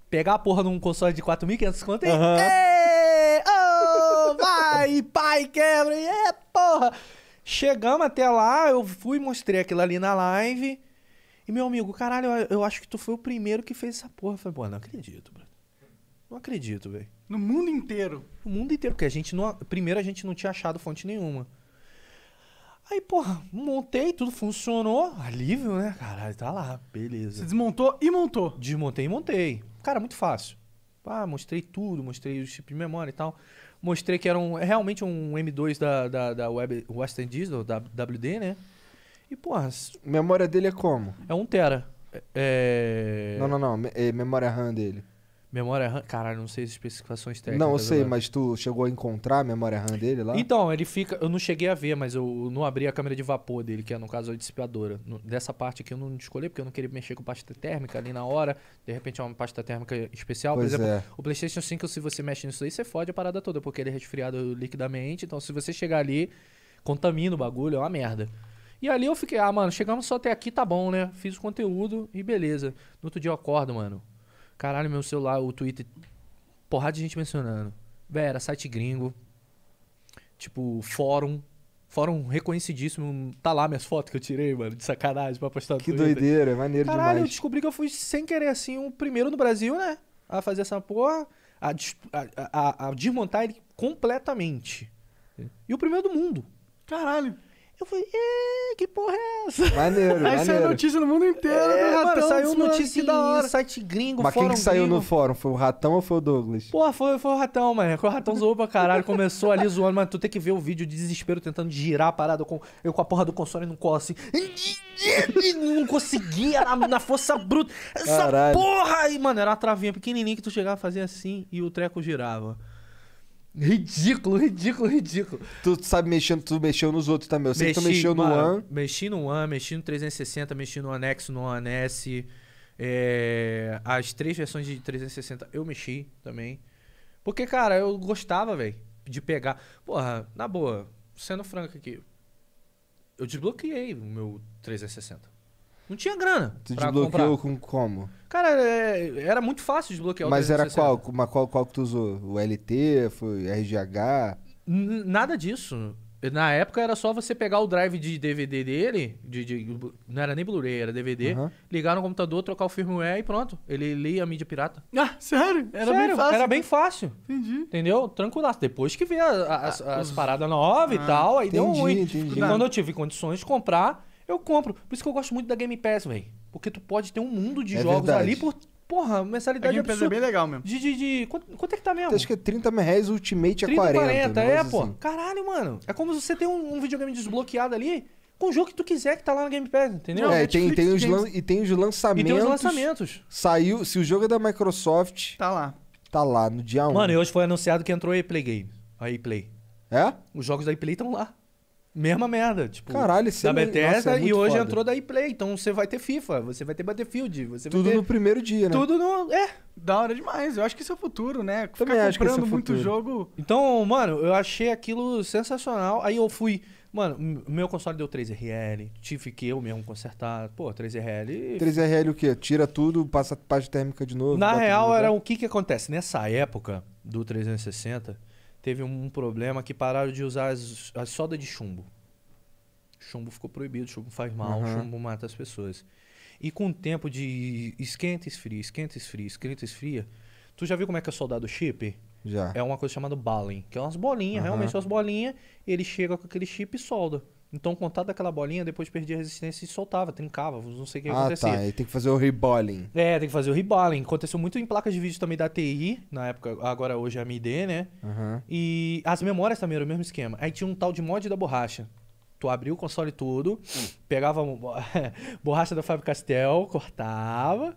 Pegar a porra num console de 4.500 conto e... Uhum. Ei, oh, vai, pai, quebra, e é porra. Chegamos até lá, eu fui mostrei aquilo ali na live. E meu amigo, caralho, eu, eu acho que tu foi o primeiro que fez essa porra. Eu falei, pô, não acredito, brother. Não acredito, velho. No mundo inteiro? No mundo inteiro, porque a gente não... Primeiro, a gente não tinha achado fonte nenhuma. Aí, porra, montei, tudo funcionou. Alívio, né? Caralho, tá lá, beleza. Você desmontou e montou? Desmontei e montei. Cara, muito fácil. Ah, mostrei tudo, mostrei o chip de memória e tal. Mostrei que era um, é realmente um M2 da, da, da Web, Western Digital, da WD, né? E, porra... Memória dele é como? É um tera. É... é não, não, não. É memória RAM dele. Memória RAM? Caralho, não sei as especificações técnicas. Não, eu sei, mas tu chegou a encontrar a memória RAM dele lá? Então, ele fica. Eu não cheguei a ver, mas eu não abri a câmera de vapor dele, que é no caso a dissipadora. Dessa parte aqui eu não escolhi, porque eu não queria mexer com pasta térmica ali na hora. De repente é uma pasta térmica especial. Pois Por exemplo, é. o PlayStation 5, se você mexe nisso aí, você fode a parada toda, porque ele é resfriado liquidamente. Então, se você chegar ali, contamina o bagulho, é uma merda. E ali eu fiquei, ah, mano, chegamos só até aqui, tá bom, né? Fiz o conteúdo e beleza. No outro dia eu acordo, mano. Caralho, meu celular, o Twitter. Porrada de gente mencionando. Véi, era site gringo. Tipo, fórum. Fórum reconhecidíssimo. Tá lá minhas fotos que eu tirei, mano, de sacanagem pra postar Que Twitter. doideira, é maneiro Caralho, demais. Caralho, eu descobri que eu fui sem querer, assim, o primeiro no Brasil, né? A fazer essa porra. A, a, a, a desmontar ele completamente. E o primeiro do mundo. Caralho. Eu falei, que porra é essa? Maneiro, Aí maneiro. saiu notícia no mundo inteiro é, do ratão. Mano, saiu notícia da hora. site gringo, Mas quem que saiu gringo. no fórum? Foi o ratão ou foi o Douglas? Porra, foi, foi o ratão, mano. O ratão zoou pra caralho. Começou ali zoando, mano. Tu tem que ver o vídeo de desespero tentando girar a parada. Com, eu com a porra do console no colo assim. Não conseguia na, na força bruta. Essa caralho. porra aí, mano. Era uma travinha pequenininha que tu chegava a fazer assim e o treco girava. Ridículo, ridículo, ridículo. Tu sabe mexendo, tu mexeu nos outros também. Eu sei mexi, que tu mexeu no mano, One. Mexi no One, mexi no 360, mexi no anexo no One S. É, as três versões de 360 eu mexi também. Porque, cara, eu gostava, velho, de pegar. Porra, na boa, sendo franco aqui, eu desbloqueei o meu 360. Não tinha grana. Tu desbloqueou comprar. com como? Cara, é, era muito fácil desbloquear Mas o 360. era qual? Mas qual, qual que tu usou? O LT? Foi RGH? N nada disso. Na época era só você pegar o drive de DVD dele, de, de não era nem Blu-ray, era DVD, uhum. ligar no computador, trocar o firmware e pronto. Ele lia a mídia pirata. Ah, sério? Era sério, bem fácil. Era bem fácil. Entendi. Entendeu? tranquilo Depois que veio as, as, ah, as paradas novas ah, e tal, aí entendi, deu ruim. Entendi. E quando eu tive condições de comprar, eu compro. Por isso que eu gosto muito da Game Pass, velho. Porque tu pode ter um mundo de é jogos verdade. ali por. Porra, mensalidade a Game Pass é bem legal mesmo. De, de, de... Quanto, quanto, é que tá mesmo? Acho que é 30 reais, Ultimate 30, é 40. 40, é, assim. pô. Caralho, mano. É como se você tem um, um videogame desbloqueado ali com o jogo que tu quiser que tá lá no Game Pass, entendeu? É, tem, tem os lan... e tem os lançamentos. E tem os lançamentos. Saiu, se o jogo é da Microsoft... Tá lá. Tá lá, no dia 1. Mano, e hoje foi anunciado que entrou a Play Game. A Play. É? Os jogos da Play estão lá. Mesma merda, tipo, Caralho, esse da é- Bethesda é e hoje foda. entrou da ePlay, então você vai ter FIFA, você vai ter Battlefield, você Tudo ter... no primeiro dia, né? Tudo no... é, da hora demais, eu acho que isso é o futuro, né? Ficar Também acho que é muito jogo... Então, mano, eu achei aquilo sensacional, aí eu fui... Mano, meu console deu 3RL, tive que eu mesmo consertar. Pô, 3RL. 3RL o quê? Tira tudo, passa a parte térmica de novo? Na real, era o que que acontece? Nessa época do 360, teve um problema que pararam de usar as, as soda de chumbo. Chumbo ficou proibido, chumbo faz mal, uhum. chumbo mata as pessoas. E com o tempo de esquenta, esfria, esquenta, esfria, esquenta, esfria, tu já viu como é que é soldado chip? Já. É uma coisa chamada balen, que é umas bolinhas, uhum. realmente as bolinhas, ele chega com aquele chip e solda. Então, contado aquela bolinha, depois perdia a resistência e soltava, trincava, não sei o que ah, acontecia. Ah, tá. E tem que fazer o reballing. É, tem que fazer o reballing. Aconteceu muito em placas de vídeo também da TI, na época, agora hoje é a MID, né? Uhum. E as memórias também eram o mesmo esquema. Aí tinha um tal de mod da borracha. Tu abria o console todo, hum. pegava borracha da Fábio Castel, cortava,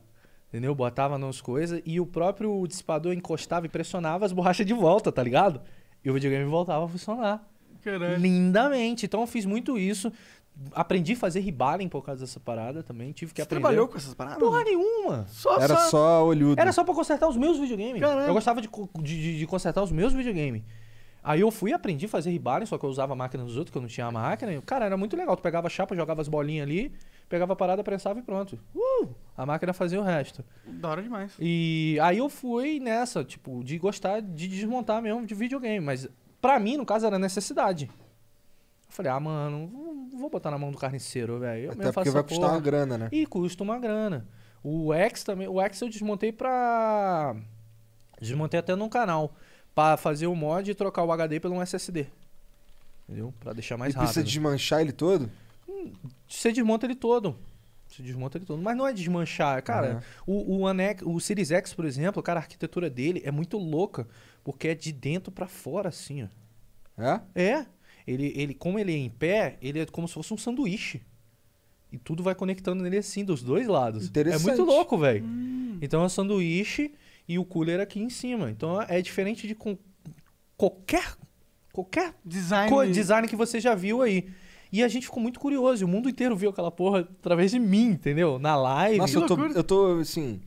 entendeu? Botava nas coisas e o próprio dissipador encostava e pressionava as borrachas de volta, tá ligado? E o videogame voltava a funcionar. Caralho. lindamente. Então eu fiz muito isso. Aprendi a fazer ribalem por causa dessa parada também. Tive que Você aprender. trabalhou com essas paradas? Porra nenhuma. Só, Era só... só olhudo. Era só pra consertar os meus videogames. Caralho. Eu gostava de, de, de consertar os meus videogames. Aí eu fui aprendi a fazer ribalem, só que eu usava a máquina dos outros, que eu não tinha a máquina. cara, era muito legal. Tu pegava a chapa, jogava as bolinhas ali, pegava a parada, prensava e pronto. Uh! A máquina fazia o resto. Da hora demais. E aí eu fui nessa, tipo, de gostar de desmontar mesmo de videogame. Mas Pra mim, no caso, era necessidade. Eu falei, ah, mano, vou botar na mão do carniceiro, velho. Até porque vai custar porra. uma grana, né? E custa uma grana. O X também, o X eu desmontei pra... Desmontei até num canal. Pra fazer o mod e trocar o HD pelo um SSD. Entendeu? Pra deixar mais e rápido. E precisa desmanchar ele todo? Hum, você desmonta ele todo. Você desmonta ele todo. Mas não é desmanchar. Cara, uhum. o, o, Anex, o Series X, por exemplo, cara, a arquitetura dele é muito louca. Porque é de dentro para fora, assim, ó. É? É. Ele, ele, como ele é em pé, ele é como se fosse um sanduíche. E tudo vai conectando nele assim, dos dois lados. Interessante. É muito louco, velho. Hum. Então é um sanduíche e o cooler aqui em cima. Então é diferente de com qualquer qualquer design. Co design que você já viu aí. E a gente ficou muito curioso. O mundo inteiro viu aquela porra através de mim, entendeu? Na live. Nossa, eu tô, eu tô assim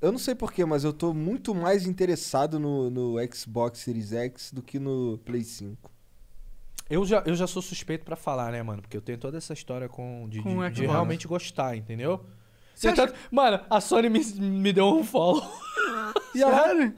eu não sei porquê, mas eu tô muito mais interessado no, no Xbox Series X do que no Play 5. Eu já, eu já sou suspeito para falar, né, mano? Porque eu tenho toda essa história com de, com de, de realmente gostar, entendeu? Você acha... tanto... Tá- mano, a Sony me, me deu um follow. E Sério?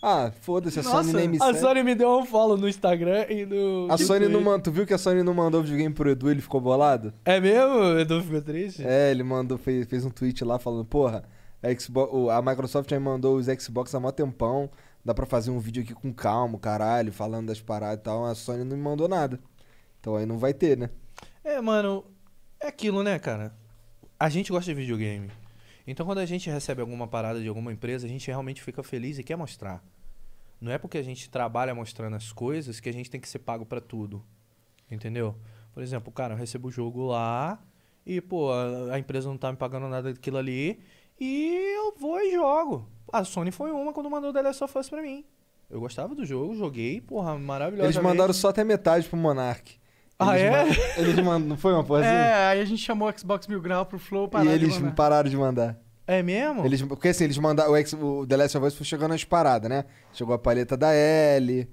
Ah, foda-se, a Nossa, Sony nem me A Sony me deu um follow no Instagram e no. A que Sony não mandou. Tu viu que a Sony não mandou videogame pro Edu ele ficou bolado? É mesmo? O Edu ficou triste? É, ele mandou, fez, fez um tweet lá falando, porra. A, Xbox, a Microsoft já mandou os Xbox há mó tempão. Dá pra fazer um vídeo aqui com calma, caralho, falando das paradas e tal. A Sony não me mandou nada. Então aí não vai ter, né? É, mano, é aquilo, né, cara? A gente gosta de videogame. Então quando a gente recebe alguma parada de alguma empresa, a gente realmente fica feliz e quer mostrar. Não é porque a gente trabalha mostrando as coisas que a gente tem que ser pago para tudo. Entendeu? Por exemplo, cara, eu recebo o jogo lá e, pô, a, a empresa não tá me pagando nada daquilo ali. E eu vou e jogo. A Sony foi uma quando mandou The Last of Us pra mim. Eu gostava do jogo, joguei, porra, maravilhoso. Eles mandaram só até metade pro Monark. Ah, eles ah, é? Eles não foi uma porra assim? É, aí a gente chamou o Xbox Mil Grau pro Flow parar E eles pararam de mandar. É mesmo? Eles, porque assim, eles mandaram. O, o The Last of Us foi chegando nas paradas, né? Chegou a palheta da L.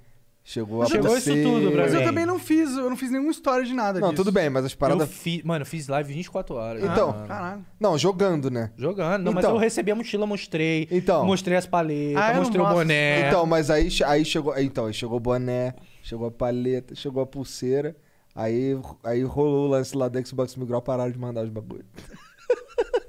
Chegou a Chegou isso tudo pra Mas eu também não fiz, eu não fiz nenhuma história de nada Não, disso. tudo bem, mas as Eu paradas. mano, eu fiz live 24 horas. Ah, então, Caralho. Não, jogando, né? Jogando. Não, mas Então. eu recebi a mochila, mostrei. Então. Mostrei as paletas, Ah, mostrei o boné. Então, mas aí, aí chegou. Então, aí chegou o boné, chegou a paleta, chegou a pulseira. Aí, aí rolou o lance lá do Xbox Migral, pararam de mandar os bagulhos.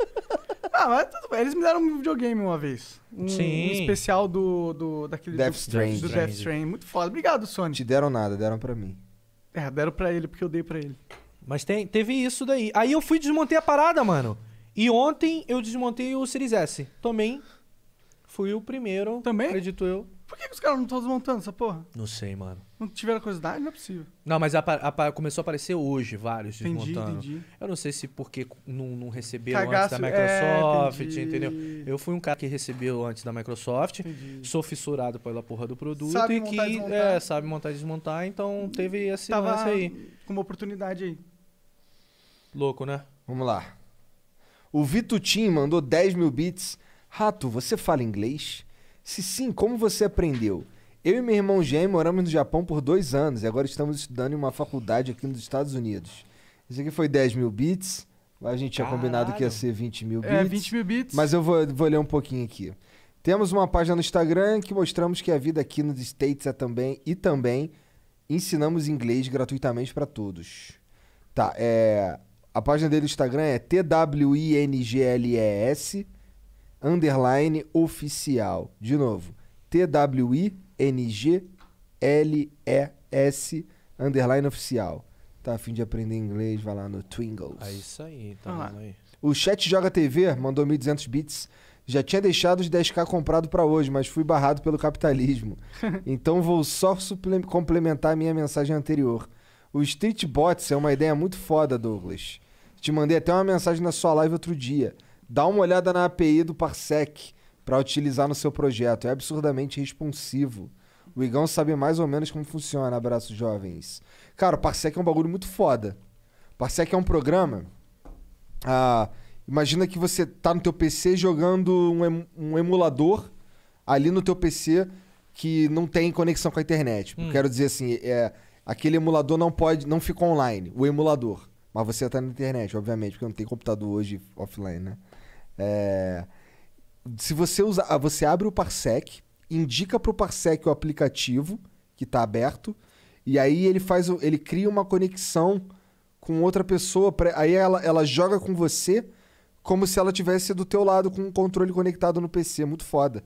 Ah, mas tudo bem. Eles me deram um videogame uma vez. Um, Sim. um especial do, do daquele Death do, Strange. do Death Strange. Muito foda. Obrigado, Sony. Te deram nada, deram pra mim. É, deram pra ele porque eu dei pra ele. Mas tem, teve isso daí. Aí eu fui desmontei a parada, mano. E ontem eu desmontei o Series S. Também fui o primeiro. Também? Acredito eu. Por que, que os caras não estão desmontando essa porra? Não sei, mano. Não tiveram curiosidade? Não é possível. Não, mas começou a aparecer hoje vários Entendi, desmontando. entendi. Eu não sei se porque não, não receberam antes da é, Microsoft, é, entendeu? Eu fui um cara que recebeu antes da Microsoft, Entendi. sou fissurado pela porra do produto Sabe e e que é, sabe montar e desmontar, então teve esse Tava lance aí. com uma oportunidade aí. Louco, né? Vamos lá. O Tim mandou 10 mil bits. Rato, você fala inglês? Se sim, como você aprendeu? Eu e meu irmão gêmeo moramos no Japão por dois anos e agora estamos estudando em uma faculdade aqui nos Estados Unidos. Isso aqui foi 10 mil bits. A gente tinha Caralho. combinado que ia ser 20 mil é, bits. É, 20 mil bits. Mas eu vou, vou ler um pouquinho aqui. Temos uma página no Instagram que mostramos que a vida aqui nos States é também e também ensinamos inglês gratuitamente para todos. Tá, é, a página dele no Instagram é twingles underline oficial. De novo, T-W-I-N-G-L-E-S underline oficial. Tá a fim de aprender inglês, vai lá no Twingles. É isso aí, tá ah. aí. O chat Joga TV mandou 1.200 bits. Já tinha deixado os 10k comprado para hoje, mas fui barrado pelo capitalismo. então vou só complementar a minha mensagem anterior. O Street Bots é uma ideia muito foda, Douglas. Te mandei até uma mensagem na sua live outro dia. Dá uma olhada na API do Parsec para utilizar no seu projeto. É absurdamente responsivo. O Igão sabe mais ou menos como funciona. Abraços, jovens. Cara, o Parsec é um bagulho muito foda. Parsec é um programa. Ah, imagina que você tá no teu PC jogando um, um emulador ali no teu PC que não tem conexão com a internet. Hum. Quero dizer assim, é, aquele emulador não pode, não fica online, o emulador. Mas você tá na internet, obviamente, porque não tem computador hoje offline, né? É, se você usa ah, você abre o Parsec, indica para o Parsec o aplicativo que está aberto e aí ele faz, ele cria uma conexão com outra pessoa, pra, aí ela, ela joga com você como se ela tivesse do teu lado com um controle conectado no PC, é muito foda.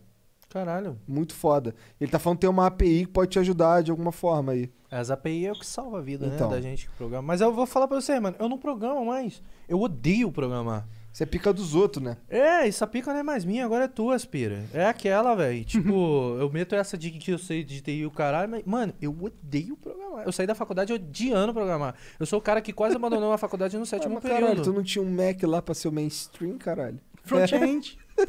Caralho. Muito foda. Ele tá falando que tem uma API que pode te ajudar de alguma forma aí. É, as API é o que salva a vida, né, então. né? Da gente que programa. Mas eu vou falar pra você, mano. Eu não programo mais. Eu odeio programar. Isso é pica dos outros, né? É, essa pica não é mais minha, agora é tua, aspira. É aquela, velho. Tipo, eu meto essa de que eu sei de TI o caralho, mas, mano, eu odeio programar. Eu saí da faculdade odiando programar. Eu sou o cara que quase abandonou a faculdade no ah, sétimo ah, mas, período. Caralho, tu não tinha um Mac lá pra ser o mainstream, caralho? front-end. É.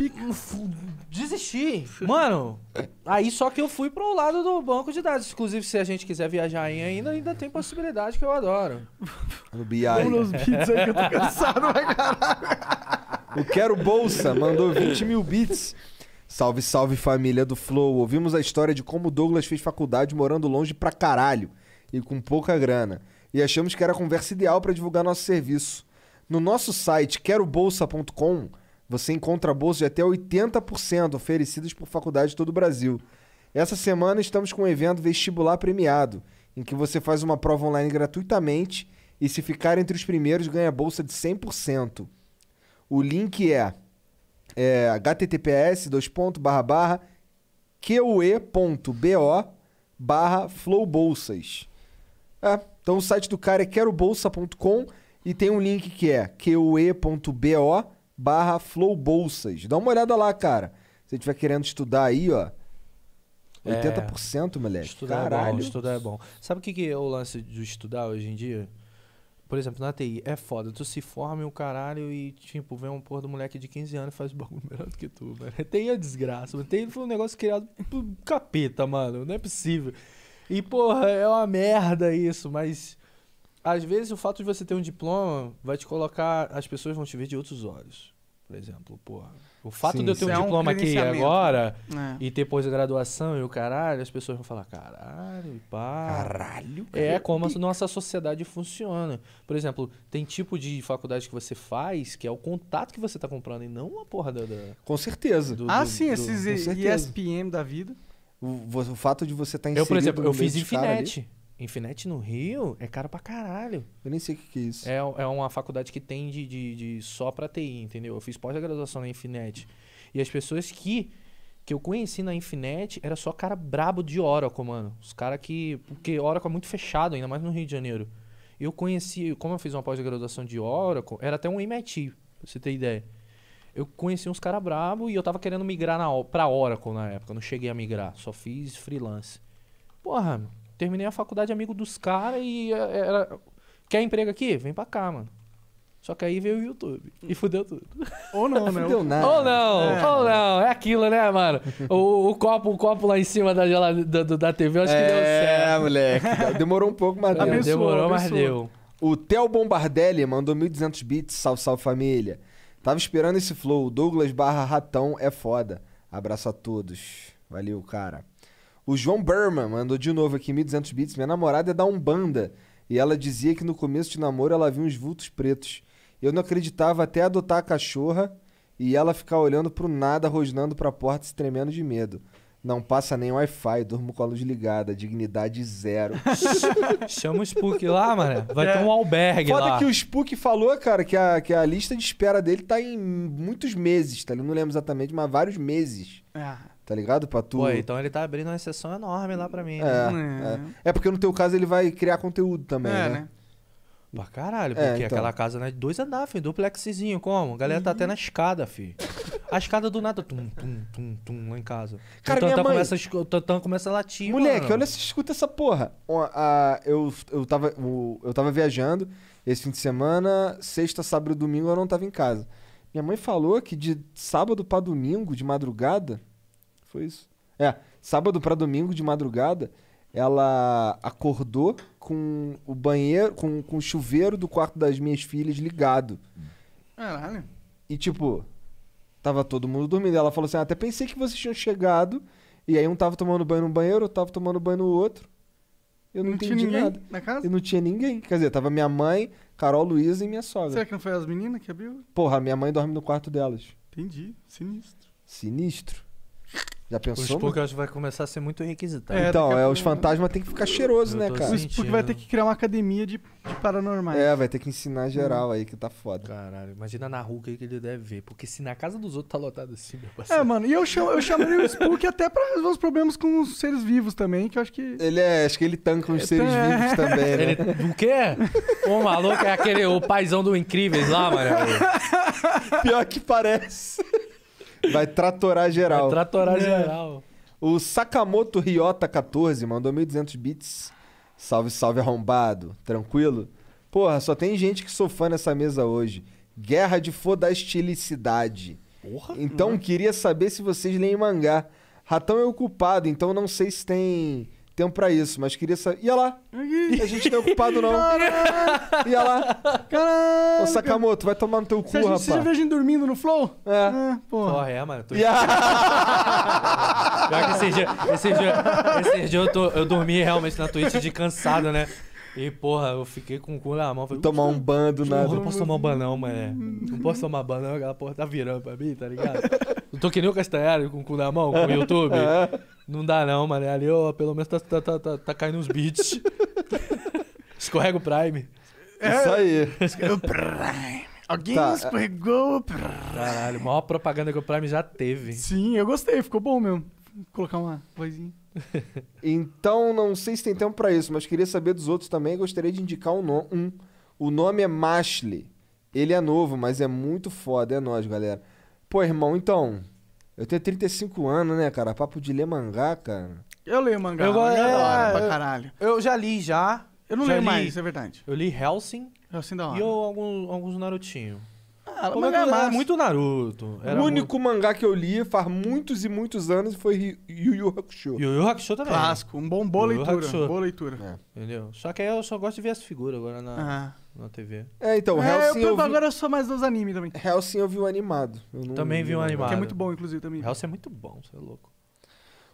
Desisti. Mano, aí só que eu fui pro lado do banco de dados. Inclusive, se a gente quiser viajar ainda, ainda tem possibilidade que eu adoro. No BI. bits aí que eu tô cansado, vai caralho. O Quero Bolsa mandou 20 mil bits. Salve, salve família do Flow. Ouvimos a história de como o Douglas fez faculdade morando longe pra caralho e com pouca grana. E achamos que era a conversa ideal para divulgar nosso serviço. No nosso site querobolsa.com você encontra bolsas de até 80% oferecidas por faculdades de todo o Brasil. Essa semana estamos com um evento vestibular premiado, em que você faz uma prova online gratuitamente e se ficar entre os primeiros ganha bolsa de 100%. O link é, é https que.bo barra flowbolsas. É, então o site do cara é querobolsa.com e tem um link que é que.bo barra Flow Bolsas, Dá uma olhada lá, cara. Se você estiver querendo estudar aí, ó. 80%, é, moleque. Estudar Caralho. é bom, estudar é bom. Sabe o que, que é o lance de estudar hoje em dia? Por exemplo, na TI, é foda. Tu se forma um caralho e, tipo, vem um porra do moleque de 15 anos e faz o bagulho melhor do que tu, velho. É TI é desgraça, mano. TI foi um negócio criado por capeta, mano. Não é possível. E, porra, é uma merda isso, mas às vezes o fato de você ter um diploma vai te colocar. As pessoas vão te ver de outros olhos. Por exemplo, porra. O fato sim, de eu ter um é diploma um aqui agora né? é. e ter pós-graduação e o caralho, as pessoas vão falar, caralho, pá. Caralho. Cara, é, é como a nossa sociedade funciona. Por exemplo, tem tipo de faculdade que você faz que é o contato que você tá comprando e não a porra da. da com certeza. Do, ah, sim, do, esses ESPM da vida. O, o, fato de você estar tá inserido Eu, por exemplo, eu fiz Infinete. Infinete no Rio é caro pra caralho. Eu nem sei o que, que é isso. É, é uma faculdade que tem de, de, de só pra TI, entendeu? Eu fiz pós-graduação na Infinete. E as pessoas que, que eu conheci na Infinete era só cara brabo de Oracle, mano. Os caras que. Porque Oracle é muito fechado, ainda mais no Rio de Janeiro. Eu conheci, como eu fiz uma pós-graduação de Oracle, era até um MIT, pra você ter ideia. Eu conheci uns caras brabo e eu tava querendo migrar na, pra Oracle na época. Eu não cheguei a migrar, só fiz freelance. Porra, mano. Terminei a faculdade amigo dos caras e eh, era. Quer emprego aqui? Vem pra cá, mano. Só que aí veio o YouTube e fudeu tudo. Ou não, né? Fudeu nada. Ou não, é. ou não. É aquilo, né, mano? O, o copo, o copo lá em cima da, da, da TV, eu acho que deu é, certo. É, moleque. Demorou um pouco, mas deu. Demorou, abençoou. mas deu. O Theo Bombardelli mandou 1.200 bits, sal sal família. Tava esperando esse flow. Douglas barra ratão é foda. Abraço a todos. Valeu, cara. O João Berman mandou de novo aqui 1.200 bits. Minha namorada é da Umbanda e ela dizia que no começo de namoro ela viu uns vultos pretos. Eu não acreditava até adotar a cachorra e ela ficar olhando pro nada, rosnando pra porta, se tremendo de medo. Não passa nem Wi-Fi, durmo com a luz ligada, dignidade zero. Chama o Spook lá, mano. Vai é. ter um albergue Foda lá. Foda que o Spook falou, cara, que a, que a lista de espera dele tá em muitos meses, tá? Eu não lembro exatamente, mas vários meses. É. Tá ligado? Pra tu. Pô, então ele tá abrindo uma exceção enorme lá pra mim. Né? É, né? é. é. porque no teu caso ele vai criar conteúdo também, é, né? né? Pra caralho, é, porque é, então. aquela casa, né? Dois andares filho, duplexzinho, como? A galera tá uhum. tá até na escada, filho. A escada do nada, tum, tum, tum, tum, lá em casa. Cara, o Tantan mãe... começa, o começa a latir, Moleque, mano. olha, se escuta essa porra. eu, eu, tava, eu tava viajando esse fim de semana, sexta, sábado e domingo eu não tava em casa. Minha mãe falou que de sábado pra domingo, de madrugada, foi isso. É, sábado para domingo de madrugada, ela acordou com o banheiro, com, com o chuveiro do quarto das minhas filhas ligado. Caralho. E tipo, tava todo mundo dormindo. Ela falou assim: ah, até pensei que vocês tinham chegado. E aí um tava tomando banho no banheiro, outro tava tomando banho no outro. Eu não, não entendi nada. Na casa? Eu não tinha ninguém. Quer dizer, tava minha mãe, Carol Luiza e minha sogra. Será que não foi as meninas que abriu? Porra, minha mãe dorme no quarto delas. Entendi. Sinistro. Sinistro. Já pensou? Os poucos vai começar a ser muito requisitado. É, então, é, os fantasmas tem que ficar cheiroso, né, cara? Sentindo. Spook vai ter que criar uma academia de, de paranormais. É, vai ter que ensinar geral aí, que tá foda. Caralho, imagina na rua que ele deve ver. Porque se na casa dos outros tá lotado assim, meu é, parceiro. É, mano, e eu, chamo, eu chamaria o Spook até pra resolver os problemas com os seres vivos também, que eu acho que. Ele é, acho que ele tanca os é, seres é. vivos também, né? Ele, o quê? O maluco é aquele, o paizão do Incríveis lá, mano. Pior que parece. Vai tratorar geral. Vai tratorar é. geral. O Sakamoto Ryota 14 mandou 1.200 bits. Salve, salve, arrombado. Tranquilo? Porra, só tem gente que sou fã nessa mesa hoje. Guerra de estilicidade. Porra, então, mano. Uhum. queria saber se vocês leem mangá. Ratão é o culpado, então não sei se tem tempo pra isso, mas queria saber. Ia lá. Uhum. A gente não é ocupado, não. Caralho. Ia lá. Caralho. Ô, Sakamoto, vai tomar no teu cu, rapaz. Você já viu a gente dormindo no Flow? É. Ah, porra. porra, é, mano. Tô... Pior que esses dias, esses dias, esses dias eu, tô, eu dormi realmente na Twitch de cansado, né? E, porra, eu fiquei com o cu na mão. Falei, tomar um bando na. Não posso tomar um não, mané. Não posso tomar ban não, aquela porra tá virando pra mim, tá ligado? Não tô que nem o Castanhari com o cu na mão, com o YouTube. É. Não dá não, mané. Ali, ó, pelo menos tá, tá, tá, tá, tá caindo uns beats. Escorrega o Prime. É, Isso aí. Escorrega o Prime. Alguém tá. o Prime? Caralho, maior propaganda que o Prime já teve. Sim, eu gostei, ficou bom mesmo. Vou colocar uma vozinha. então, não sei se tem tempo para isso, mas queria saber dos outros também. Gostaria de indicar um. nome um. O nome é Mashley. Ele é novo, mas é muito foda. É nós, galera. Pô, irmão, então. Eu tenho 35 anos, né, cara? Papo de ler mangá, cara. Eu leio mangá. Eu, mangá é, da hora, é, pra caralho. Eu, eu já li já. Eu não já leio li, mais, é verdade. Eu li Helsing. Helsing é da hora. E eu, alguns, alguns Narutinho. Ah, mangá é era muito Naruto. Era o único muito... mangá que eu li faz muitos e muitos anos foi Yu Yu Hakusho. Yu Yu Hakusho também. Clássico, um bom boa leitura. Hakusho. Boa leitura. É. Entendeu? Só que aí eu só gosto de ver as figuras agora na, ah. na TV. É, então, é, Hellsing. Eu, eu vi... Agora eu sou mais dos animes também. Hellsing eu vi o animado. Não... Também vi o animado. Que é muito bom, inclusive, também. Hellsing é muito bom, você é louco.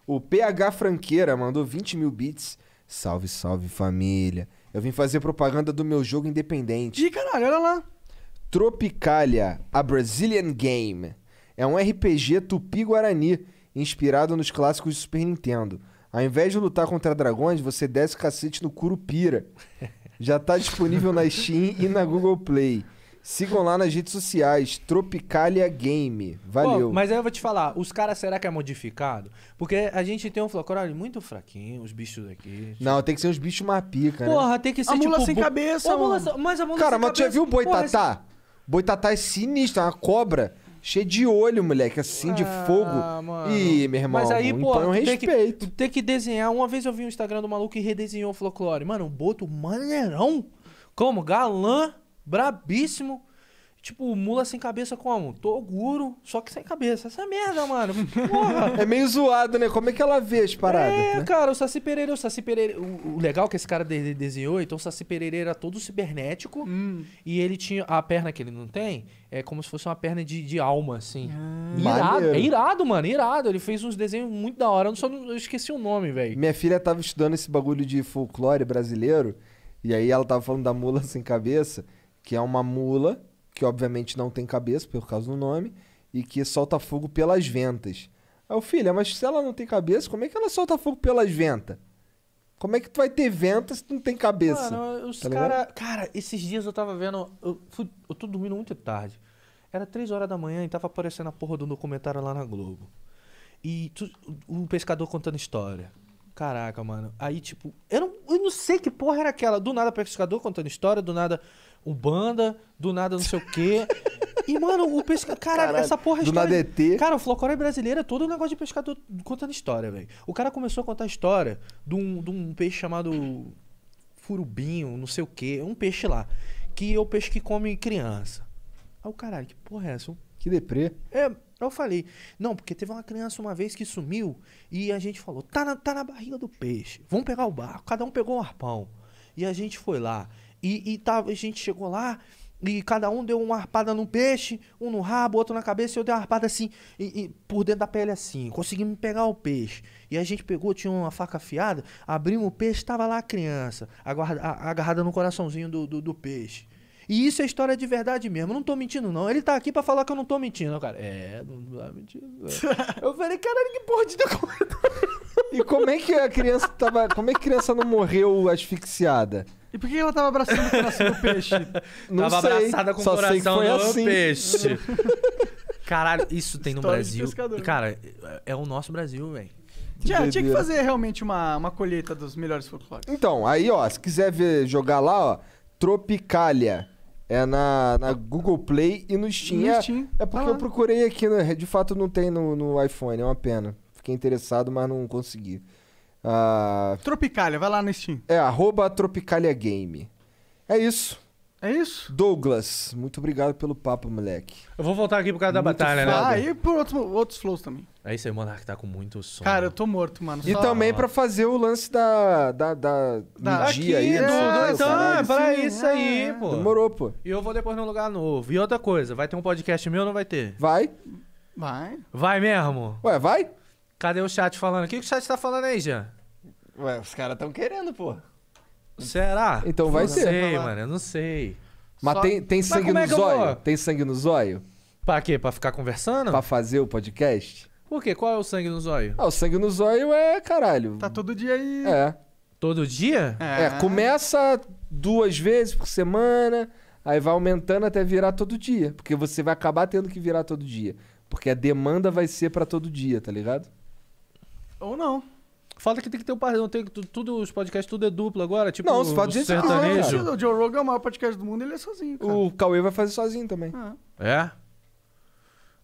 O PH Franqueira mandou 20 mil bits. Salve, salve família. Eu vim fazer propaganda do meu jogo independente. Ih, caralho, olha lá. Tropicalia, a Brazilian Game. É um RPG tupi-guarani, inspirado nos clássicos de Super Nintendo. Ao invés de lutar contra dragões, você desce cacete no Curupira. Já está disponível na Steam e na Google Play. Sigam lá nas redes sociais, Tropicalia Game. Valeu. mas aí eu vou te falar, os caras será que é modificado? Porque a gente tem um flocorário muito fraquinho, os bichos aqui. Tipo... Não, tem que ser uns bichos mapica. pica, né? Porra, tem que ser a tipo... mula sem cabeça, Ô, mano. Mula, mas a mula Cara, sem mas cabeça... tu já viu o boitatá? esse... Boitatá é sinistro, é uma cobra. Cheia de olho, moleque, assim, de ah, fogo. Mano. Ih, meu irmão, Mas aí, pô, um respeito. Tem que, ter que desenhar. Uma vez eu vi o Instagram do maluco e redesenhou o folclore. Mano, um Boto maneirão. Como? Galã, brabíssimo. Tipo, mula sem cabeça como? Toguro, só que sem cabeça. Essa é merda, mano. Porra. É meio zoado, né? Como é que ela vê as paradas? É, né? cara, o Saci Pereira, o Saci Pereira. O, o legal que esse cara de, de desenhou, então o Saci Pereira era todo cibernético. Hum. E ele tinha. A perna que ele não tem é como se fosse uma perna de, de alma, assim. Ah. Irado, é irado, mano. Irado. Ele fez uns desenhos muito da hora. Eu só não, eu esqueci o nome, velho. Minha filha tava estudando esse bagulho de folclore brasileiro. E aí ela tava falando da mula sem cabeça, que é uma mula que obviamente não tem cabeça, por causa do nome, e que solta fogo pelas ventas. Aí o filho, mas se ela não tem cabeça, como é que ela solta fogo pelas ventas? Como é que tu vai ter ventas se tu não tem cabeça? Mano, os tá cara, cara, esses dias eu tava vendo. Eu, fui, eu tô dormindo muito tarde. Era três horas da manhã e tava aparecendo a porra do documentário lá na Globo. E tu, o pescador contando história. Caraca, mano. Aí, tipo, eu não, não sei que porra era aquela. Do nada, pescador contando história, do nada, o banda, do nada, não sei o quê. E, mano, o pescador. Caralho, essa porra é do história. Nada ET. Cara, o é brasileiro é todo um negócio de pescador contando história, velho. O cara começou a contar história de um, de um peixe chamado furubinho, não sei o quê. Um peixe lá. Que é o peixe que come criança. Aí o caralho, que porra é essa? Que deprê. É, eu falei, não, porque teve uma criança uma vez que sumiu e a gente falou, tá na, tá na barriga do peixe, vamos pegar o barco, cada um pegou um arpão. E a gente foi lá. E, e tá, a gente chegou lá e cada um deu uma arpada no peixe, um no rabo, outro na cabeça, e eu dei uma arpada assim, e, e, por dentro da pele assim. Conseguimos pegar o peixe. E a gente pegou, tinha uma faca afiada, abrimos o peixe, estava lá a criança, agarrada no coraçãozinho do, do, do peixe. E isso é história de verdade mesmo. Eu não tô mentindo, não. Ele tá aqui pra falar que eu não tô mentindo. cara, é, não tá mentindo. eu falei, caralho, que porra de documentário. E como é que a criança tava. Como é que a criança não morreu asfixiada? E por que ela tava abraçando o coração do peixe? Não tava sei. abraçada com Só o coração do assim. peixe. Caralho, isso tem História no Brasil. Né? cara, é, é o nosso Brasil, velho. Tinha, tinha que fazer realmente uma, uma colheita dos melhores folclores. Então, aí, ó, se quiser ver, jogar lá, ó, Tropicália. É na, na Google Play e no Steam. No é, Steam. é, porque ah. eu procurei aqui, né? de fato não tem no, no iPhone, é uma pena. Fiquei interessado, mas não consegui. Ah, Tropicália, vai lá no Steam. É, arroba Tropicália Game. É isso. É isso? Douglas, muito obrigado pelo papo, moleque. Eu vou voltar aqui por causa da muito batalha, né? Ah, e por outros, outros flows também. É isso aí, o Monark tá com muito sono. Cara, eu tô morto, mano. E Só... também pra fazer o lance da. da. da. da aqui, aí. Do, do, né? então, é pra isso é. aí, pô. Demorou, pô. E eu vou depois num lugar novo. E outra coisa, vai ter um podcast meu ou não vai ter? Vai. Vai. Vai mesmo? Ué, vai? Cadê o chat falando? O que o chat tá falando aí, Jean? Ué, os caras tão querendo, pô. Será? Então vai ser. Não sei, mano, eu não sei. Mas Só- tem, tem sangue como é no é zóio? Tem sangue no zóio? Pra quê? Pra ficar conversando? Pra fazer o podcast? Por quê? Qual é o sangue no zóio? Ah, o sangue no zóio é caralho. Tá todo dia aí. É. Todo dia? É, é começa duas vezes por semana, aí vai aumentando até virar todo dia. Porque você vai acabar tendo que virar todo dia. Porque a demanda vai ser pra todo dia, tá ligado? Ou não. Falta que tem que ter um padrão, Tem, tudo, os podcasts tudo é duplo agora. Tipo, não, se fatos de sertanejo. Não, o Joe Rogan é o maior podcast do mundo ele é sozinho. Cara. O Cauê vai fazer sozinho também. Ah. É?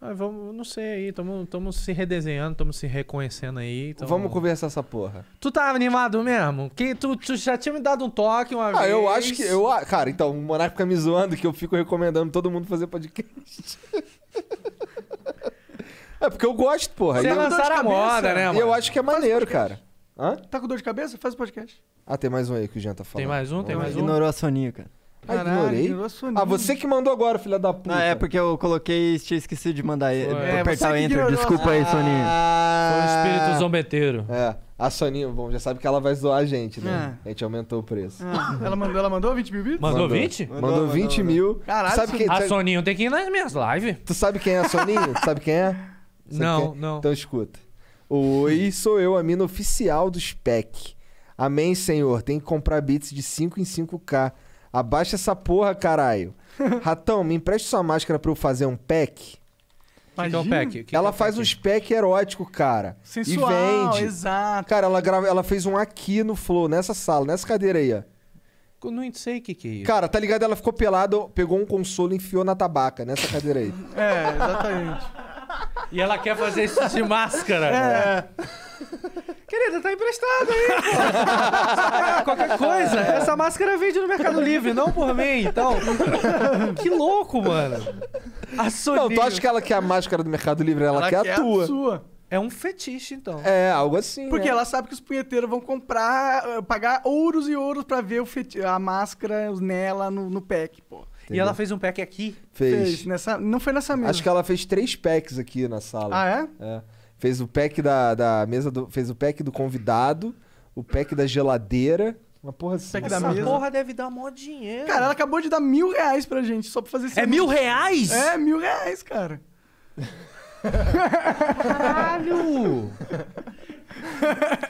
Ah, vamos, não sei aí, estamos se redesenhando, estamos se reconhecendo aí. Tamo... Vamos conversar essa porra. Tu tá animado mesmo? Que, tu, tu já tinha me dado um toque uma ah, vez. Ah, eu acho que. Eu, cara, então, o Monarca fica me zoando que eu fico recomendando todo mundo fazer podcast. É porque eu gosto, porra. Você lançaram a moda, né, mano? eu acho que é maneiro, cara. Hã? Tá com dor de cabeça? Faz o podcast. Ah, tem mais um aí que o Jean tá falando. Tem mais um, tem mais um. Ignorou a Soninho, cara. Ah, ignorei? a Ah, você que mandou agora, filha da puta. Ah, é porque eu coloquei e tinha esquecido de mandar ele. É, apertar o enter. ignorou. Desculpa aí, Soninho. Foi o espírito zombeteiro. É, a Soninha, bom, já sabe que ela vai zoar a gente, né? É. A gente aumentou o preço. Ah, ela, mandou, ela mandou 20 mil bits. Mandou, 20? Mandou, Mandou, 20 mandou, mil. Caralho, sabe, quem, A Soninha, Soninho tem que ir nas minhas lives. tu sabe quem é a Soninha? tu sabe quem é? não, não. Então escuta. Oi, sou eu, a mina oficial do SPEC. Amém, senhor. Tem que comprar bits de 5 em 5k. Abaixa essa porra, caralho. Ratão, me empreste sua máscara pra eu fazer um pack? É Imagina. Que é ela faz um faz uns pack erótico, cara. Sensual, e vende. exato. Cara, ela, grava, ela fez um aqui no Flow, nessa sala, nessa cadeira aí, ó. Eu não sei o que, que é isso. Cara, tá ligado? Ela ficou pelada, pegou um consolo e enfiou na tabaca, nessa cadeira aí. é, exatamente. E ela quer fazer isso de máscara. É. Querida, tá emprestado aí, pô. Qualquer coisa. Essa máscara vende no Mercado Livre, não por mim, então. que louco, mano. Açoninho. Não, tu acha que ela quer a máscara do Mercado Livre, ela, ela quer, quer, a tua. A sua. É um fetiche, então. É, algo assim. Porque é. ela sabe que os punheteiros vão comprar, eh, pagar ouros e ouros para ver o feti a máscara nela no, no pack, pô. Entendeu? E ela fez um pack aqui? Fez. fez. nessa, não foi nessa mesa. Acho que ela fez três packs aqui na sala. Ah, é? é. Fez o pack da, da mesa do. Fez o pack do convidado, o pack da geladeira. Uma porra assim. Essa da mesa. porra deve dar mó dinheiro. Cara, ela acabou de dar mil reais pra gente, só pra fazer isso. É mil reais? É, mil reais, cara. Caralho!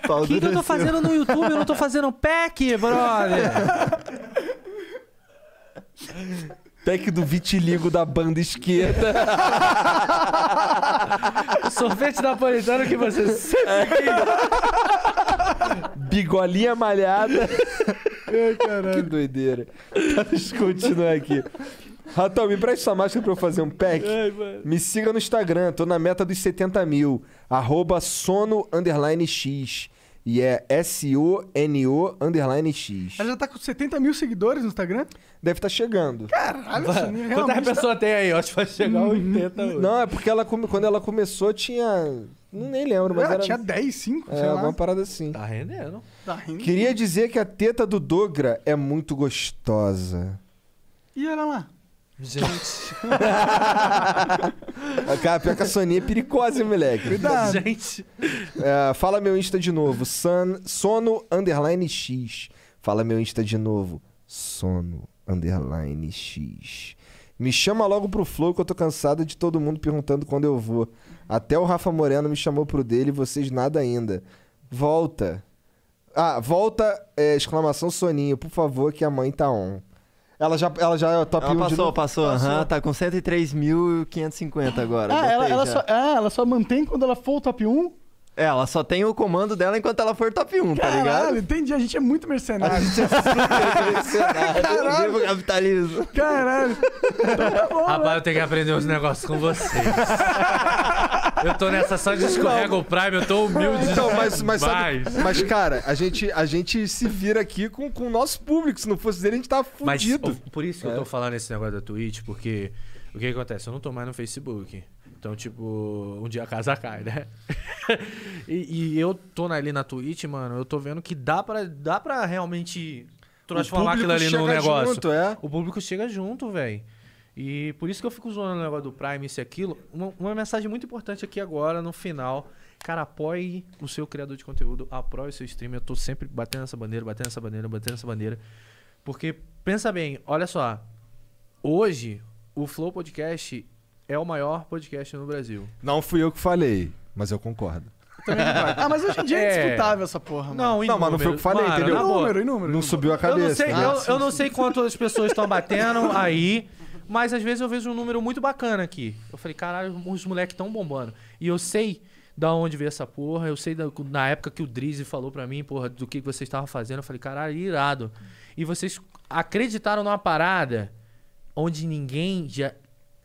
O que, que eu tô fazendo no YouTube? Eu não tô fazendo pack, brother! Tec do vitiligo da banda esquerda. Sorvete napolitano que você sempre. É. Bigolinha malhada. Ai, é, caralho. Que doideira. Tá, deixa eu continuar aqui. Ratão, me presta sua máscara pra eu fazer um pack. Ai, me siga no Instagram, tô na meta dos 70 mil. Arroba sono underline x. E é S-O-N-O underline X. Ela já tá com 70 mil seguidores no Instagram? Deve estar tá chegando. Caralho, isso realmente... Quantas tá- pessoas tem aí? Eu acho que vai chegar uhum. 80 hoje. Não, é porque ela quando ela começou tinha... Não, nem lembro, mas ela ah, era... tinha 10, 5, é, sei lá. alguma parada assim. Tá rendendo. Tá rendendo. Queria dizer que a teta do Dogra é muito gostosa. E ela lá? Gente. Cara, pior que a soninha é pericose, moleque. Cuidado. Gente. É, fala meu Insta de novo. San, sono underline X. Fala meu Insta de novo. Sono underline X. Me chama logo pro Flow que eu tô cansado de todo mundo perguntando quando eu vou. Até o Rafa Moreno me chamou pro dele e vocês nada ainda. Volta. Ah, volta, é, exclamação soninho, por favor, que a mãe tá on. Ela já, ela já é top ela 1 passou, de... passou, passou. Uhum, tá com 103.550 agora. Ah, ela, ela só, ah, ela só mantém quando ela for o top 1? É, ela só tem o comando dela enquanto ela for top 1, tá Caralho, tá ligado? entendi. A gente é muito mercenário. A gente é super mercenário. Caralho. Vivo capitalismo. Caralho. Então tá bom, Rapaz, né? eu tenho que aprender uns negócios com vocês. Eu tô nessa só de escorrega o Prime, eu tô humilde. Então, mas, mas, sabe, mas cara, a gente, a gente se vira aqui com, com o nosso público. Se não fosse dele, a gente tava fudido. Mas, por isso que é. eu tô é. falando esse negócio da Twitch, porque o que, que acontece? Eu não tô mais no Facebook. Então, tipo, um dia a casa cai, né? e, e, eu tô ali na Twitch, mano, eu tô vendo que dá pra, dá pra realmente transformar aquilo ali no negócio. Junto, é? O público chega junto, velho. E por isso que eu fico zoando o negócio do Prime, isso e aquilo. Uma, uma mensagem muito importante aqui agora, no final. Cara, apoie o seu criador de conteúdo, apoie o seu streamer. Eu tô sempre batendo essa bandeira, batendo essa bandeira, batendo essa bandeira. Porque, pensa bem, olha só. Hoje, o Flow Podcast é o maior podcast no Brasil. Não fui eu que falei, mas eu concordo. ah, mas hoje em dia é, é disputável essa porra, mano. Não, não mas não foi eu que falei, mano, entendeu? Não, número, em número. Não subiu a cabeça. Eu não sei, ah, eu, sim, eu sim. não sei quantas pessoas estão batendo aí. Mas às vezes eu vejo um número muito bacana aqui. Eu falei, caralho, os moleques tão bombando. E eu sei da onde veio essa porra. Eu sei da, na época que o Drizzy falou pra mim, porra, do que, que vocês estavam fazendo. Eu falei, caralho, irado. E vocês acreditaram numa parada onde ninguém já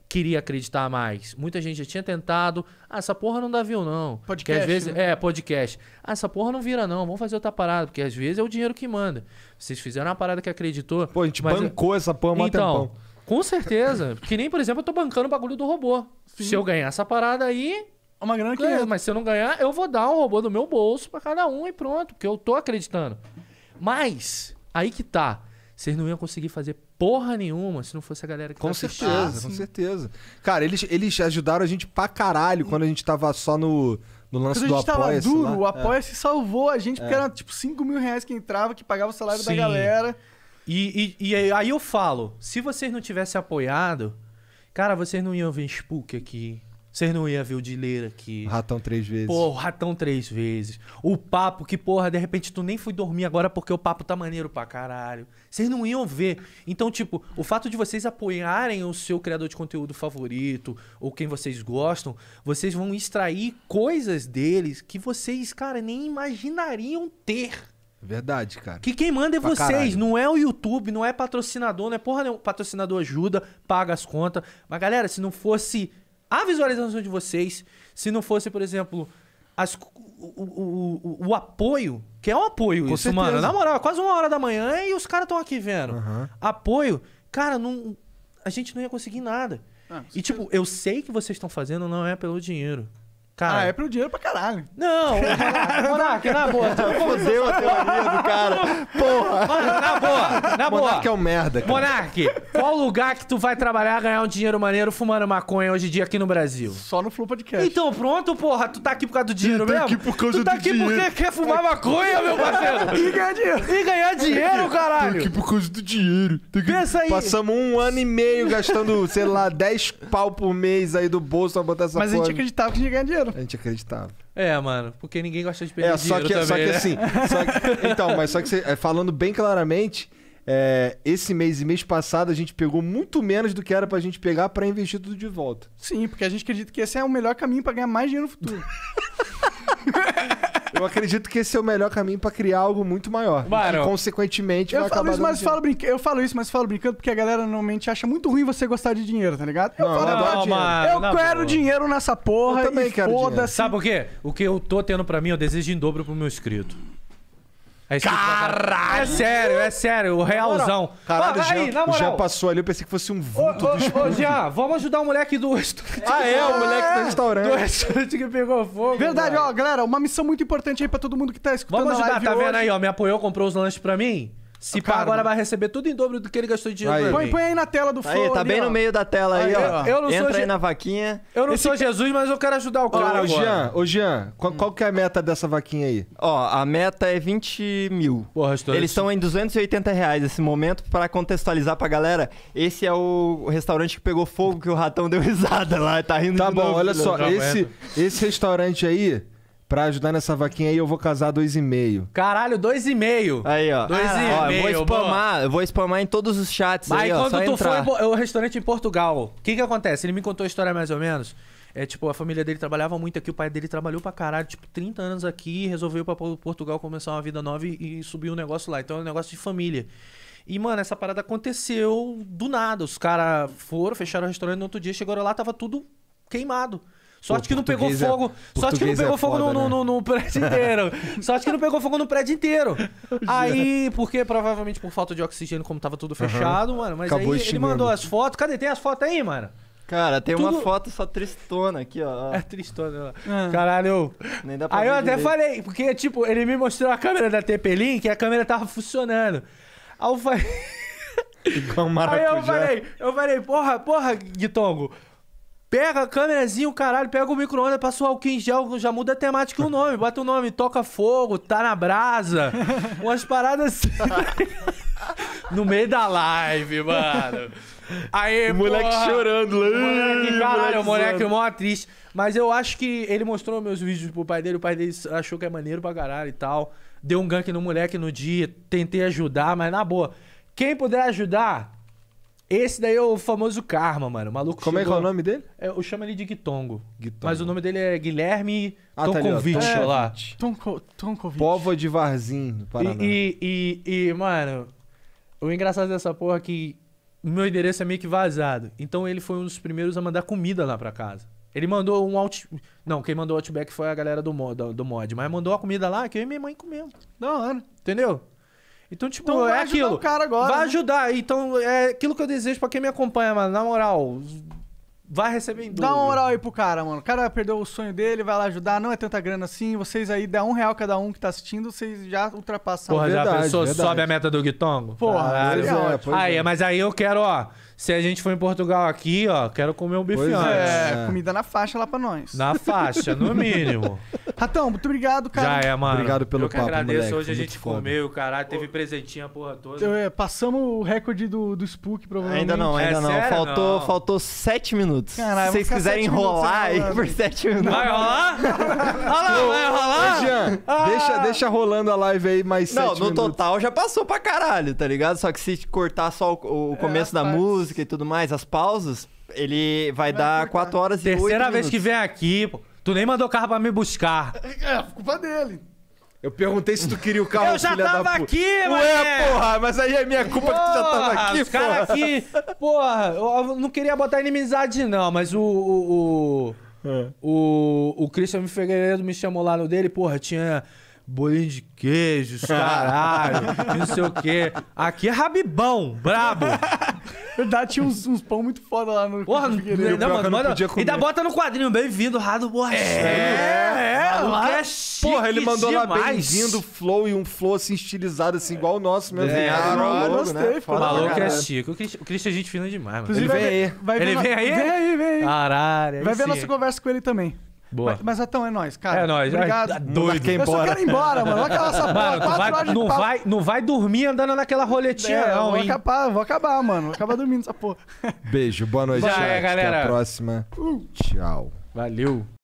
queria acreditar mais. Muita gente já tinha tentado. Ah, essa porra não dá view, não. Podcast. às vezes, né? É, podcast. Ah, essa porra não vira, não. Vamos fazer outra parada, porque às vezes é o dinheiro que manda. Vocês fizeram uma parada que acreditou. Pô, a gente mas... É bancou essa porra há então, tempão. Com certeza. que nem, por exemplo, eu tô bancando o bagulho do robô. Sim. Se eu ganhar essa parada aí. É uma grana que Mas se eu não ganhar, eu vou dar um robô do meu bolso para cada um e pronto. Porque eu tô acreditando. Mas, aí que tá. Vocês não iam conseguir fazer porra nenhuma se não fosse a galera que Com tá certeza, com ah, certeza. Cara, eles, eles ajudaram a gente pra caralho quando a gente tava só no. No lance Quando a gente do tava duro, lá. o Apoia-se salvou a gente, porque é. era tipo 5 mil reais que entrava, que pagava o salário Sim. da galera. E, e, e aí eu falo, se vocês não tivessem apoiado, cara, vocês não iam ver Spook aqui. Vocês não iam ver o Dileira aqui. Ratão três vezes. Pô, ratão três vezes. O papo, que porra, de repente tu nem fui dormir agora porque o papo tá maneiro pra caralho. Vocês não iam ver. Então, tipo, o fato de vocês apoiarem o seu criador de conteúdo favorito ou quem vocês gostam, vocês vão extrair coisas deles que vocês, cara, nem imaginariam ter. Verdade, cara. Que quem manda é pra vocês, caralho. não é o YouTube, não é patrocinador, não é porra nenhuma. Patrocinador ajuda, paga as contas. Mas, galera, se não fosse a visualização de vocês, se não fosse, por exemplo, as, o, o, o, o, apoio, que é um apoio Com isso, certeza. mano. Na moral, é quase uma hora da manhã e os caras estão aqui vendo. Uhum. Apoio, cara, não, a gente não ia conseguir nada. Ah, e, tipo, eu sei que vocês estão fazendo não é pelo dinheiro. Cara, ah, é pro dinheiro pra caralho. Não, Monarque na boa. Então Fodeu a teoria do cara. Porra. Mano, na boa, na boa. Monarque, é um merda, cara. Monark, qual lugar que tu vai trabalhar, ganhar um dinheiro maneiro fumando maconha hoje em dia aqui no Brasil? Só no Flow Podcast. Então, pronto, porra. Tu tá aqui por causa do dinheiro tu tá mesmo? Tá aqui por causa tu tá do aqui dinheiro. porque quer fumar tá maconha, meu parceiro. e ganhar dinheiro. E ganhar tá dinheiro, caralho. Tô aqui por causa do dinheiro. aqui... Pensa aí. Passamos um ano e meio gastando, sei lá, 10 pau por mês aí do bolso pra botar essa Mas porra. a gente acreditava que a gente ia ganhar dinheiro dinheiro. A gente acreditava. É, mano, porque ninguém gosta de perder é, só dinheiro É, também, Só que né? assim, só que, então, mas só que você, é, falando bem claramente, é, esse mês e mês passado a gente pegou muito menos do que era pra gente pegar para investir tudo de volta. Sim, porque a gente acredita que esse é o melhor caminho para ganhar mais dinheiro no futuro. eu acredito que esse é o melhor caminho pra criar algo muito maior. Mano, e, consequentemente, eu vai falo acabar isso, mas falo brinca... Eu falo isso, mas falo brincando, porque a galera normalmente acha muito ruim você gostar de dinheiro, tá ligado? Eu não, falo, não, não, mano, eu não, quero não. dinheiro nessa porra eu também e foda-se. Sabe por quê? O que eu tô tendo pra mim, eu desejo em dobro pro meu inscrito. É Caralho! É sério, é sério, o realzão. Caralho, Jean, Jean passou ali, eu pensei que fosse um vulto ô, do ô, Jean, vamos ajudar o moleque do restaurante. Ah, é, o moleque do restaurante. Do restaurante que pegou fogo. Verdade, mano. ó, galera, uma missão muito importante aí pra todo mundo que tá escutando Vamos ajudar, tá hoje. vendo aí, ó, me apoiou, comprou os lanches pra mim? Se pá, agora vai receber tudo em dobro do que ele gastou de dinheiro. Põe, põe aí na tela do Flow. Aí, tá ali, bem ó. no meio da tela aí, aí ó. Eu, não Entra sou aí na vaquinha. Eu não Esse... sou Jesus, mas eu quero ajudar o cara ô, agora. Jean, ô Jean, qual, qual, que é a meta dessa vaquinha aí? Ó, a meta é 20 mil. Porra, Eles estão em 280 reais nesse momento. Pra contextualizar pra galera, esse é o restaurante que pegou fogo que o ratão deu risada lá. Tá rindo Tá bom, novo, olha só. Esse, esse restaurante aí... Pra ajudar nessa vaquinha aí, eu vou casar dois e meio. Caralho, dois e meio. Aí, ó. Dois e ó, meio. Eu vou spamar, boa. eu vou spamar em todos os chats Mas aí, ó, quando tu entrar. foi ao restaurante em Portugal, o que que acontece? Ele me contou a história mais ou menos. É, tipo, a família dele trabalhava muito aqui, o pai dele trabalhou pra caralho, tipo, 30 anos aqui, resolveu ir pra Portugal começar uma vida nova e, e subir um negócio lá. Então é um negócio de família. E, mano, essa parada aconteceu do nada. Os caras foram, fecharam o restaurante no outro dia, chegaram lá, tava tudo queimado. Sorte que não pegou é- fogo. Sorte que não é pegou fogo no, né? no, no, prédio inteiro. sorte que não pegou fogo no prédio inteiro. Aí, porque provavelmente por falta de oxigênio, como tava tudo fechado, uhum. mano. Mas Acabou aí estimando. ele mandou as fotos. Cadê? Tem as fotos aí, mano? Cara, tem tudo... uma foto só tristona aqui, ó. É tristona, ó. Ah. Caralho. Nem dá pra Aí eu até direito. falei, porque, tipo, ele me mostrou a câmera da TP-Link e a câmera tava funcionando. Aí eu falei. Igual maracujá. Aí eu falei, eu falei, porra, porra, Guitongo. Pega a câmerazinha, o caralho, pega o micro-ondas, passa o alquim gel, já muda a temática do o nome. Bota o nome, toca fogo, tá na brasa. Umas paradas assim. no meio da live, mano. Aí, o moleque porra, chorando. Lá, moleque, caralho, o moleque zoando. mó triste. Mas eu acho que ele mostrou meus vídeos pro pai dele, o pai dele achou que é maneiro pra caralho e tal. Deu um gank no moleque no dia, tentei ajudar, mas na boa. Quem puder ajudar, esse daí é o famoso Karma, mano. O maluco Como chegou... é que é o nome dele? É, eu chamo ele de Guitongo. Mas o nome dele é Guilherme ah, tá Tonkovic, tá ó, lá. Tonko, Povo de Varzim, do Paraná. E, e, e, e, mano, o engraçado dessa porra é que meu endereço é meio que vazado. Então ele foi um dos primeiros a mandar comida lá pra casa. Ele mandou um out... Não, quem mandou o Outback foi a galera do mod, do, do mod. Mas mandou a comida lá que eu e minha mãe comemos. Da hora. Entendeu? Então, tipo, então, é aquilo. O cara agora, vai né? ajudar. Então, é aquilo que eu desejo pra quem me acompanha, mano. Na moral, vai receber em dúvida. Dá uma moral aí pro cara, mano. O cara perdeu o sonho dele, vai lá ajudar. Não é tanta grana assim. Vocês aí, dá um real cada um que tá assistindo, vocês já ultrapassaram. Porra, verdade, já pensou, verdade. sobe a meta do Guitongo? Porra, ah, é, é, aí, mas aí eu quero, ó... Se a gente for em Portugal aqui, ó, quero comer um bife antes. É, é, comida na faixa lá pra nós. Na faixa, no mínimo. Ratão, muito obrigado, cara. Já é, mano. Obrigado pelo papo, Eu que agradeço. Moleque, Hoje a gente foda. comeu, caralho. Teve presentinha a porra toda. Eu, é, passamos o recorde do, do Spook, provavelmente. Ainda não, ainda é, não. Sério? Faltou, não. Faltou sete minutos. Caralho, Se vocês quiserem rolar aí por sete minutos. Vai rolar? Olha lá, vai rolar? Ô, Jean, ah. deixa, deixa rolando a live aí mais sete minutos. Não, no total já passou pra caralho, tá ligado? Só que se cortar só o, o é, começo da música música e tudo mais, as pausas, ele vai dar 4 horas e minutos. Terceira vez que vem aqui, pô. Tu nem mandou carro pra me buscar. É, é, culpa dele. Eu perguntei se tu queria o carro, Eu já filha tava puta. aqui, mano. Ué, porra, mas aí é minha culpa que tu já tava aqui, os porra. caras aqui... Porra, eu não queria botar inimizade não, mas o... o, o... É. O, o Christian Figueiredo me chamou lá no dele, porra, tinha bolinho de queijo, caralho, não sei o quê. Aqui é rabibão, brabo. Verdade, tinha uns, uns pão muito foda lá no Porra, não, não, não, mano, manda, E da bota no quadrinho, bem-vindo, Rado Boa É, é, é, lá, é chique Porra, ele mandou demais. lá bem-vindo, flow, e um flow assim estilizado, assim, igual o nosso mesmo. É, ah, não, logo, gostei, né? Foda, maluco é chique. O Christian é gente fina demais, mano. Ele vem aí. Vai ele vem aí? Vem aí, vem aí. Caralho. Vai ver a nossa conversa com ele também. Boa. Mas, mas então é nóis, cara. É nóis. É Obrigado. Vai, doido. Quer embora. só quero ir embora, mano. Vai vai, não, vai, não vai dormir andando naquela roletinha, é, não, vou hein? Acabar, vou acabar, mano. Vou acabar dormindo essa porra. Beijo. Boa noite, Já chat. É, galera. Até a próxima. Uh. Tchau. Valeu.